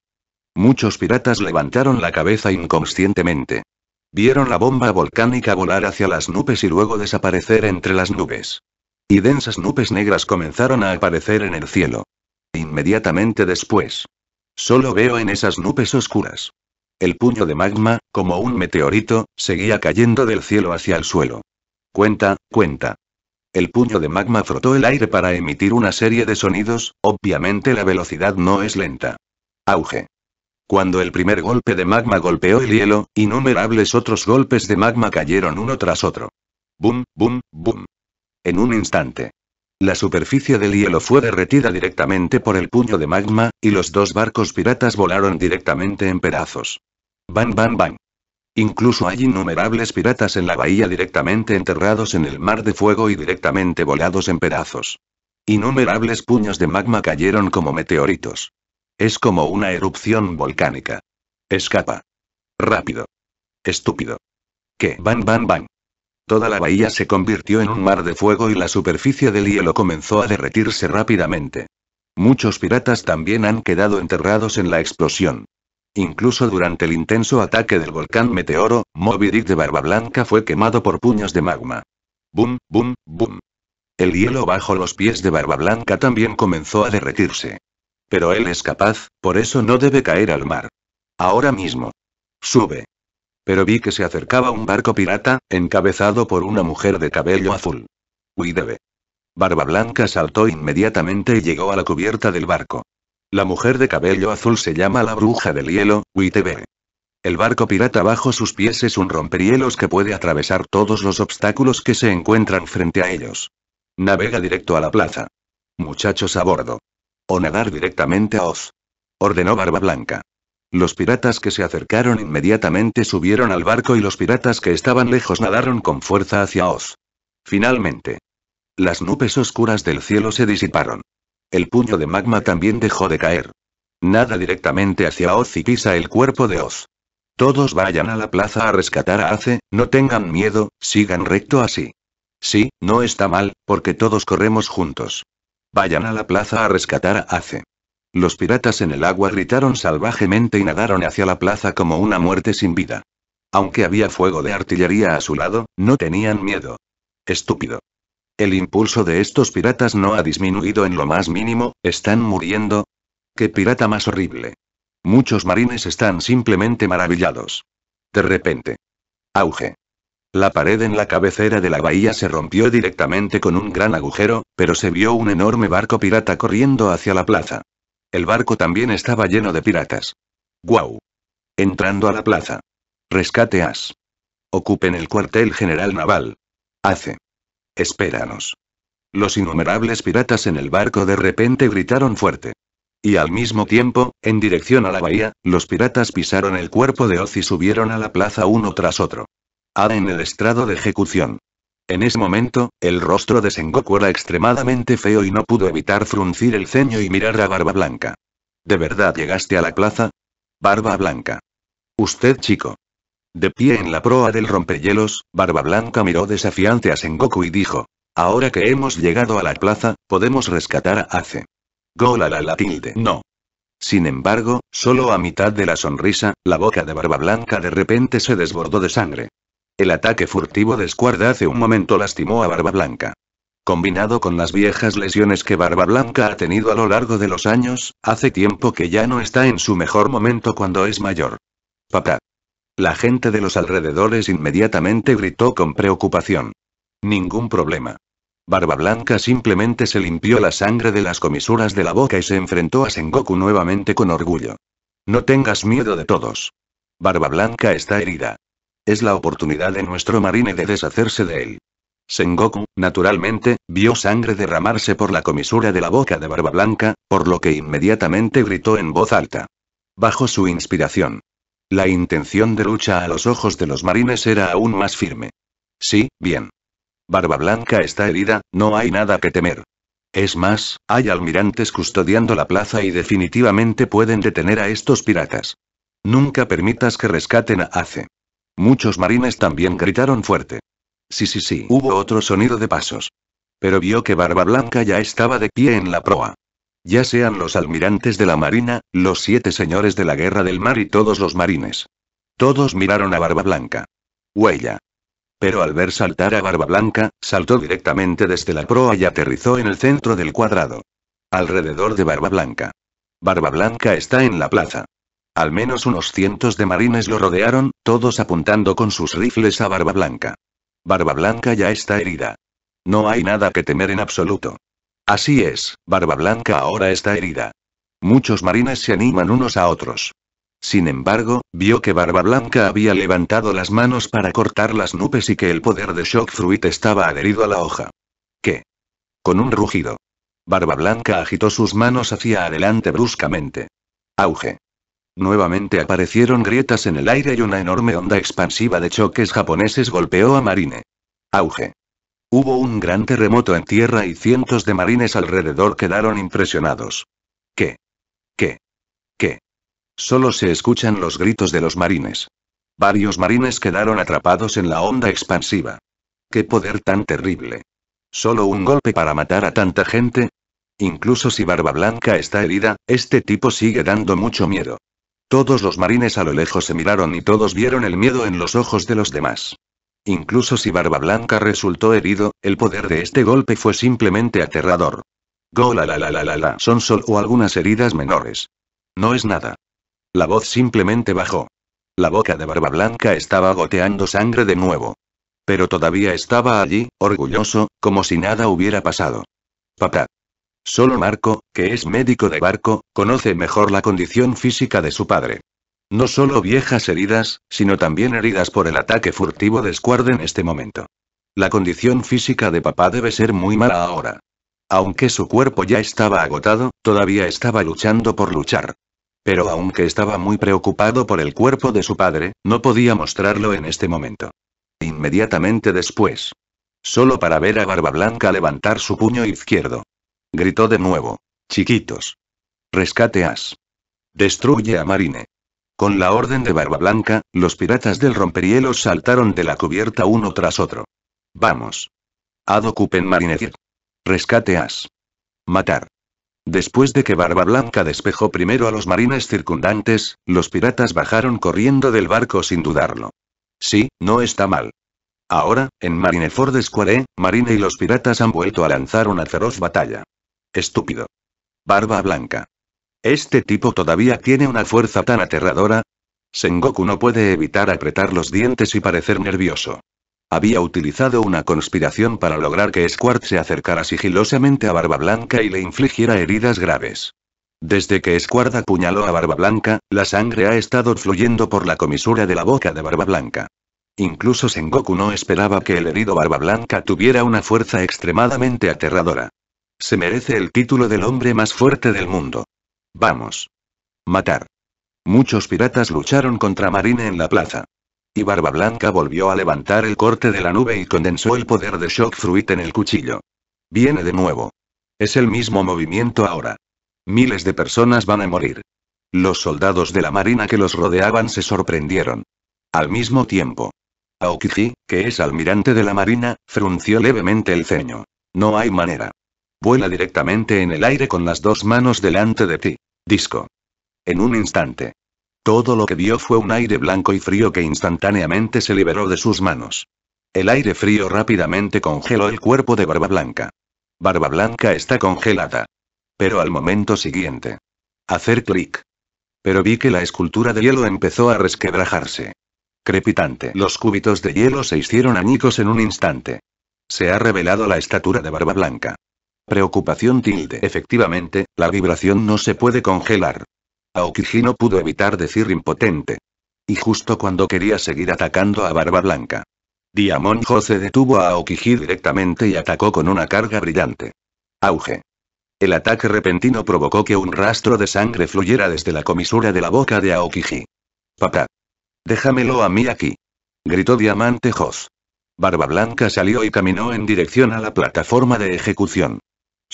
Muchos piratas levantaron la cabeza inconscientemente. Vieron la bomba volcánica volar hacia las nubes y luego desaparecer entre las nubes. Y densas nubes negras comenzaron a aparecer en el cielo. Inmediatamente después. Solo veo en esas nubes oscuras. El puño de magma, como un meteorito, seguía cayendo del cielo hacia el suelo. Cuenta, cuenta. El puño de magma frotó el aire para emitir una serie de sonidos, obviamente la velocidad no es lenta. Auge. Cuando el primer golpe de magma golpeó el hielo, innumerables otros golpes de magma cayeron uno tras otro. Bum, bum, bum. En un instante. La superficie del hielo fue derretida directamente por el puño de magma, y los dos barcos piratas volaron directamente en pedazos. Bam, bam, bam. Incluso hay innumerables piratas en la bahía directamente enterrados en el mar de fuego y directamente volados en pedazos. Innumerables puños de magma cayeron como meteoritos. Es como una erupción volcánica. Escapa. Rápido. Estúpido. Que van bam ¡Bang! Toda la bahía se convirtió en un mar de fuego y la superficie del hielo comenzó a derretirse rápidamente. Muchos piratas también han quedado enterrados en la explosión. Incluso durante el intenso ataque del volcán Meteoro, Moby Dick de Barba Blanca fue quemado por puños de magma. Bum, bum, bum. El hielo bajo los pies de Barba Blanca también comenzó a derretirse. Pero él es capaz, por eso no debe caer al mar. Ahora mismo. Sube. Pero vi que se acercaba un barco pirata, encabezado por una mujer de cabello azul. Uy Barba Blanca saltó inmediatamente y llegó a la cubierta del barco. La mujer de cabello azul se llama la bruja del hielo, Uitebe. El barco pirata bajo sus pies es un romperielos que puede atravesar todos los obstáculos que se encuentran frente a ellos. Navega directo a la plaza. Muchachos a bordo. O nadar directamente a Oz. Ordenó Barba Blanca. Los piratas que se acercaron inmediatamente subieron al barco y los piratas que estaban lejos nadaron con fuerza hacia Oz. Finalmente. Las nubes oscuras del cielo se disiparon. El puño de magma también dejó de caer. Nada directamente hacia Oz y pisa el cuerpo de Oz. Todos vayan a la plaza a rescatar a Ace, no tengan miedo, sigan recto así. Sí, no está mal, porque todos corremos juntos. Vayan a la plaza a rescatar a Ace. Los piratas en el agua gritaron salvajemente y nadaron hacia la plaza como una muerte sin vida. Aunque había fuego de artillería a su lado, no tenían miedo. Estúpido. El impulso de estos piratas no ha disminuido en lo más mínimo, están muriendo. ¡Qué pirata más horrible! Muchos marines están simplemente maravillados. De repente. Auge. La pared en la cabecera de la bahía se rompió directamente con un gran agujero, pero se vio un enorme barco pirata corriendo hacia la plaza. El barco también estaba lleno de piratas. ¡Guau! Entrando a la plaza. Rescate As. Ocupen el cuartel general naval. Hace. Espéranos. Los innumerables piratas en el barco de repente gritaron fuerte. Y al mismo tiempo, en dirección a la bahía, los piratas pisaron el cuerpo de Oz y subieron a la plaza uno tras otro. A en el estrado de ejecución. En ese momento, el rostro de Sengoku era extremadamente feo y no pudo evitar fruncir el ceño y mirar a Barba Blanca. ¿De verdad llegaste a la plaza? Barba Blanca. Usted chico. De pie en la proa del rompehielos, Barba Blanca miró desafiante a Sengoku y dijo. Ahora que hemos llegado a la plaza, podemos rescatar a Ace. Golala la tilde. No. Sin embargo, solo a mitad de la sonrisa, la boca de Barba Blanca de repente se desbordó de sangre. El ataque furtivo de Squard hace un momento lastimó a Barba Blanca. Combinado con las viejas lesiones que Barba Blanca ha tenido a lo largo de los años, hace tiempo que ya no está en su mejor momento cuando es mayor. Papá. La gente de los alrededores inmediatamente gritó con preocupación. Ningún problema. Barba Blanca simplemente se limpió la sangre de las comisuras de la boca y se enfrentó a Sengoku nuevamente con orgullo. No tengas miedo de todos. Barba Blanca está herida. Es la oportunidad de nuestro marine de deshacerse de él. Sengoku, naturalmente, vio sangre derramarse por la comisura de la boca de Barba Blanca, por lo que inmediatamente gritó en voz alta. Bajo su inspiración. La intención de lucha a los ojos de los marines era aún más firme. Sí, bien. Barba Blanca está herida, no hay nada que temer. Es más, hay almirantes custodiando la plaza y definitivamente pueden detener a estos piratas. Nunca permitas que rescaten a Ace. Muchos marines también gritaron fuerte. Sí, sí, sí, hubo otro sonido de pasos. Pero vio que Barba Blanca ya estaba de pie en la proa. Ya sean los almirantes de la marina, los siete señores de la guerra del mar y todos los marines. Todos miraron a Barba Blanca. Huella. Pero al ver saltar a Barba Blanca, saltó directamente desde la proa y aterrizó en el centro del cuadrado. Alrededor de Barba Blanca. Barba Blanca está en la plaza. Al menos unos cientos de marines lo rodearon, todos apuntando con sus rifles a Barba Blanca. Barba Blanca ya está herida. No hay nada que temer en absoluto. Así es, Barba Blanca ahora está herida. Muchos marines se animan unos a otros. Sin embargo, vio que Barba Blanca había levantado las manos para cortar las nubes y que el poder de Shock Fruit estaba adherido a la hoja. ¿Qué? Con un rugido. Barba Blanca agitó sus manos hacia adelante bruscamente. Auge. Nuevamente aparecieron grietas en el aire y una enorme onda expansiva de choques japoneses golpeó a Marine. Auge. Hubo un gran terremoto en tierra y cientos de marines alrededor quedaron impresionados. ¿Qué? ¿Qué? ¿Qué? Solo se escuchan los gritos de los marines. Varios marines quedaron atrapados en la onda expansiva. ¡Qué poder tan terrible! ¿Solo un golpe para matar a tanta gente? Incluso si Barba Blanca está herida, este tipo sigue dando mucho miedo. Todos los marines a lo lejos se miraron y todos vieron el miedo en los ojos de los demás. Incluso si Barba Blanca resultó herido, el poder de este golpe fue simplemente aterrador. Gola la la la la la son solo algunas heridas menores. No es nada. La voz simplemente bajó. La boca de Barba Blanca estaba goteando sangre de nuevo. Pero todavía estaba allí, orgulloso, como si nada hubiera pasado. Papá. Solo Marco, que es médico de barco, conoce mejor la condición física de su padre. No solo viejas heridas, sino también heridas por el ataque furtivo de en este momento. La condición física de papá debe ser muy mala ahora. Aunque su cuerpo ya estaba agotado, todavía estaba luchando por luchar. Pero aunque estaba muy preocupado por el cuerpo de su padre, no podía mostrarlo en este momento. Inmediatamente después. Solo para ver a Barba Blanca levantar su puño izquierdo. Gritó de nuevo. Chiquitos. Rescate As. Destruye a Marine. Con la orden de Barba Blanca, los piratas del romperielos saltaron de la cubierta uno tras otro. Vamos. Ad ocupen Marine. Rescate As. Matar. Después de que Barba Blanca despejó primero a los marines circundantes, los piratas bajaron corriendo del barco sin dudarlo. Sí, no está mal. Ahora, en Marineford Square, Marine y los piratas han vuelto a lanzar una feroz batalla. Estúpido. Barba blanca. ¿Este tipo todavía tiene una fuerza tan aterradora? Sengoku no puede evitar apretar los dientes y parecer nervioso. Había utilizado una conspiración para lograr que Squart se acercara sigilosamente a Barba Blanca y le infligiera heridas graves. Desde que Squard apuñaló a Barba Blanca, la sangre ha estado fluyendo por la comisura de la boca de Barba Blanca. Incluso Sengoku no esperaba que el herido Barba Blanca tuviera una fuerza extremadamente aterradora. Se merece el título del hombre más fuerte del mundo. Vamos. Matar. Muchos piratas lucharon contra Marine en la plaza. Y Barba Blanca volvió a levantar el corte de la nube y condensó el poder de Shock Fruit en el cuchillo. Viene de nuevo. Es el mismo movimiento ahora. Miles de personas van a morir. Los soldados de la marina que los rodeaban se sorprendieron. Al mismo tiempo. Aokiji, que es almirante de la marina, frunció levemente el ceño. No hay manera. Vuela directamente en el aire con las dos manos delante de ti. Disco. En un instante. Todo lo que vio fue un aire blanco y frío que instantáneamente se liberó de sus manos. El aire frío rápidamente congeló el cuerpo de Barba Blanca. Barba Blanca está congelada. Pero al momento siguiente. Hacer clic. Pero vi que la escultura de hielo empezó a resquebrajarse. Crepitante. Los cúbitos de hielo se hicieron añicos en un instante. Se ha revelado la estatura de Barba Blanca. Preocupación tilde. Efectivamente, la vibración no se puede congelar. Aokiji no pudo evitar decir impotente. Y justo cuando quería seguir atacando a Barba Blanca. Diamond se detuvo a Aokiji directamente y atacó con una carga brillante. Auge. El ataque repentino provocó que un rastro de sangre fluyera desde la comisura de la boca de Aokiji. Papá. Déjamelo a mí aquí. Gritó Diamante Joz. Barba Blanca salió y caminó en dirección a la plataforma de ejecución.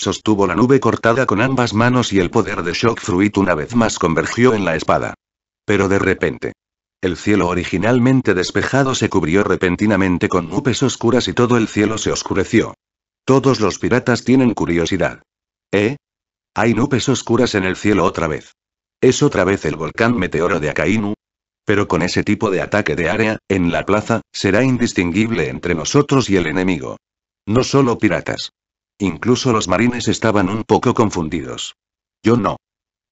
Sostuvo la nube cortada con ambas manos y el poder de Shock Fruit una vez más convergió en la espada. Pero de repente. El cielo originalmente despejado se cubrió repentinamente con nubes oscuras y todo el cielo se oscureció. Todos los piratas tienen curiosidad. ¿Eh? Hay nubes oscuras en el cielo otra vez. ¿Es otra vez el volcán meteoro de Akainu? Pero con ese tipo de ataque de área, en la plaza, será indistinguible entre nosotros y el enemigo. No solo piratas. Incluso los marines estaban un poco confundidos. Yo no.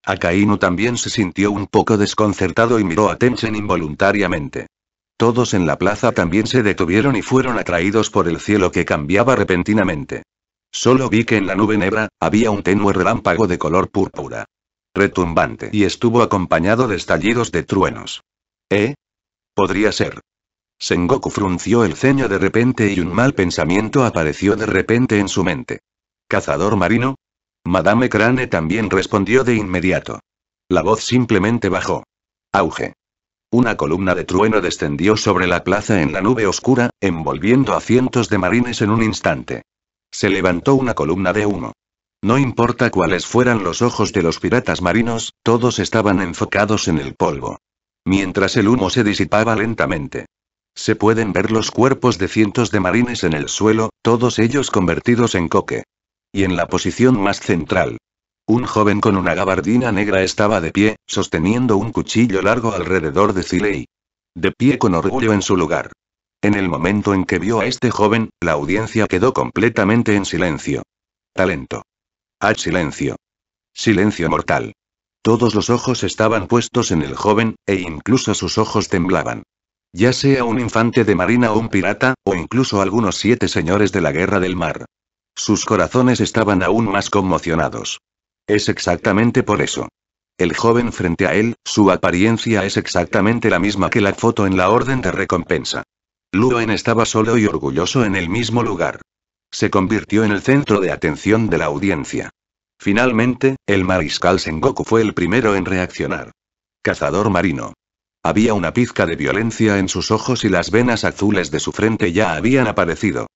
Akainu también se sintió un poco desconcertado y miró a Tenchen involuntariamente. Todos en la plaza también se detuvieron y fueron atraídos por el cielo que cambiaba repentinamente. Solo vi que en la nube negra, había un tenue relámpago de color púrpura. Retumbante y estuvo acompañado de estallidos de truenos. ¿Eh? Podría ser. Sengoku frunció el ceño de repente y un mal pensamiento apareció de repente en su mente. ¿Cazador marino? Madame Crane también respondió de inmediato. La voz simplemente bajó. Auge. Una columna de trueno descendió sobre la plaza en la nube oscura, envolviendo a cientos de marines en un instante. Se levantó una columna de humo. No importa cuáles fueran los ojos de los piratas marinos, todos estaban enfocados en el polvo. Mientras el humo se disipaba lentamente, se pueden ver los cuerpos de cientos de marines en el suelo, todos ellos convertidos en coque. Y en la posición más central. Un joven con una gabardina negra estaba de pie, sosteniendo un cuchillo largo alrededor de Ciley. De pie con orgullo en su lugar. En el momento en que vio a este joven, la audiencia quedó completamente en silencio. Talento. ¡Al silencio. Silencio mortal. Todos los ojos estaban puestos en el joven, e incluso sus ojos temblaban. Ya sea un infante de marina o un pirata, o incluso algunos siete señores de la guerra del mar. Sus corazones estaban aún más conmocionados. Es exactamente por eso. El joven frente a él, su apariencia es exactamente la misma que la foto en la orden de recompensa. Luen estaba solo y orgulloso en el mismo lugar. Se convirtió en el centro de atención de la audiencia. Finalmente, el mariscal Sengoku fue el primero en reaccionar. Cazador marino. Había una pizca de violencia en sus ojos y las venas azules de su frente ya habían aparecido.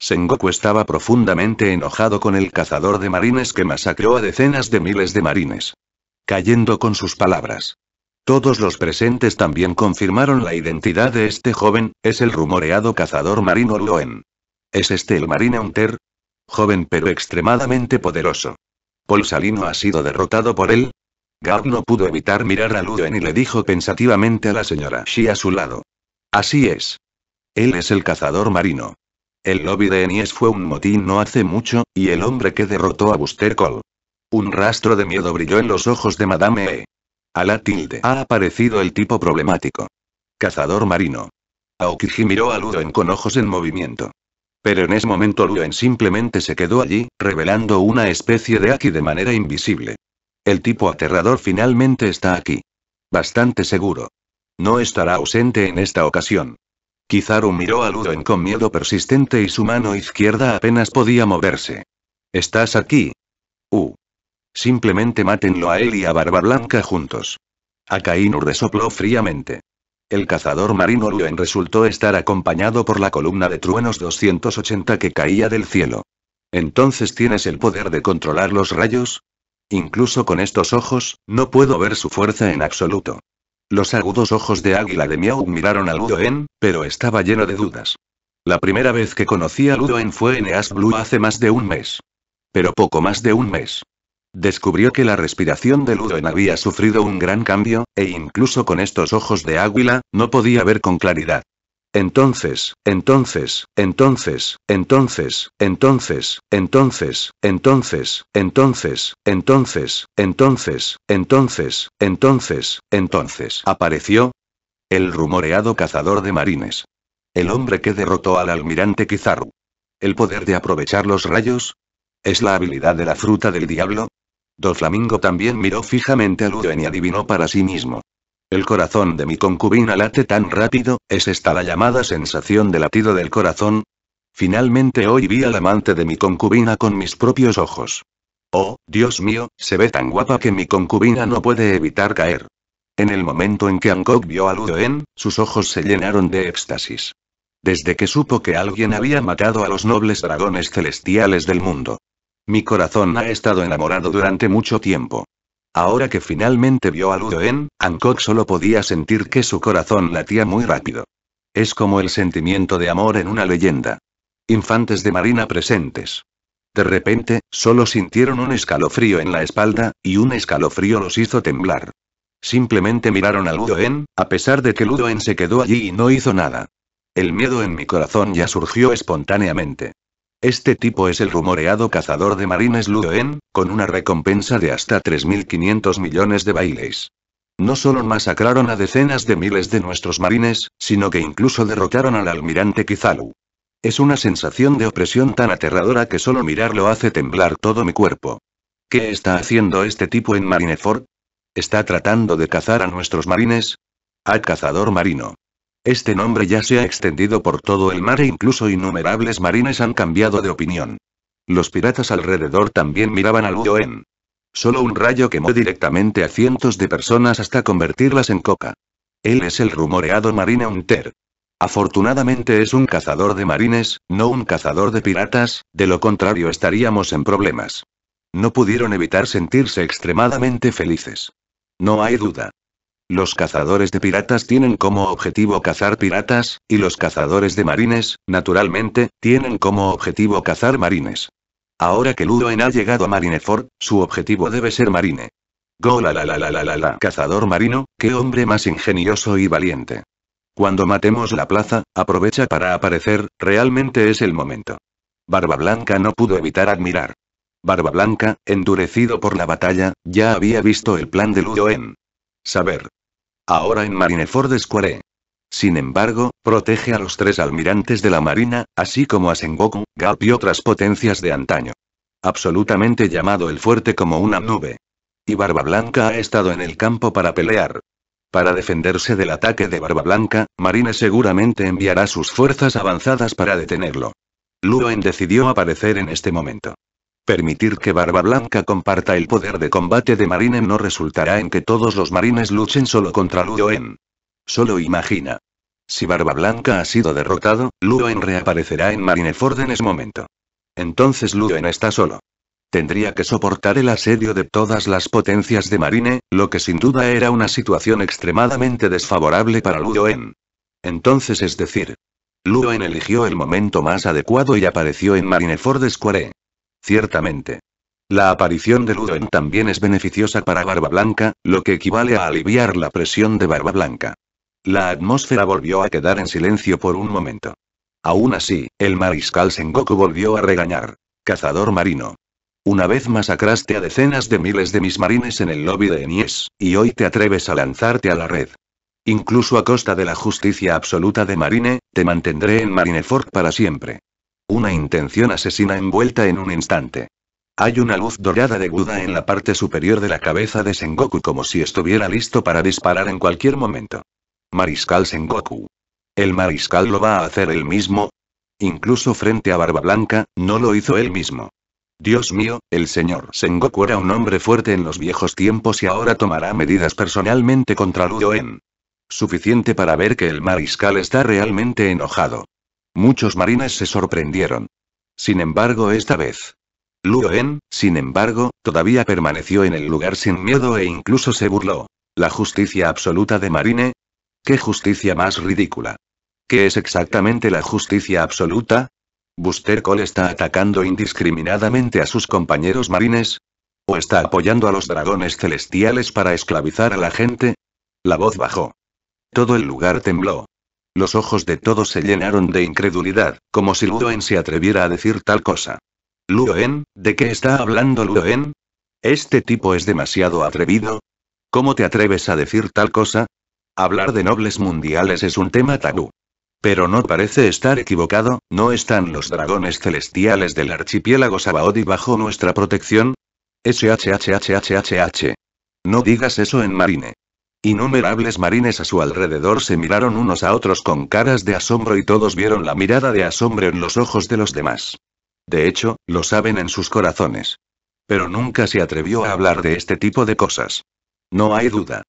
Sengoku estaba profundamente enojado con el cazador de marines que masacró a decenas de miles de marines. Cayendo con sus palabras. Todos los presentes también confirmaron la identidad de este joven, es el rumoreado cazador marino Loen. ¿Es este el marine Hunter? Joven pero extremadamente poderoso. Paul Salino ha sido derrotado por él, no pudo evitar mirar a Luden y le dijo pensativamente a la señora Shi a su lado. Así es. Él es el cazador marino. El lobby de Enies fue un motín no hace mucho, y el hombre que derrotó a Buster Cole. Un rastro de miedo brilló en los ojos de Madame E. A la tilde ha aparecido el tipo problemático. Cazador marino. Aokiji miró a Luden con ojos en movimiento. Pero en ese momento Luden simplemente se quedó allí, revelando una especie de Aki de manera invisible. El tipo aterrador finalmente está aquí. Bastante seguro. No estará ausente en esta ocasión. Kizaru miró a Ludwen con miedo persistente y su mano izquierda apenas podía moverse. ¿Estás aquí? Uh. Simplemente mátenlo a él y a Barba Blanca juntos. Akainur resopló fríamente. El cazador marino Luen resultó estar acompañado por la columna de truenos 280 que caía del cielo. Entonces tienes el poder de controlar los rayos, Incluso con estos ojos, no puedo ver su fuerza en absoluto. Los agudos ojos de águila de Miao miraron a Ludoen, pero estaba lleno de dudas. La primera vez que conocí a Ludoen fue en Eas Blue hace más de un mes. Pero poco más de un mes. Descubrió que la respiración de Ludoen había sufrido un gran cambio, e incluso con estos ojos de águila, no podía ver con claridad. Entonces, entonces, entonces, entonces, entonces, entonces, entonces, entonces, entonces, entonces, entonces, entonces, entonces. Apareció el rumoreado cazador de marines. El hombre que derrotó al almirante Kizaru. El poder de aprovechar los rayos. ¿Es la habilidad de la fruta del diablo? Doflamingo también miró fijamente a Luden y adivinó para sí mismo. El corazón de mi concubina late tan rápido, ¿es esta la llamada sensación de latido del corazón? Finalmente hoy vi al amante de mi concubina con mis propios ojos. Oh, Dios mío, se ve tan guapa que mi concubina no puede evitar caer. En el momento en que Hancock vio a En, sus ojos se llenaron de éxtasis. Desde que supo que alguien había matado a los nobles dragones celestiales del mundo. Mi corazón ha estado enamorado durante mucho tiempo. Ahora que finalmente vio a Ludoen, Hancock solo podía sentir que su corazón latía muy rápido. Es como el sentimiento de amor en una leyenda. Infantes de marina presentes. De repente, solo sintieron un escalofrío en la espalda, y un escalofrío los hizo temblar. Simplemente miraron a Ludoen, a pesar de que Ludoen se quedó allí y no hizo nada. El miedo en mi corazón ya surgió espontáneamente. Este tipo es el rumoreado cazador de marines Luoen, con una recompensa de hasta 3.500 millones de bailes. No solo masacraron a decenas de miles de nuestros marines, sino que incluso derrotaron al almirante Kizalu. Es una sensación de opresión tan aterradora que solo mirarlo hace temblar todo mi cuerpo. ¿Qué está haciendo este tipo en Marineford? ¿Está tratando de cazar a nuestros marines? A cazador marino. Este nombre ya se ha extendido por todo el mar e incluso innumerables marines han cambiado de opinión. Los piratas alrededor también miraban al en Solo un rayo quemó directamente a cientos de personas hasta convertirlas en coca. Él es el rumoreado marine Hunter. Afortunadamente es un cazador de marines, no un cazador de piratas, de lo contrario estaríamos en problemas. No pudieron evitar sentirse extremadamente felices. No hay duda. Los cazadores de piratas tienen como objetivo cazar piratas, y los cazadores de marines, naturalmente, tienen como objetivo cazar marines. Ahora que Ludoen ha llegado a Marineford, su objetivo debe ser marine. Go la la la la la la cazador marino, qué hombre más ingenioso y valiente. Cuando matemos la plaza, aprovecha para aparecer, realmente es el momento. Barba Blanca no pudo evitar admirar. Barba Blanca, endurecido por la batalla, ya había visto el plan de Ludoen. Saber, ahora en Marineford Square. Sin embargo, protege a los tres almirantes de la Marina, así como a Sengoku, Gap y otras potencias de antaño. Absolutamente llamado el fuerte como una nube. Y Barba Blanca ha estado en el campo para pelear. Para defenderse del ataque de Barba Blanca, Marine seguramente enviará sus fuerzas avanzadas para detenerlo. Luen decidió aparecer en este momento. Permitir que Barba Blanca comparta el poder de combate de Marine no resultará en que todos los marines luchen solo contra En. Solo imagina. Si Barba Blanca ha sido derrotado, Luen reaparecerá en Marineford en ese momento. Entonces Luoen está solo. Tendría que soportar el asedio de todas las potencias de Marine, lo que sin duda era una situación extremadamente desfavorable para Luoen. Entonces es decir, Luoen eligió el momento más adecuado y apareció en Marineford Square. Ciertamente. La aparición de Ludon también es beneficiosa para Barba Blanca, lo que equivale a aliviar la presión de Barba Blanca. La atmósfera volvió a quedar en silencio por un momento. Aún así, el mariscal Sengoku volvió a regañar. Cazador marino. Una vez masacraste a decenas de miles de mis marines en el lobby de Enies, y hoy te atreves a lanzarte a la red. Incluso a costa de la justicia absoluta de Marine, te mantendré en Marineford para siempre. Una intención asesina envuelta en un instante. Hay una luz dorada de Buda en la parte superior de la cabeza de Sengoku como si estuviera listo para disparar en cualquier momento. Mariscal Sengoku. ¿El mariscal lo va a hacer él mismo? Incluso frente a Barba Blanca, no lo hizo él mismo. Dios mío, el señor Sengoku era un hombre fuerte en los viejos tiempos y ahora tomará medidas personalmente contra en Suficiente para ver que el mariscal está realmente enojado. Muchos marines se sorprendieron. Sin embargo, esta vez. En, sin embargo, todavía permaneció en el lugar sin miedo e incluso se burló. ¿La justicia absoluta de Marine? ¿Qué justicia más ridícula? ¿Qué es exactamente la justicia absoluta? ¿Buster Cole está atacando indiscriminadamente a sus compañeros marines? ¿O está apoyando a los dragones celestiales para esclavizar a la gente? La voz bajó. Todo el lugar tembló. Los ojos de todos se llenaron de incredulidad, como si Ludoen se atreviera a decir tal cosa. Ludoen, ¿de qué está hablando Ludoen? ¿Este tipo es demasiado atrevido? ¿Cómo te atreves a decir tal cosa? Hablar de nobles mundiales es un tema tabú. Pero no parece estar equivocado, ¿no están los dragones celestiales del archipiélago Sabaody bajo nuestra protección? SHHHHH. No digas eso en Marine. Innumerables marines a su alrededor se miraron unos a otros con caras de asombro y todos vieron la mirada de asombro en los ojos de los demás. De hecho, lo saben en sus corazones. Pero nunca se atrevió a hablar de este tipo de cosas. No hay duda.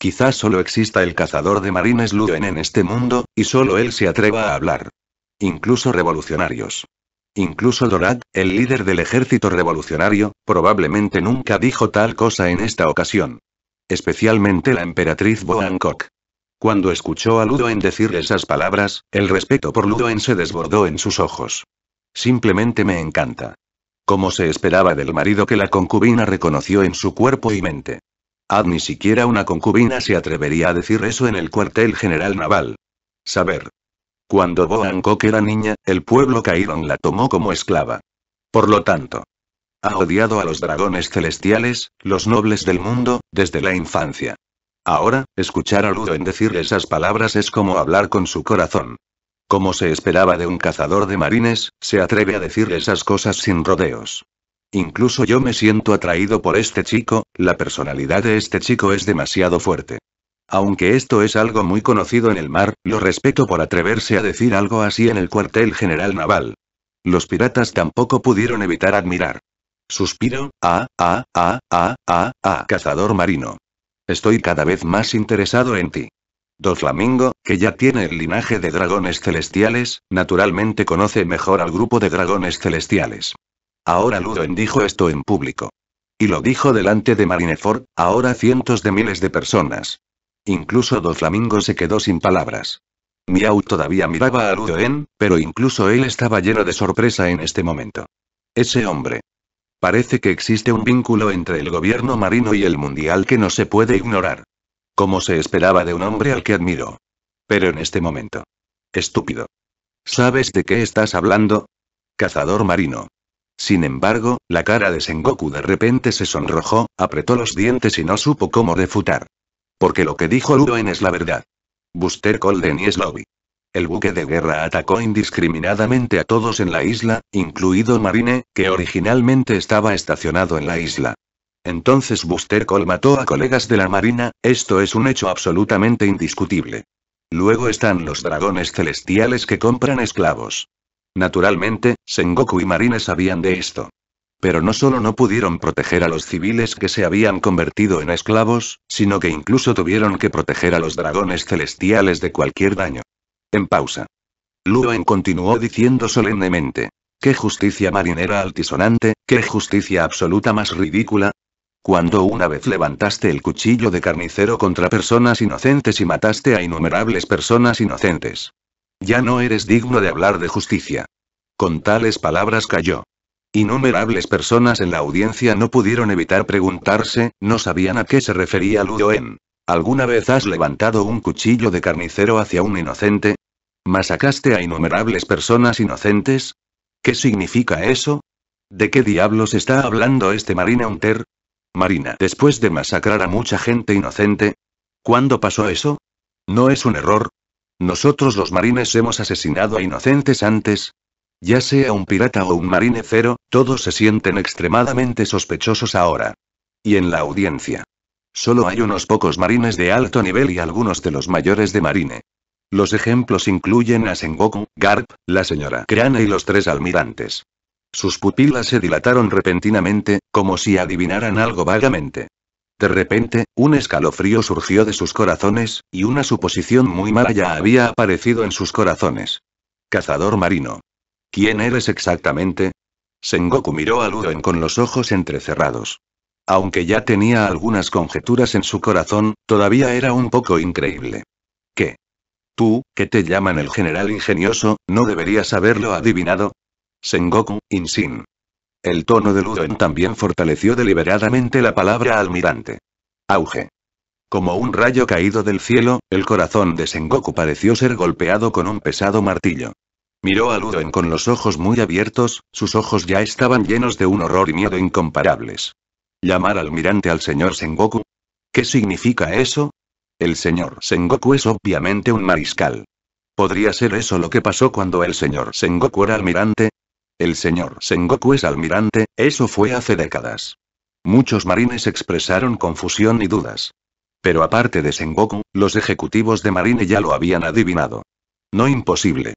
Quizás solo exista el cazador de marines Luen en este mundo, y solo él se atreva a hablar. Incluso revolucionarios. Incluso Dorad, el líder del ejército revolucionario, probablemente nunca dijo tal cosa en esta ocasión especialmente la emperatriz Kok. Cuando escuchó a Ludoen decir esas palabras, el respeto por Ludoen se desbordó en sus ojos. Simplemente me encanta. Como se esperaba del marido que la concubina reconoció en su cuerpo y mente. Ad ni siquiera una concubina se atrevería a decir eso en el cuartel general naval. Saber. Cuando Kok era niña, el pueblo Cairon la tomó como esclava. Por lo tanto, ha odiado a los dragones celestiales, los nobles del mundo, desde la infancia. Ahora, escuchar a Ludo en decir esas palabras es como hablar con su corazón. Como se esperaba de un cazador de marines, se atreve a decir esas cosas sin rodeos. Incluso yo me siento atraído por este chico, la personalidad de este chico es demasiado fuerte. Aunque esto es algo muy conocido en el mar, lo respeto por atreverse a decir algo así en el cuartel general naval. Los piratas tampoco pudieron evitar admirar. Suspiro, ah, ah, ah, ah, ah, ah, cazador marino. Estoy cada vez más interesado en ti. Doflamingo, que ya tiene el linaje de dragones celestiales, naturalmente conoce mejor al grupo de dragones celestiales. Ahora Ludoen dijo esto en público. Y lo dijo delante de Marineford, ahora cientos de miles de personas. Incluso Doflamingo se quedó sin palabras. Miau todavía miraba a Ludoen, pero incluso él estaba lleno de sorpresa en este momento. Ese hombre, Parece que existe un vínculo entre el gobierno marino y el mundial que no se puede ignorar. Como se esperaba de un hombre al que admiro. Pero en este momento. Estúpido. ¿Sabes de qué estás hablando? Cazador marino. Sin embargo, la cara de Sengoku de repente se sonrojó, apretó los dientes y no supo cómo refutar. Porque lo que dijo Ludoen es la verdad. Buster Colden y Slobby. El buque de guerra atacó indiscriminadamente a todos en la isla, incluido Marine, que originalmente estaba estacionado en la isla. Entonces Buster Call mató a colegas de la Marina, esto es un hecho absolutamente indiscutible. Luego están los dragones celestiales que compran esclavos. Naturalmente, Sengoku y Marine sabían de esto. Pero no solo no pudieron proteger a los civiles que se habían convertido en esclavos, sino que incluso tuvieron que proteger a los dragones celestiales de cualquier daño. En pausa. Luen continuó diciendo solemnemente. ¡Qué justicia marinera altisonante, qué justicia absoluta más ridícula! Cuando una vez levantaste el cuchillo de carnicero contra personas inocentes y mataste a innumerables personas inocentes. Ya no eres digno de hablar de justicia. Con tales palabras cayó. Innumerables personas en la audiencia no pudieron evitar preguntarse, no sabían a qué se refería En. ¿Alguna vez has levantado un cuchillo de carnicero hacia un inocente? ¿Masacaste a innumerables personas inocentes? ¿Qué significa eso? ¿De qué diablos está hablando este Marine Hunter? Marina, después de masacrar a mucha gente inocente. ¿Cuándo pasó eso? No es un error. Nosotros los marines hemos asesinado a inocentes antes. Ya sea un pirata o un marine cero, todos se sienten extremadamente sospechosos ahora. Y en la audiencia. Solo hay unos pocos marines de alto nivel y algunos de los mayores de marine. Los ejemplos incluyen a Sengoku, Garp, la señora Crane y los tres almirantes. Sus pupilas se dilataron repentinamente, como si adivinaran algo vagamente. De repente, un escalofrío surgió de sus corazones, y una suposición muy mala ya había aparecido en sus corazones. Cazador marino. ¿Quién eres exactamente? Sengoku miró a Luden con los ojos entrecerrados. Aunque ya tenía algunas conjeturas en su corazón, todavía era un poco increíble. Tú, que te llaman el general ingenioso, ¿no deberías haberlo adivinado? Sengoku, Insin. El tono de Ludon también fortaleció deliberadamente la palabra almirante. Auge. Como un rayo caído del cielo, el corazón de Sengoku pareció ser golpeado con un pesado martillo. Miró a Ludoen con los ojos muy abiertos, sus ojos ya estaban llenos de un horror y miedo incomparables. ¿Llamar almirante al señor Sengoku? ¿Qué significa eso? El señor Sengoku es obviamente un mariscal. ¿Podría ser eso lo que pasó cuando el señor Sengoku era almirante? El señor Sengoku es almirante, eso fue hace décadas. Muchos marines expresaron confusión y dudas. Pero aparte de Sengoku, los ejecutivos de marine ya lo habían adivinado. No imposible.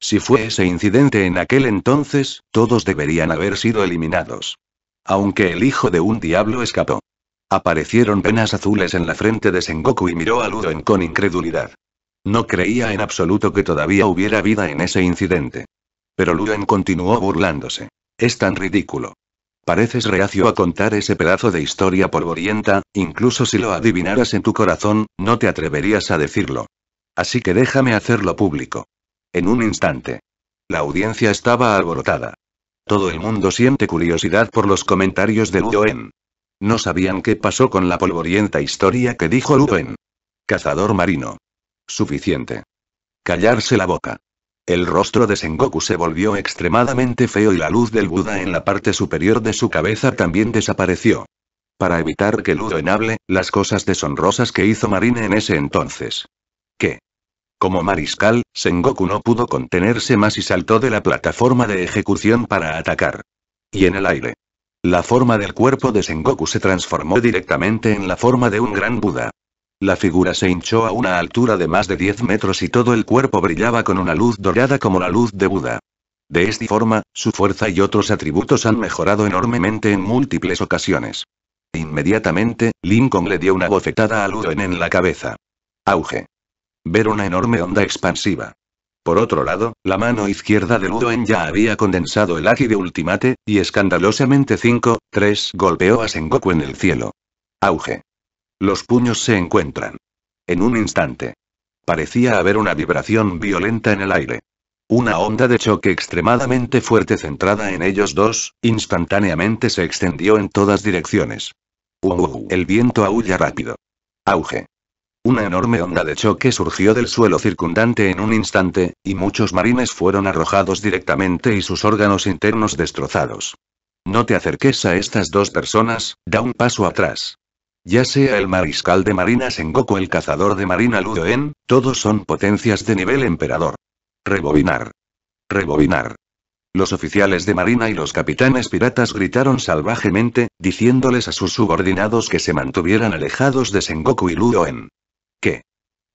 Si fue ese incidente en aquel entonces, todos deberían haber sido eliminados. Aunque el hijo de un diablo escapó. Aparecieron venas azules en la frente de Sengoku y miró a Ludoen con incredulidad. No creía en absoluto que todavía hubiera vida en ese incidente. Pero Luden continuó burlándose. Es tan ridículo. Pareces reacio a contar ese pedazo de historia polvorienta, incluso si lo adivinaras en tu corazón, no te atreverías a decirlo. Así que déjame hacerlo público. En un instante. La audiencia estaba alborotada. Todo el mundo siente curiosidad por los comentarios de En. No sabían qué pasó con la polvorienta historia que dijo Lupin. Cazador marino. Suficiente. Callarse la boca. El rostro de Sengoku se volvió extremadamente feo y la luz del Buda en la parte superior de su cabeza también desapareció. Para evitar que en hable, las cosas deshonrosas que hizo Marine en ese entonces. ¿Qué? Como mariscal, Sengoku no pudo contenerse más y saltó de la plataforma de ejecución para atacar. Y en el aire. La forma del cuerpo de Sengoku se transformó directamente en la forma de un gran Buda. La figura se hinchó a una altura de más de 10 metros y todo el cuerpo brillaba con una luz dorada como la luz de Buda. De esta forma, su fuerza y otros atributos han mejorado enormemente en múltiples ocasiones. Inmediatamente, Lincoln le dio una bofetada a Ludwen en la cabeza. Auge. Ver una enorme onda expansiva. Por otro lado, la mano izquierda de Ludoen ya había condensado el ácido Ultimate, y escandalosamente 5-3 golpeó a Sengoku en el cielo. Auge. Los puños se encuentran. En un instante. Parecía haber una vibración violenta en el aire. Una onda de choque extremadamente fuerte centrada en ellos dos, instantáneamente se extendió en todas direcciones. el viento aúlla rápido. Auge. Una enorme onda de choque surgió del suelo circundante en un instante, y muchos marines fueron arrojados directamente y sus órganos internos destrozados. No te acerques a estas dos personas, da un paso atrás. Ya sea el mariscal de marina Sengoku el cazador de marina Ludoen, todos son potencias de nivel emperador. Rebobinar. Rebobinar. Los oficiales de marina y los capitanes piratas gritaron salvajemente, diciéndoles a sus subordinados que se mantuvieran alejados de Sengoku y Ludoen. ¿Qué?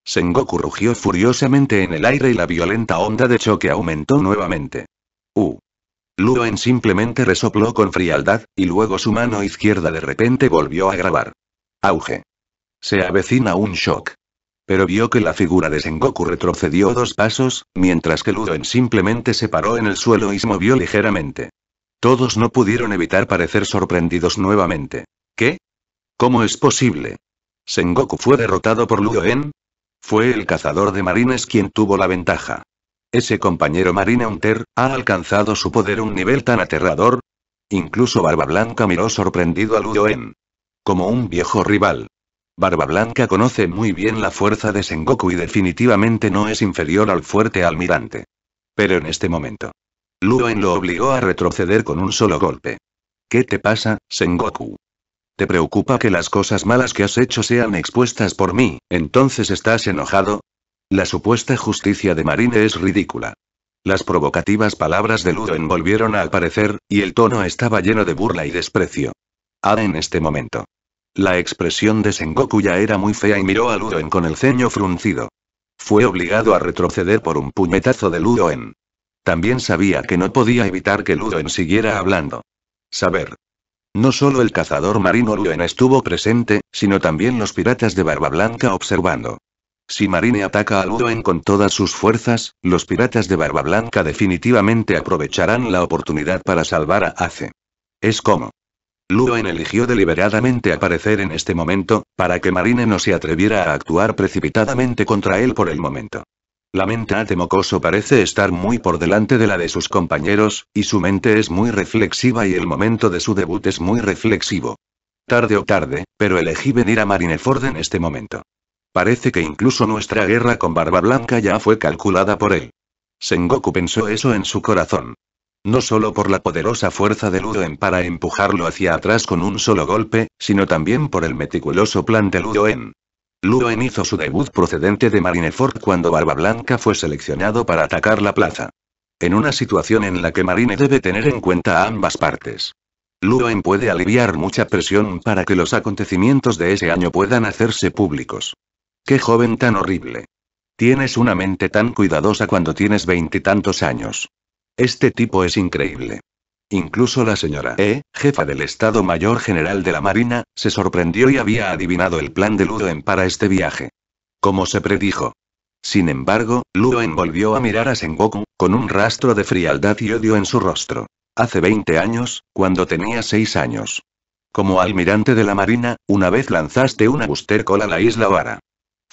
Sengoku rugió furiosamente en el aire y la violenta onda de choque aumentó nuevamente. Uh. Ludoen simplemente resopló con frialdad, y luego su mano izquierda de repente volvió a grabar. Auge. Se avecina un shock. Pero vio que la figura de Sengoku retrocedió dos pasos, mientras que Ludoen simplemente se paró en el suelo y se movió ligeramente. Todos no pudieron evitar parecer sorprendidos nuevamente. ¿Qué? ¿Cómo es posible? Sengoku fue derrotado por Luo En. Fue el cazador de marines quien tuvo la ventaja. Ese compañero marine Hunter, ha alcanzado su poder un nivel tan aterrador. Incluso Barba Blanca miró sorprendido a Luo En. Como un viejo rival. Barba Blanca conoce muy bien la fuerza de Sengoku y definitivamente no es inferior al fuerte almirante. Pero en este momento. Luo lo obligó a retroceder con un solo golpe. ¿Qué te pasa, Sengoku? Te preocupa que las cosas malas que has hecho sean expuestas por mí, entonces estás enojado. La supuesta justicia de Marine es ridícula. Las provocativas palabras de Ludo volvieron a aparecer, y el tono estaba lleno de burla y desprecio. Ah en este momento. La expresión de Sengoku ya era muy fea y miró a Ludoen con el ceño fruncido. Fue obligado a retroceder por un puñetazo de en. También sabía que no podía evitar que Ludoen siguiera hablando. Saber, no solo el cazador marino Luen estuvo presente, sino también los piratas de Barba Blanca observando. Si Marine ataca a Luen con todas sus fuerzas, los piratas de Barba Blanca definitivamente aprovecharán la oportunidad para salvar a Ace. Es como. Luen eligió deliberadamente aparecer en este momento, para que Marine no se atreviera a actuar precipitadamente contra él por el momento. La mente Temokoso parece estar muy por delante de la de sus compañeros, y su mente es muy reflexiva y el momento de su debut es muy reflexivo. Tarde o tarde, pero elegí venir a Marineford en este momento. Parece que incluso nuestra guerra con Barba Blanca ya fue calculada por él. Sengoku pensó eso en su corazón. No solo por la poderosa fuerza de Ludoen para empujarlo hacia atrás con un solo golpe, sino también por el meticuloso plan de Ludoen. Luen hizo su debut procedente de Marineford cuando Barba Blanca fue seleccionado para atacar la plaza. En una situación en la que Marine debe tener en cuenta a ambas partes. Luen puede aliviar mucha presión para que los acontecimientos de ese año puedan hacerse públicos. ¡Qué joven tan horrible! Tienes una mente tan cuidadosa cuando tienes veintitantos años. Este tipo es increíble. Incluso la señora E, jefa del Estado Mayor General de la Marina, se sorprendió y había adivinado el plan de Ludoen para este viaje. Como se predijo. Sin embargo, Ludoen volvió a mirar a Sengoku, con un rastro de frialdad y odio en su rostro. Hace 20 años, cuando tenía 6 años. Como almirante de la Marina, una vez lanzaste una booster Call a la isla Vara.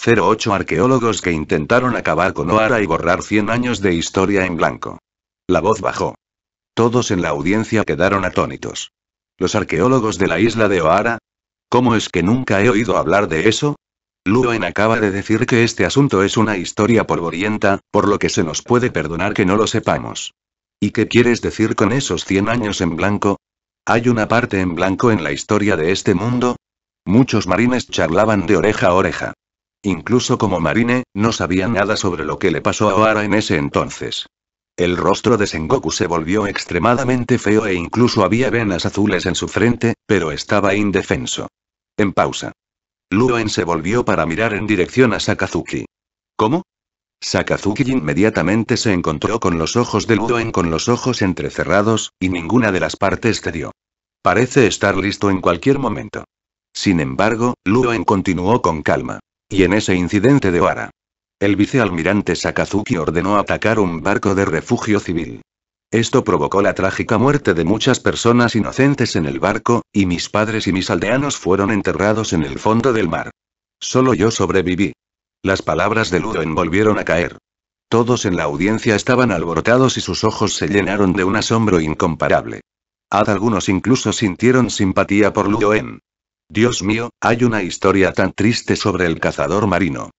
08 arqueólogos que intentaron acabar con Oara y borrar 100 años de historia en blanco. La voz bajó. Todos en la audiencia quedaron atónitos. ¿Los arqueólogos de la isla de Oara, ¿Cómo es que nunca he oído hablar de eso? Luen acaba de decir que este asunto es una historia polvorienta, por lo que se nos puede perdonar que no lo sepamos. ¿Y qué quieres decir con esos 100 años en blanco? ¿Hay una parte en blanco en la historia de este mundo? Muchos marines charlaban de oreja a oreja. Incluso como marine, no sabía nada sobre lo que le pasó a Oara en ese entonces. El rostro de Sengoku se volvió extremadamente feo e incluso había venas azules en su frente, pero estaba indefenso. En pausa. Luen se volvió para mirar en dirección a Sakazuki. ¿Cómo? Sakazuki inmediatamente se encontró con los ojos de Luen con los ojos entrecerrados, y ninguna de las partes cedió. Parece estar listo en cualquier momento. Sin embargo, Luen continuó con calma. Y en ese incidente de Oara. El vicealmirante Sakazuki ordenó atacar un barco de refugio civil. Esto provocó la trágica muerte de muchas personas inocentes en el barco, y mis padres y mis aldeanos fueron enterrados en el fondo del mar. Solo yo sobreviví. Las palabras de Ludoen volvieron a caer. Todos en la audiencia estaban alborotados y sus ojos se llenaron de un asombro incomparable. Ad algunos incluso sintieron simpatía por En. Dios mío, hay una historia tan triste sobre el cazador marino.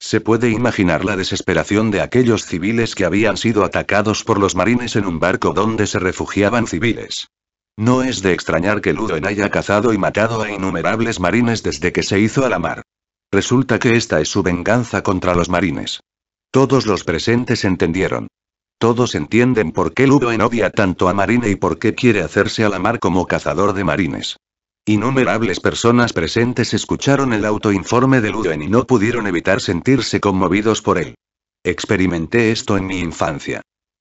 Se puede imaginar la desesperación de aquellos civiles que habían sido atacados por los marines en un barco donde se refugiaban civiles. No es de extrañar que Ludoen haya cazado y matado a innumerables marines desde que se hizo a la mar. Resulta que esta es su venganza contra los marines. Todos los presentes entendieron. Todos entienden por qué Ludoen odia tanto a Marine y por qué quiere hacerse a la mar como cazador de marines. Innumerables personas presentes escucharon el autoinforme de Luden y no pudieron evitar sentirse conmovidos por él. Experimenté esto en mi infancia.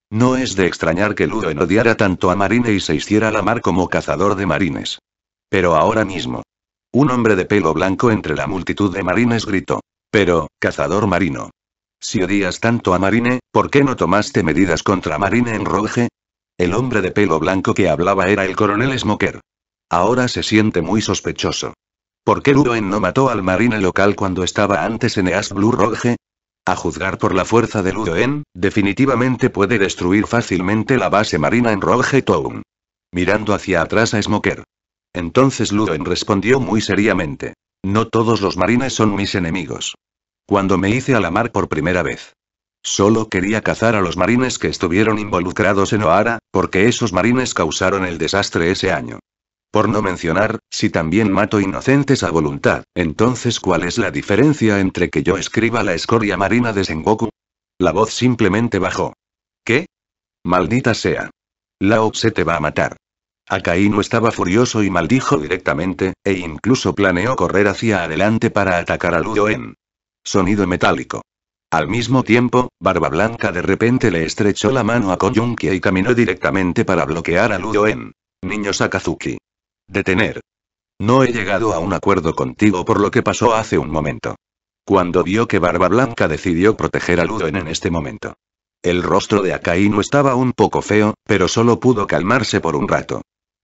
No es de extrañar que Luden odiara tanto a Marine y se hiciera la mar como cazador de marines. Pero ahora mismo. Un hombre de pelo blanco entre la multitud de marines gritó. Pero, cazador marino. Si odias tanto a Marine, ¿por qué no tomaste medidas contra Marine en Roge? El hombre de pelo blanco que hablaba era el coronel Smoker. Ahora se siente muy sospechoso. ¿Por qué Ludoen no mató al marine local cuando estaba antes en Eas Blue Roge? A juzgar por la fuerza de Ludoen, definitivamente puede destruir fácilmente la base marina en Roge Town. Mirando hacia atrás a Smoker. Entonces Ludoen respondió muy seriamente. No todos los marines son mis enemigos. Cuando me hice a la mar por primera vez. Solo quería cazar a los marines que estuvieron involucrados en Oara, porque esos marines causaron el desastre ese año. Por no mencionar, si también mato inocentes a voluntad, entonces ¿cuál es la diferencia entre que yo escriba la escoria marina de Sengoku? La voz simplemente bajó. ¿Qué? Maldita sea. Lao se te va a matar. Akainu estaba furioso y maldijo directamente, e incluso planeó correr hacia adelante para atacar a Ludoen. Sonido metálico. Al mismo tiempo, Barba Blanca de repente le estrechó la mano a Koyunki y caminó directamente para bloquear a Ludoen. Niño Sakazuki. Detener. No he llegado a un acuerdo contigo por lo que pasó hace un momento. Cuando vio que Barba Blanca decidió proteger a Ludoen en este momento. El rostro de Akainu estaba un poco feo, pero solo pudo calmarse por un rato.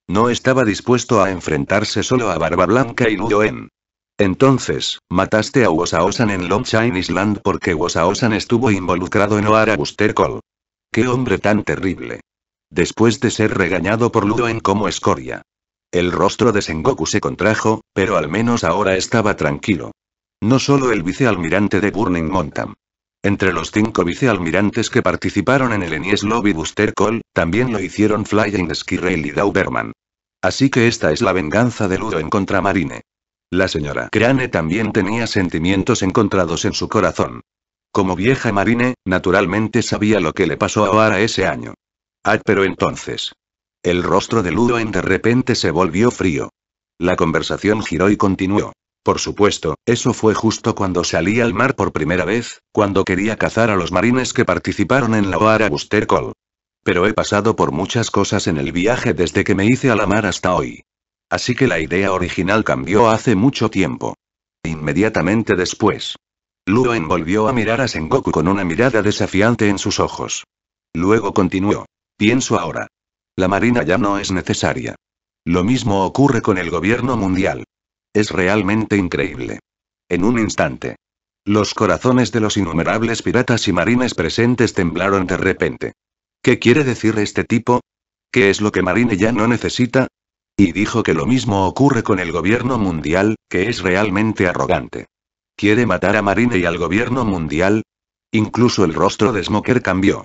No estaba dispuesto a enfrentarse solo a Barba Blanca y Ludoen. Entonces, mataste a Wosaosan en Longshine Island porque Wosaosan estuvo involucrado en Oara Buster Call. ¡Qué hombre tan terrible! Después de ser regañado por Ludoen como escoria, el rostro de Sengoku se contrajo, pero al menos ahora estaba tranquilo. No solo el vicealmirante de Burning Montam. Entre los cinco vicealmirantes que participaron en el Enies Lobby Booster Call, también lo hicieron Flying Skyrail y Dauberman. Así que esta es la venganza de Ludo en contra Marine. La señora Crane también tenía sentimientos encontrados en su corazón. Como vieja Marine, naturalmente sabía lo que le pasó a Oara ese año. Ah, pero entonces, el rostro de Ludoen de repente se volvió frío. La conversación giró y continuó. Por supuesto, eso fue justo cuando salí al mar por primera vez, cuando quería cazar a los marines que participaron en la Oara Buster Call. Pero he pasado por muchas cosas en el viaje desde que me hice a la mar hasta hoy. Así que la idea original cambió hace mucho tiempo. Inmediatamente después. Ludoen volvió a mirar a Sengoku con una mirada desafiante en sus ojos. Luego continuó. Pienso ahora. La Marina ya no es necesaria. Lo mismo ocurre con el gobierno mundial. Es realmente increíble. En un instante. Los corazones de los innumerables piratas y marines presentes temblaron de repente. ¿Qué quiere decir este tipo? ¿Qué es lo que Marine ya no necesita? Y dijo que lo mismo ocurre con el gobierno mundial, que es realmente arrogante. ¿Quiere matar a Marine y al gobierno mundial? Incluso el rostro de Smoker cambió.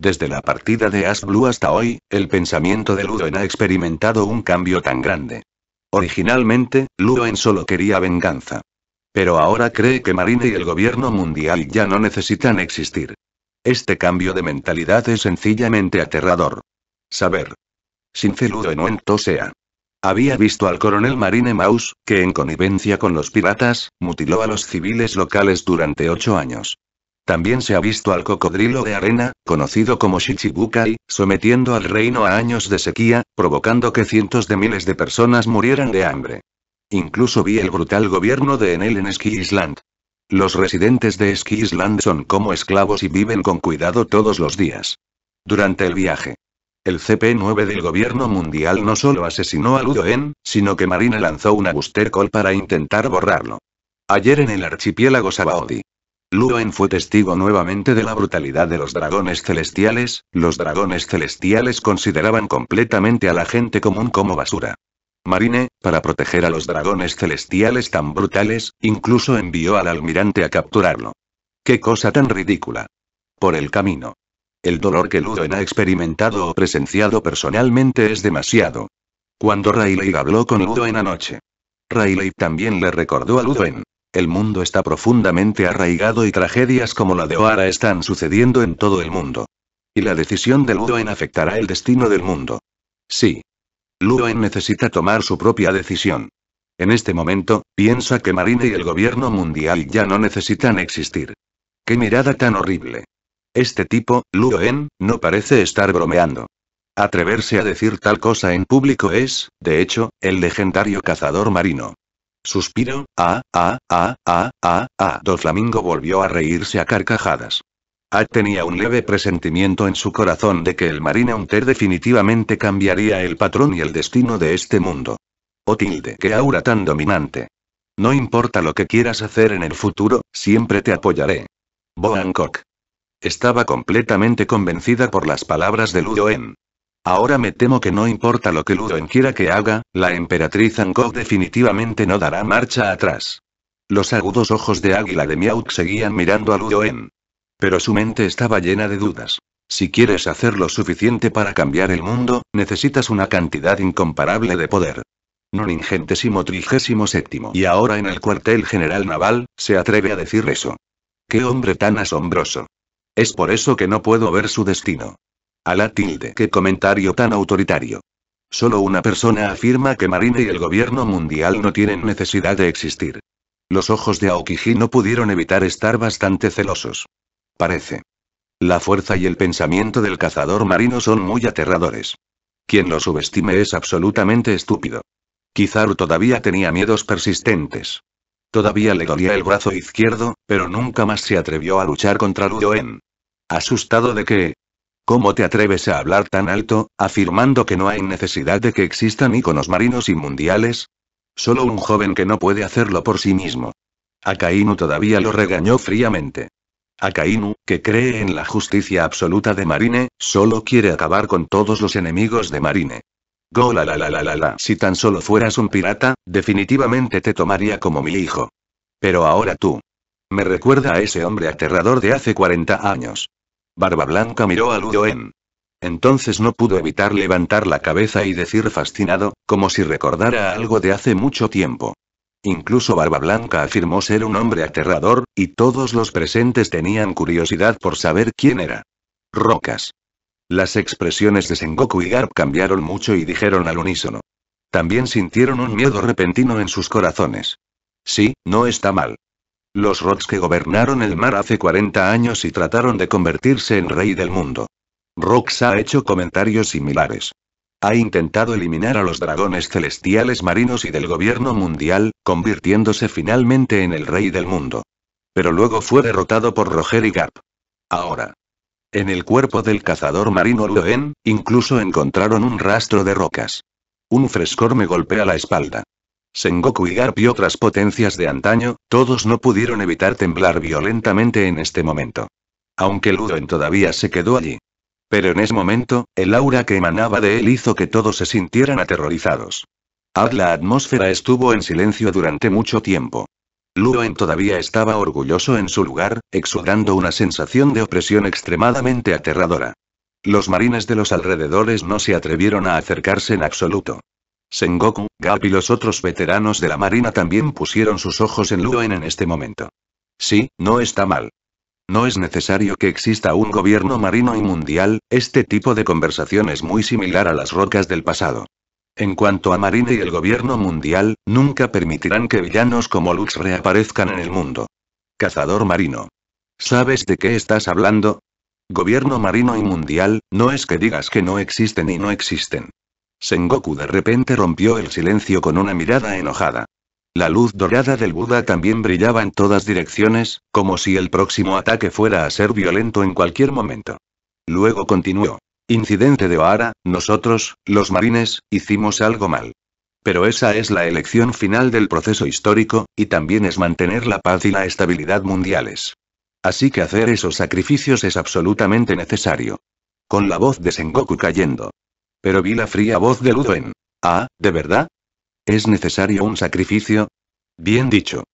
Desde la partida de Ash Blue hasta hoy, el pensamiento de Ludoen ha experimentado un cambio tan grande. Originalmente, Ludoen solo quería venganza. Pero ahora cree que Marine y el gobierno mundial ya no necesitan existir. Este cambio de mentalidad es sencillamente aterrador. Saber. Sin celudo en sea. Había visto al coronel Marine Maus, que en connivencia con los piratas, mutiló a los civiles locales durante ocho años. También se ha visto al cocodrilo de arena, conocido como Shichibukai, sometiendo al reino a años de sequía, provocando que cientos de miles de personas murieran de hambre. Incluso vi el brutal gobierno de Enel en Ski Island. Los residentes de Ski Island son como esclavos y viven con cuidado todos los días. Durante el viaje. El CP-9 del gobierno mundial no solo asesinó a Ludoen, sino que Marina lanzó una booster call para intentar borrarlo. Ayer en el archipiélago Sabaody. Ludoen fue testigo nuevamente de la brutalidad de los dragones celestiales, los dragones celestiales consideraban completamente a la gente común como basura. Marine, para proteger a los dragones celestiales tan brutales, incluso envió al almirante a capturarlo. ¡Qué cosa tan ridícula! Por el camino. El dolor que Ludoen ha experimentado o presenciado personalmente es demasiado. Cuando Rayleigh habló con Ludoen anoche. Rayleigh también le recordó a Ludoen. El mundo está profundamente arraigado y tragedias como la de Oara están sucediendo en todo el mundo. Y la decisión de En afectará el destino del mundo. Sí. En necesita tomar su propia decisión. En este momento, piensa que Marine y el gobierno mundial ya no necesitan existir. ¡Qué mirada tan horrible! Este tipo, En, no parece estar bromeando. Atreverse a decir tal cosa en público es, de hecho, el legendario cazador marino. Suspiro, ah, ah, ah, ah, ah, ah. Do Flamingo volvió a reírse a carcajadas. Ah tenía un leve presentimiento en su corazón de que el Marine Hunter definitivamente cambiaría el patrón y el destino de este mundo. Oh tilde, qué aura tan dominante. No importa lo que quieras hacer en el futuro, siempre te apoyaré. Boancock. Estaba completamente convencida por las palabras de Ludoen. Ahora me temo que no importa lo que Ludoen quiera que haga, la emperatriz Angkor definitivamente no dará marcha atrás. Los agudos ojos de águila de Miauk seguían mirando a Ludoen. Pero su mente estaba llena de dudas. Si quieres hacer lo suficiente para cambiar el mundo, necesitas una cantidad incomparable de poder. ingentesimo trigésimo séptimo. Y ahora en el cuartel general naval, se atreve a decir eso. ¡Qué hombre tan asombroso! Es por eso que no puedo ver su destino. A la tilde. Qué comentario tan autoritario. Solo una persona afirma que Marine y el gobierno mundial no tienen necesidad de existir. Los ojos de Aokiji no pudieron evitar estar bastante celosos. Parece. La fuerza y el pensamiento del cazador marino son muy aterradores. Quien lo subestime es absolutamente estúpido. Kizaru todavía tenía miedos persistentes. Todavía le dolía el brazo izquierdo, pero nunca más se atrevió a luchar contra Ludoen. Asustado de que, ¿Cómo te atreves a hablar tan alto, afirmando que no hay necesidad de que existan iconos marinos y mundiales? Solo un joven que no puede hacerlo por sí mismo. Akainu todavía lo regañó fríamente. Akainu, que cree en la justicia absoluta de Marine, solo quiere acabar con todos los enemigos de Marine. Go la la la la la Si tan solo fueras un pirata, definitivamente te tomaría como mi hijo. Pero ahora tú. Me recuerda a ese hombre aterrador de hace 40 años. Barba Blanca miró a En. Entonces no pudo evitar levantar la cabeza y decir fascinado, como si recordara algo de hace mucho tiempo. Incluso Barba Blanca afirmó ser un hombre aterrador, y todos los presentes tenían curiosidad por saber quién era. Rocas. Las expresiones de Sengoku y Garp cambiaron mucho y dijeron al unísono. También sintieron un miedo repentino en sus corazones. Sí, no está mal. Los Rocks que gobernaron el mar hace 40 años y trataron de convertirse en rey del mundo. Rox ha hecho comentarios similares. Ha intentado eliminar a los dragones celestiales marinos y del gobierno mundial, convirtiéndose finalmente en el rey del mundo. Pero luego fue derrotado por Roger y Gap. Ahora. En el cuerpo del cazador marino Loen, incluso encontraron un rastro de rocas. Un frescor me golpea la espalda. Sengoku y Garp y otras potencias de antaño, todos no pudieron evitar temblar violentamente en este momento. Aunque Ludoen todavía se quedó allí. Pero en ese momento, el aura que emanaba de él hizo que todos se sintieran aterrorizados. La atmósfera estuvo en silencio durante mucho tiempo. Luwen todavía estaba orgulloso en su lugar, exudando una sensación de opresión extremadamente aterradora. Los marines de los alrededores no se atrevieron a acercarse en absoluto. Sengoku, Gap y los otros veteranos de la marina también pusieron sus ojos en Luen en este momento. Sí, no está mal. No es necesario que exista un gobierno marino y mundial, este tipo de conversación es muy similar a las rocas del pasado. En cuanto a Marina y el gobierno mundial, nunca permitirán que villanos como Lux reaparezcan en el mundo. Cazador marino. ¿Sabes de qué estás hablando? Gobierno marino y mundial, no es que digas que no existen y no existen. Sengoku de repente rompió el silencio con una mirada enojada. La luz dorada del Buda también brillaba en todas direcciones, como si el próximo ataque fuera a ser violento en cualquier momento. Luego continuó. Incidente de Ohara, nosotros, los marines, hicimos algo mal. Pero esa es la elección final del proceso histórico, y también es mantener la paz y la estabilidad mundiales. Así que hacer esos sacrificios es absolutamente necesario. Con la voz de Sengoku cayendo, pero vi la fría voz de Ludoen. Ah, ¿de verdad? ¿Es necesario un sacrificio? Bien dicho.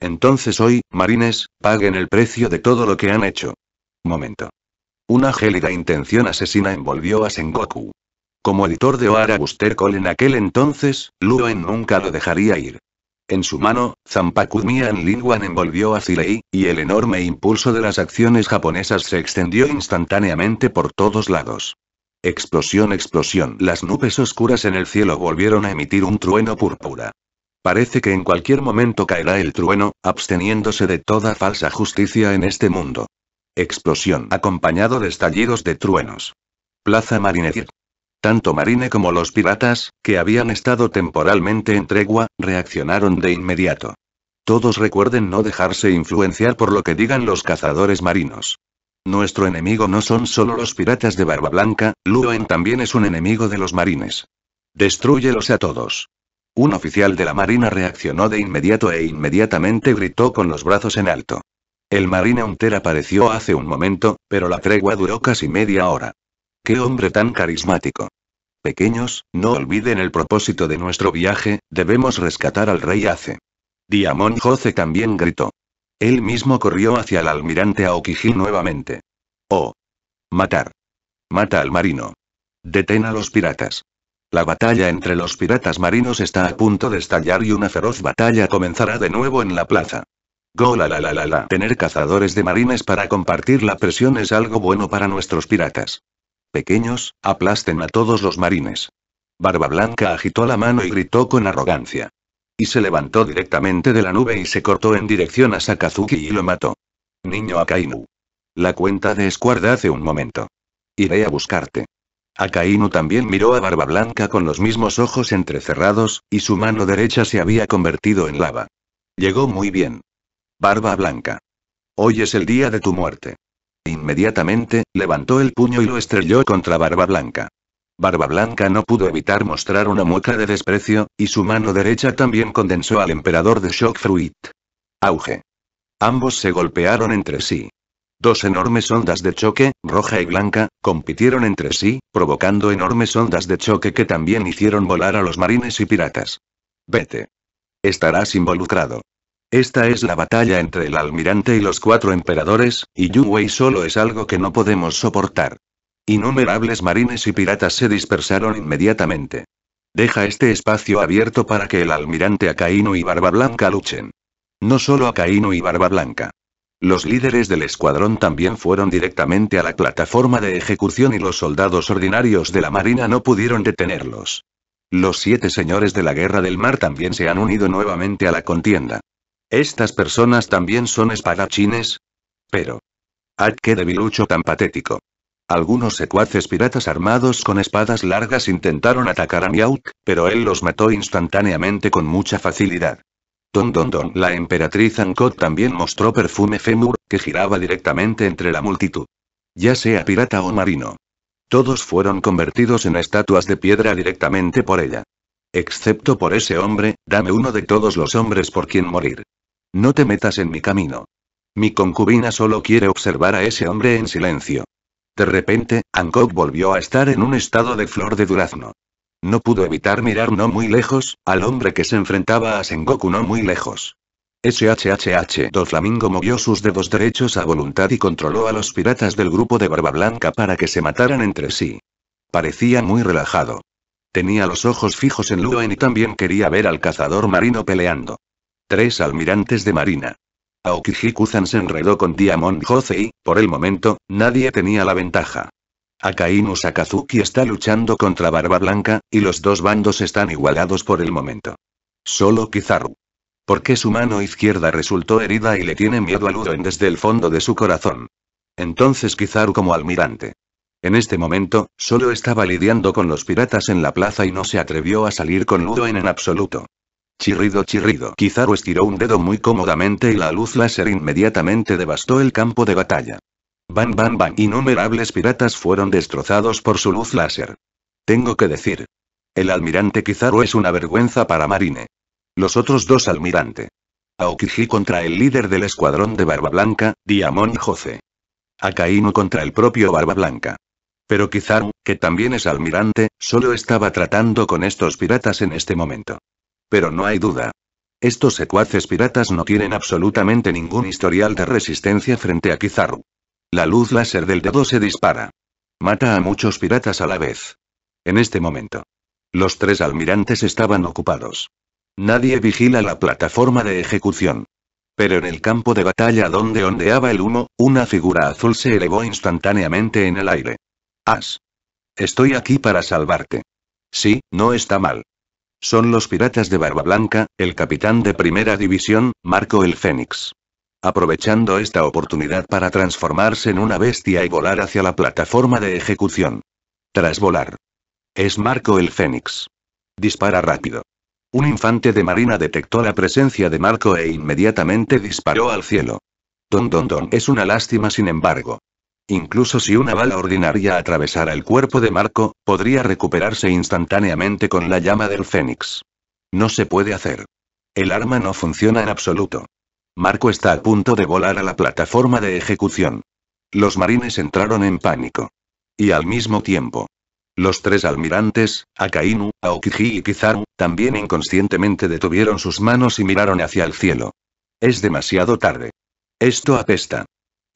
Entonces hoy, marines, paguen el precio de todo lo que han hecho. Momento. Una gélida intención asesina envolvió a Sengoku. Como editor de Oara Buster Call en aquel entonces, Luen nunca lo dejaría ir. En su mano, Zampaku Mian envolvió a Zilei, y el enorme impulso de las acciones japonesas se extendió instantáneamente por todos lados. Explosión, explosión. Las nubes oscuras en el cielo volvieron a emitir un trueno púrpura. Parece que en cualquier momento caerá el trueno, absteniéndose de toda falsa justicia en este mundo. Explosión acompañado de estallidos de truenos. Plaza Marine. Tanto Marine como los piratas, que habían estado temporalmente en tregua, reaccionaron de inmediato. Todos recuerden no dejarse influenciar por lo que digan los cazadores marinos. Nuestro enemigo no son solo los piratas de Barba Blanca, Luen también es un enemigo de los marines. Destrúyelos a todos. Un oficial de la marina reaccionó de inmediato e inmediatamente gritó con los brazos en alto. El marina Hunter apareció hace un momento, pero la tregua duró casi media hora. ¡Qué hombre tan carismático! Pequeños, no olviden el propósito de nuestro viaje, debemos rescatar al rey Ace. Diamond Jose también gritó. Él mismo corrió hacia el almirante Aokiji nuevamente. Oh. Matar. Mata al marino. Detén a los piratas. La batalla entre los piratas marinos está a punto de estallar y una feroz batalla comenzará de nuevo en la plaza. Go la la la la la. Tener cazadores de marines para compartir la presión es algo bueno para nuestros piratas. Pequeños, aplasten a todos los marines. Barba Blanca agitó la mano y gritó con arrogancia. Y se levantó directamente de la nube y se cortó en dirección a Sakazuki y lo mató. Niño Akainu. La cuenta de escuarda hace un momento. Iré a buscarte. Akainu también miró a Barba Blanca con los mismos ojos entrecerrados, y su mano derecha se había convertido en lava. Llegó muy bien. Barba Blanca. Hoy es el día de tu muerte. Inmediatamente, levantó el puño y lo estrelló contra Barba Blanca. Barba Blanca no pudo evitar mostrar una mueca de desprecio, y su mano derecha también condensó al emperador de shock fruit. Auge. Ambos se golpearon entre sí. Dos enormes ondas de choque, roja y blanca, compitieron entre sí, provocando enormes ondas de choque que también hicieron volar a los marines y piratas. Vete. Estarás involucrado. Esta es la batalla entre el almirante y los cuatro emperadores, y Yu Wei solo es algo que no podemos soportar. Innumerables marines y piratas se dispersaron inmediatamente. Deja este espacio abierto para que el almirante Acaíno y Barba Blanca luchen. No solo Acaíno y Barba Blanca. Los líderes del escuadrón también fueron directamente a la plataforma de ejecución y los soldados ordinarios de la Marina no pudieron detenerlos. Los siete señores de la Guerra del Mar también se han unido nuevamente a la contienda. Estas personas también son espadachines. Pero. ¡Ah, qué debilucho tan patético! Algunos secuaces piratas armados con espadas largas intentaron atacar a Miouk, pero él los mató instantáneamente con mucha facilidad. Don Don Don, la emperatriz Ankot también mostró perfume Femur, que giraba directamente entre la multitud. Ya sea pirata o marino. Todos fueron convertidos en estatuas de piedra directamente por ella. Excepto por ese hombre, dame uno de todos los hombres por quien morir. No te metas en mi camino. Mi concubina solo quiere observar a ese hombre en silencio. De repente, Hancock volvió a estar en un estado de flor de durazno. No pudo evitar mirar no muy lejos, al hombre que se enfrentaba a Sengoku no muy lejos. SHHH Flamingo movió sus dedos derechos a voluntad y controló a los piratas del grupo de Barba Blanca para que se mataran entre sí. Parecía muy relajado. Tenía los ojos fijos en Luen y también quería ver al cazador marino peleando. Tres almirantes de marina aokiji se enredó con Diamond Jose y, por el momento, nadie tenía la ventaja. Akainu Sakazuki está luchando contra Barba Blanca, y los dos bandos están igualados por el momento. Solo Kizaru. Porque su mano izquierda resultó herida y le tiene miedo a en desde el fondo de su corazón. Entonces Kizaru como almirante. En este momento, solo estaba lidiando con los piratas en la plaza y no se atrevió a salir con Luden en absoluto. Chirrido chirrido. Kizaru estiró un dedo muy cómodamente y la luz láser inmediatamente devastó el campo de batalla. Bam bam bam. Innumerables piratas fueron destrozados por su luz láser. Tengo que decir. El almirante Kizaru es una vergüenza para Marine. Los otros dos almirante. Aokiji contra el líder del escuadrón de Barba Blanca, Diamond Jose. Akainu contra el propio Barba Blanca. Pero Kizaru, que también es almirante, solo estaba tratando con estos piratas en este momento. Pero no hay duda. Estos secuaces piratas no tienen absolutamente ningún historial de resistencia frente a Kizaru. La luz láser del dedo se dispara. Mata a muchos piratas a la vez. En este momento. Los tres almirantes estaban ocupados. Nadie vigila la plataforma de ejecución. Pero en el campo de batalla donde ondeaba el humo, una figura azul se elevó instantáneamente en el aire. As. Estoy aquí para salvarte. Sí, no está mal. Son los piratas de Barba Blanca, el capitán de primera división, Marco el Fénix. Aprovechando esta oportunidad para transformarse en una bestia y volar hacia la plataforma de ejecución. Tras volar. Es Marco el Fénix. Dispara rápido. Un infante de marina detectó la presencia de Marco e inmediatamente disparó al cielo. Don Don Don es una lástima sin embargo. Incluso si una bala ordinaria atravesara el cuerpo de Marco, podría recuperarse instantáneamente con la llama del Fénix. No se puede hacer. El arma no funciona en absoluto. Marco está a punto de volar a la plataforma de ejecución. Los marines entraron en pánico. Y al mismo tiempo. Los tres almirantes, Akainu, Aokiji y Kizaru, también inconscientemente detuvieron sus manos y miraron hacia el cielo. Es demasiado tarde. Esto apesta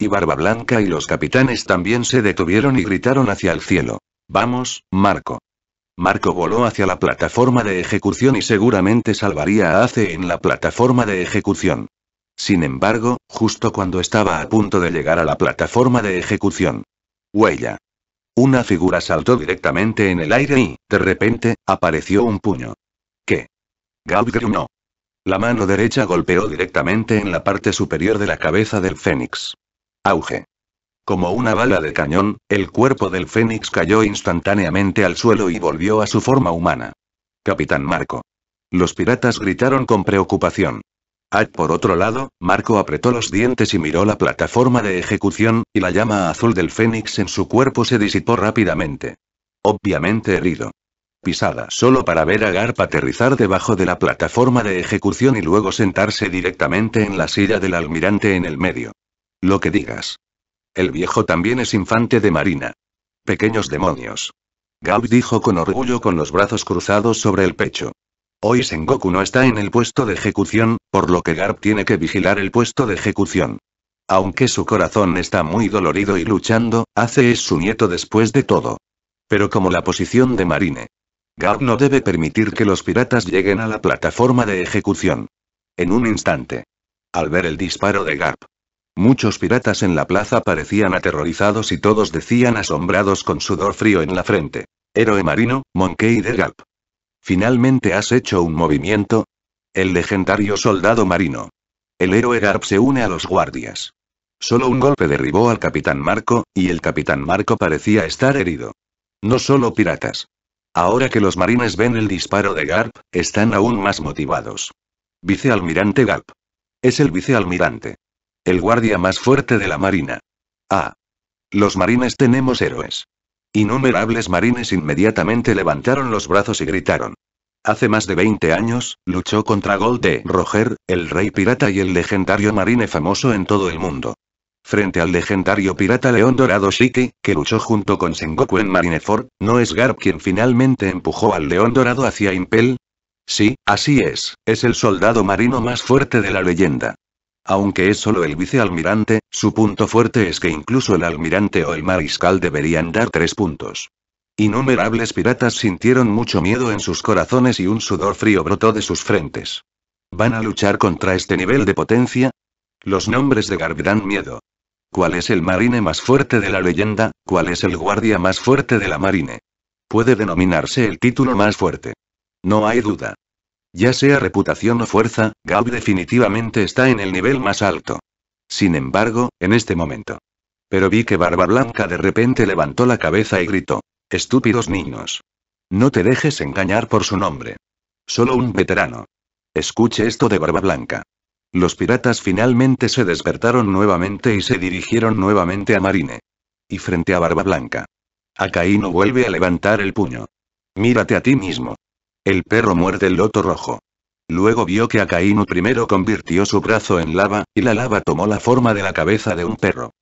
y Barba Blanca y los capitanes también se detuvieron y gritaron hacia el cielo. Vamos, Marco. Marco voló hacia la plataforma de ejecución y seguramente salvaría a Ace en la plataforma de ejecución. Sin embargo, justo cuando estaba a punto de llegar a la plataforma de ejecución. Huella. Una figura saltó directamente en el aire y, de repente, apareció un puño. ¿Qué? Gaud no. La mano derecha golpeó directamente en la parte superior de la cabeza del Fénix. Auge. Como una bala de cañón, el cuerpo del Fénix cayó instantáneamente al suelo y volvió a su forma humana. Capitán Marco. Los piratas gritaron con preocupación. Ad por otro lado, Marco apretó los dientes y miró la plataforma de ejecución, y la llama azul del Fénix en su cuerpo se disipó rápidamente. Obviamente herido. Pisada solo para ver a Garp aterrizar debajo de la plataforma de ejecución y luego sentarse directamente en la silla del almirante en el medio. Lo que digas. El viejo también es infante de marina. Pequeños demonios. Garp dijo con orgullo con los brazos cruzados sobre el pecho. Hoy Sengoku no está en el puesto de ejecución, por lo que Garp tiene que vigilar el puesto de ejecución. Aunque su corazón está muy dolorido y luchando, hace es su nieto después de todo. Pero como la posición de Marine. Garp no debe permitir que los piratas lleguen a la plataforma de ejecución. En un instante. Al ver el disparo de Garp, Muchos piratas en la plaza parecían aterrorizados y todos decían asombrados con sudor frío en la frente. Héroe marino, Monkey de Gap. Finalmente has hecho un movimiento. El legendario soldado marino. El héroe Garp se une a los guardias. Solo un golpe derribó al capitán Marco, y el capitán Marco parecía estar herido. No solo piratas. Ahora que los marines ven el disparo de Garp, están aún más motivados. Vicealmirante Garp. Es el vicealmirante. El guardia más fuerte de la Marina. Ah. Los marines tenemos héroes. Innumerables marines inmediatamente levantaron los brazos y gritaron. Hace más de 20 años, luchó contra Gold e, Roger, el rey pirata y el legendario marine famoso en todo el mundo. Frente al legendario pirata León Dorado Shiki, que luchó junto con Sengoku en Marineford, ¿no es Garp quien finalmente empujó al León Dorado hacia Impel? Sí, así es, es el soldado marino más fuerte de la leyenda. Aunque es solo el vicealmirante, su punto fuerte es que incluso el almirante o el mariscal deberían dar tres puntos. Innumerables piratas sintieron mucho miedo en sus corazones y un sudor frío brotó de sus frentes. ¿Van a luchar contra este nivel de potencia? Los nombres de Garb miedo. ¿Cuál es el marine más fuerte de la leyenda? ¿Cuál es el guardia más fuerte de la marine? Puede denominarse el título más fuerte. No hay duda. Ya sea reputación o fuerza, Gau definitivamente está en el nivel más alto. Sin embargo, en este momento. Pero vi que Barba Blanca de repente levantó la cabeza y gritó. Estúpidos niños. No te dejes engañar por su nombre. Solo un veterano. Escuche esto de Barba Blanca. Los piratas finalmente se despertaron nuevamente y se dirigieron nuevamente a Marine. Y frente a Barba Blanca. no vuelve a levantar el puño. Mírate a ti mismo. El perro muerde el loto rojo. Luego vio que Akainu primero convirtió su brazo en lava, y la lava tomó la forma de la cabeza de un perro.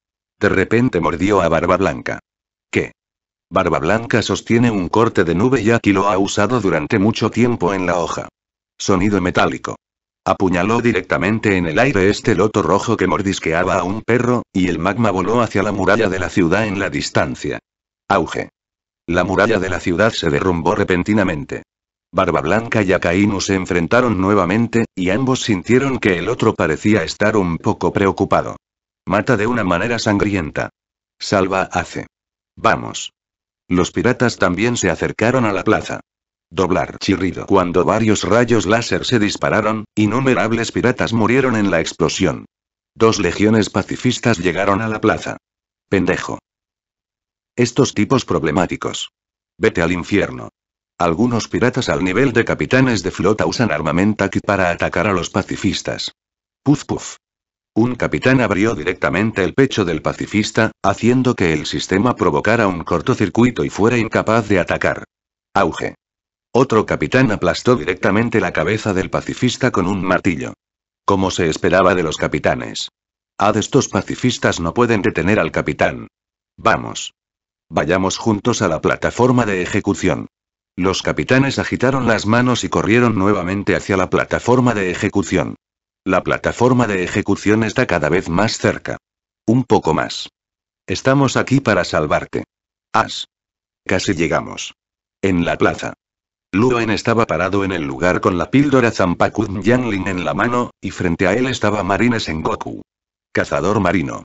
De repente mordió a Barba Blanca. ¿Qué? Barba Blanca sostiene un corte de nube y aquí lo ha usado durante mucho tiempo en la hoja. Sonido metálico. Apuñaló directamente en el aire este loto rojo que mordisqueaba a un perro, y el magma voló hacia la muralla de la ciudad en la distancia. Auge. La muralla de la ciudad se derrumbó repentinamente. Barba Blanca y Akainu se enfrentaron nuevamente, y ambos sintieron que el otro parecía estar un poco preocupado. Mata de una manera sangrienta. Salva hace. Vamos. Los piratas también se acercaron a la plaza. Doblar chirrido cuando varios rayos láser se dispararon, innumerables piratas murieron en la explosión. Dos legiones pacifistas llegaron a la plaza. Pendejo. Estos tipos problemáticos. Vete al infierno. Algunos piratas al nivel de capitanes de flota usan armamento para atacar a los pacifistas. Puf puf. Un capitán abrió directamente el pecho del pacifista, haciendo que el sistema provocara un cortocircuito y fuera incapaz de atacar. Auge. Otro capitán aplastó directamente la cabeza del pacifista con un martillo. Como se esperaba de los capitanes. Ah, estos pacifistas no pueden detener al capitán. Vamos. Vayamos juntos a la plataforma de ejecución. Los capitanes agitaron las manos y corrieron nuevamente hacia la plataforma de ejecución. La plataforma de ejecución está cada vez más cerca. Un poco más. Estamos aquí para salvarte. As. Casi llegamos. En la plaza. Luen estaba parado en el lugar con la píldora Zampakun Yanlin en la mano, y frente a él estaba Marines en Goku. Cazador marino.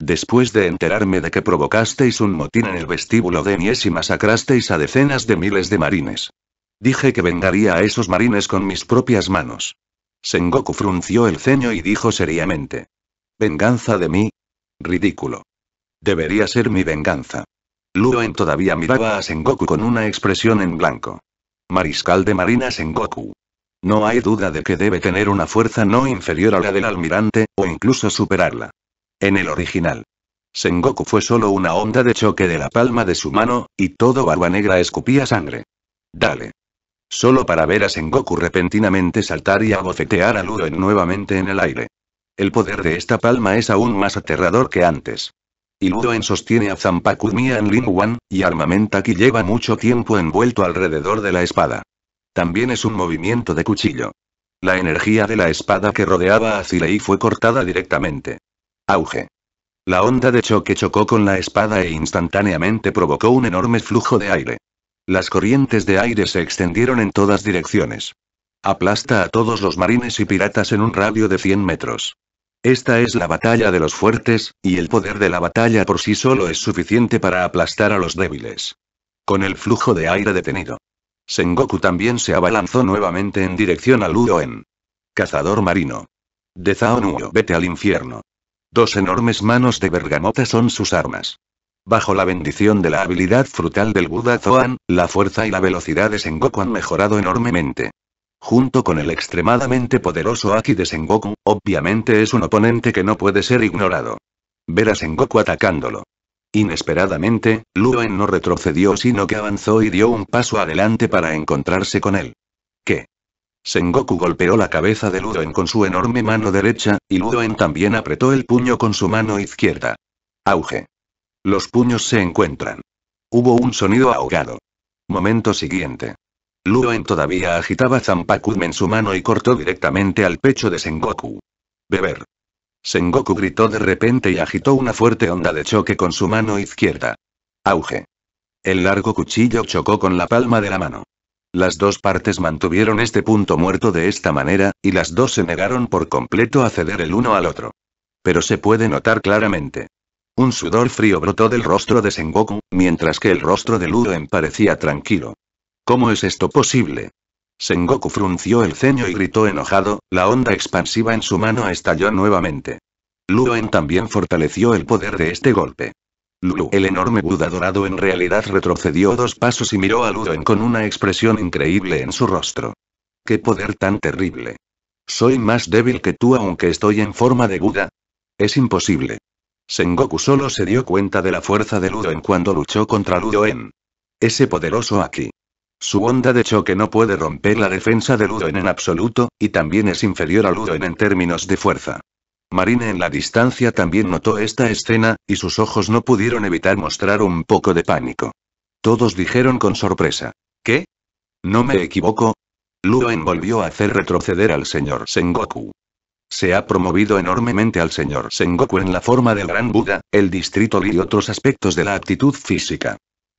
Después de enterarme de que provocasteis un motín en el vestíbulo de Nies y masacrasteis a decenas de miles de marines. Dije que vengaría a esos marines con mis propias manos. Sengoku frunció el ceño y dijo seriamente. ¿Venganza de mí? Ridículo. Debería ser mi venganza. Luen todavía miraba a Sengoku con una expresión en blanco. Mariscal de Marina Sengoku. No hay duda de que debe tener una fuerza no inferior a la del almirante, o incluso superarla. En el original. Sengoku fue solo una onda de choque de la palma de su mano, y todo barba negra escupía sangre. Dale. Solo para ver a Sengoku repentinamente saltar y abofetear a en nuevamente en el aire. El poder de esta palma es aún más aterrador que antes. Y en sostiene a Zampaku en Lin Wan, y que lleva mucho tiempo envuelto alrededor de la espada. También es un movimiento de cuchillo. La energía de la espada que rodeaba a Zilei fue cortada directamente. Auge. La onda de choque chocó con la espada e instantáneamente provocó un enorme flujo de aire. Las corrientes de aire se extendieron en todas direcciones. Aplasta a todos los marines y piratas en un radio de 100 metros. Esta es la batalla de los fuertes, y el poder de la batalla por sí solo es suficiente para aplastar a los débiles. Con el flujo de aire detenido. Sengoku también se abalanzó nuevamente en dirección a Ludoen. Cazador marino. De Zaonuo, vete al infierno. Dos enormes manos de bergamota son sus armas. Bajo la bendición de la habilidad frutal del Buda Zoan, la fuerza y la velocidad de Sengoku han mejorado enormemente. Junto con el extremadamente poderoso Aki de Sengoku, obviamente es un oponente que no puede ser ignorado. Ver a Sengoku atacándolo. Inesperadamente, Luen no retrocedió sino que avanzó y dio un paso adelante para encontrarse con él. ¿Qué? Sengoku golpeó la cabeza de Ludoen con su enorme mano derecha, y Ludoen también apretó el puño con su mano izquierda. Auge. Los puños se encuentran. Hubo un sonido ahogado. Momento siguiente. Ludoen todavía agitaba Zampakun en su mano y cortó directamente al pecho de Sengoku. Beber. Sengoku gritó de repente y agitó una fuerte onda de choque con su mano izquierda. Auge. El largo cuchillo chocó con la palma de la mano. Las dos partes mantuvieron este punto muerto de esta manera, y las dos se negaron por completo a ceder el uno al otro. Pero se puede notar claramente. Un sudor frío brotó del rostro de Sengoku, mientras que el rostro de luwen parecía tranquilo. ¿Cómo es esto posible? Sengoku frunció el ceño y gritó enojado, la onda expansiva en su mano estalló nuevamente. Luen también fortaleció el poder de este golpe. Lulu, el enorme Buda dorado en realidad retrocedió dos pasos y miró a Ludoen con una expresión increíble en su rostro. ¡Qué poder tan terrible! Soy más débil que tú aunque estoy en forma de Buda. Es imposible. Sengoku solo se dio cuenta de la fuerza de Ludoen cuando luchó contra Ludoen. Ese poderoso aquí. Su onda de choque no puede romper la defensa de Ludoen en absoluto, y también es inferior a Ludoen en términos de fuerza. Marine en la distancia también notó esta escena, y sus ojos no pudieron evitar mostrar un poco de pánico. Todos dijeron con sorpresa. ¿Qué? ¿No me equivoco? Luen volvió a hacer retroceder al señor Sengoku. Se ha promovido enormemente al señor Sengoku en la forma del gran Buda, el distrito Li y otros aspectos de la actitud física.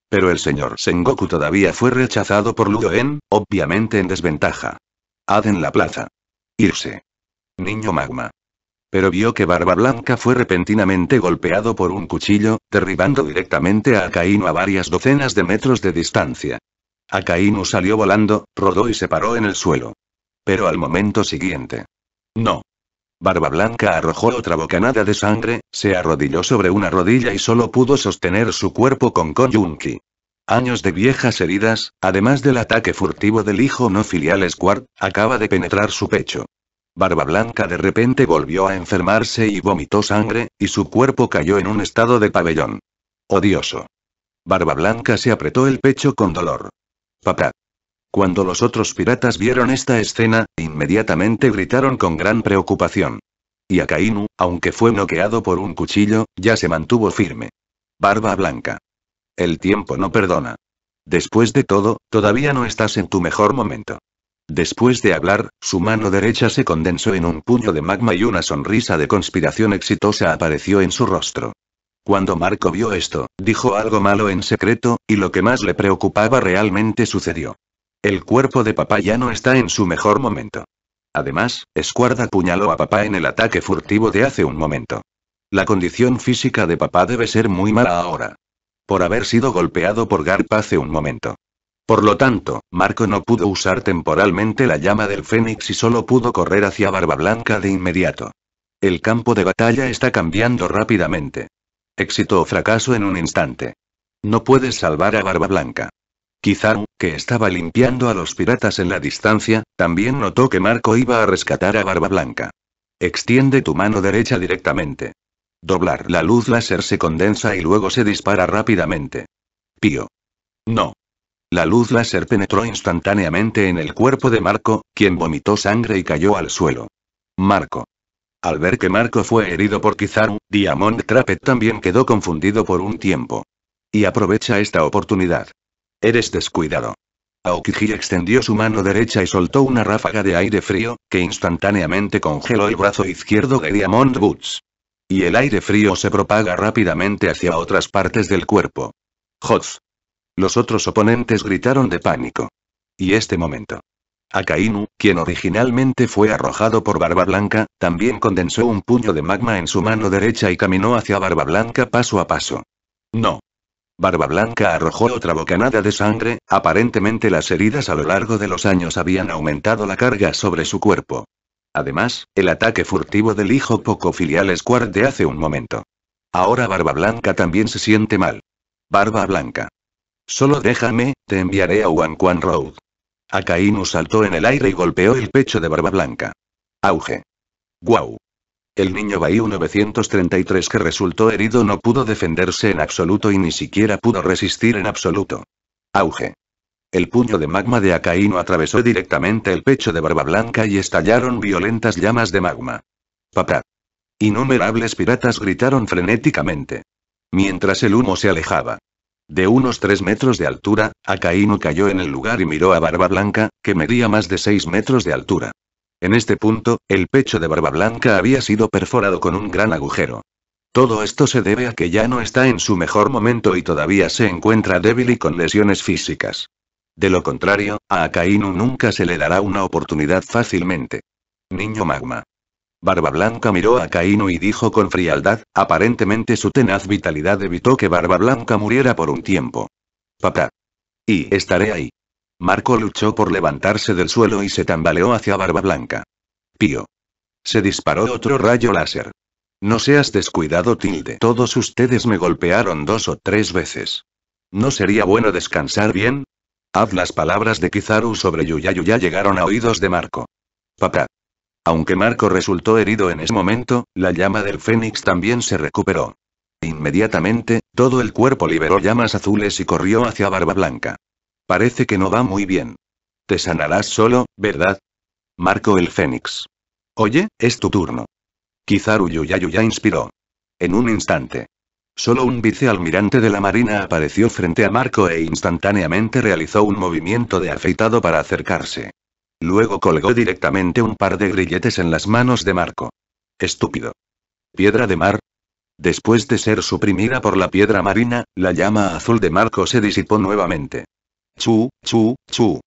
Pero el señor Sengoku todavía fue rechazado por Luen, obviamente en desventaja. Ad en la plaza. Irse. Niño magma. Pero vio que Barba Blanca fue repentinamente golpeado por un cuchillo, derribando directamente a caíno a varias docenas de metros de distancia. Akainu salió volando, rodó y se paró en el suelo. Pero al momento siguiente. No. Barba Blanca arrojó otra bocanada de sangre, se arrodilló sobre una rodilla y solo pudo sostener su cuerpo con Konyunki. Años de viejas heridas, además del ataque furtivo del hijo no filial Squart, acaba de penetrar su pecho. Barba Blanca de repente volvió a enfermarse y vomitó sangre, y su cuerpo cayó en un estado de pabellón. Odioso. Barba Blanca se apretó el pecho con dolor. Papá. Cuando los otros piratas vieron esta escena, inmediatamente gritaron con gran preocupación. Y Akainu, aunque fue noqueado por un cuchillo, ya se mantuvo firme. Barba Blanca. El tiempo no perdona. Después de todo, todavía no estás en tu mejor momento. Después de hablar, su mano derecha se condensó en un puño de magma y una sonrisa de conspiración exitosa apareció en su rostro. Cuando Marco vio esto, dijo algo malo en secreto, y lo que más le preocupaba realmente sucedió. El cuerpo de papá ya no está en su mejor momento. Además, Escuarda apuñaló a papá en el ataque furtivo de hace un momento. La condición física de papá debe ser muy mala ahora. Por haber sido golpeado por Garp hace un momento. Por lo tanto, Marco no pudo usar temporalmente la llama del Fénix y solo pudo correr hacia Barba Blanca de inmediato. El campo de batalla está cambiando rápidamente. Éxito o fracaso en un instante. No puedes salvar a Barba Blanca. Quizá, que estaba limpiando a los piratas en la distancia, también notó que Marco iba a rescatar a Barba Blanca. Extiende tu mano derecha directamente. Doblar la luz láser se condensa y luego se dispara rápidamente. Pío. No. La luz láser penetró instantáneamente en el cuerpo de Marco, quien vomitó sangre y cayó al suelo. Marco. Al ver que Marco fue herido por Kizaru, Diamond Trapet también quedó confundido por un tiempo. Y aprovecha esta oportunidad. Eres descuidado. Aokiji extendió su mano derecha y soltó una ráfaga de aire frío, que instantáneamente congeló el brazo izquierdo de Diamond Boots. Y el aire frío se propaga rápidamente hacia otras partes del cuerpo. Hotz. Los otros oponentes gritaron de pánico. Y este momento. Akainu, quien originalmente fue arrojado por Barba Blanca, también condensó un puño de magma en su mano derecha y caminó hacia Barba Blanca paso a paso. No. Barba Blanca arrojó otra bocanada de sangre, aparentemente las heridas a lo largo de los años habían aumentado la carga sobre su cuerpo. Además, el ataque furtivo del hijo poco filial Squad de hace un momento. Ahora Barba Blanca también se siente mal. Barba Blanca. Solo déjame, te enviaré a Wanquan Road. Akainu saltó en el aire y golpeó el pecho de Barba Blanca. Auge. Guau. El niño Bayu 933 que resultó herido no pudo defenderse en absoluto y ni siquiera pudo resistir en absoluto. Auge. El puño de magma de Acaíno atravesó directamente el pecho de Barba Blanca y estallaron violentas llamas de magma. Papá. Innumerables piratas gritaron frenéticamente. Mientras el humo se alejaba. De unos tres metros de altura, Akainu cayó en el lugar y miró a Barba Blanca, que medía más de seis metros de altura. En este punto, el pecho de Barba Blanca había sido perforado con un gran agujero. Todo esto se debe a que ya no está en su mejor momento y todavía se encuentra débil y con lesiones físicas. De lo contrario, a Akainu nunca se le dará una oportunidad fácilmente. Niño magma. Barba Blanca miró a Caíno y dijo con frialdad, aparentemente su tenaz vitalidad evitó que Barba Blanca muriera por un tiempo. Papá. Y estaré ahí. Marco luchó por levantarse del suelo y se tambaleó hacia Barba Blanca. Pío. Se disparó otro rayo láser. No seas descuidado, Tilde. Todos ustedes me golpearon dos o tres veces. ¿No sería bueno descansar bien? Haz las palabras de Kizaru sobre ya llegaron a oídos de Marco. Papá. Aunque Marco resultó herido en ese momento, la llama del Fénix también se recuperó. Inmediatamente, todo el cuerpo liberó llamas azules y corrió hacia Barba Blanca. Parece que no va muy bien. Te sanarás solo, ¿verdad? Marco el Fénix. Oye, es tu turno. Kizaru ya inspiró. En un instante. Solo un vicealmirante de la Marina apareció frente a Marco e instantáneamente realizó un movimiento de afeitado para acercarse. Luego colgó directamente un par de grilletes en las manos de Marco. Estúpido. Piedra de mar. Después de ser suprimida por la piedra marina, la llama azul de Marco se disipó nuevamente. Chu, chu, chu.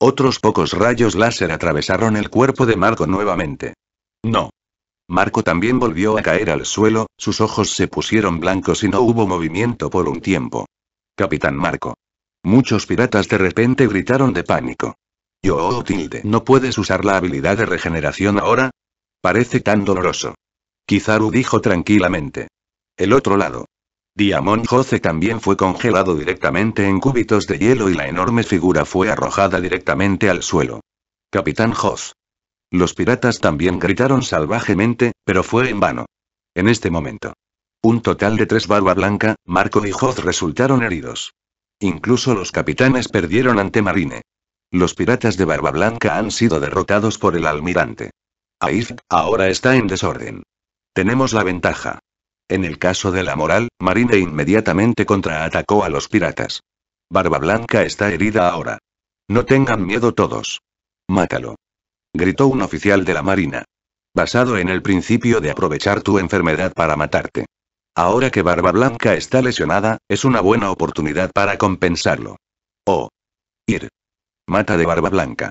Otros pocos rayos láser atravesaron el cuerpo de Marco nuevamente. No. Marco también volvió a caer al suelo, sus ojos se pusieron blancos y no hubo movimiento por un tiempo. Capitán Marco. Muchos piratas de repente gritaron de pánico. Yo tilde. ¿No puedes usar la habilidad de regeneración ahora? Parece tan doloroso. Kizaru dijo tranquilamente. El otro lado. Diamond Jose también fue congelado directamente en cúbitos de hielo y la enorme figura fue arrojada directamente al suelo. Capitán Jose. Los piratas también gritaron salvajemente, pero fue en vano. En este momento. Un total de tres Barba Blanca, Marco y Jose resultaron heridos. Incluso los capitanes perdieron ante Marine. Los piratas de Barba Blanca han sido derrotados por el almirante. Aif, ahora está en desorden. Tenemos la ventaja. En el caso de la moral, Marine inmediatamente contraatacó a los piratas. Barba Blanca está herida ahora. No tengan miedo todos. Mátalo. Gritó un oficial de la Marina. Basado en el principio de aprovechar tu enfermedad para matarte. Ahora que Barba Blanca está lesionada, es una buena oportunidad para compensarlo. Oh. Ir. Mata de Barba Blanca.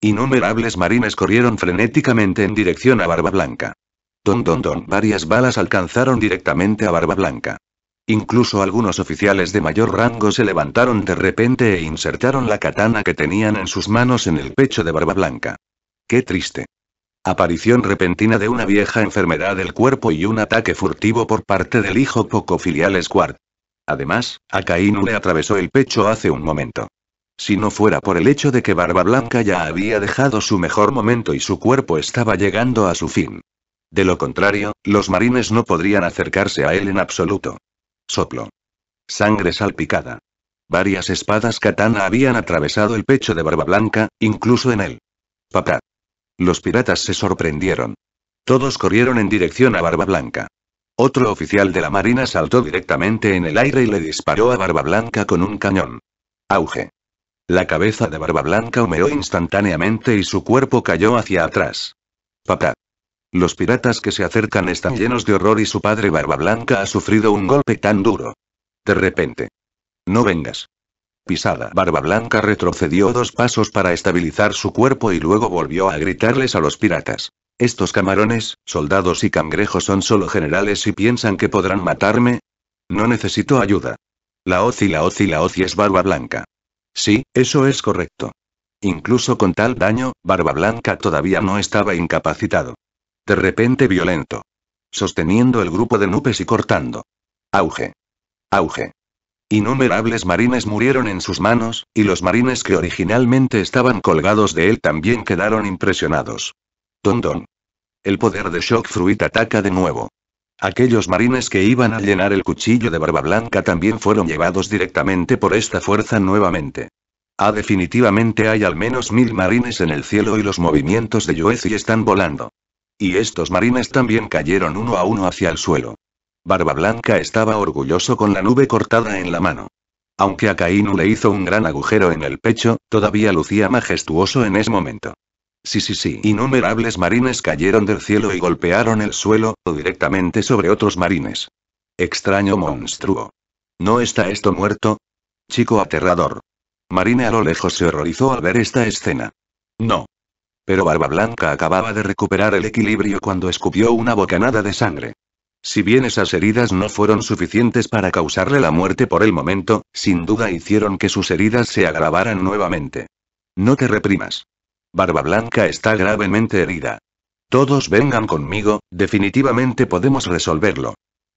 Innumerables marines corrieron frenéticamente en dirección a Barba Blanca. Don don don, varias balas alcanzaron directamente a Barba Blanca. Incluso algunos oficiales de mayor rango se levantaron de repente e insertaron la katana que tenían en sus manos en el pecho de Barba Blanca. Qué triste. Aparición repentina de una vieja enfermedad del cuerpo y un ataque furtivo por parte del hijo poco filial Squart. Además, a le atravesó el pecho hace un momento. Si no fuera por el hecho de que Barba Blanca ya había dejado su mejor momento y su cuerpo estaba llegando a su fin. De lo contrario, los marines no podrían acercarse a él en absoluto. Soplo. Sangre salpicada. Varias espadas katana habían atravesado el pecho de Barba Blanca, incluso en él. Papá. Los piratas se sorprendieron. Todos corrieron en dirección a Barba Blanca. Otro oficial de la marina saltó directamente en el aire y le disparó a Barba Blanca con un cañón. Auge. La cabeza de Barba Blanca humeó instantáneamente y su cuerpo cayó hacia atrás. Papá. Los piratas que se acercan están llenos de horror y su padre Barba Blanca ha sufrido un golpe tan duro. De repente. No vengas. Pisada. Barba Blanca retrocedió dos pasos para estabilizar su cuerpo y luego volvió a gritarles a los piratas. Estos camarones, soldados y cangrejos son solo generales y piensan que podrán matarme. No necesito ayuda. La hoz la hoz la hoz es barba blanca. Sí, eso es correcto. Incluso con tal daño, Barba Blanca todavía no estaba incapacitado. De repente violento. Sosteniendo el grupo de nubes y cortando. Auge. Auge. Innumerables marines murieron en sus manos, y los marines que originalmente estaban colgados de él también quedaron impresionados. Tondón. El poder de Shock Fruit ataca de nuevo. Aquellos marines que iban a llenar el cuchillo de Barba Blanca también fueron llevados directamente por esta fuerza nuevamente. Ah, definitivamente hay al menos mil marines en el cielo y los movimientos de Yuezi están volando. Y estos marines también cayeron uno a uno hacia el suelo. Barba Blanca estaba orgulloso con la nube cortada en la mano. Aunque a Kainu le hizo un gran agujero en el pecho, todavía lucía majestuoso en ese momento. Sí, sí, sí. Innumerables marines cayeron del cielo y golpearon el suelo, o directamente sobre otros marines. Extraño monstruo. ¿No está esto muerto? Chico aterrador. Marine a lo lejos se horrorizó al ver esta escena. No. Pero Barba Blanca acababa de recuperar el equilibrio cuando escupió una bocanada de sangre. Si bien esas heridas no fueron suficientes para causarle la muerte por el momento, sin duda hicieron que sus heridas se agravaran nuevamente. No te reprimas. Barba Blanca está gravemente herida. Todos vengan conmigo, definitivamente podemos resolverlo.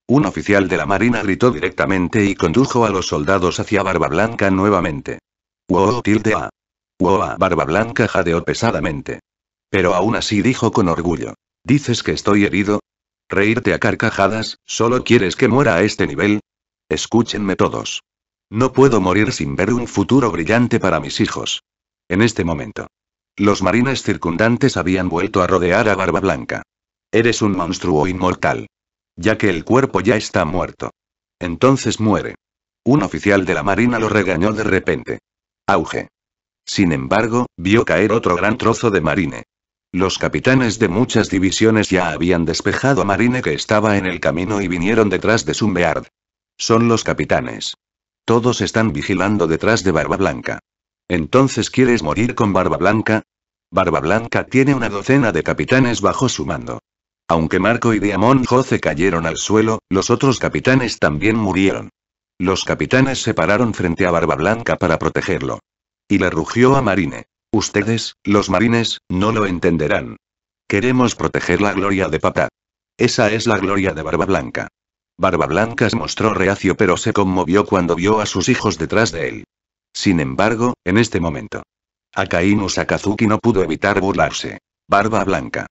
Un oficial de la Marina gritó directamente y condujo a los soldados hacia Barba Blanca nuevamente. Wow tilde a. Wow Barba Blanca jadeó pesadamente. Pero aún así dijo con orgullo. ¿Dices que estoy herido? ¿Reírte a carcajadas? ¿Solo quieres que muera a este nivel? Escúchenme todos. No puedo morir sin ver un futuro brillante para mis hijos. En este momento. Los marines circundantes habían vuelto a rodear a Barba Blanca. Eres un monstruo inmortal. Ya que el cuerpo ya está muerto. Entonces muere. Un oficial de la marina lo regañó de repente. Auge. Sin embargo, vio caer otro gran trozo de marine. Los capitanes de muchas divisiones ya habían despejado a Marine que estaba en el camino y vinieron detrás de Sumbeard. Son los capitanes. Todos están vigilando detrás de Barba Blanca. ¿Entonces quieres morir con Barba Blanca? Barba Blanca tiene una docena de capitanes bajo su mando. Aunque Marco y Diamón Jose cayeron al suelo, los otros capitanes también murieron. Los capitanes se pararon frente a Barba Blanca para protegerlo. Y le rugió a Marine. Ustedes, los marines, no lo entenderán. Queremos proteger la gloria de papá. Esa es la gloria de Barba Blanca. Barba Blanca se mostró reacio pero se conmovió cuando vio a sus hijos detrás de él. Sin embargo, en este momento. Akainu Sakazuki no pudo evitar burlarse. Barba blanca.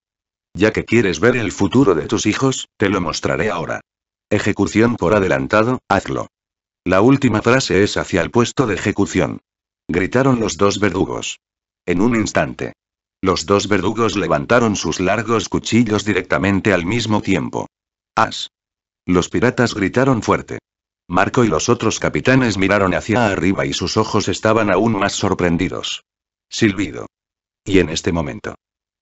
Ya que quieres ver el futuro de tus hijos, te lo mostraré ahora. Ejecución por adelantado, hazlo. La última frase es hacia el puesto de ejecución. Gritaron los dos verdugos. En un instante. Los dos verdugos levantaron sus largos cuchillos directamente al mismo tiempo. ¡As! Los piratas gritaron fuerte. Marco y los otros capitanes miraron hacia arriba y sus ojos estaban aún más sorprendidos. Silbido. Y en este momento.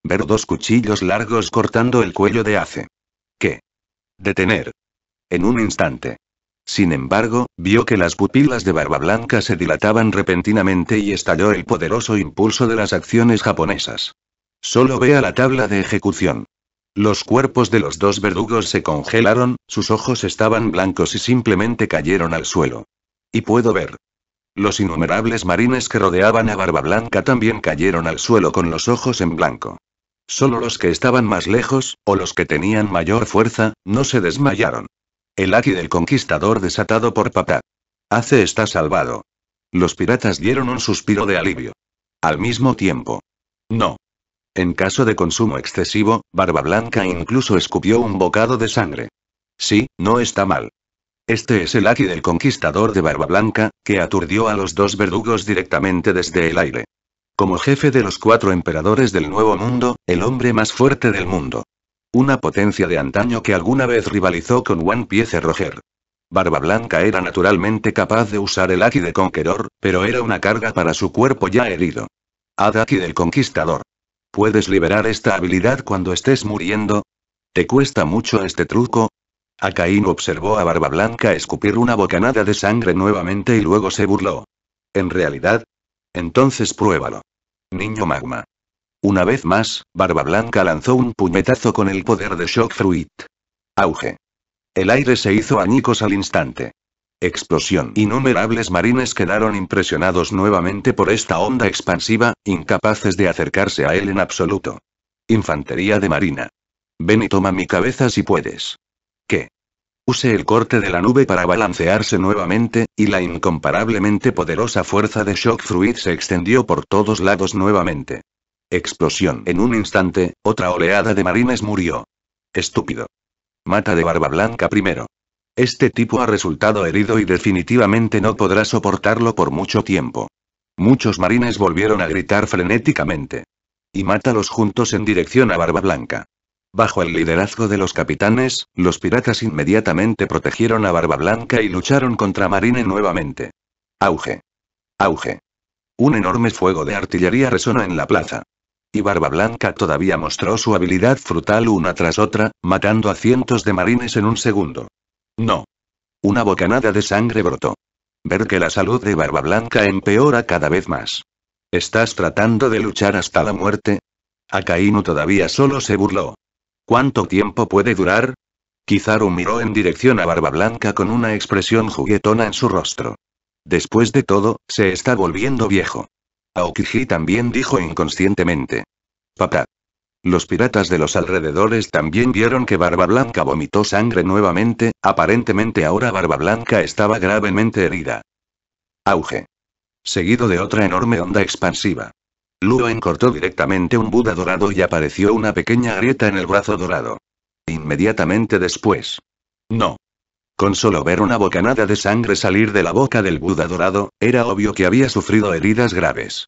Ver dos cuchillos largos cortando el cuello de Ace. ¿Qué? Detener. En un instante. Sin embargo, vio que las pupilas de Barba Blanca se dilataban repentinamente y estalló el poderoso impulso de las acciones japonesas. Solo vea la tabla de ejecución. Los cuerpos de los dos verdugos se congelaron, sus ojos estaban blancos y simplemente cayeron al suelo. Y puedo ver. Los innumerables marines que rodeaban a Barba Blanca también cayeron al suelo con los ojos en blanco. Solo los que estaban más lejos, o los que tenían mayor fuerza, no se desmayaron. El aquí del conquistador desatado por papá. Hace está salvado. Los piratas dieron un suspiro de alivio. Al mismo tiempo. No. En caso de consumo excesivo, Barba Blanca incluso escupió un bocado de sangre. Sí, no está mal. Este es el aquí del conquistador de Barba Blanca, que aturdió a los dos verdugos directamente desde el aire. Como jefe de los cuatro emperadores del Nuevo Mundo, el hombre más fuerte del mundo. Una potencia de antaño que alguna vez rivalizó con One Piece Roger. Barba Blanca era naturalmente capaz de usar el aquí de Conqueror, pero era una carga para su cuerpo ya herido. Adaki del Conquistador. ¿Puedes liberar esta habilidad cuando estés muriendo? ¿Te cuesta mucho este truco? Akain observó a Barba Blanca escupir una bocanada de sangre nuevamente y luego se burló. ¿En realidad? Entonces pruébalo. Niño magma. Una vez más, Barba Blanca lanzó un puñetazo con el poder de Shock Fruit. Auge. El aire se hizo añicos al instante. Explosión. Innumerables marines quedaron impresionados nuevamente por esta onda expansiva, incapaces de acercarse a él en absoluto. Infantería de Marina. Ven y toma mi cabeza si puedes. ¿Qué? Use el corte de la nube para balancearse nuevamente, y la incomparablemente poderosa fuerza de Shock Fruit se extendió por todos lados nuevamente. Explosión. En un instante, otra oleada de marines murió. Estúpido. Mata de barba blanca primero. Este tipo ha resultado herido y definitivamente no podrá soportarlo por mucho tiempo. Muchos marines volvieron a gritar frenéticamente. Y mátalos juntos en dirección a Barba Blanca. Bajo el liderazgo de los capitanes, los piratas inmediatamente protegieron a Barba Blanca y lucharon contra Marine nuevamente. Auge. Auge. Un enorme fuego de artillería resonó en la plaza. Y Barba Blanca todavía mostró su habilidad frutal una tras otra, matando a cientos de marines en un segundo. No. Una bocanada de sangre brotó. Ver que la salud de Barba Blanca empeora cada vez más. ¿Estás tratando de luchar hasta la muerte? Akainu todavía solo se burló. ¿Cuánto tiempo puede durar? Kizaru miró en dirección a Barba Blanca con una expresión juguetona en su rostro. Después de todo, se está volviendo viejo. Aokiji también dijo inconscientemente. Papá. Los piratas de los alrededores también vieron que Barba Blanca vomitó sangre nuevamente, aparentemente ahora Barba Blanca estaba gravemente herida. Auge. Seguido de otra enorme onda expansiva. Ludo encortó directamente un Buda dorado y apareció una pequeña grieta en el brazo dorado. Inmediatamente después. No. Con solo ver una bocanada de sangre salir de la boca del Buda dorado, era obvio que había sufrido heridas graves.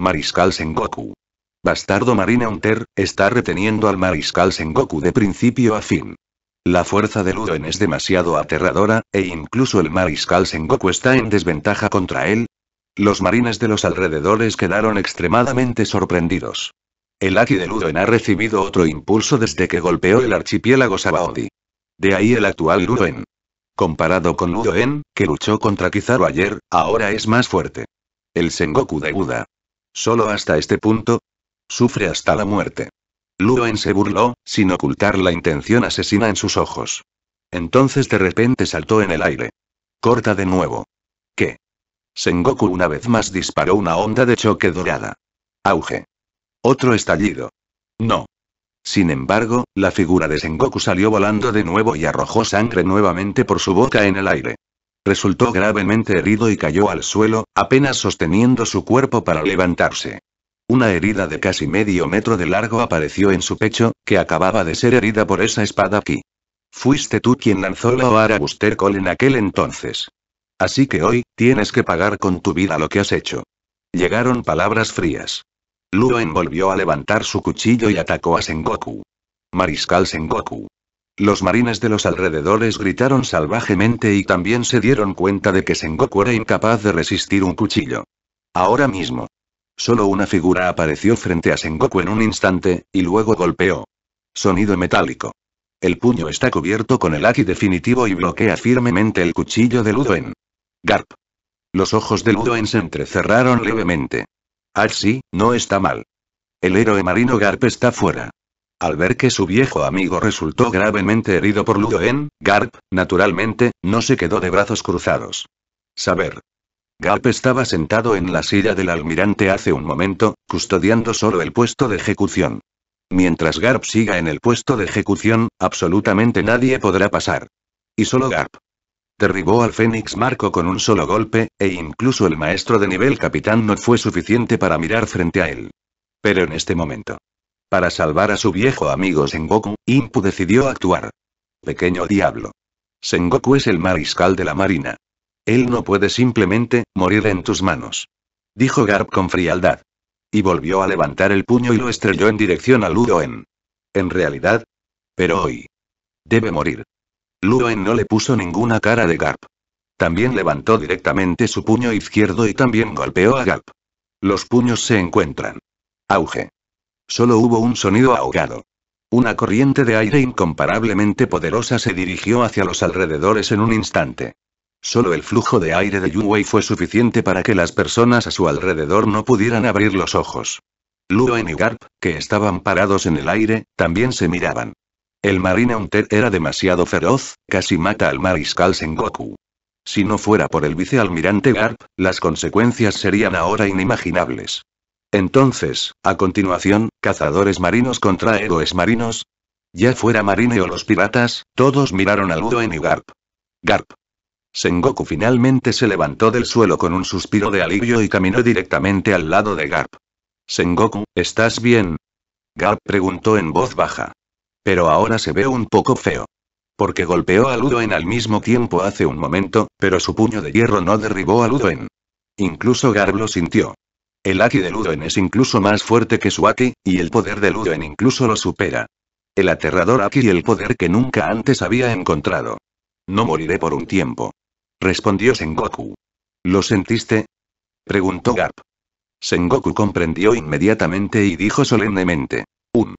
Mariscal Sengoku bastardo Marine Hunter, está reteniendo al mariscal Sengoku de principio a fin. La fuerza de Ludoen es demasiado aterradora, e incluso el mariscal Sengoku está en desventaja contra él. Los marines de los alrededores quedaron extremadamente sorprendidos. El Aki de Ludoen ha recibido otro impulso desde que golpeó el archipiélago Sabaody. De ahí el actual Ludoen. Comparado con Ludoen, que luchó contra Kizaru ayer, ahora es más fuerte. El Sengoku de Buda. Solo hasta este punto, Sufre hasta la muerte. Luen se burló, sin ocultar la intención asesina en sus ojos. Entonces de repente saltó en el aire. Corta de nuevo. ¿Qué? Sengoku una vez más disparó una onda de choque dorada. Auge. Otro estallido. No. Sin embargo, la figura de Sengoku salió volando de nuevo y arrojó sangre nuevamente por su boca en el aire. Resultó gravemente herido y cayó al suelo, apenas sosteniendo su cuerpo para levantarse. Una herida de casi medio metro de largo apareció en su pecho, que acababa de ser herida por esa espada aquí. Fuiste tú quien lanzó la Oara Buster Call en aquel entonces. Así que hoy, tienes que pagar con tu vida lo que has hecho. Llegaron palabras frías. Luo envolvió a levantar su cuchillo y atacó a Sengoku. Mariscal Sengoku. Los marines de los alrededores gritaron salvajemente y también se dieron cuenta de que Sengoku era incapaz de resistir un cuchillo. Ahora mismo, Solo una figura apareció frente a Sengoku en un instante, y luego golpeó. Sonido metálico. El puño está cubierto con el aki definitivo y bloquea firmemente el cuchillo de Ludoen. Garp. Los ojos de Ludoen se entrecerraron levemente. Así, ah, no está mal. El héroe marino Garp está fuera. Al ver que su viejo amigo resultó gravemente herido por Ludoen, Garp, naturalmente, no se quedó de brazos cruzados. Saber. Garp estaba sentado en la silla del almirante hace un momento, custodiando solo el puesto de ejecución. Mientras Garp siga en el puesto de ejecución, absolutamente nadie podrá pasar. Y solo Garp. Derribó al Fénix Marco con un solo golpe, e incluso el maestro de nivel capitán no fue suficiente para mirar frente a él. Pero en este momento. Para salvar a su viejo amigo Sengoku, Impu decidió actuar. Pequeño diablo. Sengoku es el mariscal de la marina. Él no puede simplemente, morir en tus manos. Dijo Garp con frialdad. Y volvió a levantar el puño y lo estrelló en dirección a Ludoen. En realidad. Pero hoy. Debe morir. Ludoen no le puso ninguna cara de Garp. También levantó directamente su puño izquierdo y también golpeó a Garp. Los puños se encuentran. Auge. Solo hubo un sonido ahogado. Una corriente de aire incomparablemente poderosa se dirigió hacia los alrededores en un instante. Solo el flujo de aire de Yunwei fue suficiente para que las personas a su alrededor no pudieran abrir los ojos. Luo y Garp, que estaban parados en el aire, también se miraban. El marine Hunter era demasiado feroz, casi mata al mariscal Sengoku. Si no fuera por el vicealmirante Garp, las consecuencias serían ahora inimaginables. Entonces, a continuación, cazadores marinos contra héroes marinos. Ya fuera Marine o los piratas, todos miraron a Ludo y Garp. Garp. Sengoku finalmente se levantó del suelo con un suspiro de alivio y caminó directamente al lado de Garp. Sengoku, ¿estás bien? Garp preguntó en voz baja. Pero ahora se ve un poco feo. Porque golpeó a Ludoen al mismo tiempo hace un momento, pero su puño de hierro no derribó a Ludoen. Incluso Garp lo sintió. El Aki de Ludoen es incluso más fuerte que su Aki, y el poder de Ludoen incluso lo supera. El aterrador Aki y el poder que nunca antes había encontrado. No moriré por un tiempo respondió Sengoku. ¿Lo sentiste? preguntó Garp. Sengoku comprendió inmediatamente y dijo solemnemente. Un.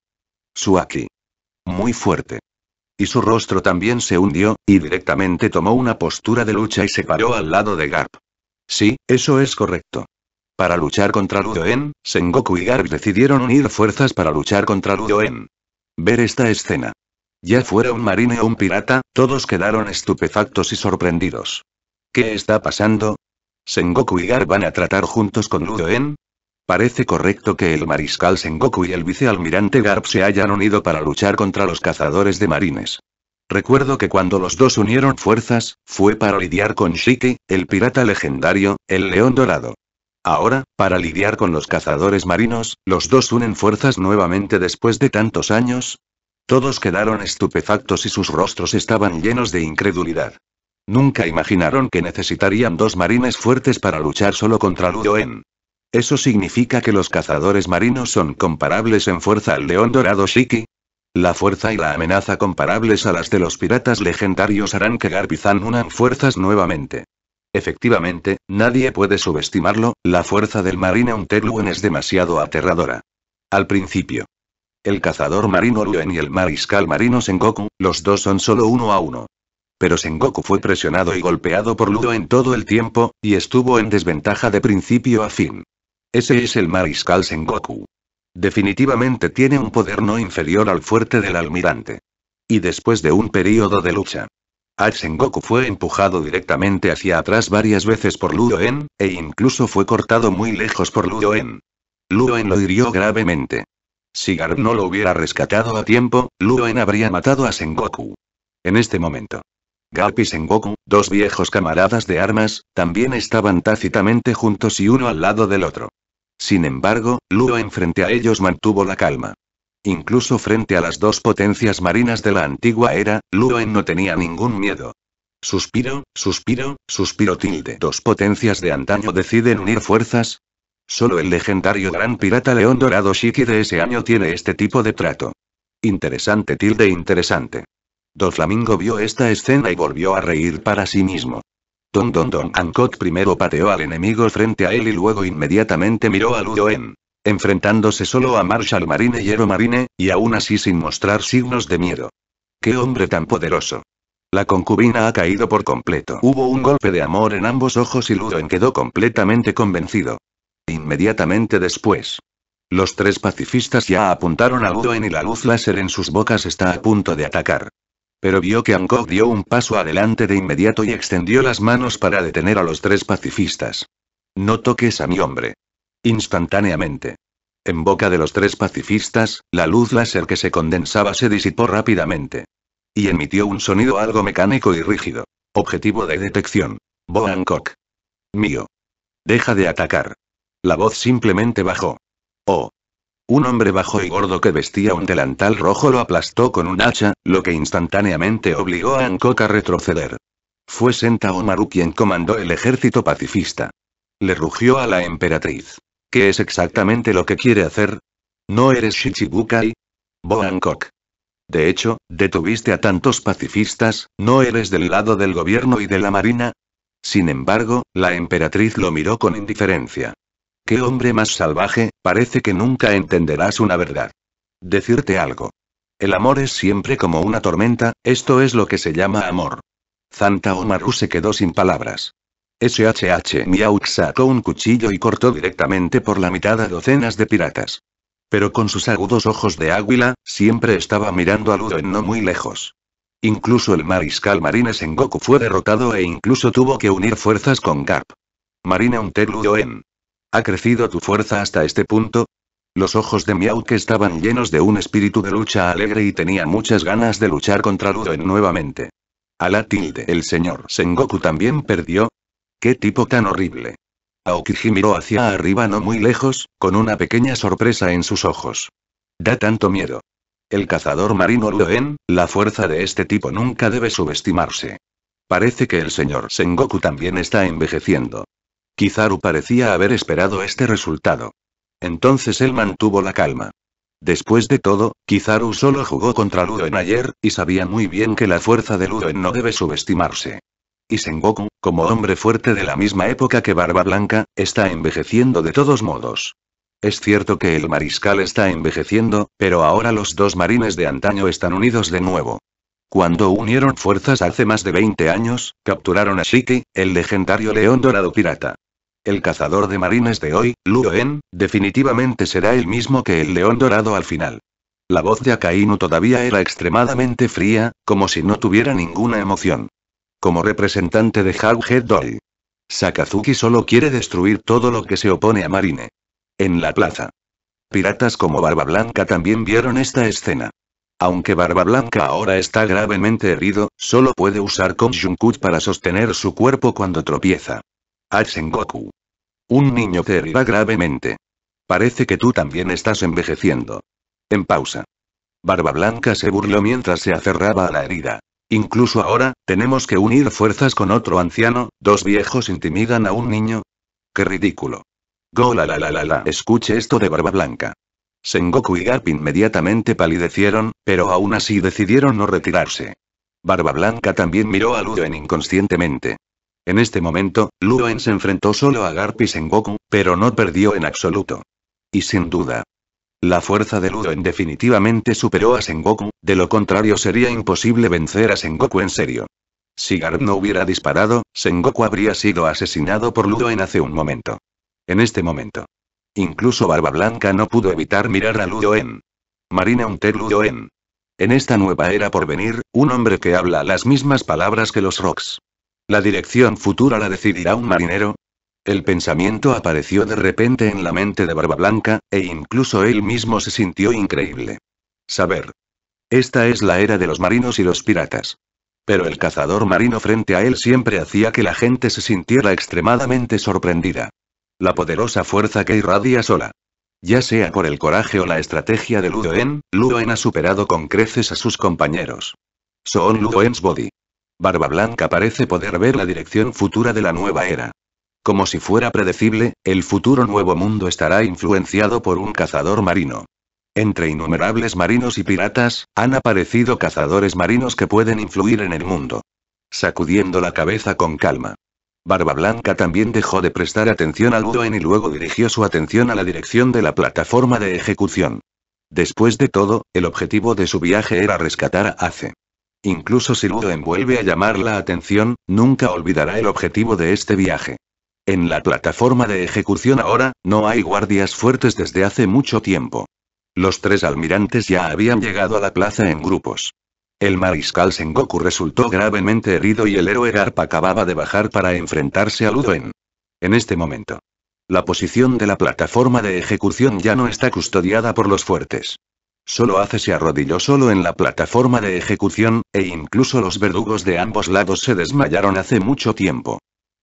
Suaki. Muy fuerte. Y su rostro también se hundió, y directamente tomó una postura de lucha y se paró al lado de Garp. Sí, eso es correcto. Para luchar contra Ludoen, Sengoku y Garp decidieron unir fuerzas para luchar contra Ludoen. Ver esta escena. Ya fuera un marine o un pirata, todos quedaron estupefactos y sorprendidos. ¿Qué está pasando? ¿Sengoku y Garp van a tratar juntos con Ludoen? Parece correcto que el mariscal Sengoku y el vicealmirante Garp se hayan unido para luchar contra los cazadores de marines. Recuerdo que cuando los dos unieron fuerzas, fue para lidiar con Shiki, el pirata legendario, el león dorado. Ahora, para lidiar con los cazadores marinos, los dos unen fuerzas nuevamente después de tantos años. Todos quedaron estupefactos y sus rostros estaban llenos de incredulidad. Nunca imaginaron que necesitarían dos marines fuertes para luchar solo contra Ludoen. ¿Eso significa que los cazadores marinos son comparables en fuerza al león dorado Shiki? La fuerza y la amenaza comparables a las de los piratas legendarios harán que Garpizan unan fuerzas nuevamente. Efectivamente, nadie puede subestimarlo, la fuerza del marine Unterluen es demasiado aterradora. Al principio. El cazador marino Luen y el mariscal marino Sengoku, los dos son solo uno a uno pero Sengoku fue presionado y golpeado por Ludo en todo el tiempo, y estuvo en desventaja de principio a fin. Ese es el mariscal Sengoku. Definitivamente tiene un poder no inferior al fuerte del almirante. Y después de un periodo de lucha. A Sengoku fue empujado directamente hacia atrás varias veces por Ludoen, e incluso fue cortado muy lejos por Ludoen. en lo hirió gravemente. Si Garb no lo hubiera rescatado a tiempo, Ludoen habría matado a Sengoku. En este momento. Garp y Goku, dos viejos camaradas de armas, también estaban tácitamente juntos y uno al lado del otro. Sin embargo, Luo frente a ellos mantuvo la calma. Incluso frente a las dos potencias marinas de la antigua era, Luen no tenía ningún miedo. Suspiro, suspiro, suspiro tilde. Dos potencias de antaño deciden unir fuerzas. Solo el legendario gran pirata León Dorado Shiki de ese año tiene este tipo de trato. Interesante tilde interesante. Doflamingo Flamingo vio esta escena y volvió a reír para sí mismo. Don Don Don Hancock primero pateó al enemigo frente a él y luego inmediatamente miró a Ludoen. Enfrentándose solo a Marshall Marine y Ero Marine, y aún así sin mostrar signos de miedo. ¡Qué hombre tan poderoso! La concubina ha caído por completo. Hubo un golpe de amor en ambos ojos y Ludoen quedó completamente convencido. Inmediatamente después. Los tres pacifistas ya apuntaron a Ludoen y la luz láser en sus bocas está a punto de atacar pero vio que Angkor dio un paso adelante de inmediato y extendió las manos para detener a los tres pacifistas. No toques a mi hombre. Instantáneamente. En boca de los tres pacifistas, la luz láser que se condensaba se disipó rápidamente. Y emitió un sonido algo mecánico y rígido. Objetivo de detección. Bo Hancock. Mío. Deja de atacar. La voz simplemente bajó. Oh, un hombre bajo y gordo que vestía un delantal rojo lo aplastó con un hacha, lo que instantáneamente obligó a Ankok a retroceder. Fue Senta Omaru quien comandó el ejército pacifista. Le rugió a la emperatriz. ¿Qué es exactamente lo que quiere hacer? ¿No eres Shichibukai? Bo Ankok. De hecho, detuviste a tantos pacifistas, ¿no eres del lado del gobierno y de la marina? Sin embargo, la emperatriz lo miró con indiferencia qué hombre más salvaje, parece que nunca entenderás una verdad. Decirte algo. El amor es siempre como una tormenta, esto es lo que se llama amor. Zanta Omaru se quedó sin palabras. SHH miau sacó un cuchillo y cortó directamente por la mitad a docenas de piratas. Pero con sus agudos ojos de águila, siempre estaba mirando a Ludo en no muy lejos. Incluso el mariscal en Goku fue derrotado e incluso tuvo que unir fuerzas con Garp. Marine Unter en. ¿Ha crecido tu fuerza hasta este punto? Los ojos de Miau estaban llenos de un espíritu de lucha alegre y tenía muchas ganas de luchar contra ruden nuevamente. A la tilde, el señor Sengoku también perdió. ¡Qué tipo tan horrible! Aokiji miró hacia arriba no muy lejos, con una pequeña sorpresa en sus ojos. Da tanto miedo. El cazador marino Ruden, la fuerza de este tipo nunca debe subestimarse. Parece que el señor Sengoku también está envejeciendo. Kizaru parecía haber esperado este resultado. Entonces él mantuvo la calma. Después de todo, Kizaru solo jugó contra Luden ayer, y sabía muy bien que la fuerza de Luden no debe subestimarse. Y Sengoku, como hombre fuerte de la misma época que Barba Blanca, está envejeciendo de todos modos. Es cierto que el mariscal está envejeciendo, pero ahora los dos marines de antaño están unidos de nuevo. Cuando unieron fuerzas hace más de 20 años, capturaron a Shiki, el legendario león dorado pirata. El cazador de marines de hoy, Luo En, definitivamente será el mismo que el león dorado al final. La voz de Akainu todavía era extremadamente fría, como si no tuviera ninguna emoción. Como representante de Hawkhead Doll. Sakazuki solo quiere destruir todo lo que se opone a Marine. En la plaza. Piratas como Barba Blanca también vieron esta escena. Aunque Barba Blanca ahora está gravemente herido, solo puede usar Konjunkut para sostener su cuerpo cuando tropieza. atsengoku Un niño te herirá gravemente. Parece que tú también estás envejeciendo. En pausa. Barba Blanca se burló mientras se aferraba a la herida. Incluso ahora, tenemos que unir fuerzas con otro anciano, dos viejos intimidan a un niño. ¡Qué ridículo! Go la la la la la, escuche esto de Barba Blanca. Sengoku y Garp inmediatamente palidecieron, pero aún así decidieron no retirarse. Barba Blanca también miró a Ludoen inconscientemente. En este momento, Ludoen se enfrentó solo a Garp y Sengoku, pero no perdió en absoluto. Y sin duda. La fuerza de Ludoen definitivamente superó a Sengoku, de lo contrario sería imposible vencer a Sengoku en serio. Si Garp no hubiera disparado, Sengoku habría sido asesinado por Ludoen hace un momento. En este momento. Incluso Barba Blanca no pudo evitar mirar a En Marina Hunter Ludoen. En esta nueva era por venir, un hombre que habla las mismas palabras que los rocks. ¿La dirección futura la decidirá un marinero? El pensamiento apareció de repente en la mente de Barba Blanca, e incluso él mismo se sintió increíble. Saber. Esta es la era de los marinos y los piratas. Pero el cazador marino frente a él siempre hacía que la gente se sintiera extremadamente sorprendida la poderosa fuerza que irradia sola. Ya sea por el coraje o la estrategia de Ludoen, Ludoen ha superado con creces a sus compañeros. Son Ludoen's body. Barba Blanca parece poder ver la dirección futura de la nueva era. Como si fuera predecible, el futuro nuevo mundo estará influenciado por un cazador marino. Entre innumerables marinos y piratas, han aparecido cazadores marinos que pueden influir en el mundo. Sacudiendo la cabeza con calma. Barba Blanca también dejó de prestar atención al duen y luego dirigió su atención a la dirección de la plataforma de ejecución. Después de todo, el objetivo de su viaje era rescatar a Ace. Incluso si Luden vuelve a llamar la atención, nunca olvidará el objetivo de este viaje. En la plataforma de ejecución ahora, no hay guardias fuertes desde hace mucho tiempo. Los tres almirantes ya habían llegado a la plaza en grupos. El mariscal Sengoku resultó gravemente herido y el héroe Garp acababa de bajar para enfrentarse a Ludwen. En este momento. La posición de la plataforma de ejecución ya no está custodiada por los fuertes. Solo hace se arrodilló solo en la plataforma de ejecución, e incluso los verdugos de ambos lados se desmayaron hace mucho tiempo.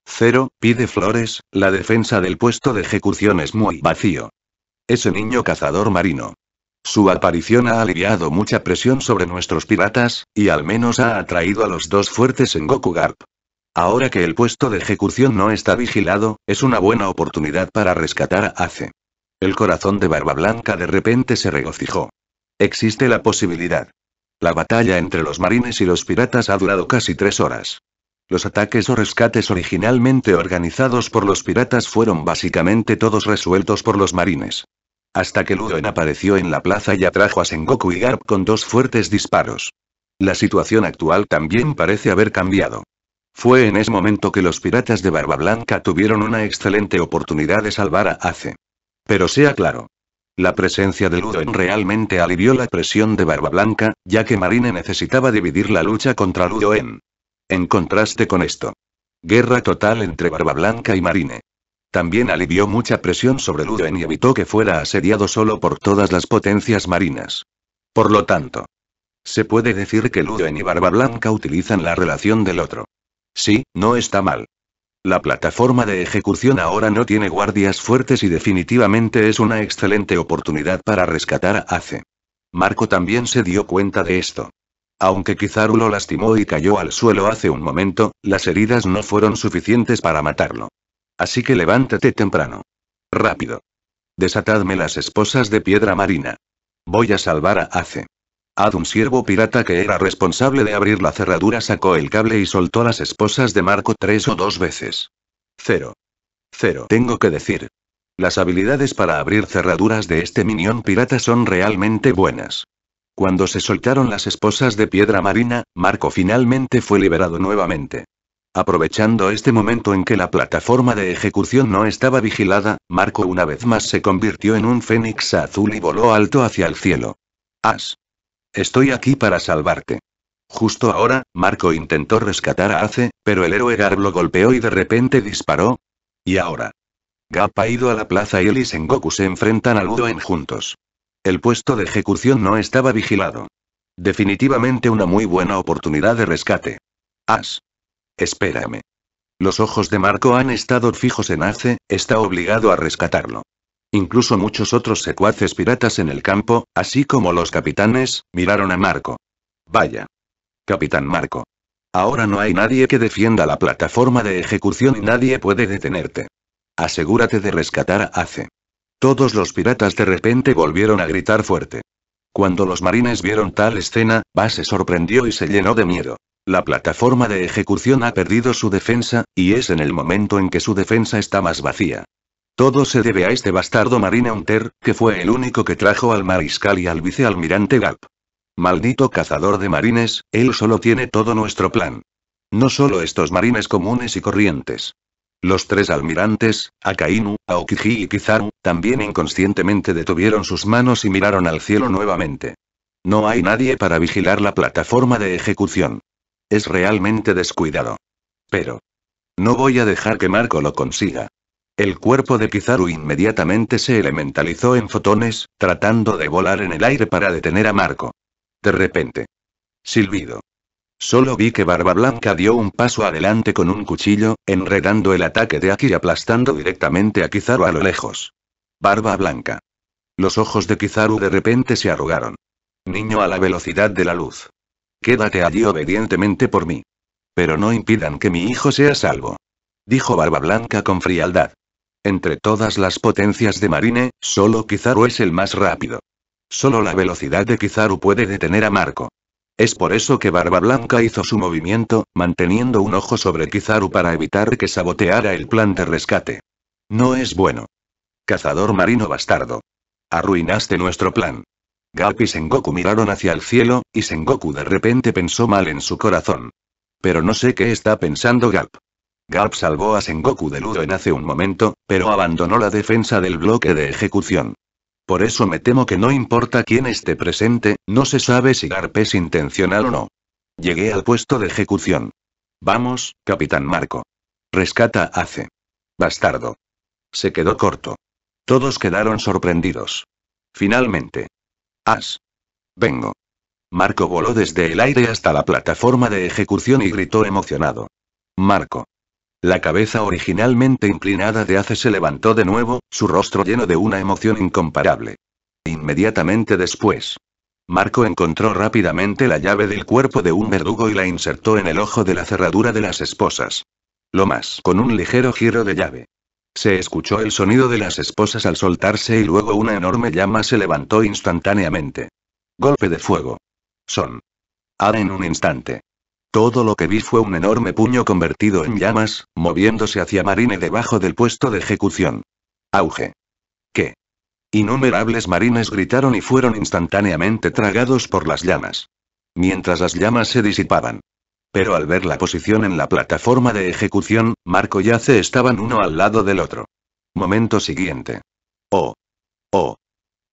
Cero, pide flores, la defensa del puesto de ejecución es muy vacío. Ese niño cazador marino. Su aparición ha aliviado mucha presión sobre nuestros piratas, y al menos ha atraído a los dos fuertes en Goku Garp. Ahora que el puesto de ejecución no está vigilado, es una buena oportunidad para rescatar a Ace. El corazón de Barba Blanca de repente se regocijó. Existe la posibilidad. La batalla entre los marines y los piratas ha durado casi tres horas. Los ataques o rescates originalmente organizados por los piratas fueron básicamente todos resueltos por los marines. Hasta que Ludoen apareció en la plaza y atrajo a Sengoku y Garp con dos fuertes disparos. La situación actual también parece haber cambiado. Fue en ese momento que los piratas de Barba Blanca tuvieron una excelente oportunidad de salvar a Ace. Pero sea claro. La presencia de Ludoen realmente alivió la presión de Barba Blanca, ya que Marine necesitaba dividir la lucha contra Ludoen. En contraste con esto. Guerra total entre Barba Blanca y Marine. También alivió mucha presión sobre Luden y evitó que fuera asediado solo por todas las potencias marinas. Por lo tanto, se puede decir que Luden y Barba Blanca utilizan la relación del otro. Sí, no está mal. La plataforma de ejecución ahora no tiene guardias fuertes y definitivamente es una excelente oportunidad para rescatar a Ace. Marco también se dio cuenta de esto. Aunque quizá lo lastimó y cayó al suelo hace un momento, las heridas no fueron suficientes para matarlo. Así que levántate temprano. Rápido. Desatadme las esposas de piedra marina. Voy a salvar a Ace. Ad, un siervo pirata que era responsable de abrir la cerradura, sacó el cable y soltó las esposas de Marco tres o dos veces. Cero. Cero. Tengo que decir. Las habilidades para abrir cerraduras de este minión pirata son realmente buenas. Cuando se soltaron las esposas de piedra marina, Marco finalmente fue liberado nuevamente. Aprovechando este momento en que la plataforma de ejecución no estaba vigilada, Marco una vez más se convirtió en un fénix azul y voló alto hacia el cielo. As. Estoy aquí para salvarte. Justo ahora, Marco intentó rescatar a Ace, pero el héroe Garb lo golpeó y de repente disparó. ¿Y ahora? Gap ha ido a la plaza y él y Goku se enfrentan al Udoen juntos. El puesto de ejecución no estaba vigilado. Definitivamente una muy buena oportunidad de rescate. As. Espérame. Los ojos de Marco han estado fijos en Ace, está obligado a rescatarlo. Incluso muchos otros secuaces piratas en el campo, así como los capitanes, miraron a Marco. Vaya. Capitán Marco. Ahora no hay nadie que defienda la plataforma de ejecución y nadie puede detenerte. Asegúrate de rescatar a Ace. Todos los piratas de repente volvieron a gritar fuerte. Cuando los marines vieron tal escena, Va se sorprendió y se llenó de miedo. La plataforma de ejecución ha perdido su defensa, y es en el momento en que su defensa está más vacía. Todo se debe a este bastardo Marine Hunter, que fue el único que trajo al mariscal y al vicealmirante Galp. Maldito cazador de marines, él solo tiene todo nuestro plan. No solo estos marines comunes y corrientes. Los tres almirantes, Akainu, Aokiji y Kizaru, también inconscientemente detuvieron sus manos y miraron al cielo nuevamente. No hay nadie para vigilar la plataforma de ejecución. Es realmente descuidado. Pero. No voy a dejar que Marco lo consiga. El cuerpo de Kizaru inmediatamente se elementalizó en fotones, tratando de volar en el aire para detener a Marco. De repente. Silbido. Solo vi que Barba Blanca dio un paso adelante con un cuchillo, enredando el ataque de Aki y aplastando directamente a Kizaru a lo lejos. Barba Blanca. Los ojos de Kizaru de repente se arrugaron. Niño a la velocidad de la luz. Quédate allí obedientemente por mí. Pero no impidan que mi hijo sea salvo. Dijo Barba Blanca con frialdad. Entre todas las potencias de Marine, solo Kizaru es el más rápido. Solo la velocidad de Kizaru puede detener a Marco. Es por eso que Barba Blanca hizo su movimiento, manteniendo un ojo sobre Kizaru para evitar que saboteara el plan de rescate. No es bueno. Cazador marino bastardo. Arruinaste nuestro plan. Garp y Sengoku miraron hacia el cielo, y Sengoku de repente pensó mal en su corazón. Pero no sé qué está pensando Garp. Garp salvó a Sengoku de en hace un momento, pero abandonó la defensa del bloque de ejecución. Por eso me temo que no importa quién esté presente, no se sabe si Garp es intencional o no. Llegué al puesto de ejecución. Vamos, Capitán Marco. Rescata a Bastardo. Se quedó corto. Todos quedaron sorprendidos. Finalmente. Vengo. Marco voló desde el aire hasta la plataforma de ejecución y gritó emocionado. Marco. La cabeza originalmente inclinada de hace se levantó de nuevo, su rostro lleno de una emoción incomparable. Inmediatamente después. Marco encontró rápidamente la llave del cuerpo de un verdugo y la insertó en el ojo de la cerradura de las esposas. Lo más con un ligero giro de llave. Se escuchó el sonido de las esposas al soltarse y luego una enorme llama se levantó instantáneamente. Golpe de fuego. Son. Ah en un instante. Todo lo que vi fue un enorme puño convertido en llamas, moviéndose hacia Marine debajo del puesto de ejecución. Auge. ¿Qué? Innumerables marines gritaron y fueron instantáneamente tragados por las llamas. Mientras las llamas se disipaban. Pero al ver la posición en la plataforma de ejecución, Marco y Ace estaban uno al lado del otro. Momento siguiente. Oh. Oh.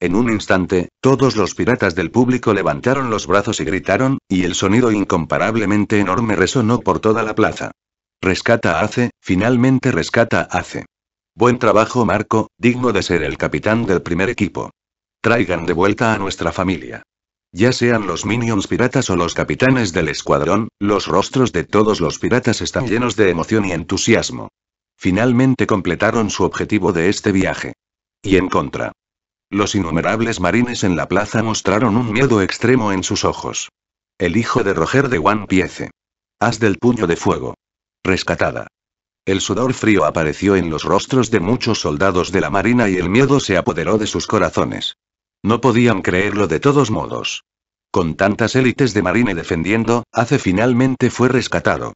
En un instante, todos los piratas del público levantaron los brazos y gritaron, y el sonido incomparablemente enorme resonó por toda la plaza. Rescata Ace, finalmente rescata Ace. Buen trabajo Marco, digno de ser el capitán del primer equipo. Traigan de vuelta a nuestra familia. Ya sean los minions piratas o los capitanes del escuadrón, los rostros de todos los piratas están llenos de emoción y entusiasmo. Finalmente completaron su objetivo de este viaje. Y en contra. Los innumerables marines en la plaza mostraron un miedo extremo en sus ojos. El hijo de Roger de One Piece. Haz del puño de fuego. Rescatada. El sudor frío apareció en los rostros de muchos soldados de la marina y el miedo se apoderó de sus corazones. No podían creerlo de todos modos. Con tantas élites de marine defendiendo, hace finalmente fue rescatado.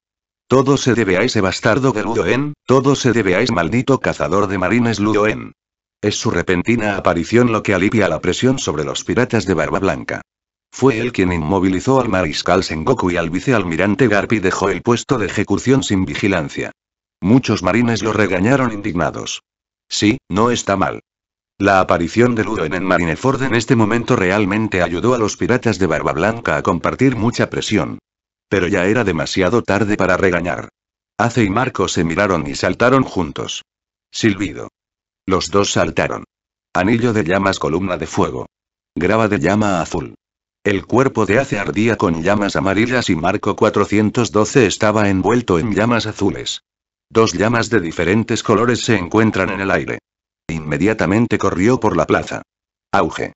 Todo se debe a ese bastardo de en todo se debe a ese maldito cazador de marines Ludoen. Es su repentina aparición lo que alivia la presión sobre los piratas de Barba Blanca. Fue él quien inmovilizó al mariscal Sengoku y al vicealmirante Garpi dejó el puesto de ejecución sin vigilancia. Muchos marines lo regañaron indignados. Sí, no está mal. La aparición de Ludo en Marineford en este momento realmente ayudó a los piratas de Barba Blanca a compartir mucha presión. Pero ya era demasiado tarde para regañar. Ace y Marco se miraron y saltaron juntos. Silbido. Los dos saltaron. Anillo de llamas columna de fuego. Grava de llama azul. El cuerpo de Ace ardía con llamas amarillas y Marco 412 estaba envuelto en llamas azules. Dos llamas de diferentes colores se encuentran en el aire. Inmediatamente corrió por la plaza. Auge.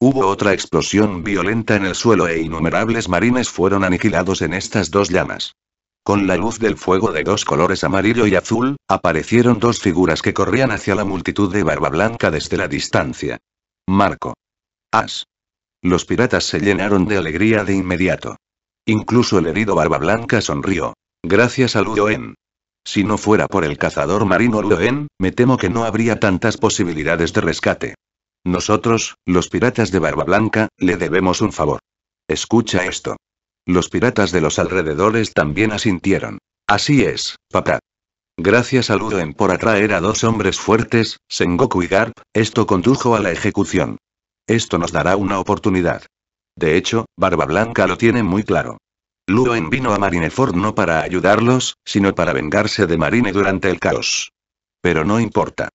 Hubo otra explosión violenta en el suelo e innumerables marines fueron aniquilados en estas dos llamas. Con la luz del fuego de dos colores amarillo y azul, aparecieron dos figuras que corrían hacia la multitud de barba blanca desde la distancia. Marco. As. Los piratas se llenaron de alegría de inmediato. Incluso el herido barba blanca sonrió. Gracias a En. Si no fuera por el cazador marino Loen, me temo que no habría tantas posibilidades de rescate. Nosotros, los piratas de Barba Blanca, le debemos un favor. Escucha esto. Los piratas de los alrededores también asintieron. Así es, papá. Gracias a Ludoen por atraer a dos hombres fuertes, Sengoku y Garp, esto condujo a la ejecución. Esto nos dará una oportunidad. De hecho, Barba Blanca lo tiene muy claro. Luen vino a Marineford no para ayudarlos, sino para vengarse de Marine durante el caos. Pero no importa.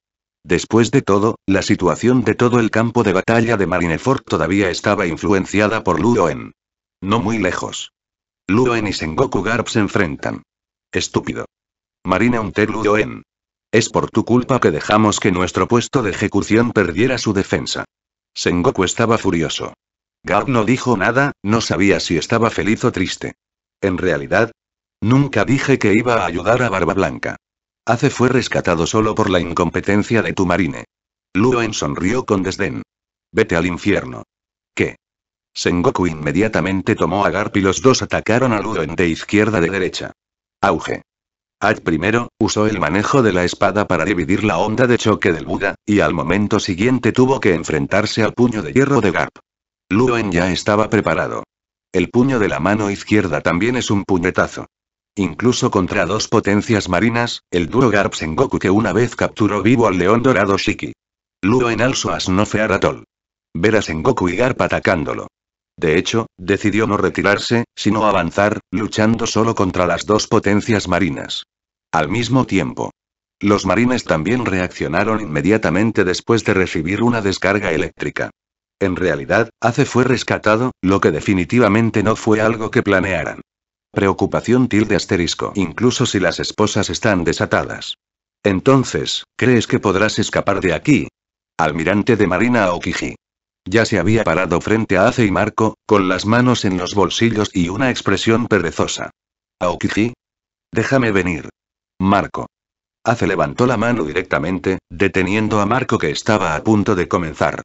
Después de todo, la situación de todo el campo de batalla de Marineford todavía estaba influenciada por Luen. No muy lejos. Luen y Sengoku Garp se enfrentan. Estúpido. Marine Hunter Luen. Es por tu culpa que dejamos que nuestro puesto de ejecución perdiera su defensa. Sengoku estaba furioso. Garp no dijo nada, no sabía si estaba feliz o triste. En realidad, nunca dije que iba a ayudar a Barba Blanca. Ace fue rescatado solo por la incompetencia de tu marine. Luen sonrió con desdén. Vete al infierno. ¿Qué? Sengoku inmediatamente tomó a Garp y los dos atacaron a Luen de izquierda de derecha. Auge. Ad primero, usó el manejo de la espada para dividir la onda de choque del Buda, y al momento siguiente tuvo que enfrentarse al puño de hierro de Garp. Luen ya estaba preparado. El puño de la mano izquierda también es un puñetazo. Incluso contra dos potencias marinas, el duro Garp Sengoku que una vez capturó vivo al león dorado Shiki. Luo en also as no fearatol. Ver a Sengoku y Garp atacándolo. De hecho, decidió no retirarse, sino avanzar, luchando solo contra las dos potencias marinas. Al mismo tiempo. Los marines también reaccionaron inmediatamente después de recibir una descarga eléctrica. En realidad, Ace fue rescatado, lo que definitivamente no fue algo que planearan. Preocupación tilde asterisco, incluso si las esposas están desatadas. Entonces, ¿crees que podrás escapar de aquí? Almirante de Marina Aokiji. Ya se había parado frente a Ace y Marco, con las manos en los bolsillos y una expresión perezosa. Aokiji. Déjame venir. Marco. Ace levantó la mano directamente, deteniendo a Marco que estaba a punto de comenzar.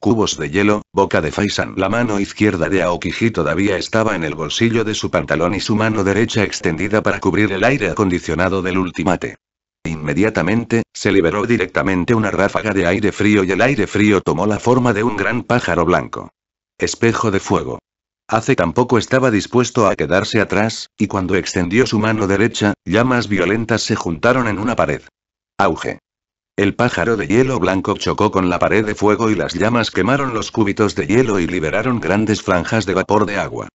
Cubos de hielo, boca de Faisan. La mano izquierda de Aokiji todavía estaba en el bolsillo de su pantalón y su mano derecha extendida para cubrir el aire acondicionado del ultimate. Inmediatamente, se liberó directamente una ráfaga de aire frío y el aire frío tomó la forma de un gran pájaro blanco. Espejo de fuego. Hace tampoco estaba dispuesto a quedarse atrás, y cuando extendió su mano derecha, llamas violentas se juntaron en una pared. Auge. El pájaro de hielo blanco chocó con la pared de fuego y las llamas quemaron los cúbitos de hielo y liberaron grandes franjas de vapor de agua.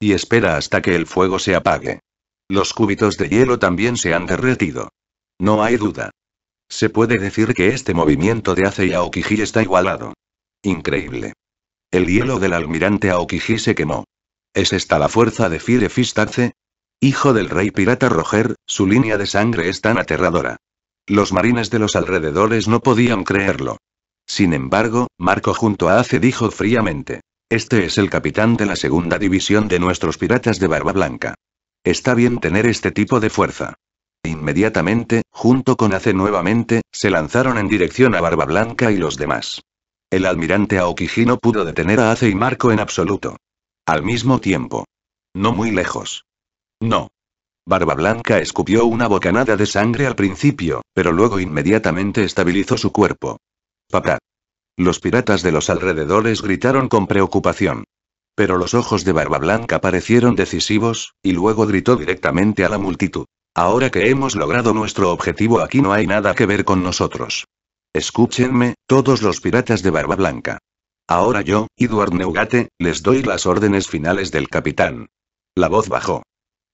Y espera hasta que el fuego se apague. Los cúbitos de hielo también se han derretido. No hay duda. Se puede decir que este movimiento de Ace y Aokiji está igualado. Increíble. El hielo del almirante Aokiji se quemó. ¿Es esta la fuerza de Fire Ace? Hijo del rey pirata Roger, su línea de sangre es tan aterradora. Los marines de los alrededores no podían creerlo. Sin embargo, Marco junto a Ace dijo fríamente. Este es el capitán de la segunda división de nuestros piratas de Barba Blanca. Está bien tener este tipo de fuerza. Inmediatamente, junto con Ace nuevamente, se lanzaron en dirección a Barba Blanca y los demás. El almirante Aokiji no pudo detener a Ace y Marco en absoluto. Al mismo tiempo. No muy lejos. No. Barba Blanca escupió una bocanada de sangre al principio, pero luego inmediatamente estabilizó su cuerpo. Papá. Los piratas de los alrededores gritaron con preocupación. Pero los ojos de Barba Blanca parecieron decisivos, y luego gritó directamente a la multitud. Ahora que hemos logrado nuestro objetivo aquí no hay nada que ver con nosotros. Escúchenme, todos los piratas de Barba Blanca. Ahora yo, Edward Neugate, les doy las órdenes finales del capitán. La voz bajó.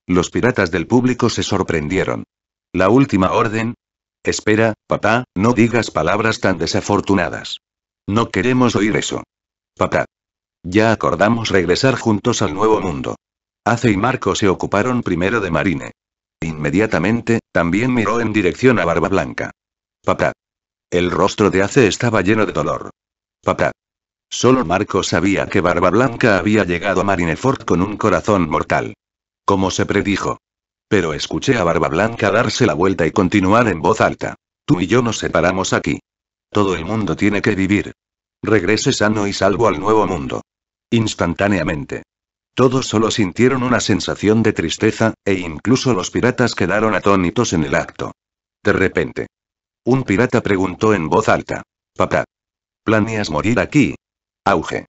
Los piratas del público se sorprendieron. La última orden. Espera, papá, no digas palabras tan desafortunadas. No queremos oír eso. Papá. Ya acordamos regresar juntos al nuevo mundo. Ace y Marco se ocuparon primero de Marine. Inmediatamente, también miró en dirección a Barba Blanca. Papá. El rostro de Ace estaba lleno de dolor. Papá. Solo Marco sabía que Barba Blanca había llegado a Marineford con un corazón mortal. Como se predijo. Pero escuché a Barba Blanca darse la vuelta y continuar en voz alta. Tú y yo nos separamos aquí. Todo el mundo tiene que vivir. Regrese sano y salvo al nuevo mundo. Instantáneamente. Todos solo sintieron una sensación de tristeza, e incluso los piratas quedaron atónitos en el acto. De repente. Un pirata preguntó en voz alta. Papá. ¿Planeas morir aquí? Auge.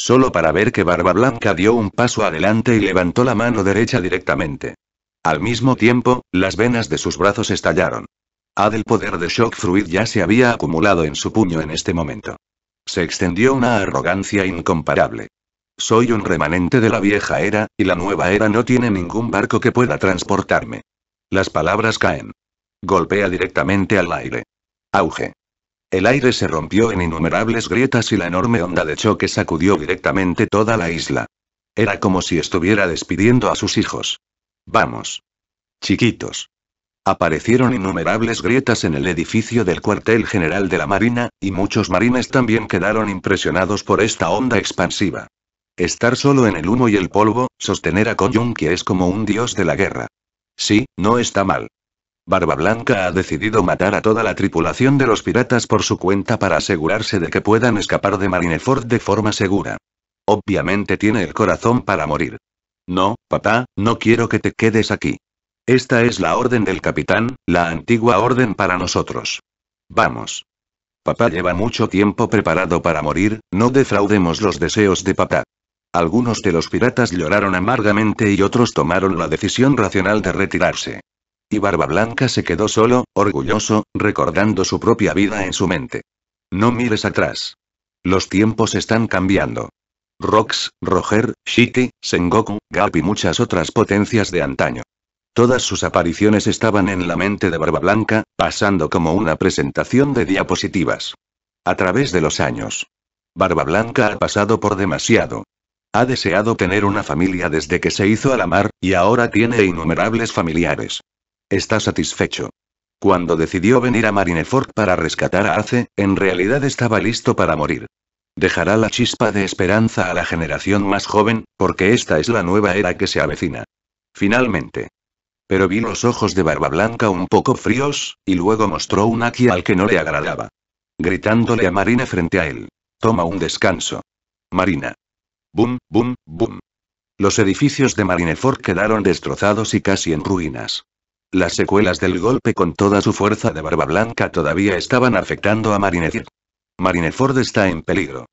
Solo para ver que Barba Blanca dio un paso adelante y levantó la mano derecha directamente. Al mismo tiempo, las venas de sus brazos estallaron. A ah, del poder de Shock Fruit ya se había acumulado en su puño en este momento. Se extendió una arrogancia incomparable. Soy un remanente de la vieja era, y la nueva era no tiene ningún barco que pueda transportarme. Las palabras caen. Golpea directamente al aire. Auge. El aire se rompió en innumerables grietas y la enorme onda de choque sacudió directamente toda la isla. Era como si estuviera despidiendo a sus hijos. Vamos. Chiquitos. Aparecieron innumerables grietas en el edificio del cuartel general de la Marina, y muchos marines también quedaron impresionados por esta onda expansiva. Estar solo en el humo y el polvo, sostener a Koyun que es como un dios de la guerra. Sí, no está mal. Barba Blanca ha decidido matar a toda la tripulación de los piratas por su cuenta para asegurarse de que puedan escapar de Marineford de forma segura. Obviamente tiene el corazón para morir. No, papá, no quiero que te quedes aquí. Esta es la orden del capitán, la antigua orden para nosotros. Vamos. Papá lleva mucho tiempo preparado para morir, no defraudemos los deseos de papá. Algunos de los piratas lloraron amargamente y otros tomaron la decisión racional de retirarse. Y Barba Blanca se quedó solo, orgulloso, recordando su propia vida en su mente. No mires atrás. Los tiempos están cambiando. Rox, Roger, Shiki, Sengoku, Gap y muchas otras potencias de antaño. Todas sus apariciones estaban en la mente de Barba Blanca, pasando como una presentación de diapositivas. A través de los años. Barba Blanca ha pasado por demasiado. Ha deseado tener una familia desde que se hizo a la mar, y ahora tiene innumerables familiares. Está satisfecho. Cuando decidió venir a Marineford para rescatar a Ace, en realidad estaba listo para morir. Dejará la chispa de esperanza a la generación más joven, porque esta es la nueva era que se avecina. Finalmente. Pero vi los ojos de Barba Blanca un poco fríos, y luego mostró un aquí al que no le agradaba. Gritándole a Marina frente a él. Toma un descanso. Marina. Boom, boom, boom. Los edificios de Marineford quedaron destrozados y casi en ruinas. Las secuelas del golpe con toda su fuerza de barba blanca todavía estaban afectando a Marineford. Marineford está en peligro.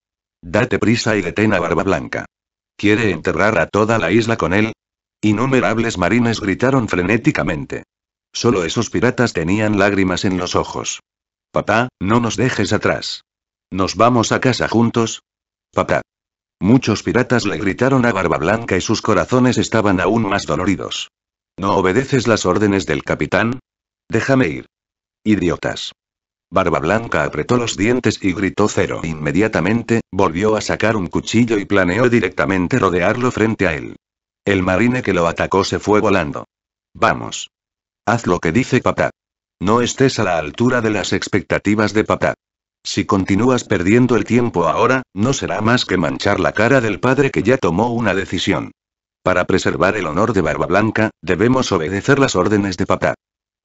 Date prisa y detén a Barba Blanca. ¿Quiere enterrar a toda la isla con él? Innumerables marines gritaron frenéticamente. Solo esos piratas tenían lágrimas en los ojos. Papá, no nos dejes atrás. ¿Nos vamos a casa juntos? Papá. Muchos piratas le gritaron a Barba Blanca y sus corazones estaban aún más doloridos. ¿No obedeces las órdenes del capitán? Déjame ir. Idiotas. Barba Blanca apretó los dientes y gritó cero. Inmediatamente, volvió a sacar un cuchillo y planeó directamente rodearlo frente a él. El marine que lo atacó se fue volando. Vamos. Haz lo que dice papá. No estés a la altura de las expectativas de papá. Si continúas perdiendo el tiempo ahora, no será más que manchar la cara del padre que ya tomó una decisión. Para preservar el honor de Barba Blanca, debemos obedecer las órdenes de papá.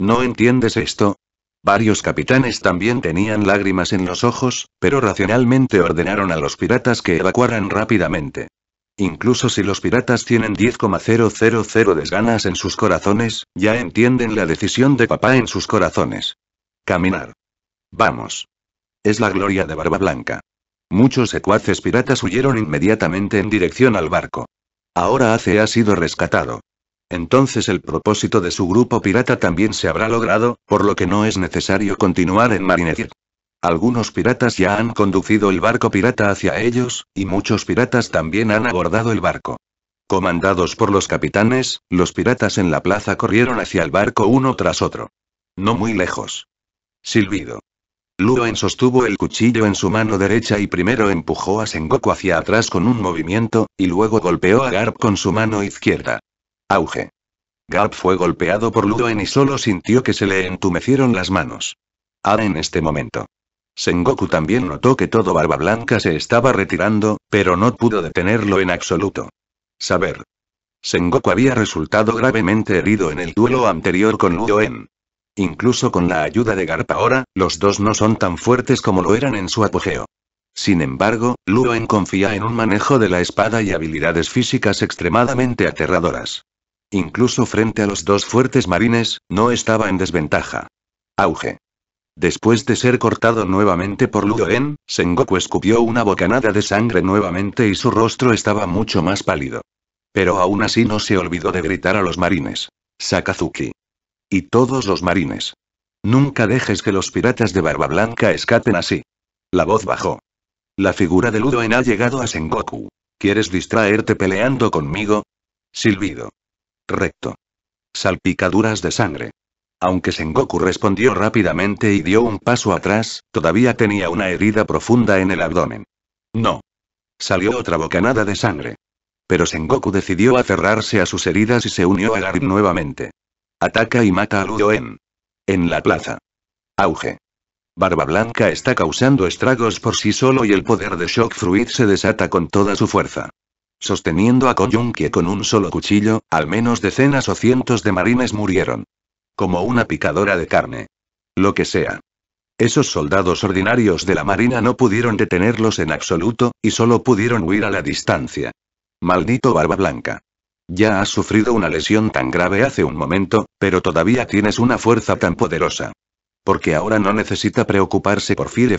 ¿No entiendes esto? Varios capitanes también tenían lágrimas en los ojos, pero racionalmente ordenaron a los piratas que evacuaran rápidamente. Incluso si los piratas tienen 10,000 desganas en sus corazones, ya entienden la decisión de papá en sus corazones. Caminar. Vamos. Es la gloria de Barba Blanca. Muchos secuaces piratas huyeron inmediatamente en dirección al barco. Ahora Ace ha sido rescatado. Entonces el propósito de su grupo pirata también se habrá logrado, por lo que no es necesario continuar en Marineford. Algunos piratas ya han conducido el barco pirata hacia ellos, y muchos piratas también han abordado el barco. Comandados por los capitanes, los piratas en la plaza corrieron hacia el barco uno tras otro. No muy lejos. Silbido. Ludoen sostuvo el cuchillo en su mano derecha y primero empujó a Sengoku hacia atrás con un movimiento, y luego golpeó a Garp con su mano izquierda. Auge. Garp fue golpeado por Ludoen y solo sintió que se le entumecieron las manos. Ah en este momento. Sengoku también notó que todo Barba Blanca se estaba retirando, pero no pudo detenerlo en absoluto. Saber. Sengoku había resultado gravemente herido en el duelo anterior con Ludoen. Incluso con la ayuda de Garpa ahora, los dos no son tan fuertes como lo eran en su apogeo. Sin embargo, Ludoen confía en un manejo de la espada y habilidades físicas extremadamente aterradoras. Incluso frente a los dos fuertes marines, no estaba en desventaja. Auge. Después de ser cortado nuevamente por Ludoen, Sengoku escupió una bocanada de sangre nuevamente y su rostro estaba mucho más pálido. Pero aún así no se olvidó de gritar a los marines. Sakazuki. Y todos los marines. Nunca dejes que los piratas de Barba Blanca escapen así. La voz bajó. La figura de Ludoen ha llegado a Sengoku. ¿Quieres distraerte peleando conmigo? Silbido. Recto. Salpicaduras de sangre. Aunque Sengoku respondió rápidamente y dio un paso atrás, todavía tenía una herida profunda en el abdomen. No. Salió otra bocanada de sangre. Pero Sengoku decidió aferrarse a sus heridas y se unió a Garib nuevamente. Ataca y mata a Ludoen. En la plaza. Auge. Barba Blanca está causando estragos por sí solo y el poder de Shock Fruit se desata con toda su fuerza. Sosteniendo a que con un solo cuchillo, al menos decenas o cientos de marines murieron. Como una picadora de carne. Lo que sea. Esos soldados ordinarios de la marina no pudieron detenerlos en absoluto, y solo pudieron huir a la distancia. Maldito Barba Blanca. Ya has sufrido una lesión tan grave hace un momento, pero todavía tienes una fuerza tan poderosa. Porque ahora no necesita preocuparse por Fire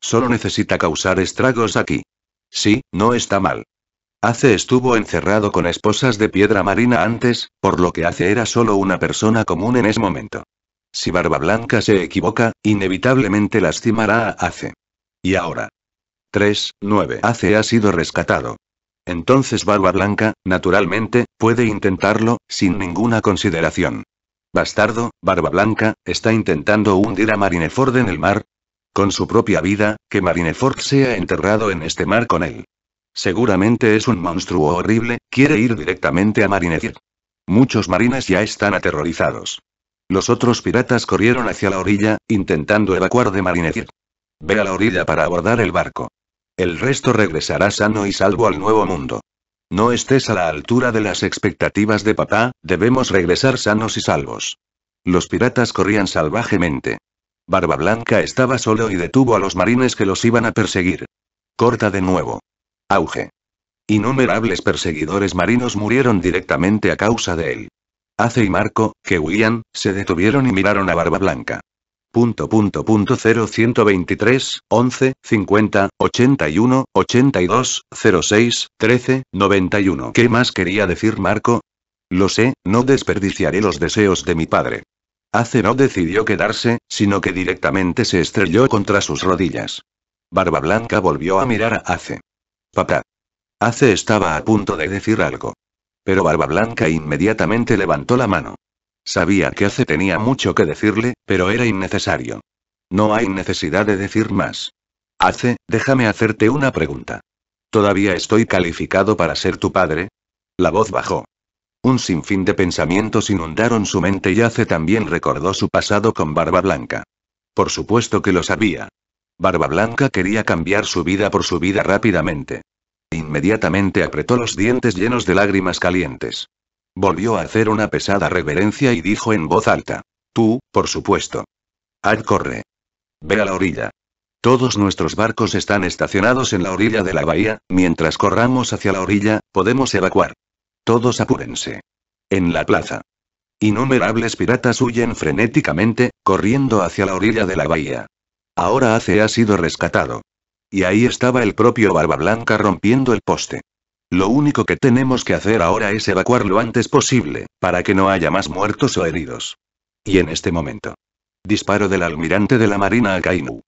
solo necesita causar estragos aquí. Sí, no está mal. Ace estuvo encerrado con esposas de piedra marina antes, por lo que Ace era solo una persona común en ese momento. Si Barba Blanca se equivoca, inevitablemente lastimará a Ace. Y ahora. 3. 9. Ace ha sido rescatado. Entonces Barba Blanca, naturalmente, puede intentarlo, sin ninguna consideración. Bastardo, Barba Blanca, está intentando hundir a Marineford en el mar. Con su propia vida, que Marineford sea enterrado en este mar con él. Seguramente es un monstruo horrible, quiere ir directamente a Marineford. Muchos marines ya están aterrorizados. Los otros piratas corrieron hacia la orilla, intentando evacuar de Marineford. Ve a la orilla para abordar el barco. El resto regresará sano y salvo al nuevo mundo. No estés a la altura de las expectativas de papá, debemos regresar sanos y salvos. Los piratas corrían salvajemente. Barba Blanca estaba solo y detuvo a los marines que los iban a perseguir. Corta de nuevo. Auge. Innumerables perseguidores marinos murieron directamente a causa de él. Ace y Marco, que huían, se detuvieron y miraron a Barba Blanca. Punto punto punto 0123, 11, 50, 81, 82, 06, 13, 91. ¿Qué más quería decir Marco? Lo sé, no desperdiciaré los deseos de mi padre. Ace no decidió quedarse, sino que directamente se estrelló contra sus rodillas. Barba Blanca volvió a mirar a Ace. Papá. Ace estaba a punto de decir algo. Pero Barba Blanca inmediatamente levantó la mano. Sabía que Ace tenía mucho que decirle, pero era innecesario. No hay necesidad de decir más. Ace, déjame hacerte una pregunta. ¿Todavía estoy calificado para ser tu padre? La voz bajó. Un sinfín de pensamientos inundaron su mente y Ace también recordó su pasado con Barba Blanca. Por supuesto que lo sabía. Barba Blanca quería cambiar su vida por su vida rápidamente. Inmediatamente apretó los dientes llenos de lágrimas calientes. Volvió a hacer una pesada reverencia y dijo en voz alta. Tú, por supuesto. Ad corre. Ve a la orilla. Todos nuestros barcos están estacionados en la orilla de la bahía, mientras corramos hacia la orilla, podemos evacuar. Todos apúrense. En la plaza. Innumerables piratas huyen frenéticamente, corriendo hacia la orilla de la bahía. Ahora Ace ha sido rescatado. Y ahí estaba el propio Barba Blanca rompiendo el poste. Lo único que tenemos que hacer ahora es evacuar lo antes posible, para que no haya más muertos o heridos. Y en este momento. Disparo del almirante de la Marina Akainu.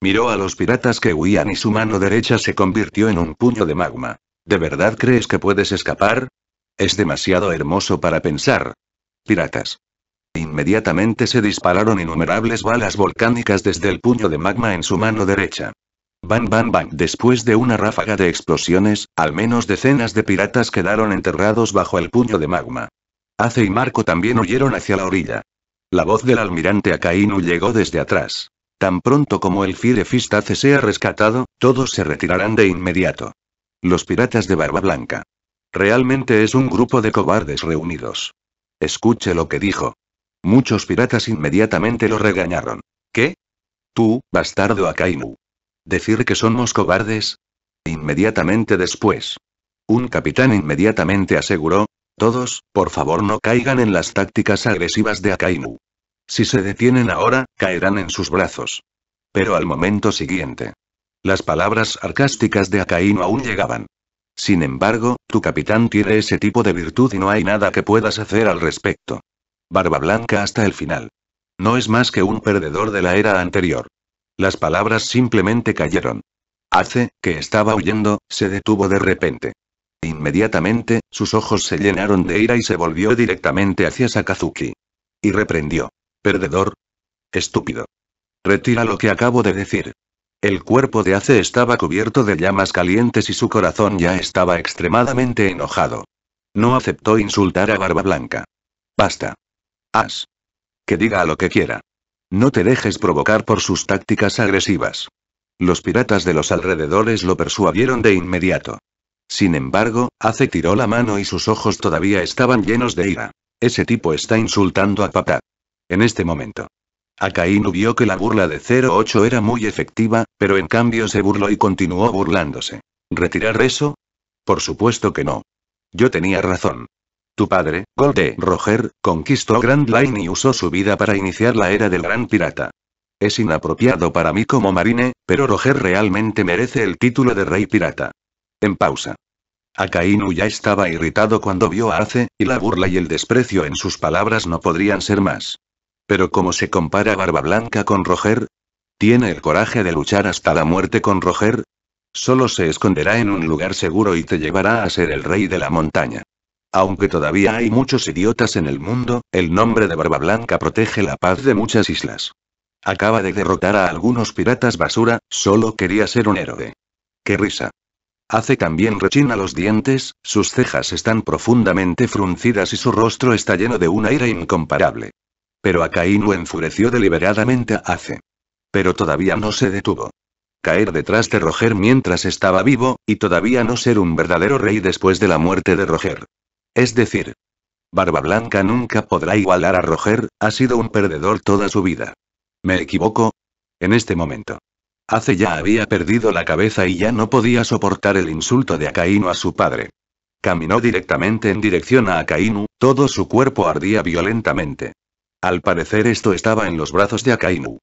Miró a los piratas que huían y su mano derecha se convirtió en un puño de magma. ¿De verdad crees que puedes escapar? Es demasiado hermoso para pensar. Piratas. Inmediatamente se dispararon innumerables balas volcánicas desde el puño de magma en su mano derecha. Bang bang bang. Después de una ráfaga de explosiones, al menos decenas de piratas quedaron enterrados bajo el puño de magma. Ace y Marco también huyeron hacia la orilla. La voz del almirante Akainu llegó desde atrás. Tan pronto como el Firefist Ace sea rescatado, todos se retirarán de inmediato. Los piratas de Barba Blanca. Realmente es un grupo de cobardes reunidos. Escuche lo que dijo. Muchos piratas inmediatamente lo regañaron. ¿Qué? Tú, bastardo Akainu. Decir que somos cobardes. Inmediatamente después. Un capitán inmediatamente aseguró, todos, por favor no caigan en las tácticas agresivas de Akainu. Si se detienen ahora, caerán en sus brazos. Pero al momento siguiente. Las palabras sarcásticas de Akainu aún llegaban. Sin embargo, tu capitán tiene ese tipo de virtud y no hay nada que puedas hacer al respecto. Barba blanca hasta el final. No es más que un perdedor de la era anterior. Las palabras simplemente cayeron. Ace, que estaba huyendo, se detuvo de repente. Inmediatamente, sus ojos se llenaron de ira y se volvió directamente hacia Sakazuki. Y reprendió. Perdedor. Estúpido. Retira lo que acabo de decir. El cuerpo de Ace estaba cubierto de llamas calientes y su corazón ya estaba extremadamente enojado. No aceptó insultar a Barba Blanca. Basta. As. Que diga lo que quiera. No te dejes provocar por sus tácticas agresivas. Los piratas de los alrededores lo persuadieron de inmediato. Sin embargo, Ace tiró la mano y sus ojos todavía estaban llenos de ira. Ese tipo está insultando a papá. En este momento. Akainu vio que la burla de 08 era muy efectiva, pero en cambio se burló y continuó burlándose. ¿Retirar eso? Por supuesto que no. Yo tenía razón. Tu padre, Gold de Roger, conquistó Grand Line y usó su vida para iniciar la era del gran pirata. Es inapropiado para mí como marine, pero Roger realmente merece el título de rey pirata. En pausa. Akainu ya estaba irritado cuando vio a Ace, y la burla y el desprecio en sus palabras no podrían ser más. Pero como se compara Barba Blanca con Roger? ¿Tiene el coraje de luchar hasta la muerte con Roger? Solo se esconderá en un lugar seguro y te llevará a ser el rey de la montaña. Aunque todavía hay muchos idiotas en el mundo, el nombre de Barba Blanca protege la paz de muchas islas. Acaba de derrotar a algunos piratas basura, solo quería ser un héroe. ¡Qué risa! Hace también rechina los dientes, sus cejas están profundamente fruncidas y su rostro está lleno de un aire incomparable. Pero Akainu enfureció deliberadamente a Pero todavía no se detuvo. Caer detrás de Roger mientras estaba vivo, y todavía no ser un verdadero rey después de la muerte de Roger. Es decir, Barba Blanca nunca podrá igualar a Roger, ha sido un perdedor toda su vida. ¿Me equivoco? En este momento. Hace ya había perdido la cabeza y ya no podía soportar el insulto de Akainu a su padre. Caminó directamente en dirección a Akainu, todo su cuerpo ardía violentamente. Al parecer esto estaba en los brazos de Akainu.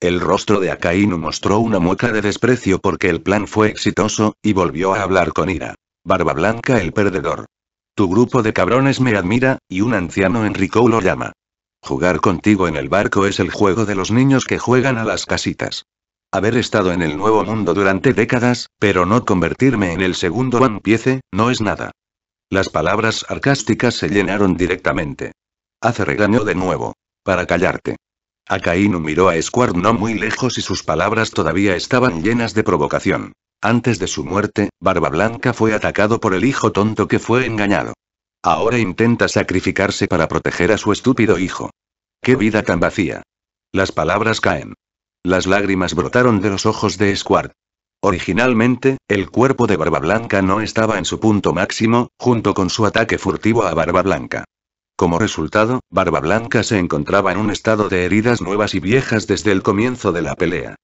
El rostro de Akainu mostró una mueca de desprecio porque el plan fue exitoso, y volvió a hablar con ira. Barba Blanca el perdedor. Tu grupo de cabrones me admira, y un anciano Enrico lo llama. Jugar contigo en el barco es el juego de los niños que juegan a las casitas. Haber estado en el nuevo mundo durante décadas, pero no convertirme en el segundo One Piece, no es nada. Las palabras sarcásticas se llenaron directamente. Hace regaño de nuevo. Para callarte. Akainu miró a Squard no muy lejos y sus palabras todavía estaban llenas de provocación. Antes de su muerte, Barba Blanca fue atacado por el hijo tonto que fue engañado. Ahora intenta sacrificarse para proteger a su estúpido hijo. ¡Qué vida tan vacía! Las palabras caen. Las lágrimas brotaron de los ojos de Squart. Originalmente, el cuerpo de Barba Blanca no estaba en su punto máximo, junto con su ataque furtivo a Barba Blanca. Como resultado, Barba Blanca se encontraba en un estado de heridas nuevas y viejas desde el comienzo de la pelea.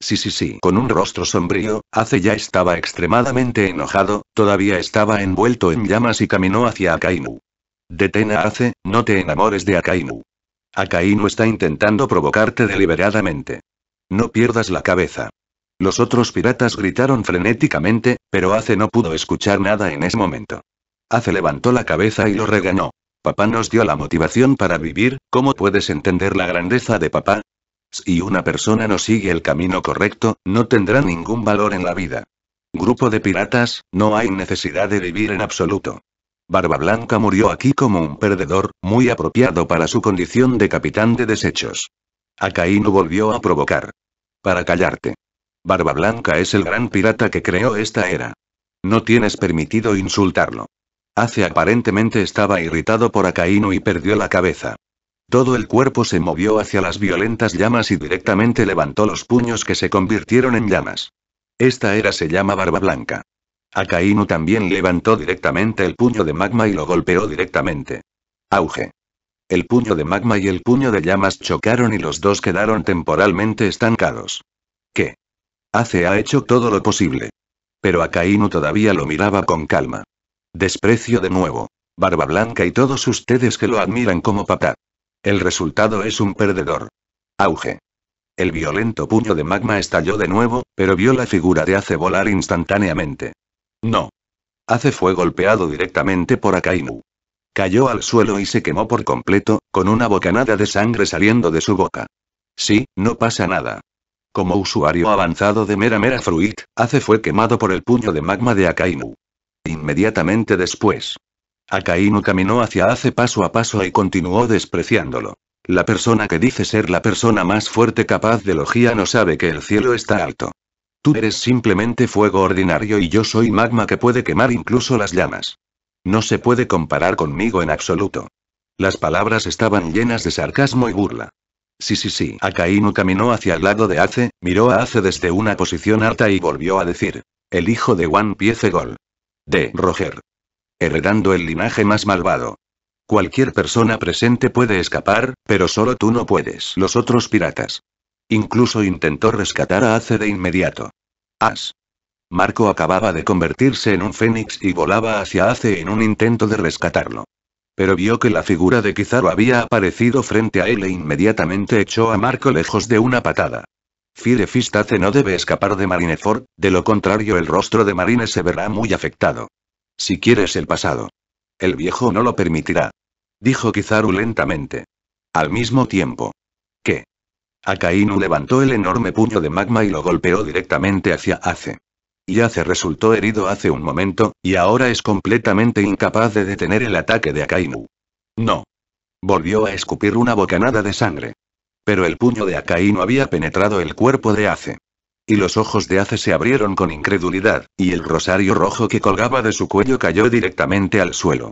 Sí, sí, sí, con un rostro sombrío, Ace ya estaba extremadamente enojado, todavía estaba envuelto en llamas y caminó hacia Akainu. Detén a Ace, no te enamores de Akainu. Akainu está intentando provocarte deliberadamente. No pierdas la cabeza. Los otros piratas gritaron frenéticamente, pero Ace no pudo escuchar nada en ese momento. Ace levantó la cabeza y lo regañó. Papá nos dio la motivación para vivir, ¿cómo puedes entender la grandeza de papá? Si una persona no sigue el camino correcto, no tendrá ningún valor en la vida. Grupo de piratas, no hay necesidad de vivir en absoluto. Barba Blanca murió aquí como un perdedor, muy apropiado para su condición de capitán de desechos. Acaíno volvió a provocar. Para callarte. Barba Blanca es el gran pirata que creó esta era. No tienes permitido insultarlo. Hace aparentemente estaba irritado por Acaíno y perdió la cabeza. Todo el cuerpo se movió hacia las violentas llamas y directamente levantó los puños que se convirtieron en llamas. Esta era se llama Barba Blanca. Akainu también levantó directamente el puño de magma y lo golpeó directamente. Auge. El puño de magma y el puño de llamas chocaron y los dos quedaron temporalmente estancados. ¿Qué? Ace ha hecho todo lo posible. Pero Akainu todavía lo miraba con calma. Desprecio de nuevo. Barba Blanca y todos ustedes que lo admiran como papá. El resultado es un perdedor. Auge. El violento puño de magma estalló de nuevo, pero vio la figura de Ace volar instantáneamente. No. Ace fue golpeado directamente por Akainu. Cayó al suelo y se quemó por completo, con una bocanada de sangre saliendo de su boca. Sí, no pasa nada. Como usuario avanzado de Mera Mera Fruit, Ace fue quemado por el puño de magma de Akainu. Inmediatamente después, Akainu caminó hacia Ace paso a paso y continuó despreciándolo. La persona que dice ser la persona más fuerte capaz de logia no sabe que el cielo está alto. Tú eres simplemente fuego ordinario y yo soy magma que puede quemar incluso las llamas. No se puede comparar conmigo en absoluto. Las palabras estaban llenas de sarcasmo y burla. Sí, sí, sí. Akainu caminó hacia el lado de Ace, miró a Ace desde una posición alta y volvió a decir. El hijo de One Piece Gol. De Roger heredando el linaje más malvado. Cualquier persona presente puede escapar, pero solo tú no puedes. Los otros piratas. Incluso intentó rescatar a Ace de inmediato. As. Marco acababa de convertirse en un fénix y volaba hacia Ace en un intento de rescatarlo. Pero vio que la figura de Kizaru había aparecido frente a él e inmediatamente echó a Marco lejos de una patada. Firefist Ace no debe escapar de Marineford, de lo contrario el rostro de Marine se verá muy afectado. Si quieres el pasado. El viejo no lo permitirá. Dijo Kizaru lentamente. Al mismo tiempo. ¿Qué? Akainu levantó el enorme puño de magma y lo golpeó directamente hacia Ace. Y Ace resultó herido hace un momento, y ahora es completamente incapaz de detener el ataque de Akainu. No. Volvió a escupir una bocanada de sangre. Pero el puño de Akainu había penetrado el cuerpo de Ace y los ojos de Ace se abrieron con incredulidad, y el rosario rojo que colgaba de su cuello cayó directamente al suelo.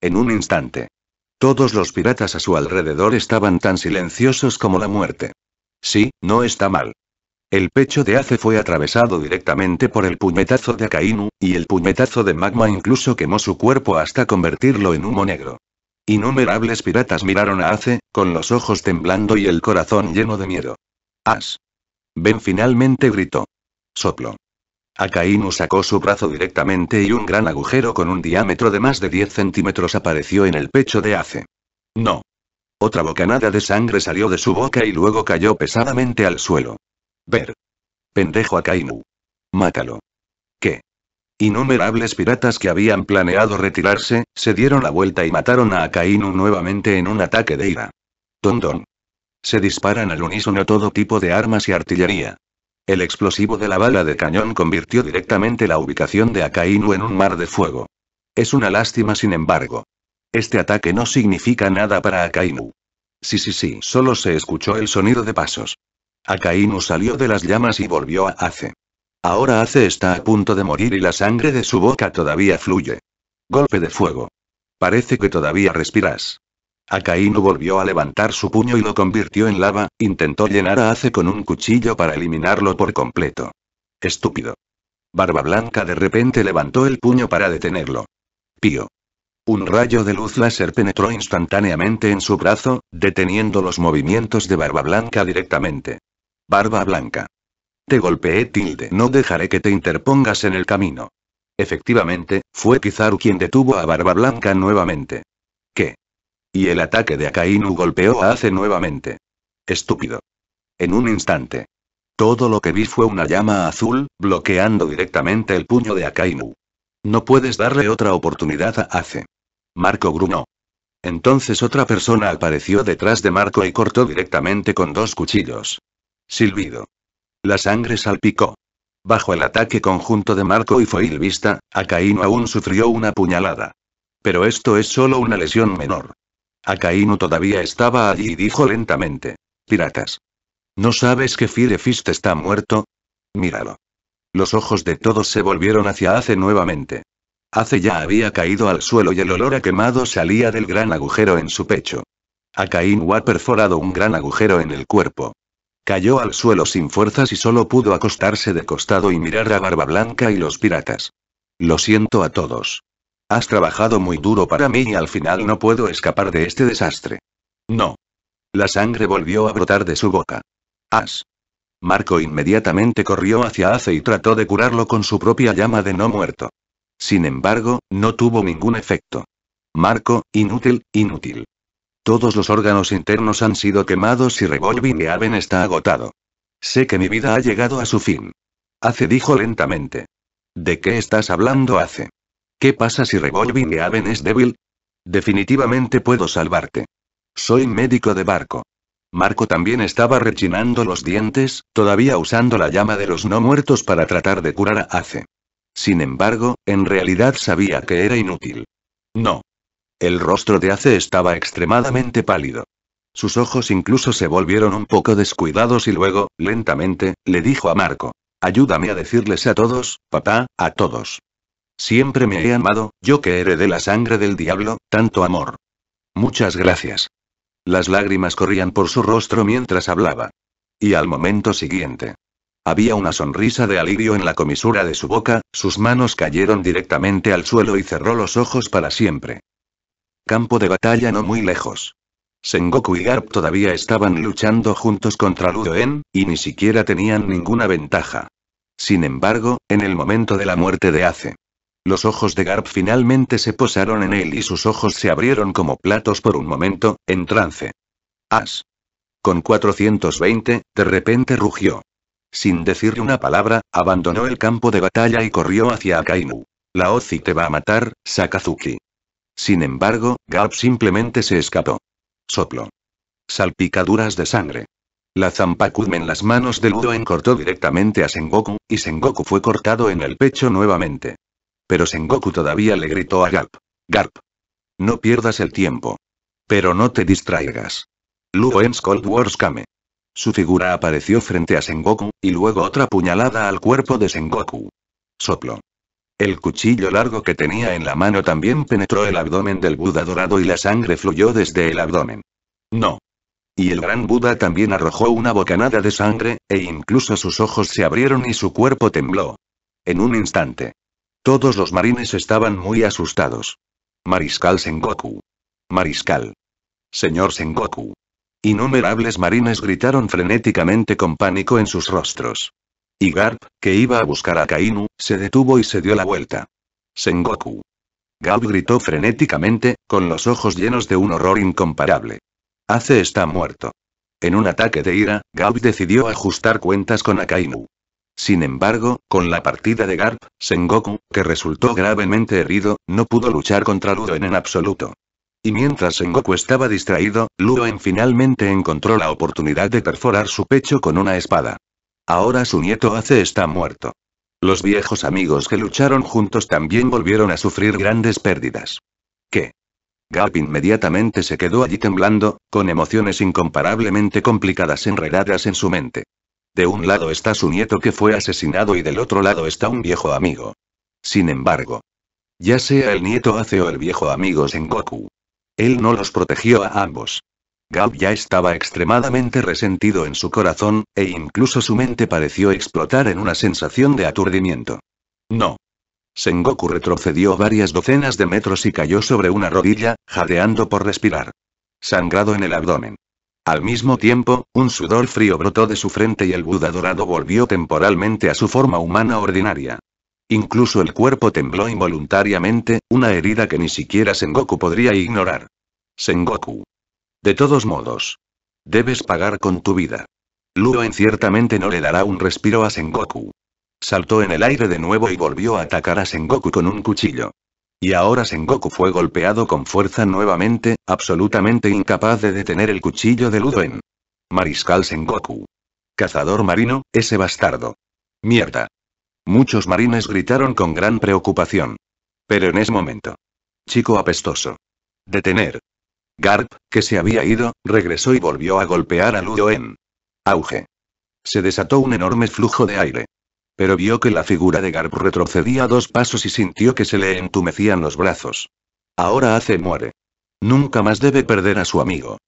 En un instante. Todos los piratas a su alrededor estaban tan silenciosos como la muerte. Sí, no está mal. El pecho de Ace fue atravesado directamente por el puñetazo de Akainu, y el puñetazo de Magma incluso quemó su cuerpo hasta convertirlo en humo negro. Innumerables piratas miraron a Ace, con los ojos temblando y el corazón lleno de miedo. As. Ben finalmente gritó. Soplo. Akainu sacó su brazo directamente y un gran agujero con un diámetro de más de 10 centímetros apareció en el pecho de Ace. No. Otra bocanada de sangre salió de su boca y luego cayó pesadamente al suelo. Ver. Pendejo Akainu. Mátalo. ¿Qué? Innumerables piratas que habían planeado retirarse, se dieron la vuelta y mataron a Akainu nuevamente en un ataque de ira. Tondón. Se disparan al unísono todo tipo de armas y artillería. El explosivo de la bala de cañón convirtió directamente la ubicación de Akainu en un mar de fuego. Es una lástima sin embargo. Este ataque no significa nada para Akainu. Sí, sí, sí, solo se escuchó el sonido de pasos. Akainu salió de las llamas y volvió a Ace. Ahora Ace está a punto de morir y la sangre de su boca todavía fluye. Golpe de fuego. Parece que todavía respiras. Akainu volvió a levantar su puño y lo convirtió en lava, intentó llenar a Ace con un cuchillo para eliminarlo por completo. Estúpido. Barba Blanca de repente levantó el puño para detenerlo. Pío. Un rayo de luz láser penetró instantáneamente en su brazo, deteniendo los movimientos de Barba Blanca directamente. Barba Blanca. Te golpeé tilde. No dejaré que te interpongas en el camino. Efectivamente, fue Kizaru quien detuvo a Barba Blanca nuevamente. Y el ataque de Akainu golpeó a Ace nuevamente. Estúpido. En un instante. Todo lo que vi fue una llama azul, bloqueando directamente el puño de Akainu. No puedes darle otra oportunidad a Ace. Marco gruñó. Entonces otra persona apareció detrás de Marco y cortó directamente con dos cuchillos. Silbido. La sangre salpicó. Bajo el ataque conjunto de Marco y Foil Vista, Akainu aún sufrió una puñalada. Pero esto es solo una lesión menor. Akainu todavía estaba allí y dijo lentamente. Piratas. ¿No sabes que Firefist está muerto? Míralo. Los ojos de todos se volvieron hacia Ace nuevamente. Ace ya había caído al suelo y el olor a quemado salía del gran agujero en su pecho. Akainu ha perforado un gran agujero en el cuerpo. Cayó al suelo sin fuerzas y solo pudo acostarse de costado y mirar a Barba Blanca y los piratas. Lo siento a todos. Has trabajado muy duro para mí y al final no puedo escapar de este desastre. No. La sangre volvió a brotar de su boca. As. Marco inmediatamente corrió hacia Ace y trató de curarlo con su propia llama de no muerto. Sin embargo, no tuvo ningún efecto. Marco, inútil, inútil. Todos los órganos internos han sido quemados y Revolving Aven está agotado. Sé que mi vida ha llegado a su fin. Ace dijo lentamente. ¿De qué estás hablando, Ace? ¿Qué pasa si Revolving Aven es débil? Definitivamente puedo salvarte. Soy médico de barco. Marco también estaba rechinando los dientes, todavía usando la llama de los no muertos para tratar de curar a Ace. Sin embargo, en realidad sabía que era inútil. No. El rostro de Ace estaba extremadamente pálido. Sus ojos incluso se volvieron un poco descuidados y luego, lentamente, le dijo a Marco. Ayúdame a decirles a todos, papá, a todos. Siempre me he amado, yo que heredé la sangre del diablo, tanto amor. Muchas gracias. Las lágrimas corrían por su rostro mientras hablaba. Y al momento siguiente. Había una sonrisa de alivio en la comisura de su boca, sus manos cayeron directamente al suelo y cerró los ojos para siempre. Campo de batalla no muy lejos. Sengoku y Garp todavía estaban luchando juntos contra Ludoen, y ni siquiera tenían ninguna ventaja. Sin embargo, en el momento de la muerte de Ace, los ojos de Garp finalmente se posaron en él y sus ojos se abrieron como platos por un momento, en trance. As. Con 420, de repente rugió. Sin decir una palabra, abandonó el campo de batalla y corrió hacia Akainu. La Ozi te va a matar, Sakazuki. Sin embargo, Garp simplemente se escapó. Soplo. Salpicaduras de sangre. La zampacudme en las manos de Ludo encortó directamente a Sengoku, y Sengoku fue cortado en el pecho nuevamente. Pero Sengoku todavía le gritó a Garp. Garp. No pierdas el tiempo. Pero no te distraigas. Luo en Cold Wars Kame. Su figura apareció frente a Sengoku, y luego otra puñalada al cuerpo de Sengoku. Soplo. El cuchillo largo que tenía en la mano también penetró el abdomen del Buda dorado y la sangre fluyó desde el abdomen. No. Y el gran Buda también arrojó una bocanada de sangre, e incluso sus ojos se abrieron y su cuerpo tembló. En un instante. Todos los marines estaban muy asustados. Mariscal Sengoku. Mariscal. Señor Sengoku. Innumerables marines gritaron frenéticamente con pánico en sus rostros. Y Garp, que iba a buscar a Kainu, se detuvo y se dio la vuelta. Sengoku. Garp gritó frenéticamente, con los ojos llenos de un horror incomparable. Hace está muerto. En un ataque de ira, Garp decidió ajustar cuentas con Akainu. Sin embargo, con la partida de Garp, Sengoku, que resultó gravemente herido, no pudo luchar contra Ludo en absoluto. Y mientras Sengoku estaba distraído, Ludo finalmente encontró la oportunidad de perforar su pecho con una espada. Ahora su nieto Ace está muerto. Los viejos amigos que lucharon juntos también volvieron a sufrir grandes pérdidas. ¿Qué? Garp inmediatamente se quedó allí temblando, con emociones incomparablemente complicadas enredadas en su mente. De un lado está su nieto que fue asesinado y del otro lado está un viejo amigo. Sin embargo, ya sea el nieto hace o el viejo amigo Sengoku, él no los protegió a ambos. Gao ya estaba extremadamente resentido en su corazón, e incluso su mente pareció explotar en una sensación de aturdimiento. No. Sengoku retrocedió varias docenas de metros y cayó sobre una rodilla, jadeando por respirar. Sangrado en el abdomen. Al mismo tiempo, un sudor frío brotó de su frente y el Buda dorado volvió temporalmente a su forma humana ordinaria. Incluso el cuerpo tembló involuntariamente, una herida que ni siquiera Sengoku podría ignorar. Sengoku. De todos modos. Debes pagar con tu vida. en ciertamente no le dará un respiro a Sengoku. Saltó en el aire de nuevo y volvió a atacar a Sengoku con un cuchillo. Y ahora Sengoku fue golpeado con fuerza nuevamente, absolutamente incapaz de detener el cuchillo de Ludwen. Mariscal Sengoku. Cazador marino, ese bastardo. Mierda. Muchos marines gritaron con gran preocupación. Pero en ese momento. Chico apestoso. Detener. Garp, que se había ido, regresó y volvió a golpear a En Auge. Se desató un enorme flujo de aire pero vio que la figura de Garb retrocedía dos pasos y sintió que se le entumecían los brazos. Ahora hace muere. Nunca más debe perder a su amigo.